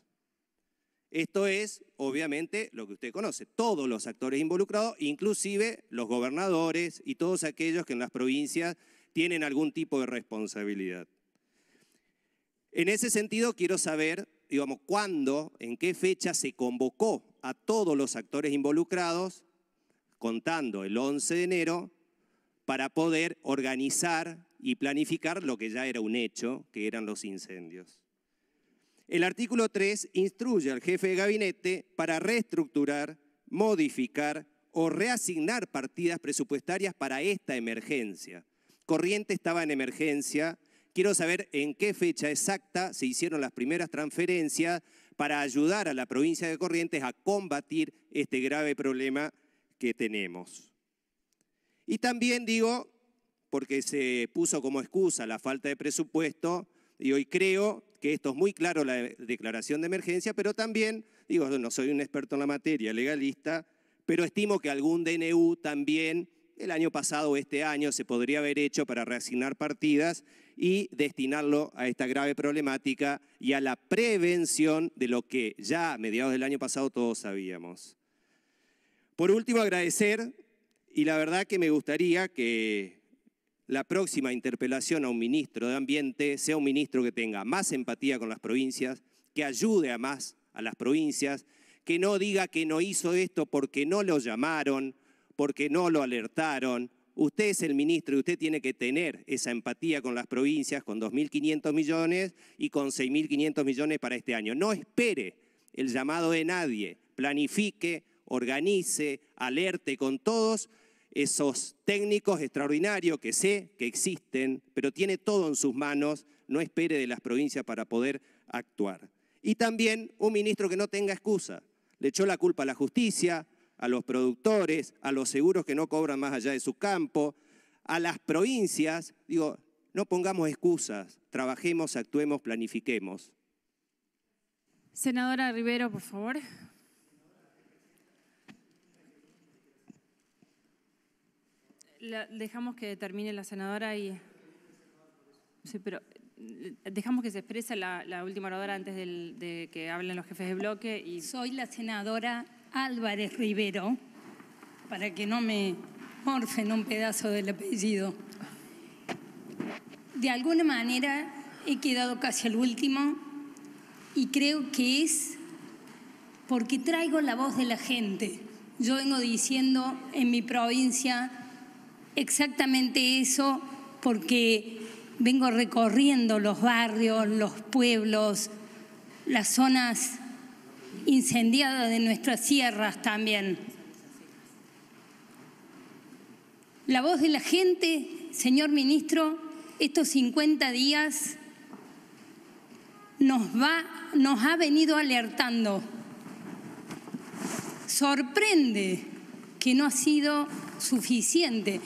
Esto es, obviamente, lo que usted conoce, todos los actores involucrados, inclusive los gobernadores y todos aquellos que en las provincias tienen algún tipo de responsabilidad. En ese sentido, quiero saber, digamos, cuándo, en qué fecha se convocó a todos los actores involucrados, contando el 11 de enero, para poder organizar y planificar lo que ya era un hecho, que eran los incendios. El artículo 3 instruye al jefe de gabinete para reestructurar, modificar o reasignar partidas presupuestarias para esta emergencia. Corrientes estaba en emergencia. Quiero saber en qué fecha exacta se hicieron las primeras transferencias para ayudar a la provincia de Corrientes a combatir este grave problema que tenemos. Y también digo, porque se puso como excusa la falta de presupuesto, y hoy creo que esto es muy claro, la declaración de emergencia, pero también, digo, no soy un experto en la materia, legalista, pero estimo que algún DNU también el año pasado o este año se podría haber hecho para reasignar partidas y destinarlo a esta grave problemática y a la prevención de lo que ya a mediados del año pasado todos sabíamos. Por último, agradecer y la verdad que me gustaría que la próxima interpelación a un ministro de Ambiente sea un ministro que tenga más empatía con las provincias, que ayude a más a las provincias, que no diga que no hizo esto porque no lo llamaron, porque no lo alertaron. Usted es el ministro y usted tiene que tener esa empatía con las provincias con 2.500 millones y con 6.500 millones para este año. No espere el llamado de nadie, planifique, organice, alerte con todos esos técnicos extraordinarios que sé que existen, pero tiene todo en sus manos, no espere de las provincias para poder actuar. Y también un ministro que no tenga excusa. Le echó la culpa a la justicia, a los productores, a los seguros que no cobran más allá de su campo, a las provincias. Digo, no pongamos excusas, trabajemos, actuemos, planifiquemos. Senadora Rivero, por favor. dejamos que termine la senadora y... Sí, pero dejamos que se exprese la, última oradora antes de que hablen los jefes de bloque. Y... Soy la senadora Álvarez Rivero, para que no me morfen un pedazo del apellido. De alguna manera he quedado casi al último y creo que es porque traigo la voz de la gente. Yo vengo diciendo en mi provincia exactamente eso porque vengo recorriendo los barrios, los pueblos, las zonas incendiadas de nuestras sierras también. La voz de la gente, señor ministro, estos 50 días nos, ha venido alertando. Sorprende que no ha sido suficiente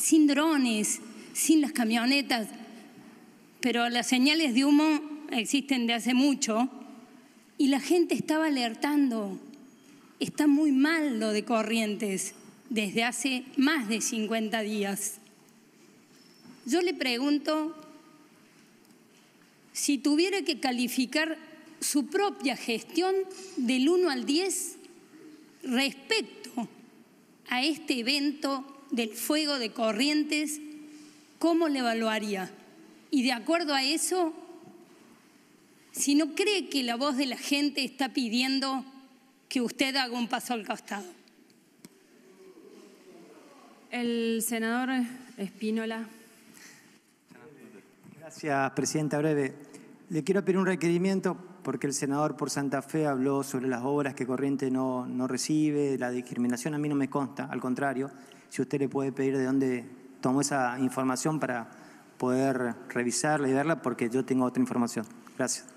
sin drones, sin las camionetas, pero las señales de humo existen de hace mucho y la gente estaba alertando. Está muy mal lo de Corrientes desde hace más de 50 días. Yo le pregunto si tuviera que calificar su propia gestión del 1 al 10 respecto a este evento del fuego de corrientes, ¿cómo le evaluaría? Y de acuerdo a eso, si no cree que la voz de la gente está pidiendo que usted haga un paso al costado. El senador Espínola. Gracias, Presidenta Breve. Le quiero pedir un requerimiento porque el senador por Santa Fe habló sobre las obras que Corriente no, no recibe, la discriminación a mí no me consta, al contrario, si usted le puede pedir de dónde tomó esa información para poder revisarla y verla porque yo tengo otra información. Gracias.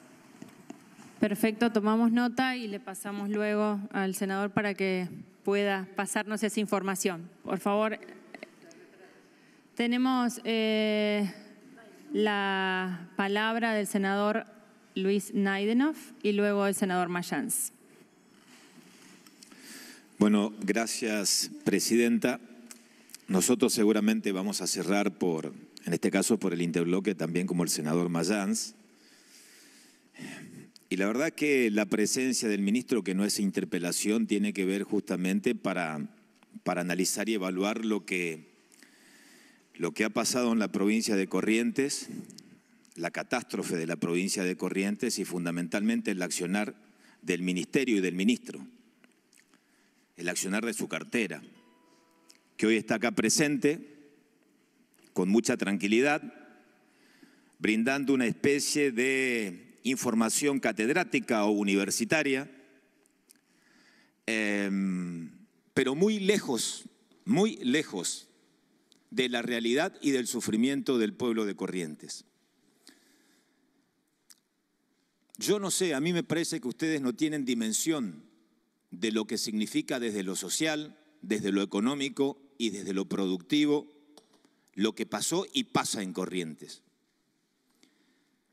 Perfecto, tomamos nota y le pasamos luego al senador para que pueda pasarnos esa información. Por favor, tenemos... Eh, la palabra del senador Luis Naidenov y luego el senador Mayans. Bueno, gracias, Presidenta. Nosotros seguramente vamos a cerrar por, en este caso, por el interbloque, también como el senador Mayans. Y la verdad que la presencia del ministro, que no es interpelación, tiene que ver justamente para, para analizar y evaluar lo que lo que ha pasado en la provincia de Corrientes, la catástrofe de la provincia de Corrientes y fundamentalmente el accionar del ministerio y del ministro, el accionar de su cartera, que hoy está acá presente con mucha tranquilidad, brindando una especie de información catedrática o universitaria, em, pero muy lejos, muy lejos de la realidad y del sufrimiento del pueblo de Corrientes. Yo no sé, a mí me parece que ustedes no tienen dimensión de lo que significa desde lo social, desde lo económico y desde lo productivo lo que pasó y pasa en Corrientes.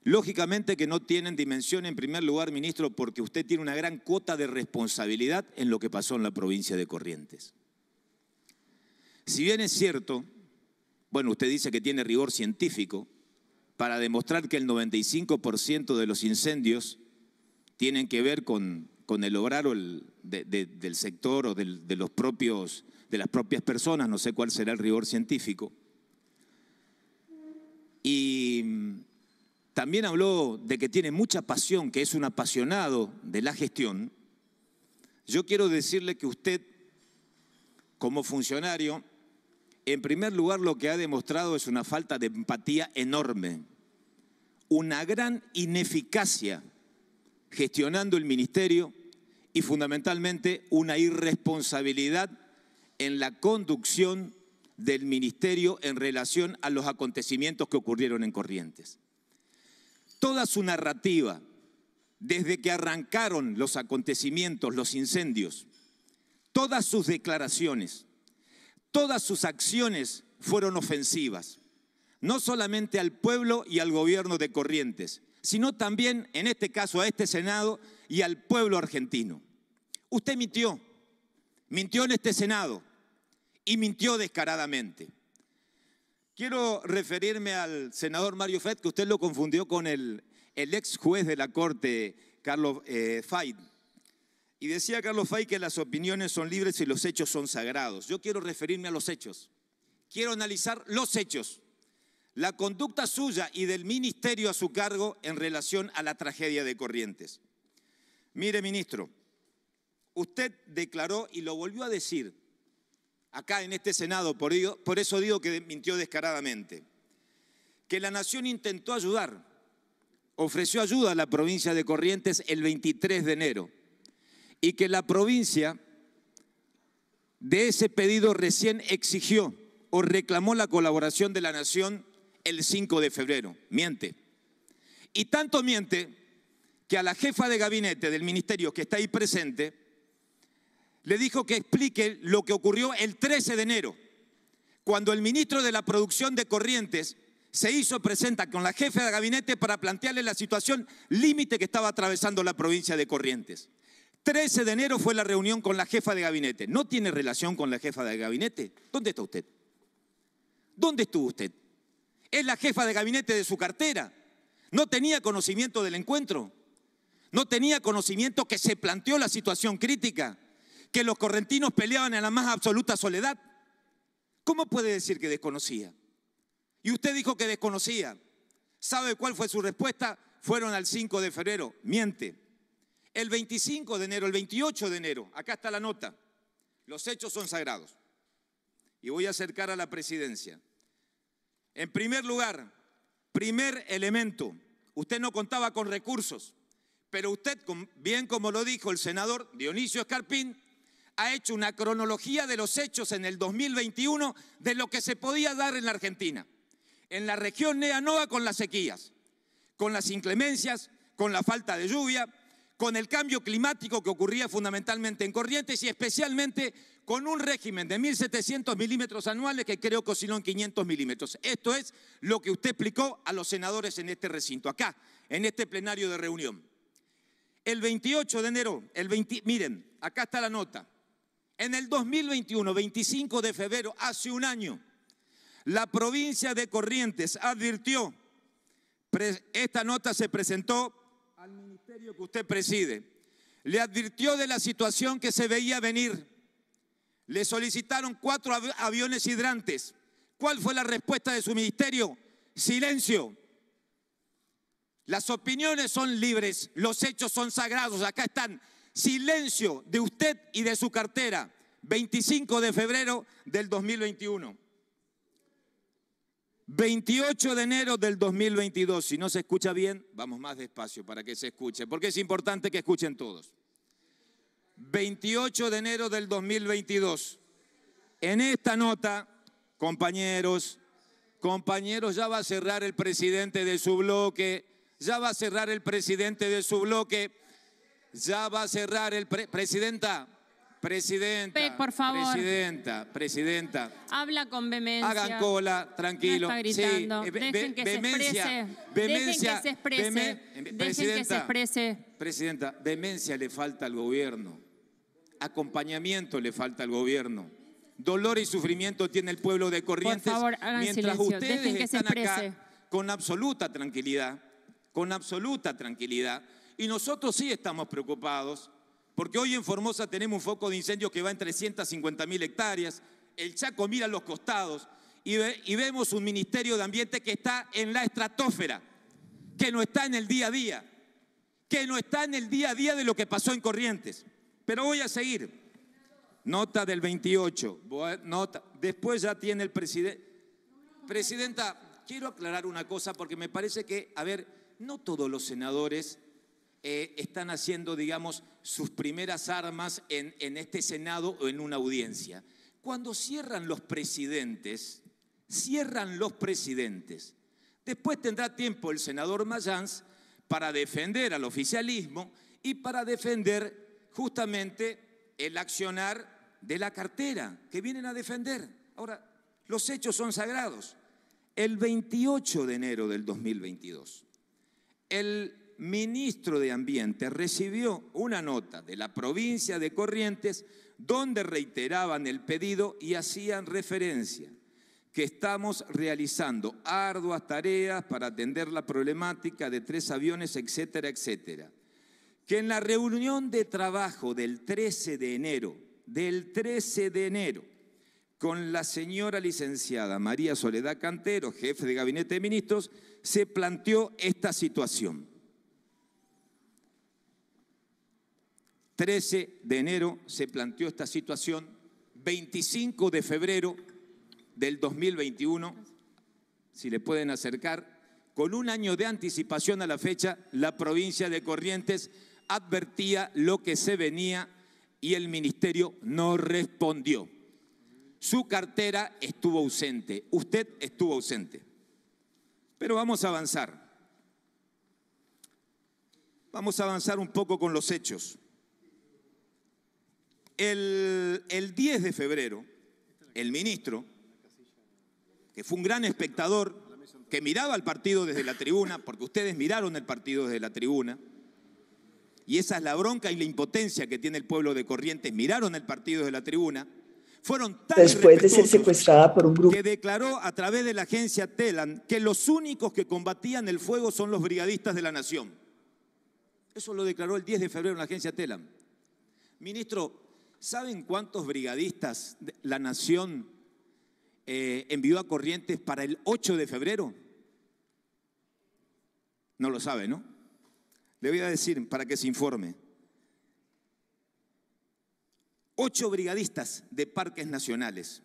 Lógicamente que no tienen dimensión en primer lugar, ministro, porque usted tiene una gran cuota de responsabilidad en lo que pasó en la provincia de Corrientes. Si bien es cierto bueno, usted dice que tiene rigor científico para demostrar que el 95% de los incendios tienen que ver con, con el obrar del sector o de, los propios, de las propias personas, no sé cuál será el rigor científico. Y también habló de que tiene mucha pasión, que es un apasionado de la gestión. Yo quiero decirle que usted, como funcionario, en primer lugar, lo que ha demostrado es una falta de empatía enorme, una gran ineficacia gestionando el ministerio y fundamentalmente una irresponsabilidad en la conducción del ministerio en relación a los acontecimientos que ocurrieron en Corrientes. Toda su narrativa, desde que arrancaron los acontecimientos, los incendios, todas sus declaraciones, Todas sus acciones fueron ofensivas, no solamente al pueblo y al gobierno de Corrientes, sino también, en este caso, a este Senado y al pueblo argentino. Usted mintió, mintió en este Senado y mintió descaradamente. Quiero referirme al senador Mario Fett, que usted lo confundió con el, ex juez de la Corte, Carlos eh, Faid. Y decía Carlos Fay que las opiniones son libres y los hechos son sagrados. Yo quiero referirme a los hechos. Quiero analizar los hechos. La conducta suya y del ministerio a su cargo en relación a la tragedia de Corrientes. Mire, ministro, usted declaró y lo volvió a decir acá en este Senado, por, por eso digo que mintió descaradamente, que la nación intentó ayudar, ofreció ayuda a la provincia de Corrientes el 23 de enero y que la provincia de ese pedido recién exigió o reclamó la colaboración de la nación el 5 de febrero. Miente. Y tanto miente que a la jefa de gabinete del ministerio que está ahí presente, le dijo que explique lo que ocurrió el 13 de enero, cuando el ministro de la Producción de Corrientes se hizo presenta con la jefa de gabinete para plantearle la situación límite que estaba atravesando la provincia de Corrientes. 13 de enero fue la reunión con la jefa de gabinete. No tiene relación con la jefa de gabinete. ¿Dónde está usted? ¿Dónde estuvo usted? Es la jefa de gabinete de su cartera. No tenía conocimiento del encuentro. No tenía conocimiento que se planteó la situación crítica, que los correntinos peleaban en la más absoluta soledad. ¿Cómo puede decir que desconocía? Y usted dijo que desconocía. ¿Sabe cuál fue su respuesta? Fueron al 5 de febrero. Miente el 25 de enero, el 28 de enero, acá está la nota, los hechos son sagrados. Y voy a acercar a la presidencia. En primer lugar, primer elemento, usted no contaba con recursos, pero usted, bien como lo dijo el senador Dionisio Escarpín, ha hecho una cronología de los hechos en el 2021 de lo que se podía dar en la Argentina, en la región Neanoa con las sequías, con las inclemencias, con la falta de lluvia, con el cambio climático que ocurría fundamentalmente en Corrientes y especialmente con un régimen de 1.700 milímetros anuales que creo que osciló en 500 milímetros. Esto es lo que usted explicó a los senadores en este recinto, acá, en este plenario de reunión. El 28 de enero, el miren, acá está la nota. En el 2021, 25 de febrero, hace un año, la provincia de Corrientes advirtió, esta nota se presentó al ministerio que usted preside. Le advirtió de la situación que se veía venir. Le solicitaron cuatro aviones hidrantes. ¿Cuál fue la respuesta de su ministerio? Silencio. Las opiniones son libres, los hechos son sagrados. Acá están. Silencio de usted y de su cartera. 25 de febrero del 2021. 28 de enero del 2022. Si no se escucha bien, vamos más despacio para que se escuche, porque es importante que escuchen todos. 28 de enero del 2022. En esta nota, compañeros, compañeros, ya va a cerrar el presidente de su bloque, ya va a cerrar el presidente de su bloque, ya va a cerrar el presidenta. Presidenta, presidenta, presidenta. Habla con vehemencia. Hagan cola, tranquilo. está gritando. que se dejen que se exprese. que se exprese. Presidenta, demencia le falta al gobierno. Acompañamiento le falta al gobierno. Dolor y sufrimiento tiene el pueblo de Corrientes. Por favor, hagan mientras ustedes acá con absoluta tranquilidad, con absoluta tranquilidad. Y nosotros sí estamos preocupados porque hoy en Formosa tenemos un foco de incendio que va en 350 mil hectáreas. El Chaco mira los costados y, vemos un Ministerio de Ambiente que está en la estratosfera, que no está en el día a día, que no está en el día a día de lo que pasó en Corrientes. Pero voy a seguir. Nota del 28. Nota. Después ya tiene el presidente. Presidenta, quiero aclarar una cosa porque me parece que, a ver, no todos los senadores eh, están haciendo, digamos, sus primeras armas en, en este Senado o en una audiencia. Cuando cierran los presidentes, cierran los presidentes. Después tendrá tiempo el senador Mayans para defender al oficialismo y para defender justamente el accionar de la cartera que vienen a defender. Ahora, los hechos son sagrados. El 28 de enero del 2022, el ministro de Ambiente, recibió una nota de la provincia de Corrientes donde reiteraban el pedido y hacían referencia que estamos realizando arduas tareas para atender la problemática de tres aviones, etcétera, etcétera. Que en la reunión de trabajo del 13 de enero, del 13 de enero, con la señora licenciada María Soledad Cantero, jefe de gabinete de ministros, se planteó esta situación. 13 de enero se planteó esta situación, 25 de febrero del 2021, si le pueden acercar, con un año de anticipación a la fecha, la provincia de Corrientes advertía lo que se venía y el ministerio no respondió. Su cartera estuvo ausente, usted estuvo ausente. Pero vamos a avanzar. Vamos a avanzar un poco con los hechos. El, 10 de febrero, el ministro, que fue un gran espectador, que miraba al partido desde la tribuna, porque ustedes miraron el partido desde la tribuna, y esa es la bronca y la impotencia que tiene el pueblo de Corrientes, miraron el partido desde la tribuna, fueron tan Después de ser secuestrada por un grupo que declaró a través de la agencia Telan que los únicos que combatían el fuego son los brigadistas de la nación. Eso lo declaró el 10 de febrero en la agencia Telan. Ministro, ¿Saben cuántos brigadistas la nación eh, envió a Corrientes para el 8 de febrero? No lo sabe, ¿no? Le voy a decir para que se informe. Ocho brigadistas de parques nacionales.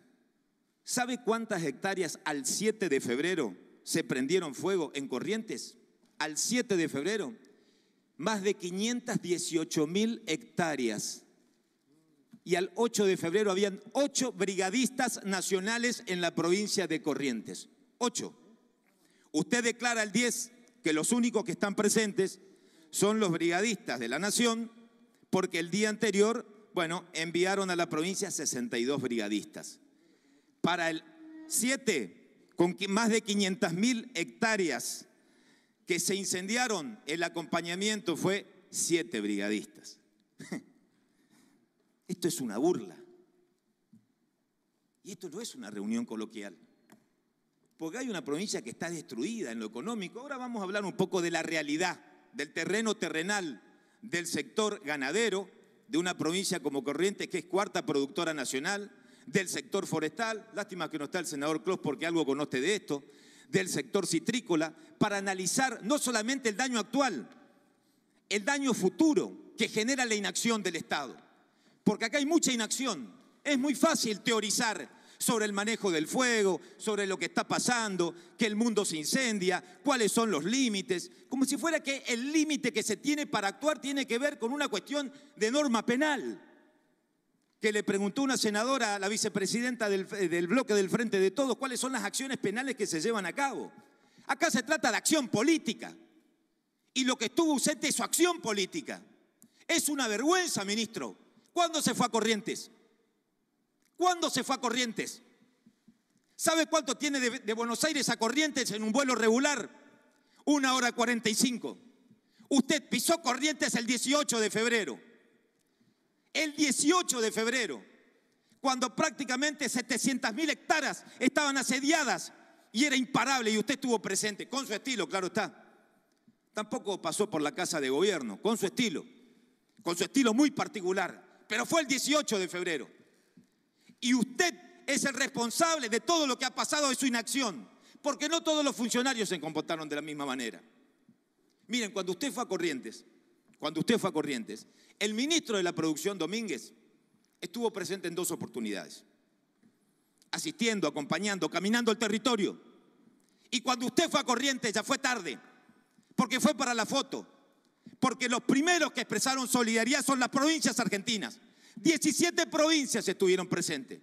¿Sabe cuántas hectáreas al 7 de febrero se prendieron fuego en Corrientes? Al 7 de febrero, más de 518 mil hectáreas y al 8 de febrero habían ocho brigadistas nacionales en la provincia de Corrientes. Ocho. Usted declara el 10 que los únicos que están presentes son los brigadistas de la nación, porque el día anterior, bueno, enviaron a la provincia 62 brigadistas. Para el 7, con más de 500 mil hectáreas que se incendiaron, el acompañamiento fue 7 brigadistas. Esto es una burla. Y esto no es una reunión coloquial. Porque hay una provincia que está destruida en lo económico. Ahora vamos a hablar un poco de la realidad, del terreno terrenal, del sector ganadero, de una provincia como Corrientes, que es cuarta productora nacional, del sector forestal, lástima que no está el senador Clos porque algo conoce de esto, del sector citrícola, para analizar no solamente el daño actual, el daño futuro que genera la inacción del Estado porque acá hay mucha inacción. Es muy fácil teorizar sobre el manejo del fuego, sobre lo que está pasando, que el mundo se incendia, cuáles son los límites, como si fuera que el límite que se tiene para actuar tiene que ver con una cuestión de norma penal. Que le preguntó una senadora a la vicepresidenta del, eh, bloque del Frente de Todos cuáles son las acciones penales que se llevan a cabo. Acá se trata de acción política. Y lo que estuvo ausente es su acción política. Es una vergüenza, ministro. ¿Cuándo se fue a Corrientes? ¿Cuándo se fue a Corrientes? ¿Sabe cuánto tiene de, Buenos Aires a Corrientes en un vuelo regular? Una hora cuarenta y cinco. Usted pisó Corrientes el 18 de febrero. El 18 de febrero, cuando prácticamente 700 mil hectáreas estaban asediadas y era imparable y usted estuvo presente, con su estilo, claro está. Tampoco pasó por la casa de gobierno, con su estilo, con su estilo muy particular pero fue el 18 de febrero. Y usted es el responsable de todo lo que ha pasado de su inacción, porque no todos los funcionarios se comportaron de la misma manera. Miren, cuando usted fue a Corrientes, cuando usted fue a Corrientes, el ministro de la Producción, Domínguez, estuvo presente en dos oportunidades, asistiendo, acompañando, caminando el territorio. Y cuando usted fue a Corrientes ya fue tarde, porque fue para la foto, porque los primeros que expresaron solidaridad son las provincias argentinas. 17 provincias estuvieron presentes.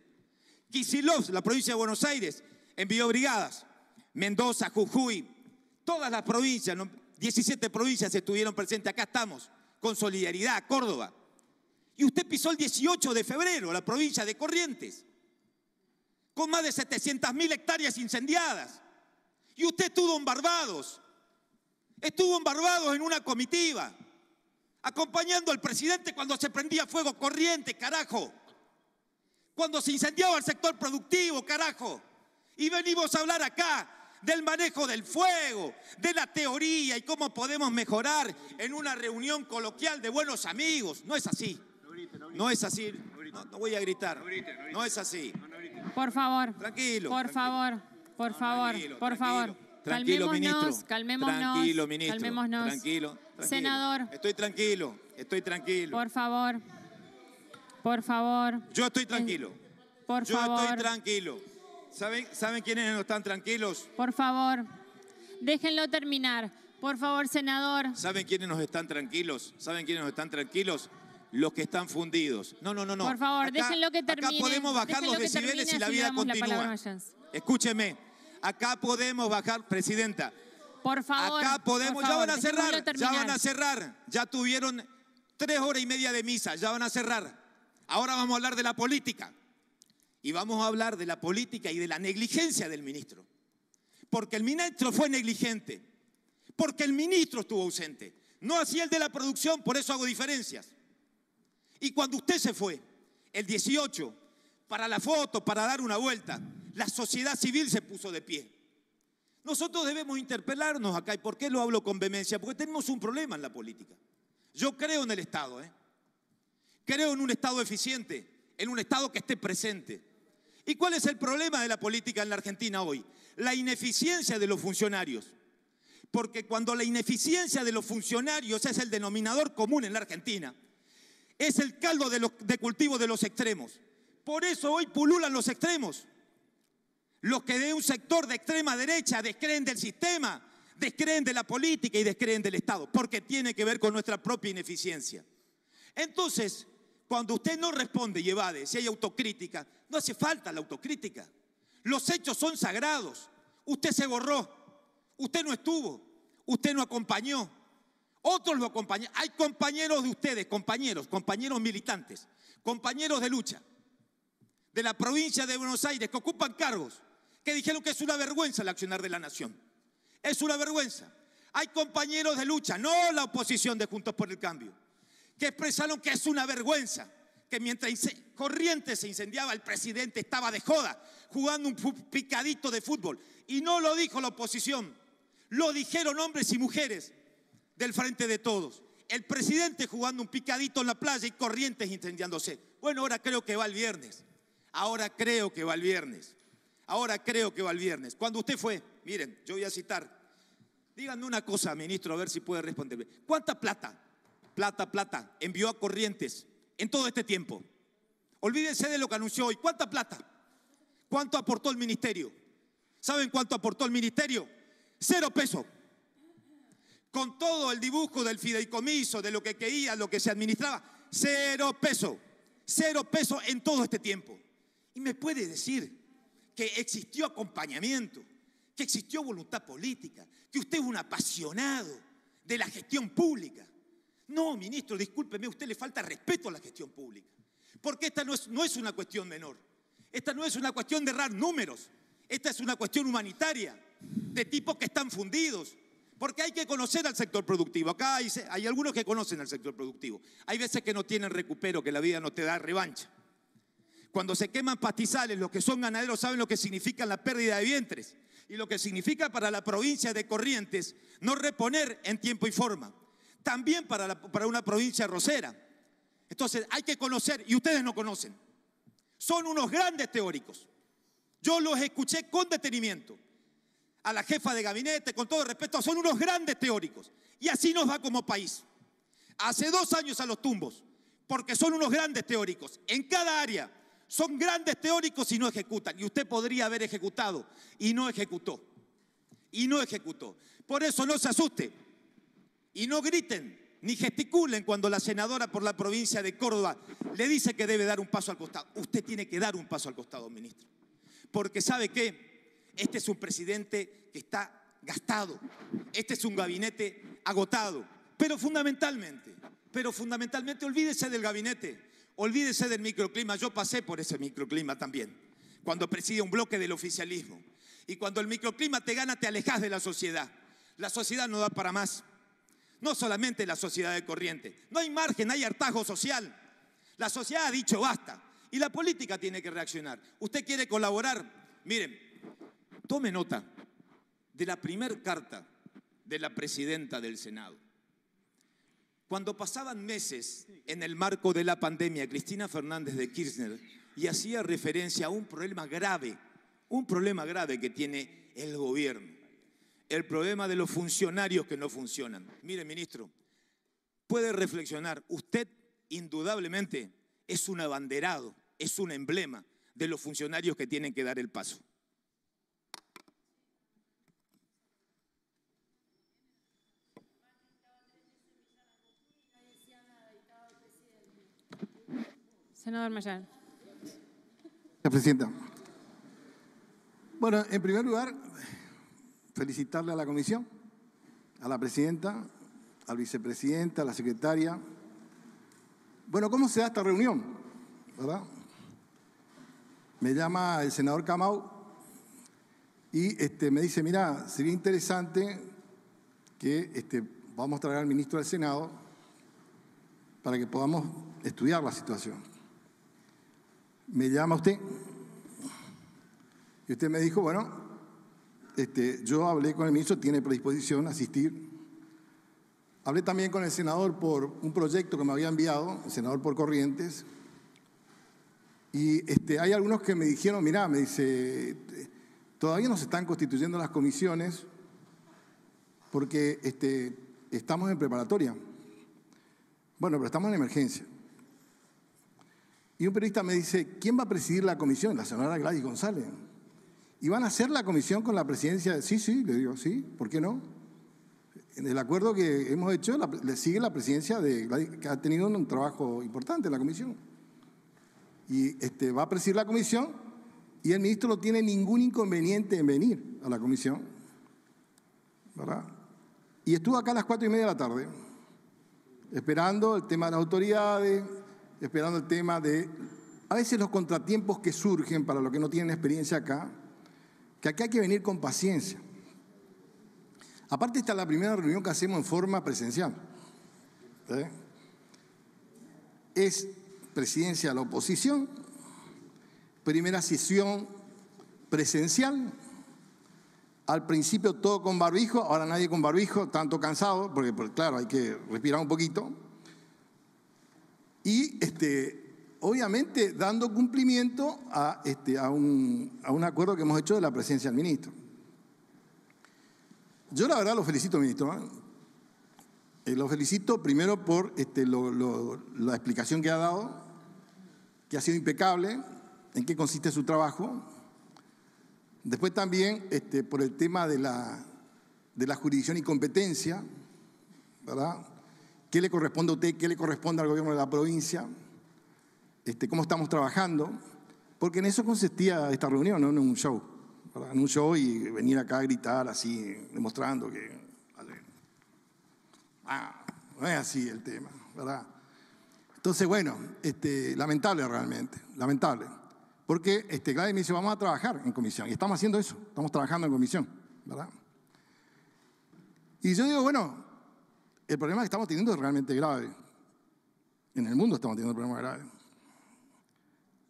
Kicillof, la provincia de Buenos Aires, envió brigadas. Mendoza, Jujuy, todas las provincias, 17 provincias estuvieron presentes. Acá estamos, con solidaridad, Córdoba. Y usted pisó el 18 de febrero la provincia de Corrientes, con más de 700 mil hectáreas incendiadas. Y usted estuvo en Barbados, Estuvo en en una comitiva, acompañando al presidente cuando se prendía fuego corriente, carajo. Cuando se incendiaba el sector productivo, carajo. Y venimos a hablar acá del manejo del fuego, de la teoría y cómo podemos mejorar en una reunión coloquial de buenos amigos. No es así. No es así. No, no voy a gritar. No es así. Por favor. Tranquilo. Por favor. Por favor. Por favor. Tranquilo, calmémonos, ministro. Calmémonos. Tranquilo, ministro. Calmémonos. Senador. Estoy tranquilo, estoy tranquilo. Por favor. Por favor. Yo estoy tranquilo. Eh, por favor. Yo estoy tranquilo. ¿Saben, quiénes no están tranquilos? Por favor. Déjenlo terminar. Por favor, senador. ¿Saben quiénes nos están tranquilos? ¿Saben quiénes no están tranquilos? Los que están fundidos. No, no, no, no. Por favor, déjenlo que termine. Acá podemos bajar los decibeles y la vida continúa. Escúcheme. Acá podemos bajar, presidenta. Por favor. Acá podemos, ya van a cerrar, ya van a cerrar. Ya tuvieron tres horas y media de misa, ya van a cerrar. Ahora vamos a hablar de la política. Y vamos a hablar de la política y de la negligencia del ministro. Porque el ministro fue negligente. Porque el ministro estuvo ausente. No hacía el de la producción, por eso hago diferencias. Y cuando usted se fue, el 18, para la foto, para dar una vuelta. La sociedad civil se puso de pie. Nosotros debemos interpelarnos acá. ¿Y por qué lo hablo con vehemencia? Porque tenemos un problema en la política. Yo creo en el Estado. ¿eh? Creo en un Estado eficiente, en un Estado que esté presente. ¿Y cuál es el problema de la política en la Argentina hoy? La ineficiencia de los funcionarios. Porque cuando la ineficiencia de los funcionarios es el denominador común en la Argentina, es el caldo de cultivo de los extremos. Por eso hoy pululan los extremos. Los que de un sector de extrema derecha descreen del sistema, descreen de la política y descreen del Estado, porque tiene que ver con nuestra propia ineficiencia. Entonces, cuando usted no responde y si hay autocrítica, no hace falta la autocrítica. Los hechos son sagrados. Usted se borró, usted no estuvo, usted no acompañó, otros lo acompañan. Hay compañeros de ustedes, compañeros, compañeros militantes, compañeros de lucha, de la provincia de Buenos Aires que ocupan cargos, que dijeron que es una vergüenza el accionar de la nación. Es una vergüenza. Hay compañeros de lucha, no la oposición de Juntos por el Cambio, que expresaron que es una vergüenza que mientras corriente se incendiaba, el presidente estaba de joda, jugando un picadito de fútbol. Y no lo dijo la oposición, lo dijeron hombres y mujeres del frente de todos. El presidente jugando un picadito en la playa y corrientes incendiándose. Bueno, ahora creo que va el viernes. Ahora creo que va el viernes. Ahora creo que va el viernes. Cuando usted fue, miren, yo voy a citar. Díganme una cosa, ministro, a ver si puede responderme. ¿Cuánta plata, plata, plata envió a Corrientes en todo este tiempo? Olvídense de lo que anunció hoy. ¿Cuánta plata? ¿Cuánto aportó el ministerio? ¿Saben cuánto aportó el ministerio? Cero peso. Con todo el dibujo del fideicomiso, de lo que quería, lo que se administraba, cero peso. Cero peso en todo este tiempo. Y me puede decir que existió acompañamiento, que existió voluntad política, que usted es un apasionado de la gestión pública. No, ministro, discúlpeme, usted le falta respeto a la gestión pública. Porque esta no es, no es una cuestión menor. Esta no es una cuestión de errar números. Esta es una cuestión humanitaria, de tipos que están fundidos. Porque hay que conocer al sector productivo. Acá hay algunos que conocen al sector productivo. Hay veces que no tienen recupero, que la vida no te da revancha. Cuando se queman pastizales, los que son ganaderos saben lo que significa la pérdida de vientres y lo que significa para la provincia de Corrientes no reponer en tiempo y forma. También para, para una provincia rosera. Entonces hay que conocer, y ustedes no conocen. Son unos grandes teóricos. Yo los escuché con detenimiento. A la jefa de gabinete, con todo respeto, son unos grandes teóricos. Y así nos va como país. Hace dos años a los tumbos, porque son unos grandes teóricos en cada área son grandes teóricos y no ejecutan. Y usted podría haber ejecutado y no ejecutó. Y no ejecutó. Por eso no se asuste. Y no griten ni gesticulen cuando la senadora por la provincia de Córdoba le dice que debe dar un paso al costado. Usted tiene que dar un paso al costado, ministro. Porque sabe qué? Este es un presidente que está gastado. Este es un gabinete agotado. Pero fundamentalmente, pero fundamentalmente olvídese del gabinete. Olvídese del microclima, yo pasé por ese microclima también, cuando preside un bloque del oficialismo. Y cuando el microclima te gana, te alejas de la sociedad. La sociedad no da para más. No solamente la sociedad de corriente. No hay margen, hay hartazgo social. La sociedad ha dicho basta. Y la política tiene que reaccionar. Usted quiere colaborar. Miren, tome nota de la primer carta de la presidenta del Senado. Cuando pasaban meses en el marco de la pandemia, Cristina Fernández de Kirchner y hacía referencia a un problema grave, un problema grave que tiene el gobierno, el problema de los funcionarios que no funcionan. Mire, ministro, puede reflexionar, usted indudablemente es un abanderado, es un emblema de los funcionarios que tienen que dar el paso. Senador Mayar. Señora Presidenta. Bueno, en primer lugar, felicitarle a la comisión, a la presidenta, al vicepresidente, a la secretaria. Bueno, ¿cómo se da esta reunión? ¿Verdad? Me llama el senador Camau y este, me dice, mira, sería interesante que este, vamos a traer al ministro del Senado para que podamos estudiar la situación me llama usted. Y usted me dijo, bueno, este, yo hablé con el ministro, tiene predisposición a asistir. Hablé también con el senador por un proyecto que me había enviado, el senador por Corrientes. Y este, hay algunos que me dijeron, mirá, me dice, todavía no se están constituyendo las comisiones porque este, estamos en preparatoria. Bueno, pero estamos en emergencia. Y un periodista me dice, ¿quién va a presidir la comisión? La senadora Gladys González. ¿Y van a hacer la comisión con la presidencia? Sí, sí, le digo, sí, ¿por qué no? En el acuerdo que hemos hecho, le sigue la presidencia de Gladys, que ha tenido un, trabajo importante en la comisión. Y este, va a presidir la comisión y el ministro no tiene ningún inconveniente en venir a la comisión. ¿Verdad? Y estuvo acá a las cuatro y media de la tarde, esperando el tema de las autoridades, esperando el tema de a veces los contratiempos que surgen para los que no tienen experiencia acá, que acá hay que venir con paciencia. Aparte está la primera reunión que hacemos en forma presencial. ¿eh? Es presidencia de la oposición, primera sesión presencial. Al principio todo con barbijo, ahora nadie con barbijo, tanto cansado, porque pues, claro, hay que respirar un poquito y este, obviamente dando cumplimiento este, a, un, acuerdo que hemos hecho de la presencia del ministro. Yo la verdad lo felicito, ministro. ¿eh? Eh, lo felicito primero por este, la explicación que ha dado, que ha sido impecable, en qué consiste su trabajo. Después también por el tema de la, de la jurisdicción y competencia, ¿verdad? ¿Qué le corresponde a usted? ¿Qué le corresponde al gobierno de la provincia? Este, ¿Cómo estamos trabajando? Porque en eso consistía esta reunión, no en un show. En un show y venir acá a gritar así, demostrando que... ah, no es así el tema, ¿verdad? Entonces, bueno, este, lamentable realmente, lamentable. Porque este, Gladys me dice, vamos a trabajar en comisión. Y estamos haciendo eso, estamos trabajando en comisión, ¿verdad? Y yo digo, bueno, el problema que estamos teniendo es realmente grave. En el mundo estamos teniendo problemas graves.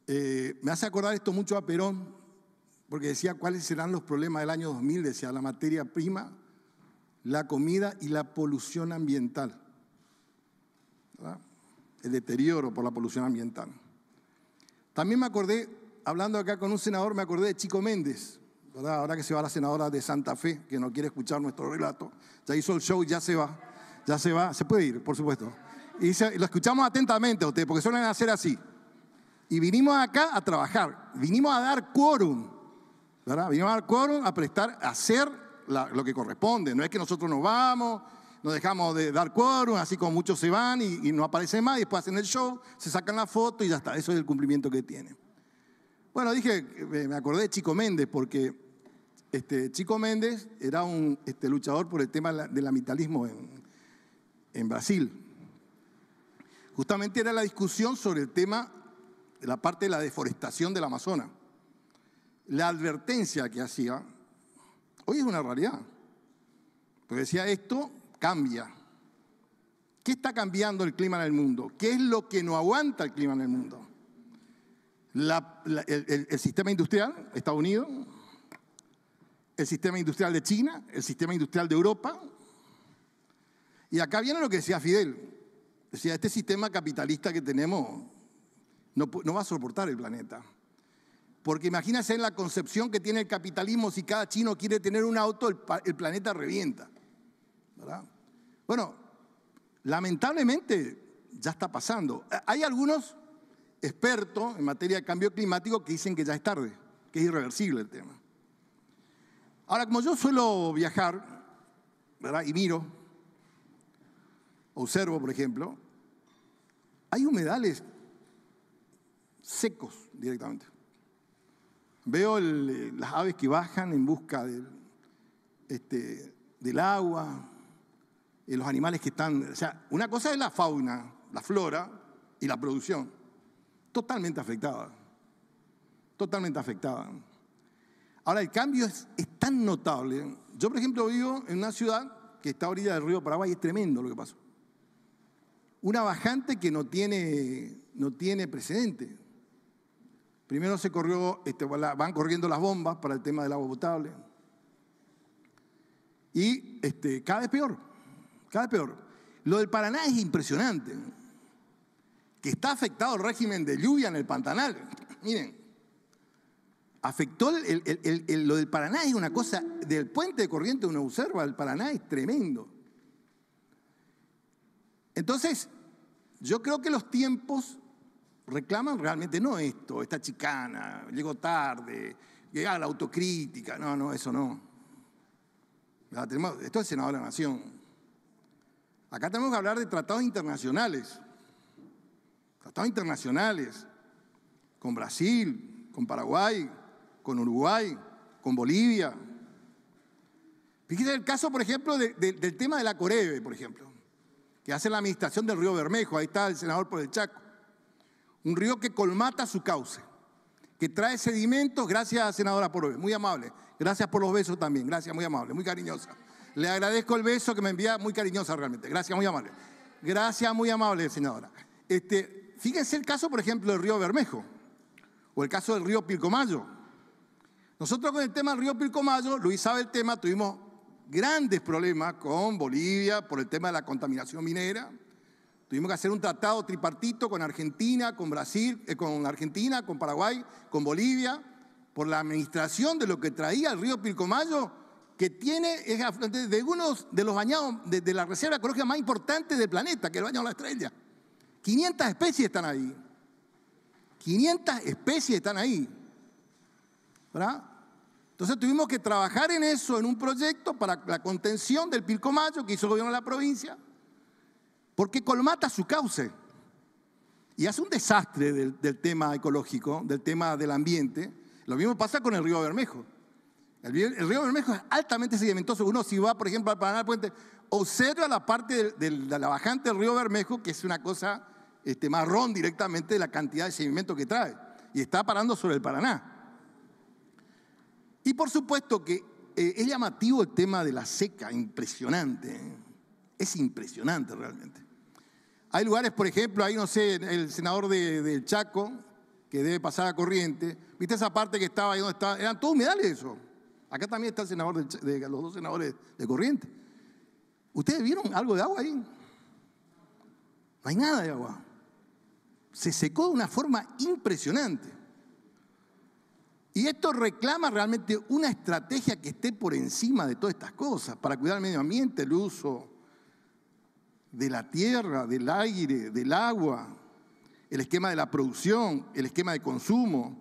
Eh, me hace acordar esto mucho a Perón, porque decía cuáles serán los problemas del año 2000, decía la materia prima, la comida y la polución ambiental. El deterioro por la polución ambiental. También me acordé, hablando acá con un senador, me acordé de Chico Méndez, ahora que se va la senadora de Santa Fe, que no quiere escuchar nuestro relato, ya hizo el show, y ya se va. Ya se va, se puede ir, por supuesto. Y dice, lo escuchamos atentamente a ustedes, porque suelen hacer así. Y vinimos acá a trabajar, vinimos a dar quórum, ¿verdad? Vinimos a dar quórum, a prestar, a hacer lo que corresponde. No es que nosotros nos vamos, nos dejamos de dar quórum, así como muchos se van y, no aparecen más, y después hacen el show, se sacan la foto y ya está. Eso es el cumplimiento que tienen. Bueno, dije, me acordé de Chico Méndez, porque este, Chico Méndez era un este, luchador por el tema del amitalismo en, en Brasil. Justamente era la discusión sobre el tema, la parte de la deforestación del Amazonas. La advertencia que hacía, hoy es una realidad, porque decía esto cambia. ¿Qué está cambiando el clima en el mundo? ¿Qué es lo que no aguanta el clima en el mundo? el, el, sistema industrial, Estados Unidos, el sistema industrial de China, el sistema industrial de Europa, y acá viene lo que decía Fidel. Decía, este sistema capitalista que tenemos no, va a soportar el planeta. Porque imagínense en la concepción que tiene el capitalismo, si cada chino quiere tener un auto, el, planeta revienta. Bueno, lamentablemente ya está pasando. Eh, hay algunos expertos en materia de cambio climático que dicen que ya es tarde, que es irreversible el tema. Ahora, como yo suelo viajar, ¿verdad? Y miro, observo, por ejemplo, hay humedales secos directamente. Veo eh, las aves que bajan en busca del, este, agua, y eh, los animales que están... O sea, una cosa es la fauna, la flora y la producción. Totalmente afectada. Totalmente afectada. Ahora, el cambio es, tan notable. Yo, por ejemplo, vivo en una ciudad que está a orilla del río Paraguay, es tremendo lo que pasó. Una bajante que no tiene, no tiene precedente. Primero se corrió, este, van corriendo las bombas para el tema del agua potable. Y este, cada vez peor, cada vez peor. Lo del Paraná es impresionante, que está afectado el régimen de lluvia en el Pantanal. Miren, afectó lo del Paraná, es una cosa, del puente de corriente uno observa, el Paraná es tremendo. Entonces, yo creo que los tiempos reclaman realmente no esto, esta chicana, llegó tarde, llega la autocrítica, no, no, eso no. Esto es Senado de la Nación. Acá tenemos que hablar de tratados internacionales, tratados internacionales, con Brasil, con Paraguay, con Uruguay, con Bolivia. Fíjese el caso, por ejemplo, del tema de la Corebe, por ejemplo que hace la administración del río Bermejo, ahí está el senador por el Chaco, un río que colmata su cauce, que trae sedimentos, gracias senadora por muy amable, gracias por los besos también, gracias, muy amable, muy cariñosa. Le agradezco el beso que me envía, muy cariñosa realmente, gracias, muy amable. Gracias, muy amable senadora. Este, fíjense el caso, por ejemplo, del río Bermejo, o el caso del río Pilcomayo. Nosotros con el tema del río Pilcomayo, Luis sabe el tema, tuvimos grandes problemas con Bolivia por el tema de la contaminación minera. Tuvimos que hacer un tratado tripartito con Argentina, con Brasil, eh, con Argentina, con Paraguay, con Bolivia, por la administración de lo que traía el río Pilcomayo, que tiene es de uno de los bañados de, la reserva ecológica más importante del planeta, que es el bañado de la estrella. 500 especies están ahí. 500 especies están ahí. ¿Verdad? Entonces tuvimos que trabajar en eso, en un proyecto para la contención del Pilcomayo que hizo el gobierno de la provincia, porque colmata su cauce y hace un desastre del, tema ecológico, del tema del ambiente. Lo mismo pasa con el río Bermejo. El, río Bermejo es altamente sedimentoso. Uno si va, por ejemplo, al Paraná Puente, observa la parte de la bajante del río Bermejo, que es una cosa este, marrón directamente de la cantidad de sedimento que trae. Y está parando sobre el Paraná. Y por supuesto que eh, es llamativo el tema de la seca, impresionante. ¿eh? Es impresionante realmente. Hay lugares, por ejemplo, ahí no sé, el senador del Chaco, que debe pasar a corriente. ¿Viste esa parte que estaba ahí donde estaba? Eran todos humedales eso. Acá también está el senador de los dos senadores de corriente. ¿Ustedes vieron algo de agua ahí? No hay nada de agua. Se secó de una forma impresionante. Y esto reclama realmente una estrategia que esté por encima de todas estas cosas, para cuidar el medio ambiente, el uso de la tierra, del aire, del agua, el esquema de la producción, el esquema de consumo.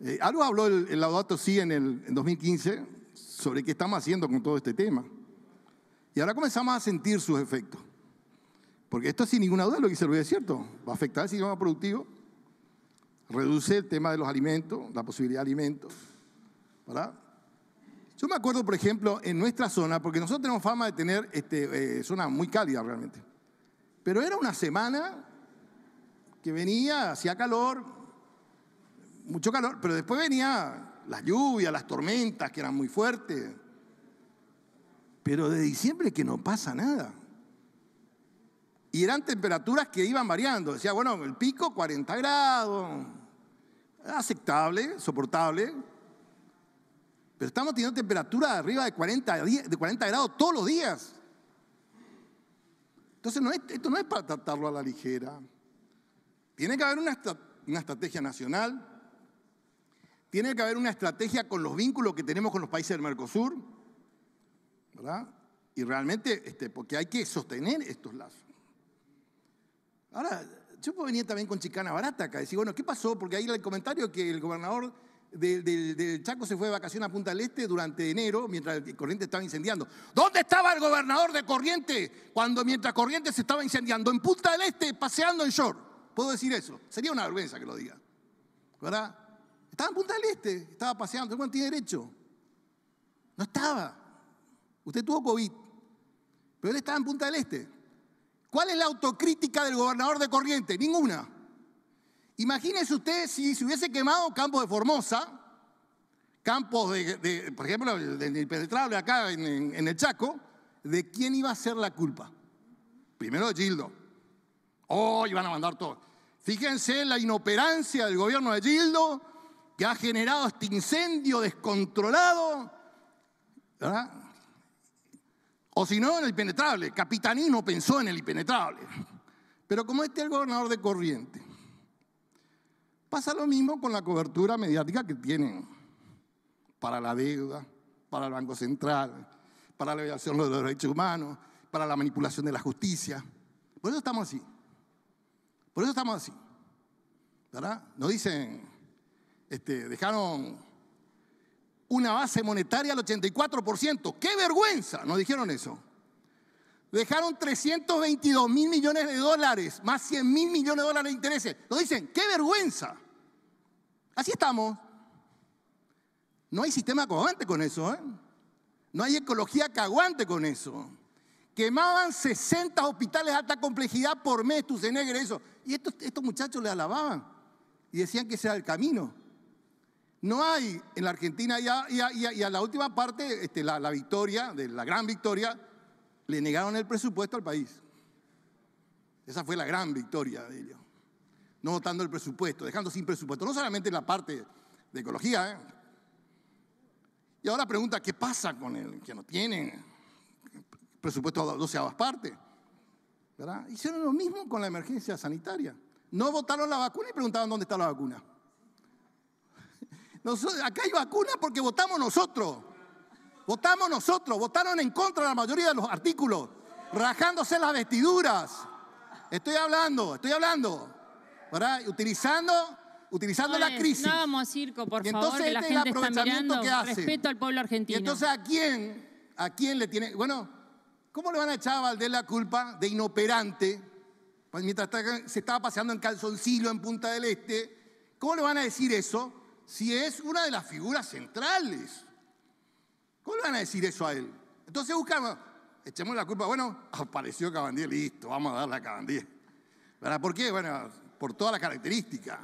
Eh, algo habló el, el Laudato sí en el 2015 sobre qué estamos haciendo con todo este tema. Y ahora comenzamos a sentir sus efectos. Porque esto sin ninguna duda lo que se ¿cierto? Va a afectar el sistema productivo, reduce el tema de los alimentos, la posibilidad de alimentos. ¿verdad? Yo me acuerdo, por ejemplo, en nuestra zona, porque nosotros tenemos fama de tener este, eh, zona muy cálida realmente, pero era una semana que venía, hacía calor, mucho calor, pero después venía las lluvias, las tormentas que eran muy fuertes. Pero de diciembre que no pasa nada. Y eran temperaturas que iban variando. Decía, bueno, el pico 40 grados, aceptable, soportable, pero estamos teniendo temperaturas arriba de 40, de 40 grados todos los días. Entonces, esto no es para tratarlo a la ligera. Tiene que haber una, estrategia nacional, tiene que haber una estrategia con los vínculos que tenemos con los países del Mercosur, ¿verdad? Y realmente, este, porque hay que sostener estos lazos. Ahora, yo venía también con chicana barata acá. Decir, bueno, ¿qué pasó? Porque ahí el comentario que el gobernador del, Chaco se fue de vacaciones a Punta del Este durante enero, mientras Corriente estaba incendiando. ¿Dónde estaba el gobernador de Corriente cuando mientras Corriente se estaba incendiando? En Punta del Este, paseando en short. Puedo decir eso. Sería una vergüenza que lo diga. ¿Verdad? Estaba en Punta del Este, estaba paseando. ¿Cuánto tiene derecho. No estaba. Usted tuvo COVID, pero él estaba en Punta del Este. ¿Cuál es la autocrítica del gobernador de Corriente? Ninguna. Imagínense ustedes si se hubiese quemado Campos de Formosa, Campos de, por ejemplo, del impenetrable acá en, el Chaco, ¿de quién iba a ser la culpa? Primero de Gildo. Oh, iban a mandar todo. Fíjense la inoperancia del gobierno de Gildo que ha generado este incendio descontrolado. ¿verdad? O si no, en el impenetrable. Capitanino pensó en el impenetrable. Pero como este es el gobernador de corriente, pasa lo mismo con la cobertura mediática que tienen para la deuda, para el Banco Central, para la violación de los derechos humanos, para la manipulación de la justicia. Por eso estamos así. Por eso estamos así. ¿Verdad? No dicen, este, dejaron una base monetaria al 84%. ¡Qué vergüenza! Nos dijeron eso. Dejaron 322 mil millones de dólares, más 100 mil millones de dólares de intereses. Nos dicen, ¡qué vergüenza! Así estamos. No hay sistema aguante con eso, ¿eh? No hay ecología que aguante con eso. Quemaban 60 hospitales de alta complejidad por mes, se negres eso. Y estos, estos muchachos le alababan y decían que ese era el camino. No hay en la Argentina y a, y a, la última parte, este, la, victoria, la gran victoria, le negaron el presupuesto al país. Esa fue la gran victoria de ellos. No votando el presupuesto, dejando sin presupuesto. No solamente en la parte de ecología. ¿eh? Y ahora pregunta, ¿qué pasa con el que no tiene presupuesto a dos partes? ¿Verdad? Hicieron lo mismo con la emergencia sanitaria. No votaron la vacuna y preguntaban dónde está la vacuna acá hay vacuna porque votamos nosotros. Votamos nosotros. Votaron en contra de la mayoría de los artículos. Rajándose las vestiduras. Estoy hablando, estoy hablando. Utilizando utilizando la crisis. No a circo, por favor, este gente está aprovechamiento Que hace. Respeto al pueblo argentino. Y entonces, ¿a quién, ¿a quién le tiene...? Bueno, ¿cómo le van a echar a Valdés la culpa de inoperante? mientras se estaba paseando en calzoncillo en Punta del Este. ¿Cómo le van a decir eso? si es una de las figuras centrales. ¿Cómo le van a decir eso a él? Entonces buscamos, echemos la culpa, bueno, apareció cabandier listo, vamos a darle a Cabandí. ¿Verdad? ¿Por qué? Bueno, por todas las características.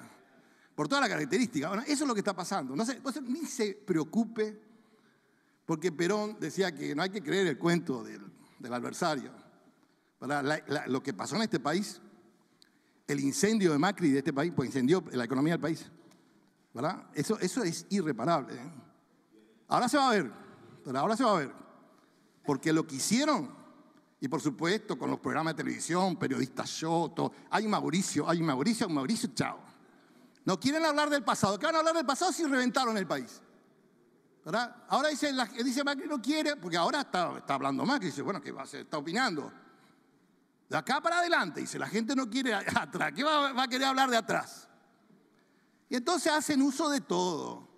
Por todas las características. Bueno, eso es lo que está pasando. No sé, ni pues, se preocupe, porque Perón decía que no hay que creer el cuento del, adversario. lo que pasó en este país, el incendio de Macri de este país, pues incendió la economía del país. ¿Verdad? Eso, eso es irreparable. ¿eh? Ahora se va a ver, ahora se va a ver. Porque lo que hicieron, y por supuesto con los programas de televisión, periodistas todo, hay Mauricio, hay Mauricio, hay Mauricio, chao. No quieren hablar del pasado. ¿Qué van a hablar del pasado si reventaron el país? ¿Verdad? Ahora dice, la, dice Macri no quiere, porque ahora está, está hablando Macri, dice, bueno, que va a hacer? Está opinando. De acá para adelante, dice, la gente no quiere atrás. ¿Qué va a querer hablar de atrás? Y entonces hacen uso de todo.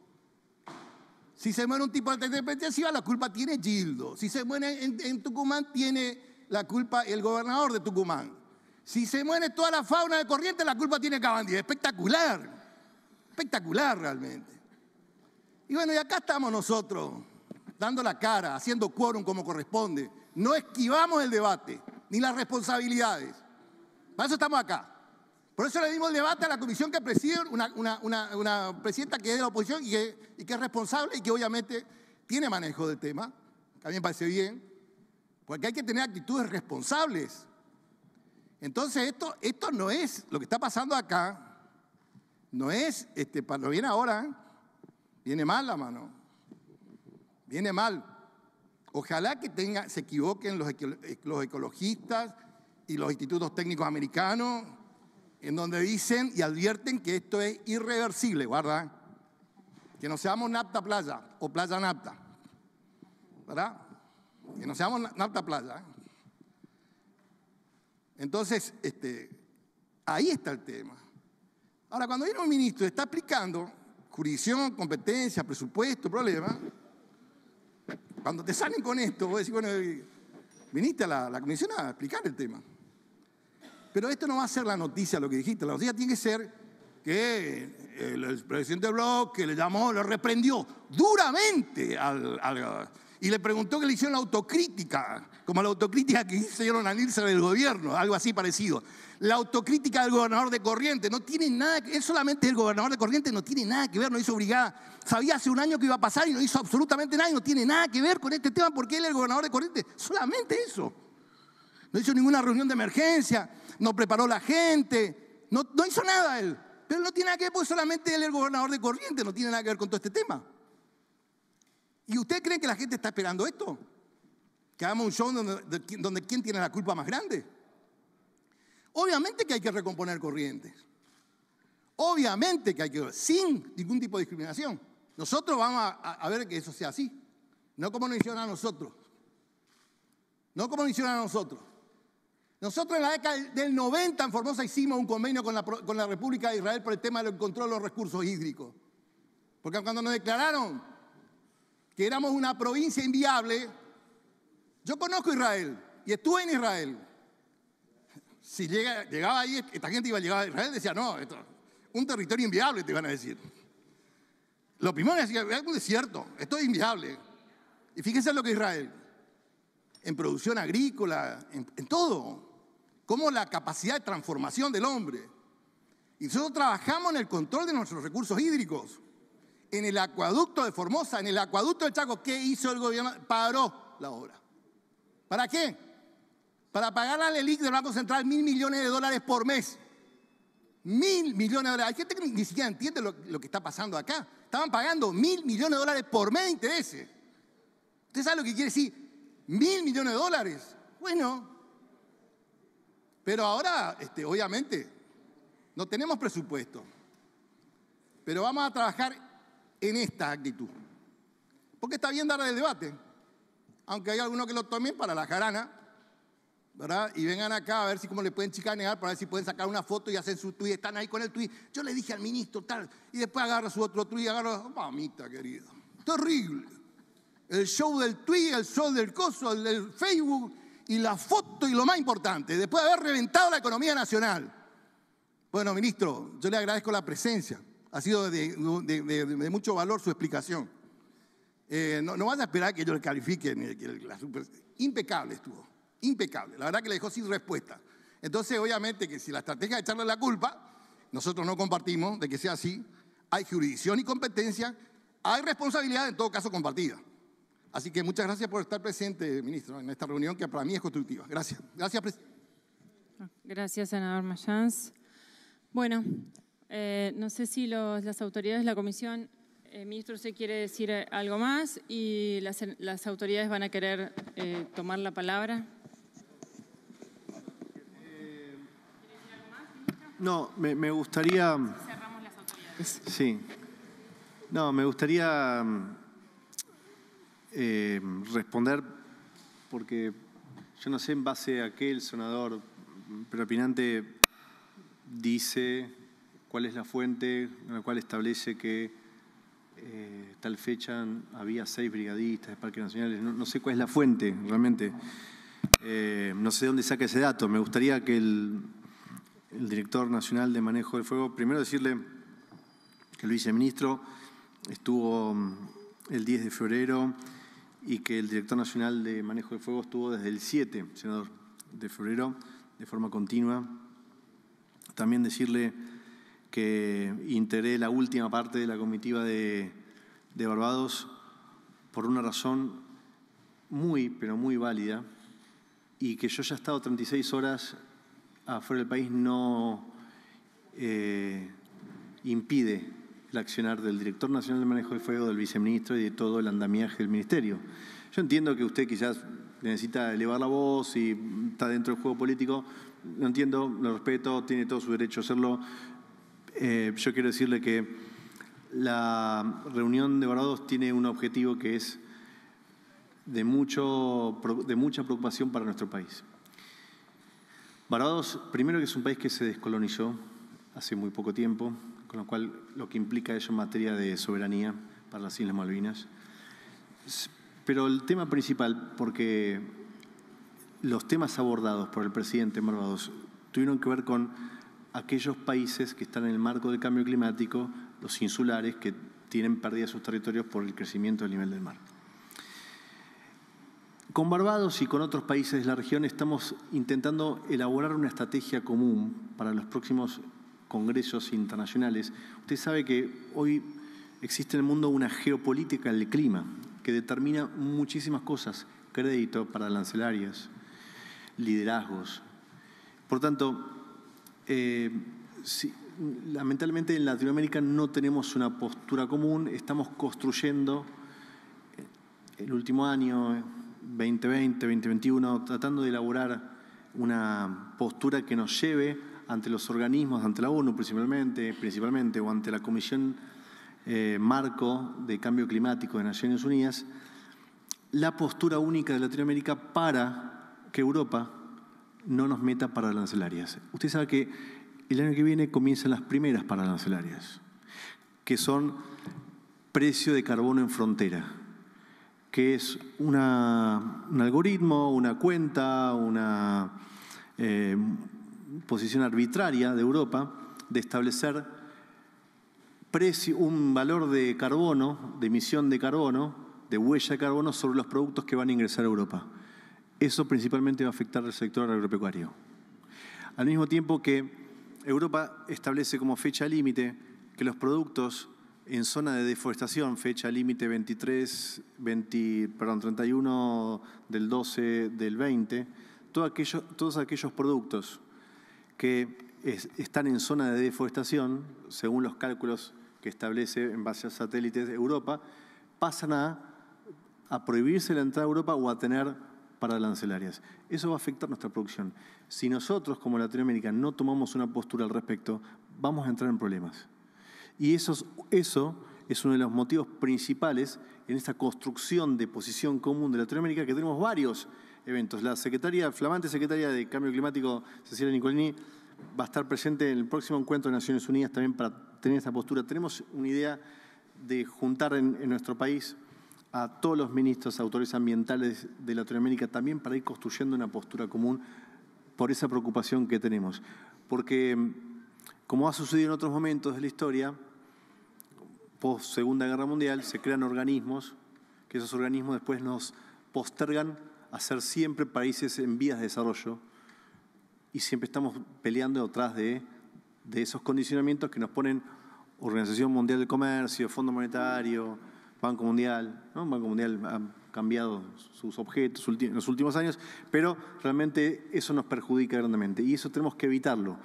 Si se muere un tipo de alternativa, la culpa tiene Gildo. Si se muere en, Tucumán, tiene la culpa el gobernador de Tucumán. Si se muere toda la fauna de corriente, la culpa tiene Cabandí. Espectacular. Espectacular realmente. Y bueno, y acá estamos nosotros, dando la cara, haciendo quórum como corresponde. No esquivamos el debate, ni las responsabilidades. Para eso estamos acá. Por eso le dimos el debate a la comisión que preside una, presidenta que es de la oposición y que, es responsable y que obviamente tiene manejo del tema, que a mí me parece bien, porque hay que tener actitudes responsables. Entonces esto, esto no es lo que está pasando acá, no es, este, lo viene ahora, ¿eh? viene mal la mano, viene mal. Ojalá que se equivoquen los ecologistas y los institutos técnicos americanos en donde dicen y advierten que esto es irreversible, ¿verdad? que no seamos napta playa o playa napta, ¿verdad? Que no seamos napta playa. Entonces, este, ahí está el tema. Ahora, cuando viene un ministro y está explicando jurisdicción, competencia, presupuesto, problema, cuando te salen con esto, vos decís, bueno, viniste a la, la comisión a explicar el tema. Pero esto no va a ser la noticia, lo que dijiste. La noticia tiene que ser que el, presidente Bloch le llamó, lo reprendió duramente y le preguntó que le hicieron la autocrítica, como la autocrítica que hicieron a Nilsson del gobierno, algo así parecido. La autocrítica del gobernador de Corrientes no tiene nada que ver, solamente el gobernador de Corrientes no tiene nada que ver, no hizo brigada. Sabía hace un año que iba a pasar y no hizo absolutamente nada y no tiene nada que ver con este tema porque él es el gobernador de Corrientes. Solamente eso. No hizo ninguna reunión de emergencia no preparó la gente, no, hizo nada él. Pero no tiene nada que ver, pues solamente él es el gobernador de corriente, no tiene nada que ver con todo este tema. ¿Y usted cree que la gente está esperando esto? Que hagamos un show donde, quién tiene la culpa más grande. Obviamente que hay que recomponer corrientes. Obviamente que hay que, sin ningún tipo de discriminación. Nosotros vamos a, a ver que eso sea así. No como nos hicieron a nosotros. No como nos hicieron a nosotros. Nosotros en la década del 90 en Formosa hicimos un convenio con la, República de Israel por el tema del control de los recursos hídricos. Porque cuando nos declararon que éramos una provincia inviable, yo conozco Israel y estuve en Israel. Si llegaba ahí, esta gente iba a llegar a Israel, decía, no, esto, un territorio inviable, te van a decir. Lo primero es es un desierto, esto es inviable. Y fíjense lo que es Israel, en producción agrícola, en todo, como la capacidad de transformación del hombre. Y nosotros trabajamos en el control de nuestros recursos hídricos, en el acueducto de Formosa, en el acueducto de Chaco. ¿Qué hizo el gobierno? Paró la obra. ¿Para qué? Para pagar al ELIC del Banco Central mil millones de dólares por mes. Mil millones de dólares. Hay gente que ni siquiera entiende lo, lo que está pasando acá. Estaban pagando mil millones de dólares por mes de intereses. ¿Usted sabe lo que quiere decir? Mil millones de dólares. Bueno, pero ahora, este, obviamente, no tenemos presupuesto. Pero vamos a trabajar en esta actitud. Porque está bien dar el debate, aunque hay algunos que lo tomen para la jarana, ¿verdad? Y vengan acá a ver si cómo le pueden chicanear, para ver si pueden sacar una foto y hacen su tweet, están ahí con el tweet. Yo le dije al ministro tal, y después agarra su otro tweet y agarra, mamita querido. terrible. El show del tweet, el show del coso, el del Facebook, y la foto y lo más importante, después de haber reventado la economía nacional. Bueno, ministro, yo le agradezco la presencia. Ha sido de, mucho valor su explicación. Eh, no, no van a esperar que yo le califique. La Impecable estuvo, impecable. La verdad que le dejó sin respuesta. Entonces, obviamente que si la estrategia es echarle la culpa, nosotros no compartimos de que sea así. Hay jurisdicción y competencia, hay responsabilidad en todo caso compartida. Así que muchas gracias por estar presente, ministro, en esta reunión que para mí es constructiva. Gracias. Gracias, presidente. Ah, gracias, senador Mayans. Bueno, eh, no sé si las autoridades de la comisión, eh, ministro, se quiere decir algo más y las, autoridades van a querer eh, tomar la palabra. No, me, me gustaría. Cerramos las autoridades. Sí. No, me gustaría eh, responder, porque yo no sé en base a qué el sonador preopinante dice cuál es la fuente en la cual establece que eh, tal fecha había seis brigadistas de parque nacionales. No, sé cuál es la fuente realmente. Eh, no sé dónde saca ese dato. Me gustaría que el, el director nacional de manejo del fuego, primero decirle que el viceministro estuvo mm, el 10 de febrero y que el director nacional de manejo de fuego estuvo desde el 7, senador, de febrero, de forma continua. También decirle que interé la última parte de la comitiva de, Barbados por una razón muy, pero muy válida, y que yo ya he estado 36 horas afuera del país no eh, impide el accionar del director nacional de manejo de fuego, del viceministro y de todo el andamiaje del ministerio. Yo entiendo que usted quizás necesita elevar la voz y está dentro del juego político, lo entiendo, lo respeto, tiene todo su derecho a hacerlo. Eh, yo quiero decirle que la reunión de Barbados tiene un objetivo que es de, mucho, de mucha preocupación para nuestro país. Barbados, primero que es un país que se descolonizó hace muy poco tiempo, con lo cual lo que implica eso en materia de soberanía para las Islas Malvinas. Pero el tema principal, porque los temas abordados por el presidente Barbados tuvieron que ver con aquellos países que están en el marco del cambio climático, los insulares que tienen perdida sus territorios por el crecimiento del nivel del mar. Con Barbados y con otros países de la región estamos intentando elaborar una estrategia común para los próximos congresos internacionales, usted sabe que hoy existe en el mundo una geopolítica del clima que determina muchísimas cosas, crédito para lancelarias, liderazgos. Por tanto, eh, lamentablemente en Latinoamérica no tenemos una postura común, estamos construyendo eh, el último año, 2020, 2021, tratando de elaborar una postura que nos lleve ante los organismos, ante la ONU principalmente, principalmente o ante la Comisión eh, Marco de Cambio Climático de Naciones Unidas, la postura única de Latinoamérica para que Europa no nos meta para arancelarias Usted sabe que el año que viene comienzan las primeras para paralancelarias, que son precio de carbono en frontera, que es un algoritmo, una cuenta, una... Eh, posición arbitraria de Europa de establecer un valor de carbono, de emisión de carbono, de huella de carbono sobre los productos que van a ingresar a Europa. Eso principalmente va a afectar al sector agropecuario. Al mismo tiempo que Europa establece como fecha límite que los productos en zona de deforestación, fecha límite 23, 20, 31 del 12 del 20, todos aquellos productos que están en zona de deforestación, según los cálculos que establece en base a satélites Europa, pasan a, a prohibirse la entrada a Europa o a tener paralancelarias. Eso va a afectar nuestra producción. Si nosotros, como Latinoamérica, no tomamos una postura al respecto, vamos a entrar en problemas. Y eso eso es uno de los motivos principales en esta construcción de posición común de Latinoamérica, que tenemos varios eventos. La secretaria, flamante secretaria de Cambio Climático, Cecilia Nicolini, va a estar presente en el próximo encuentro de Naciones Unidas también para tener esa postura. Tenemos una idea de juntar en, nuestro país a todos los ministros, autores ambientales de Latinoamérica, también para ir construyendo una postura común por esa preocupación que tenemos. Porque, como ha sucedido en otros momentos de la historia, post Segunda Guerra Mundial, se crean organismos, que esos organismos después nos postergan a ser siempre países en vías de desarrollo y siempre estamos peleando detrás de, esos condicionamientos que nos ponen Organización Mundial del Comercio, Fondo Monetario, Banco Mundial. ¿no? Banco Mundial ha cambiado sus objetos en los últimos años, pero realmente eso nos perjudica grandemente y eso tenemos que evitarlo.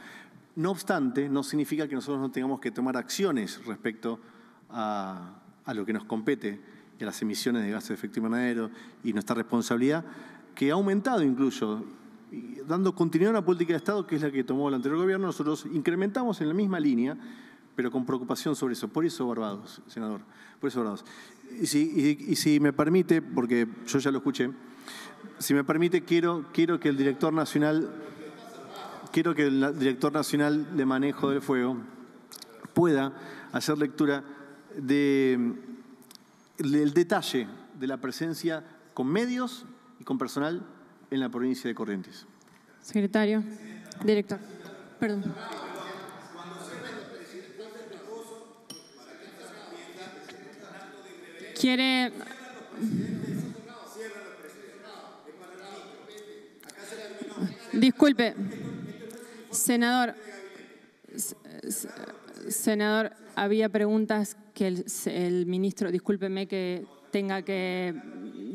No obstante, no significa que nosotros no tengamos que tomar acciones respecto a, a lo que nos compete de las emisiones de gases de efecto invernadero y nuestra responsabilidad, que ha aumentado incluso, dando continuidad a la política de Estado que es la que tomó el anterior gobierno, nosotros incrementamos en la misma línea, pero con preocupación sobre eso. Por eso, Barbados, senador, por eso, Barbados. Y si, me permite, porque yo ya lo escuché, si me permite, quiero, quiero que el director nacional, quiero que el director nacional de manejo del fuego pueda hacer lectura de el, detalle de la presencia con medios y con personal en la provincia de Corrientes. Secretario, director, perdón. Quiere. Disculpe, senador, senador, había preguntas que el, ministro, discúlpeme que tenga que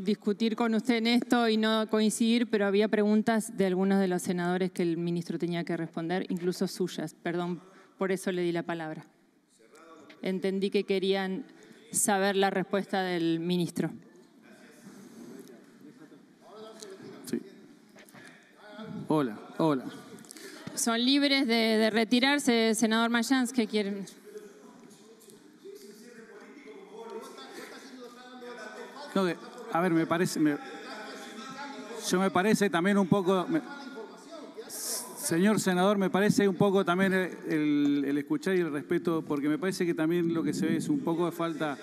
discutir con usted en esto y no coincidir, pero había preguntas de algunos de los senadores que el ministro tenía que responder, incluso suyas. Perdón, por eso le di la palabra. Entendí que querían saber la respuesta del ministro. Hola, hola. Son libres de, retirarse, senador Mayans, que quieren... a ver, me parece. yo me parece también un poco. señor senador, me parece un poco también el, escuchar y el respeto, porque me parece que también lo que se ve es un poco de falta.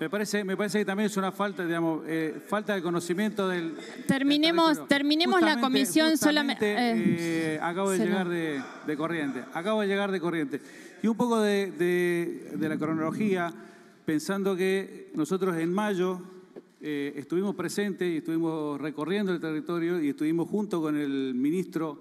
Me parece, me parece que también es una falta, digamos, eh, falta de conocimiento del. Terminemos, terminemos la comisión solamente. Eh, eh, acabo de llegar de, corriente. Acabo de llegar de corriente. Y un poco de la cronología, pensando que nosotros en mayo eh, estuvimos presentes y estuvimos recorriendo el territorio y estuvimos junto con el ministro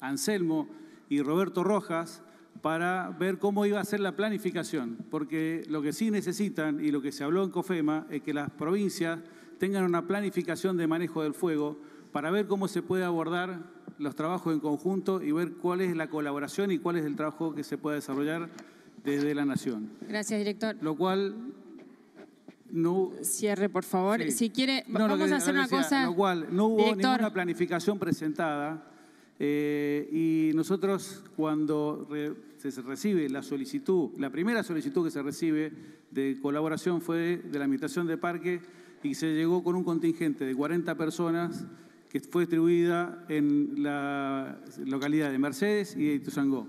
Anselmo y Roberto Rojas para ver cómo iba a ser la planificación, porque lo que sí necesitan y lo que se habló en COFEMA es que las provincias tengan una planificación de manejo del fuego para ver cómo se puede abordar los trabajos en conjunto y ver cuál es la colaboración y cuál es el trabajo que se puede desarrollar desde la Nación. Gracias, director. Lo cual no, Cierre, por favor. Si quiere, vamos a hacer una cosa. no hubo ninguna planificación presentada eh, y nosotros cuando se recibe la solicitud, la primera solicitud que se recibe de colaboración fue de la Administración de Parque y se llegó con un contingente de 40 personas que fue distribuida en la localidad de Mercedes y de Ituzangó.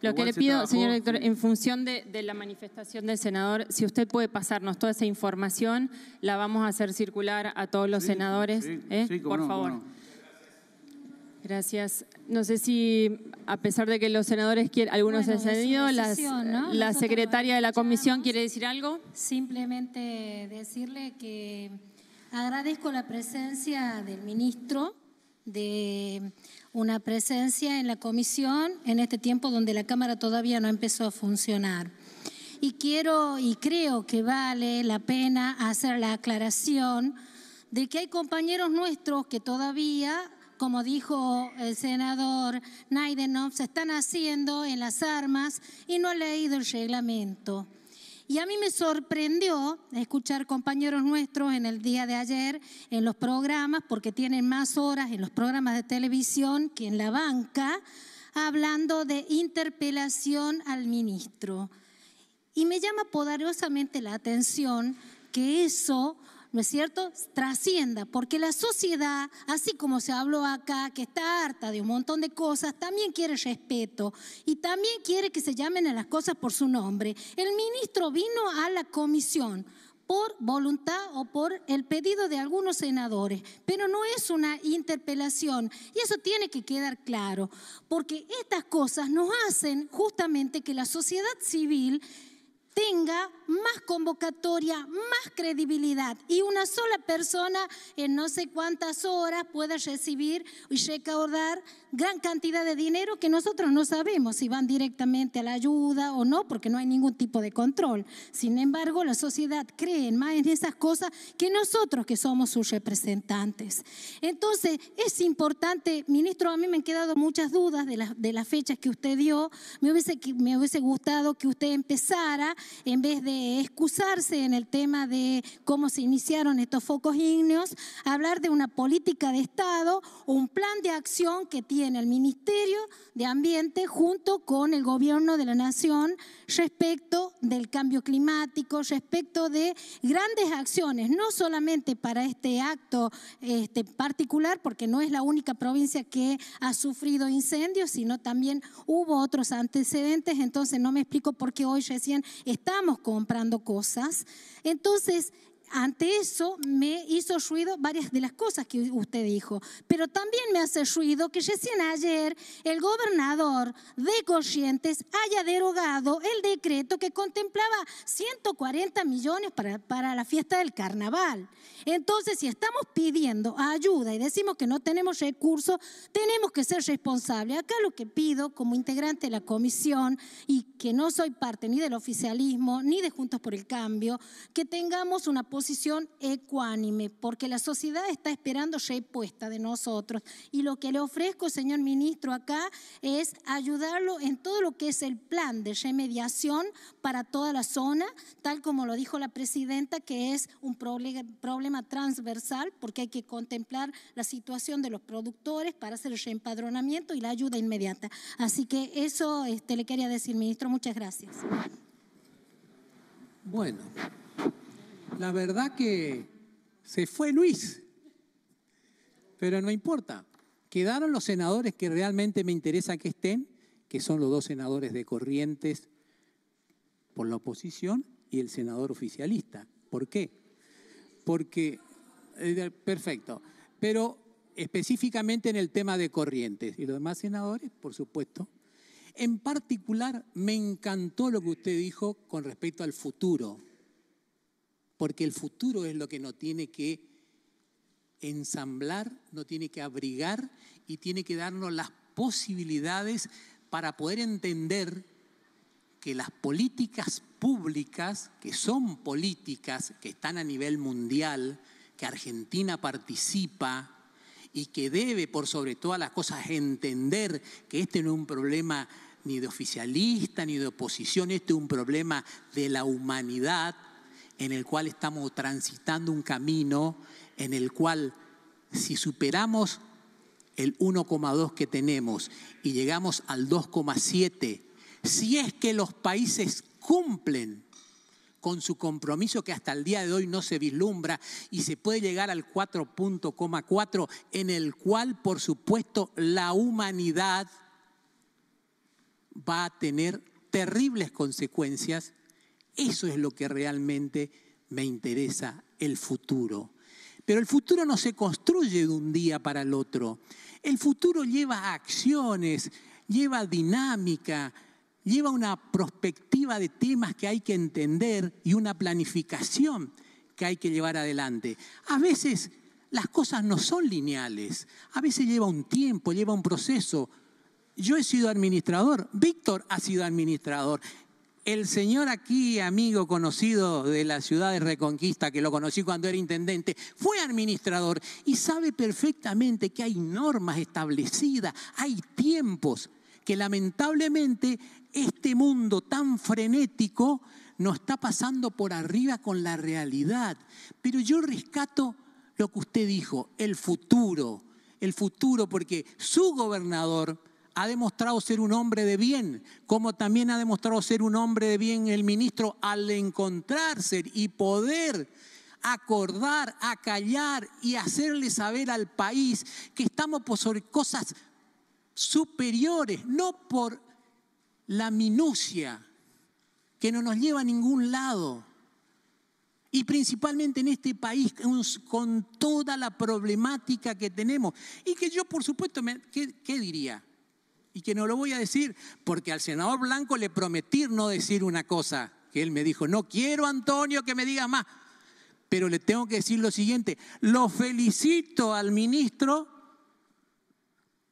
Lo que le pido, señor director, en función de, la manifestación del senador, si usted puede pasarnos toda esa información, la vamos a hacer circular a todos los senadores, ¿eh? por favor. Gracias. No sé si, a pesar de que los senadores, quieren, algunos han ido, la secretaria de la comisión quiere decir algo. Simplemente decirle que agradezco la presencia del ministro de una presencia en la comisión en este tiempo donde la Cámara todavía no empezó a funcionar. Y quiero y creo que vale la pena hacer la aclaración de que hay compañeros nuestros que todavía, como dijo el senador Naidenov, se están haciendo en las armas y no han leído el reglamento. Y a mí me sorprendió escuchar compañeros nuestros en el día de ayer en los programas, porque tienen más horas en los programas de televisión que en la banca, hablando de interpelación al ministro. Y me llama poderosamente la atención que eso ¿no es cierto?, trascienda, porque la sociedad, así como se habló acá, que está harta de un montón de cosas, también quiere respeto y también quiere que se llamen a las cosas por su nombre. El ministro vino a la comisión por voluntad o por el pedido de algunos senadores, pero no es una interpelación y eso tiene que quedar claro, porque estas cosas nos hacen justamente que la sociedad civil tenga más convocatoria, más credibilidad y una sola persona en no sé cuántas horas pueda recibir y recaudar gran cantidad de dinero que nosotros no sabemos si van directamente a la ayuda o no, porque no hay ningún tipo de control. Sin embargo, la sociedad cree más en esas cosas que nosotros que somos sus representantes. Entonces, es importante, ministro, a mí me han quedado muchas dudas de, las, de las fechas que usted dio. Me me hubiese gustado que usted empezara en vez de excusarse en el tema de cómo se iniciaron estos focos ígneos, hablar de una política de Estado un plan de acción que tiene el Ministerio de Ambiente junto con el Gobierno de la Nación respecto del cambio climático, respecto de grandes acciones, no solamente para este acto este, particular, porque no es la única provincia que ha sufrido incendios, sino también hubo otros antecedentes, entonces no me explico por qué hoy recién estamos comprando cosas. Entonces, ante eso me hizo ruido varias de las cosas que usted dijo, pero también me hace ruido que recién ayer el gobernador de Corrientes haya derogado el decreto que contemplaba 140 millones para, para la fiesta del carnaval. Entonces, si estamos pidiendo ayuda y decimos que no tenemos recursos, tenemos que ser responsables. Acá lo que pido como integrante de la comisión y que no soy parte ni del oficialismo ni de Juntos por el Cambio, que tengamos una posición ecuánime, porque la sociedad está esperando respuesta de nosotros. Y lo que le ofrezco, señor ministro, acá es ayudarlo en todo lo que es el plan de remediación para toda la zona, tal como lo dijo la presidenta, que es un problema transversal porque hay que contemplar la situación de los productores para hacer el reempadronamiento y la ayuda inmediata. Así que eso este, le quería decir, ministro. Muchas gracias. Bueno, la verdad que se fue Luis, pero no importa. Quedaron los senadores que realmente me interesa que estén, que son los dos senadores de Corrientes por la oposición y el senador oficialista. ¿Por qué? porque, eh, perfecto, pero específicamente en el tema de corrientes y los demás senadores, por supuesto. En particular, me encantó lo que usted dijo con respecto al futuro, porque el futuro es lo que no tiene que ensamblar, no tiene que abrigar y tiene que darnos las posibilidades para poder entender que las políticas públicas, que son políticas que están a nivel mundial, que Argentina participa y que debe, por sobre todas las cosas, entender que este no es un problema ni de oficialista ni de oposición, este es un problema de la humanidad en el cual estamos transitando un camino en el cual si superamos el 1,2 que tenemos y llegamos al 2,7 si es que los países cumplen con su compromiso que hasta el día de hoy no se vislumbra y se puede llegar al 4.4 en el cual por supuesto la humanidad va a tener terribles consecuencias, eso es lo que realmente me interesa, el futuro. Pero el futuro no se construye de un día para el otro. El futuro lleva acciones, lleva dinámica, lleva una perspectiva de temas que hay que entender y una planificación que hay que llevar adelante. A veces las cosas no son lineales, a veces lleva un tiempo, lleva un proceso. Yo he sido administrador, Víctor ha sido administrador. El señor aquí, amigo conocido de la ciudad de Reconquista, que lo conocí cuando era intendente, fue administrador y sabe perfectamente que hay normas establecidas, hay tiempos que lamentablemente este mundo tan frenético nos está pasando por arriba con la realidad. Pero yo rescato lo que usted dijo, el futuro, el futuro, porque su gobernador ha demostrado ser un hombre de bien, como también ha demostrado ser un hombre de bien el ministro al encontrarse y poder acordar, acallar y hacerle saber al país que estamos por cosas superiores, no por la minucia que no nos lleva a ningún lado. Y principalmente en este país, con toda la problemática que tenemos. Y que yo, por supuesto, ¿qué, diría? Y que no lo voy a decir, porque al senador Blanco le prometí no decir una cosa, que él me dijo, no quiero, Antonio, que me diga más. Pero le tengo que decir lo siguiente, lo felicito al ministro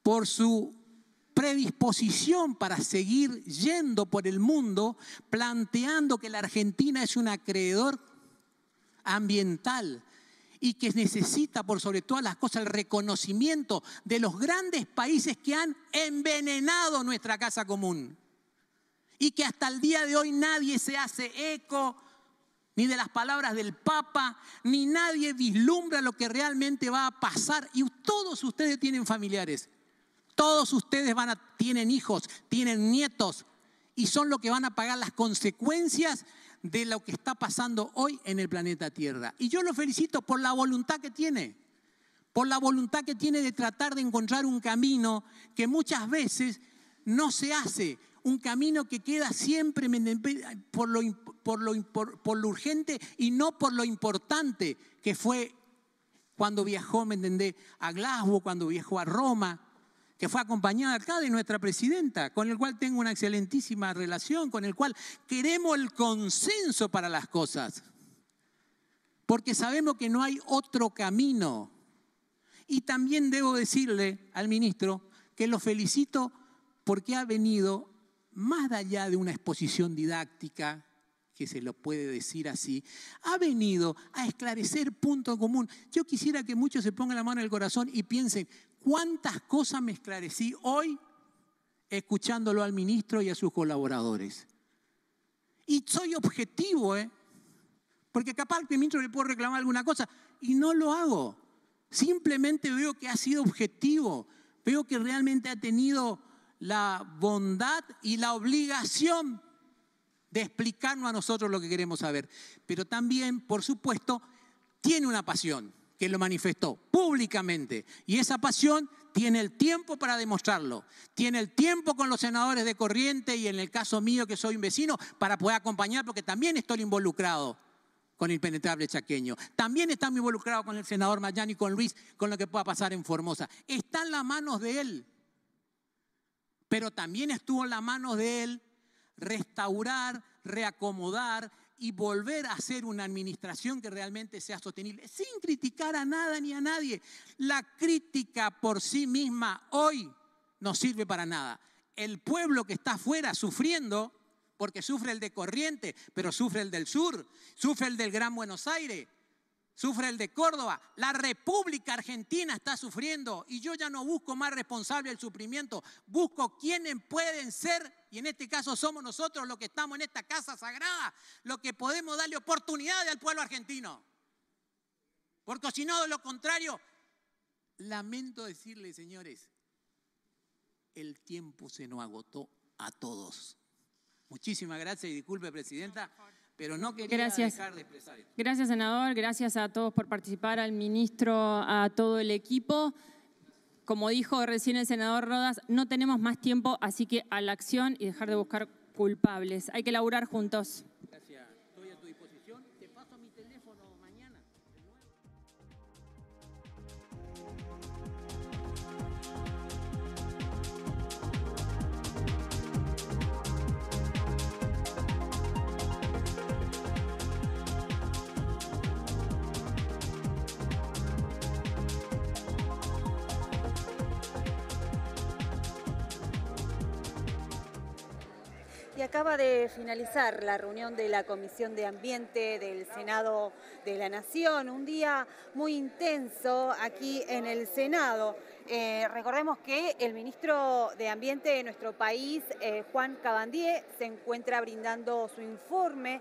por su predisposición para seguir yendo por el mundo planteando que la Argentina es un acreedor ambiental y que necesita por sobre todas las cosas el reconocimiento de los grandes países que han envenenado nuestra casa común y que hasta el día de hoy nadie se hace eco ni de las palabras del Papa, ni nadie vislumbra lo que realmente va a pasar. Y todos ustedes tienen familiares todos ustedes tienen hijos, tienen nietos y son los que van a pagar las consecuencias de lo que está pasando hoy en el planeta Tierra. Y yo lo felicito por la voluntad que tiene, por la voluntad que tiene de tratar de encontrar un camino que muchas veces no se hace, un camino que queda siempre por lo, por lo, urgente y no por lo importante que fue cuando viajó, ¿me entendé a Glasgow, cuando viajó a Roma, que fue acompañada acá de nuestra presidenta, con el cual tengo una excelentísima relación, con el cual queremos el consenso para las cosas, porque sabemos que no hay otro camino. Y también debo decirle al ministro que lo felicito porque ha venido más allá de una exposición didáctica, que se lo puede decir así, ha venido a esclarecer punto común. Yo quisiera que muchos se pongan la mano en el corazón y piensen, cuántas cosas me esclarecí hoy escuchándolo al ministro y a sus colaboradores. Y soy objetivo, ¿eh? Porque capaz el ministro le puedo reclamar alguna cosa y no lo hago. Simplemente veo que ha sido objetivo, veo que realmente ha tenido la bondad y la obligación de explicarnos a nosotros lo que queremos saber. Pero también, por supuesto, tiene una pasión que lo manifestó públicamente. Y esa pasión tiene el tiempo para demostrarlo. Tiene el tiempo con los senadores de corriente y en el caso mío que soy un vecino para poder acompañar porque también estoy involucrado con el penetrable chaqueño. También estamos involucrado con el senador Mayani y con Luis, con lo que pueda pasar en Formosa. Está en las manos de él. Pero también estuvo en las manos de él restaurar, reacomodar, y volver a ser una administración que realmente sea sostenible, sin criticar a nada ni a nadie. La crítica por sí misma hoy no sirve para nada. El pueblo que está afuera sufriendo, porque sufre el de Corriente, pero sufre el del sur, sufre el del Gran Buenos Aires, sufre el de Córdoba, la República Argentina está sufriendo y yo ya no busco más responsable el sufrimiento, busco quienes pueden ser, y en este caso somos nosotros los que estamos en esta casa sagrada, los que podemos darle oportunidades al pueblo argentino. Porque si no, de lo contrario, lamento decirles, señores, el tiempo se nos agotó a todos. Muchísimas gracias y disculpe, Presidenta. Pero no quería gracias. dejar de expresar Gracias, senador. Gracias a todos por participar, al ministro, a todo el equipo. Como dijo recién el senador Rodas, no tenemos más tiempo, así que a la acción y dejar de buscar culpables. Hay que laburar juntos. Acaba de finalizar la reunión de la Comisión de Ambiente del Senado de la Nación, un día muy intenso aquí en el Senado. Eh, recordemos que el ministro de Ambiente de nuestro país, eh, Juan Cabandier, se encuentra brindando su informe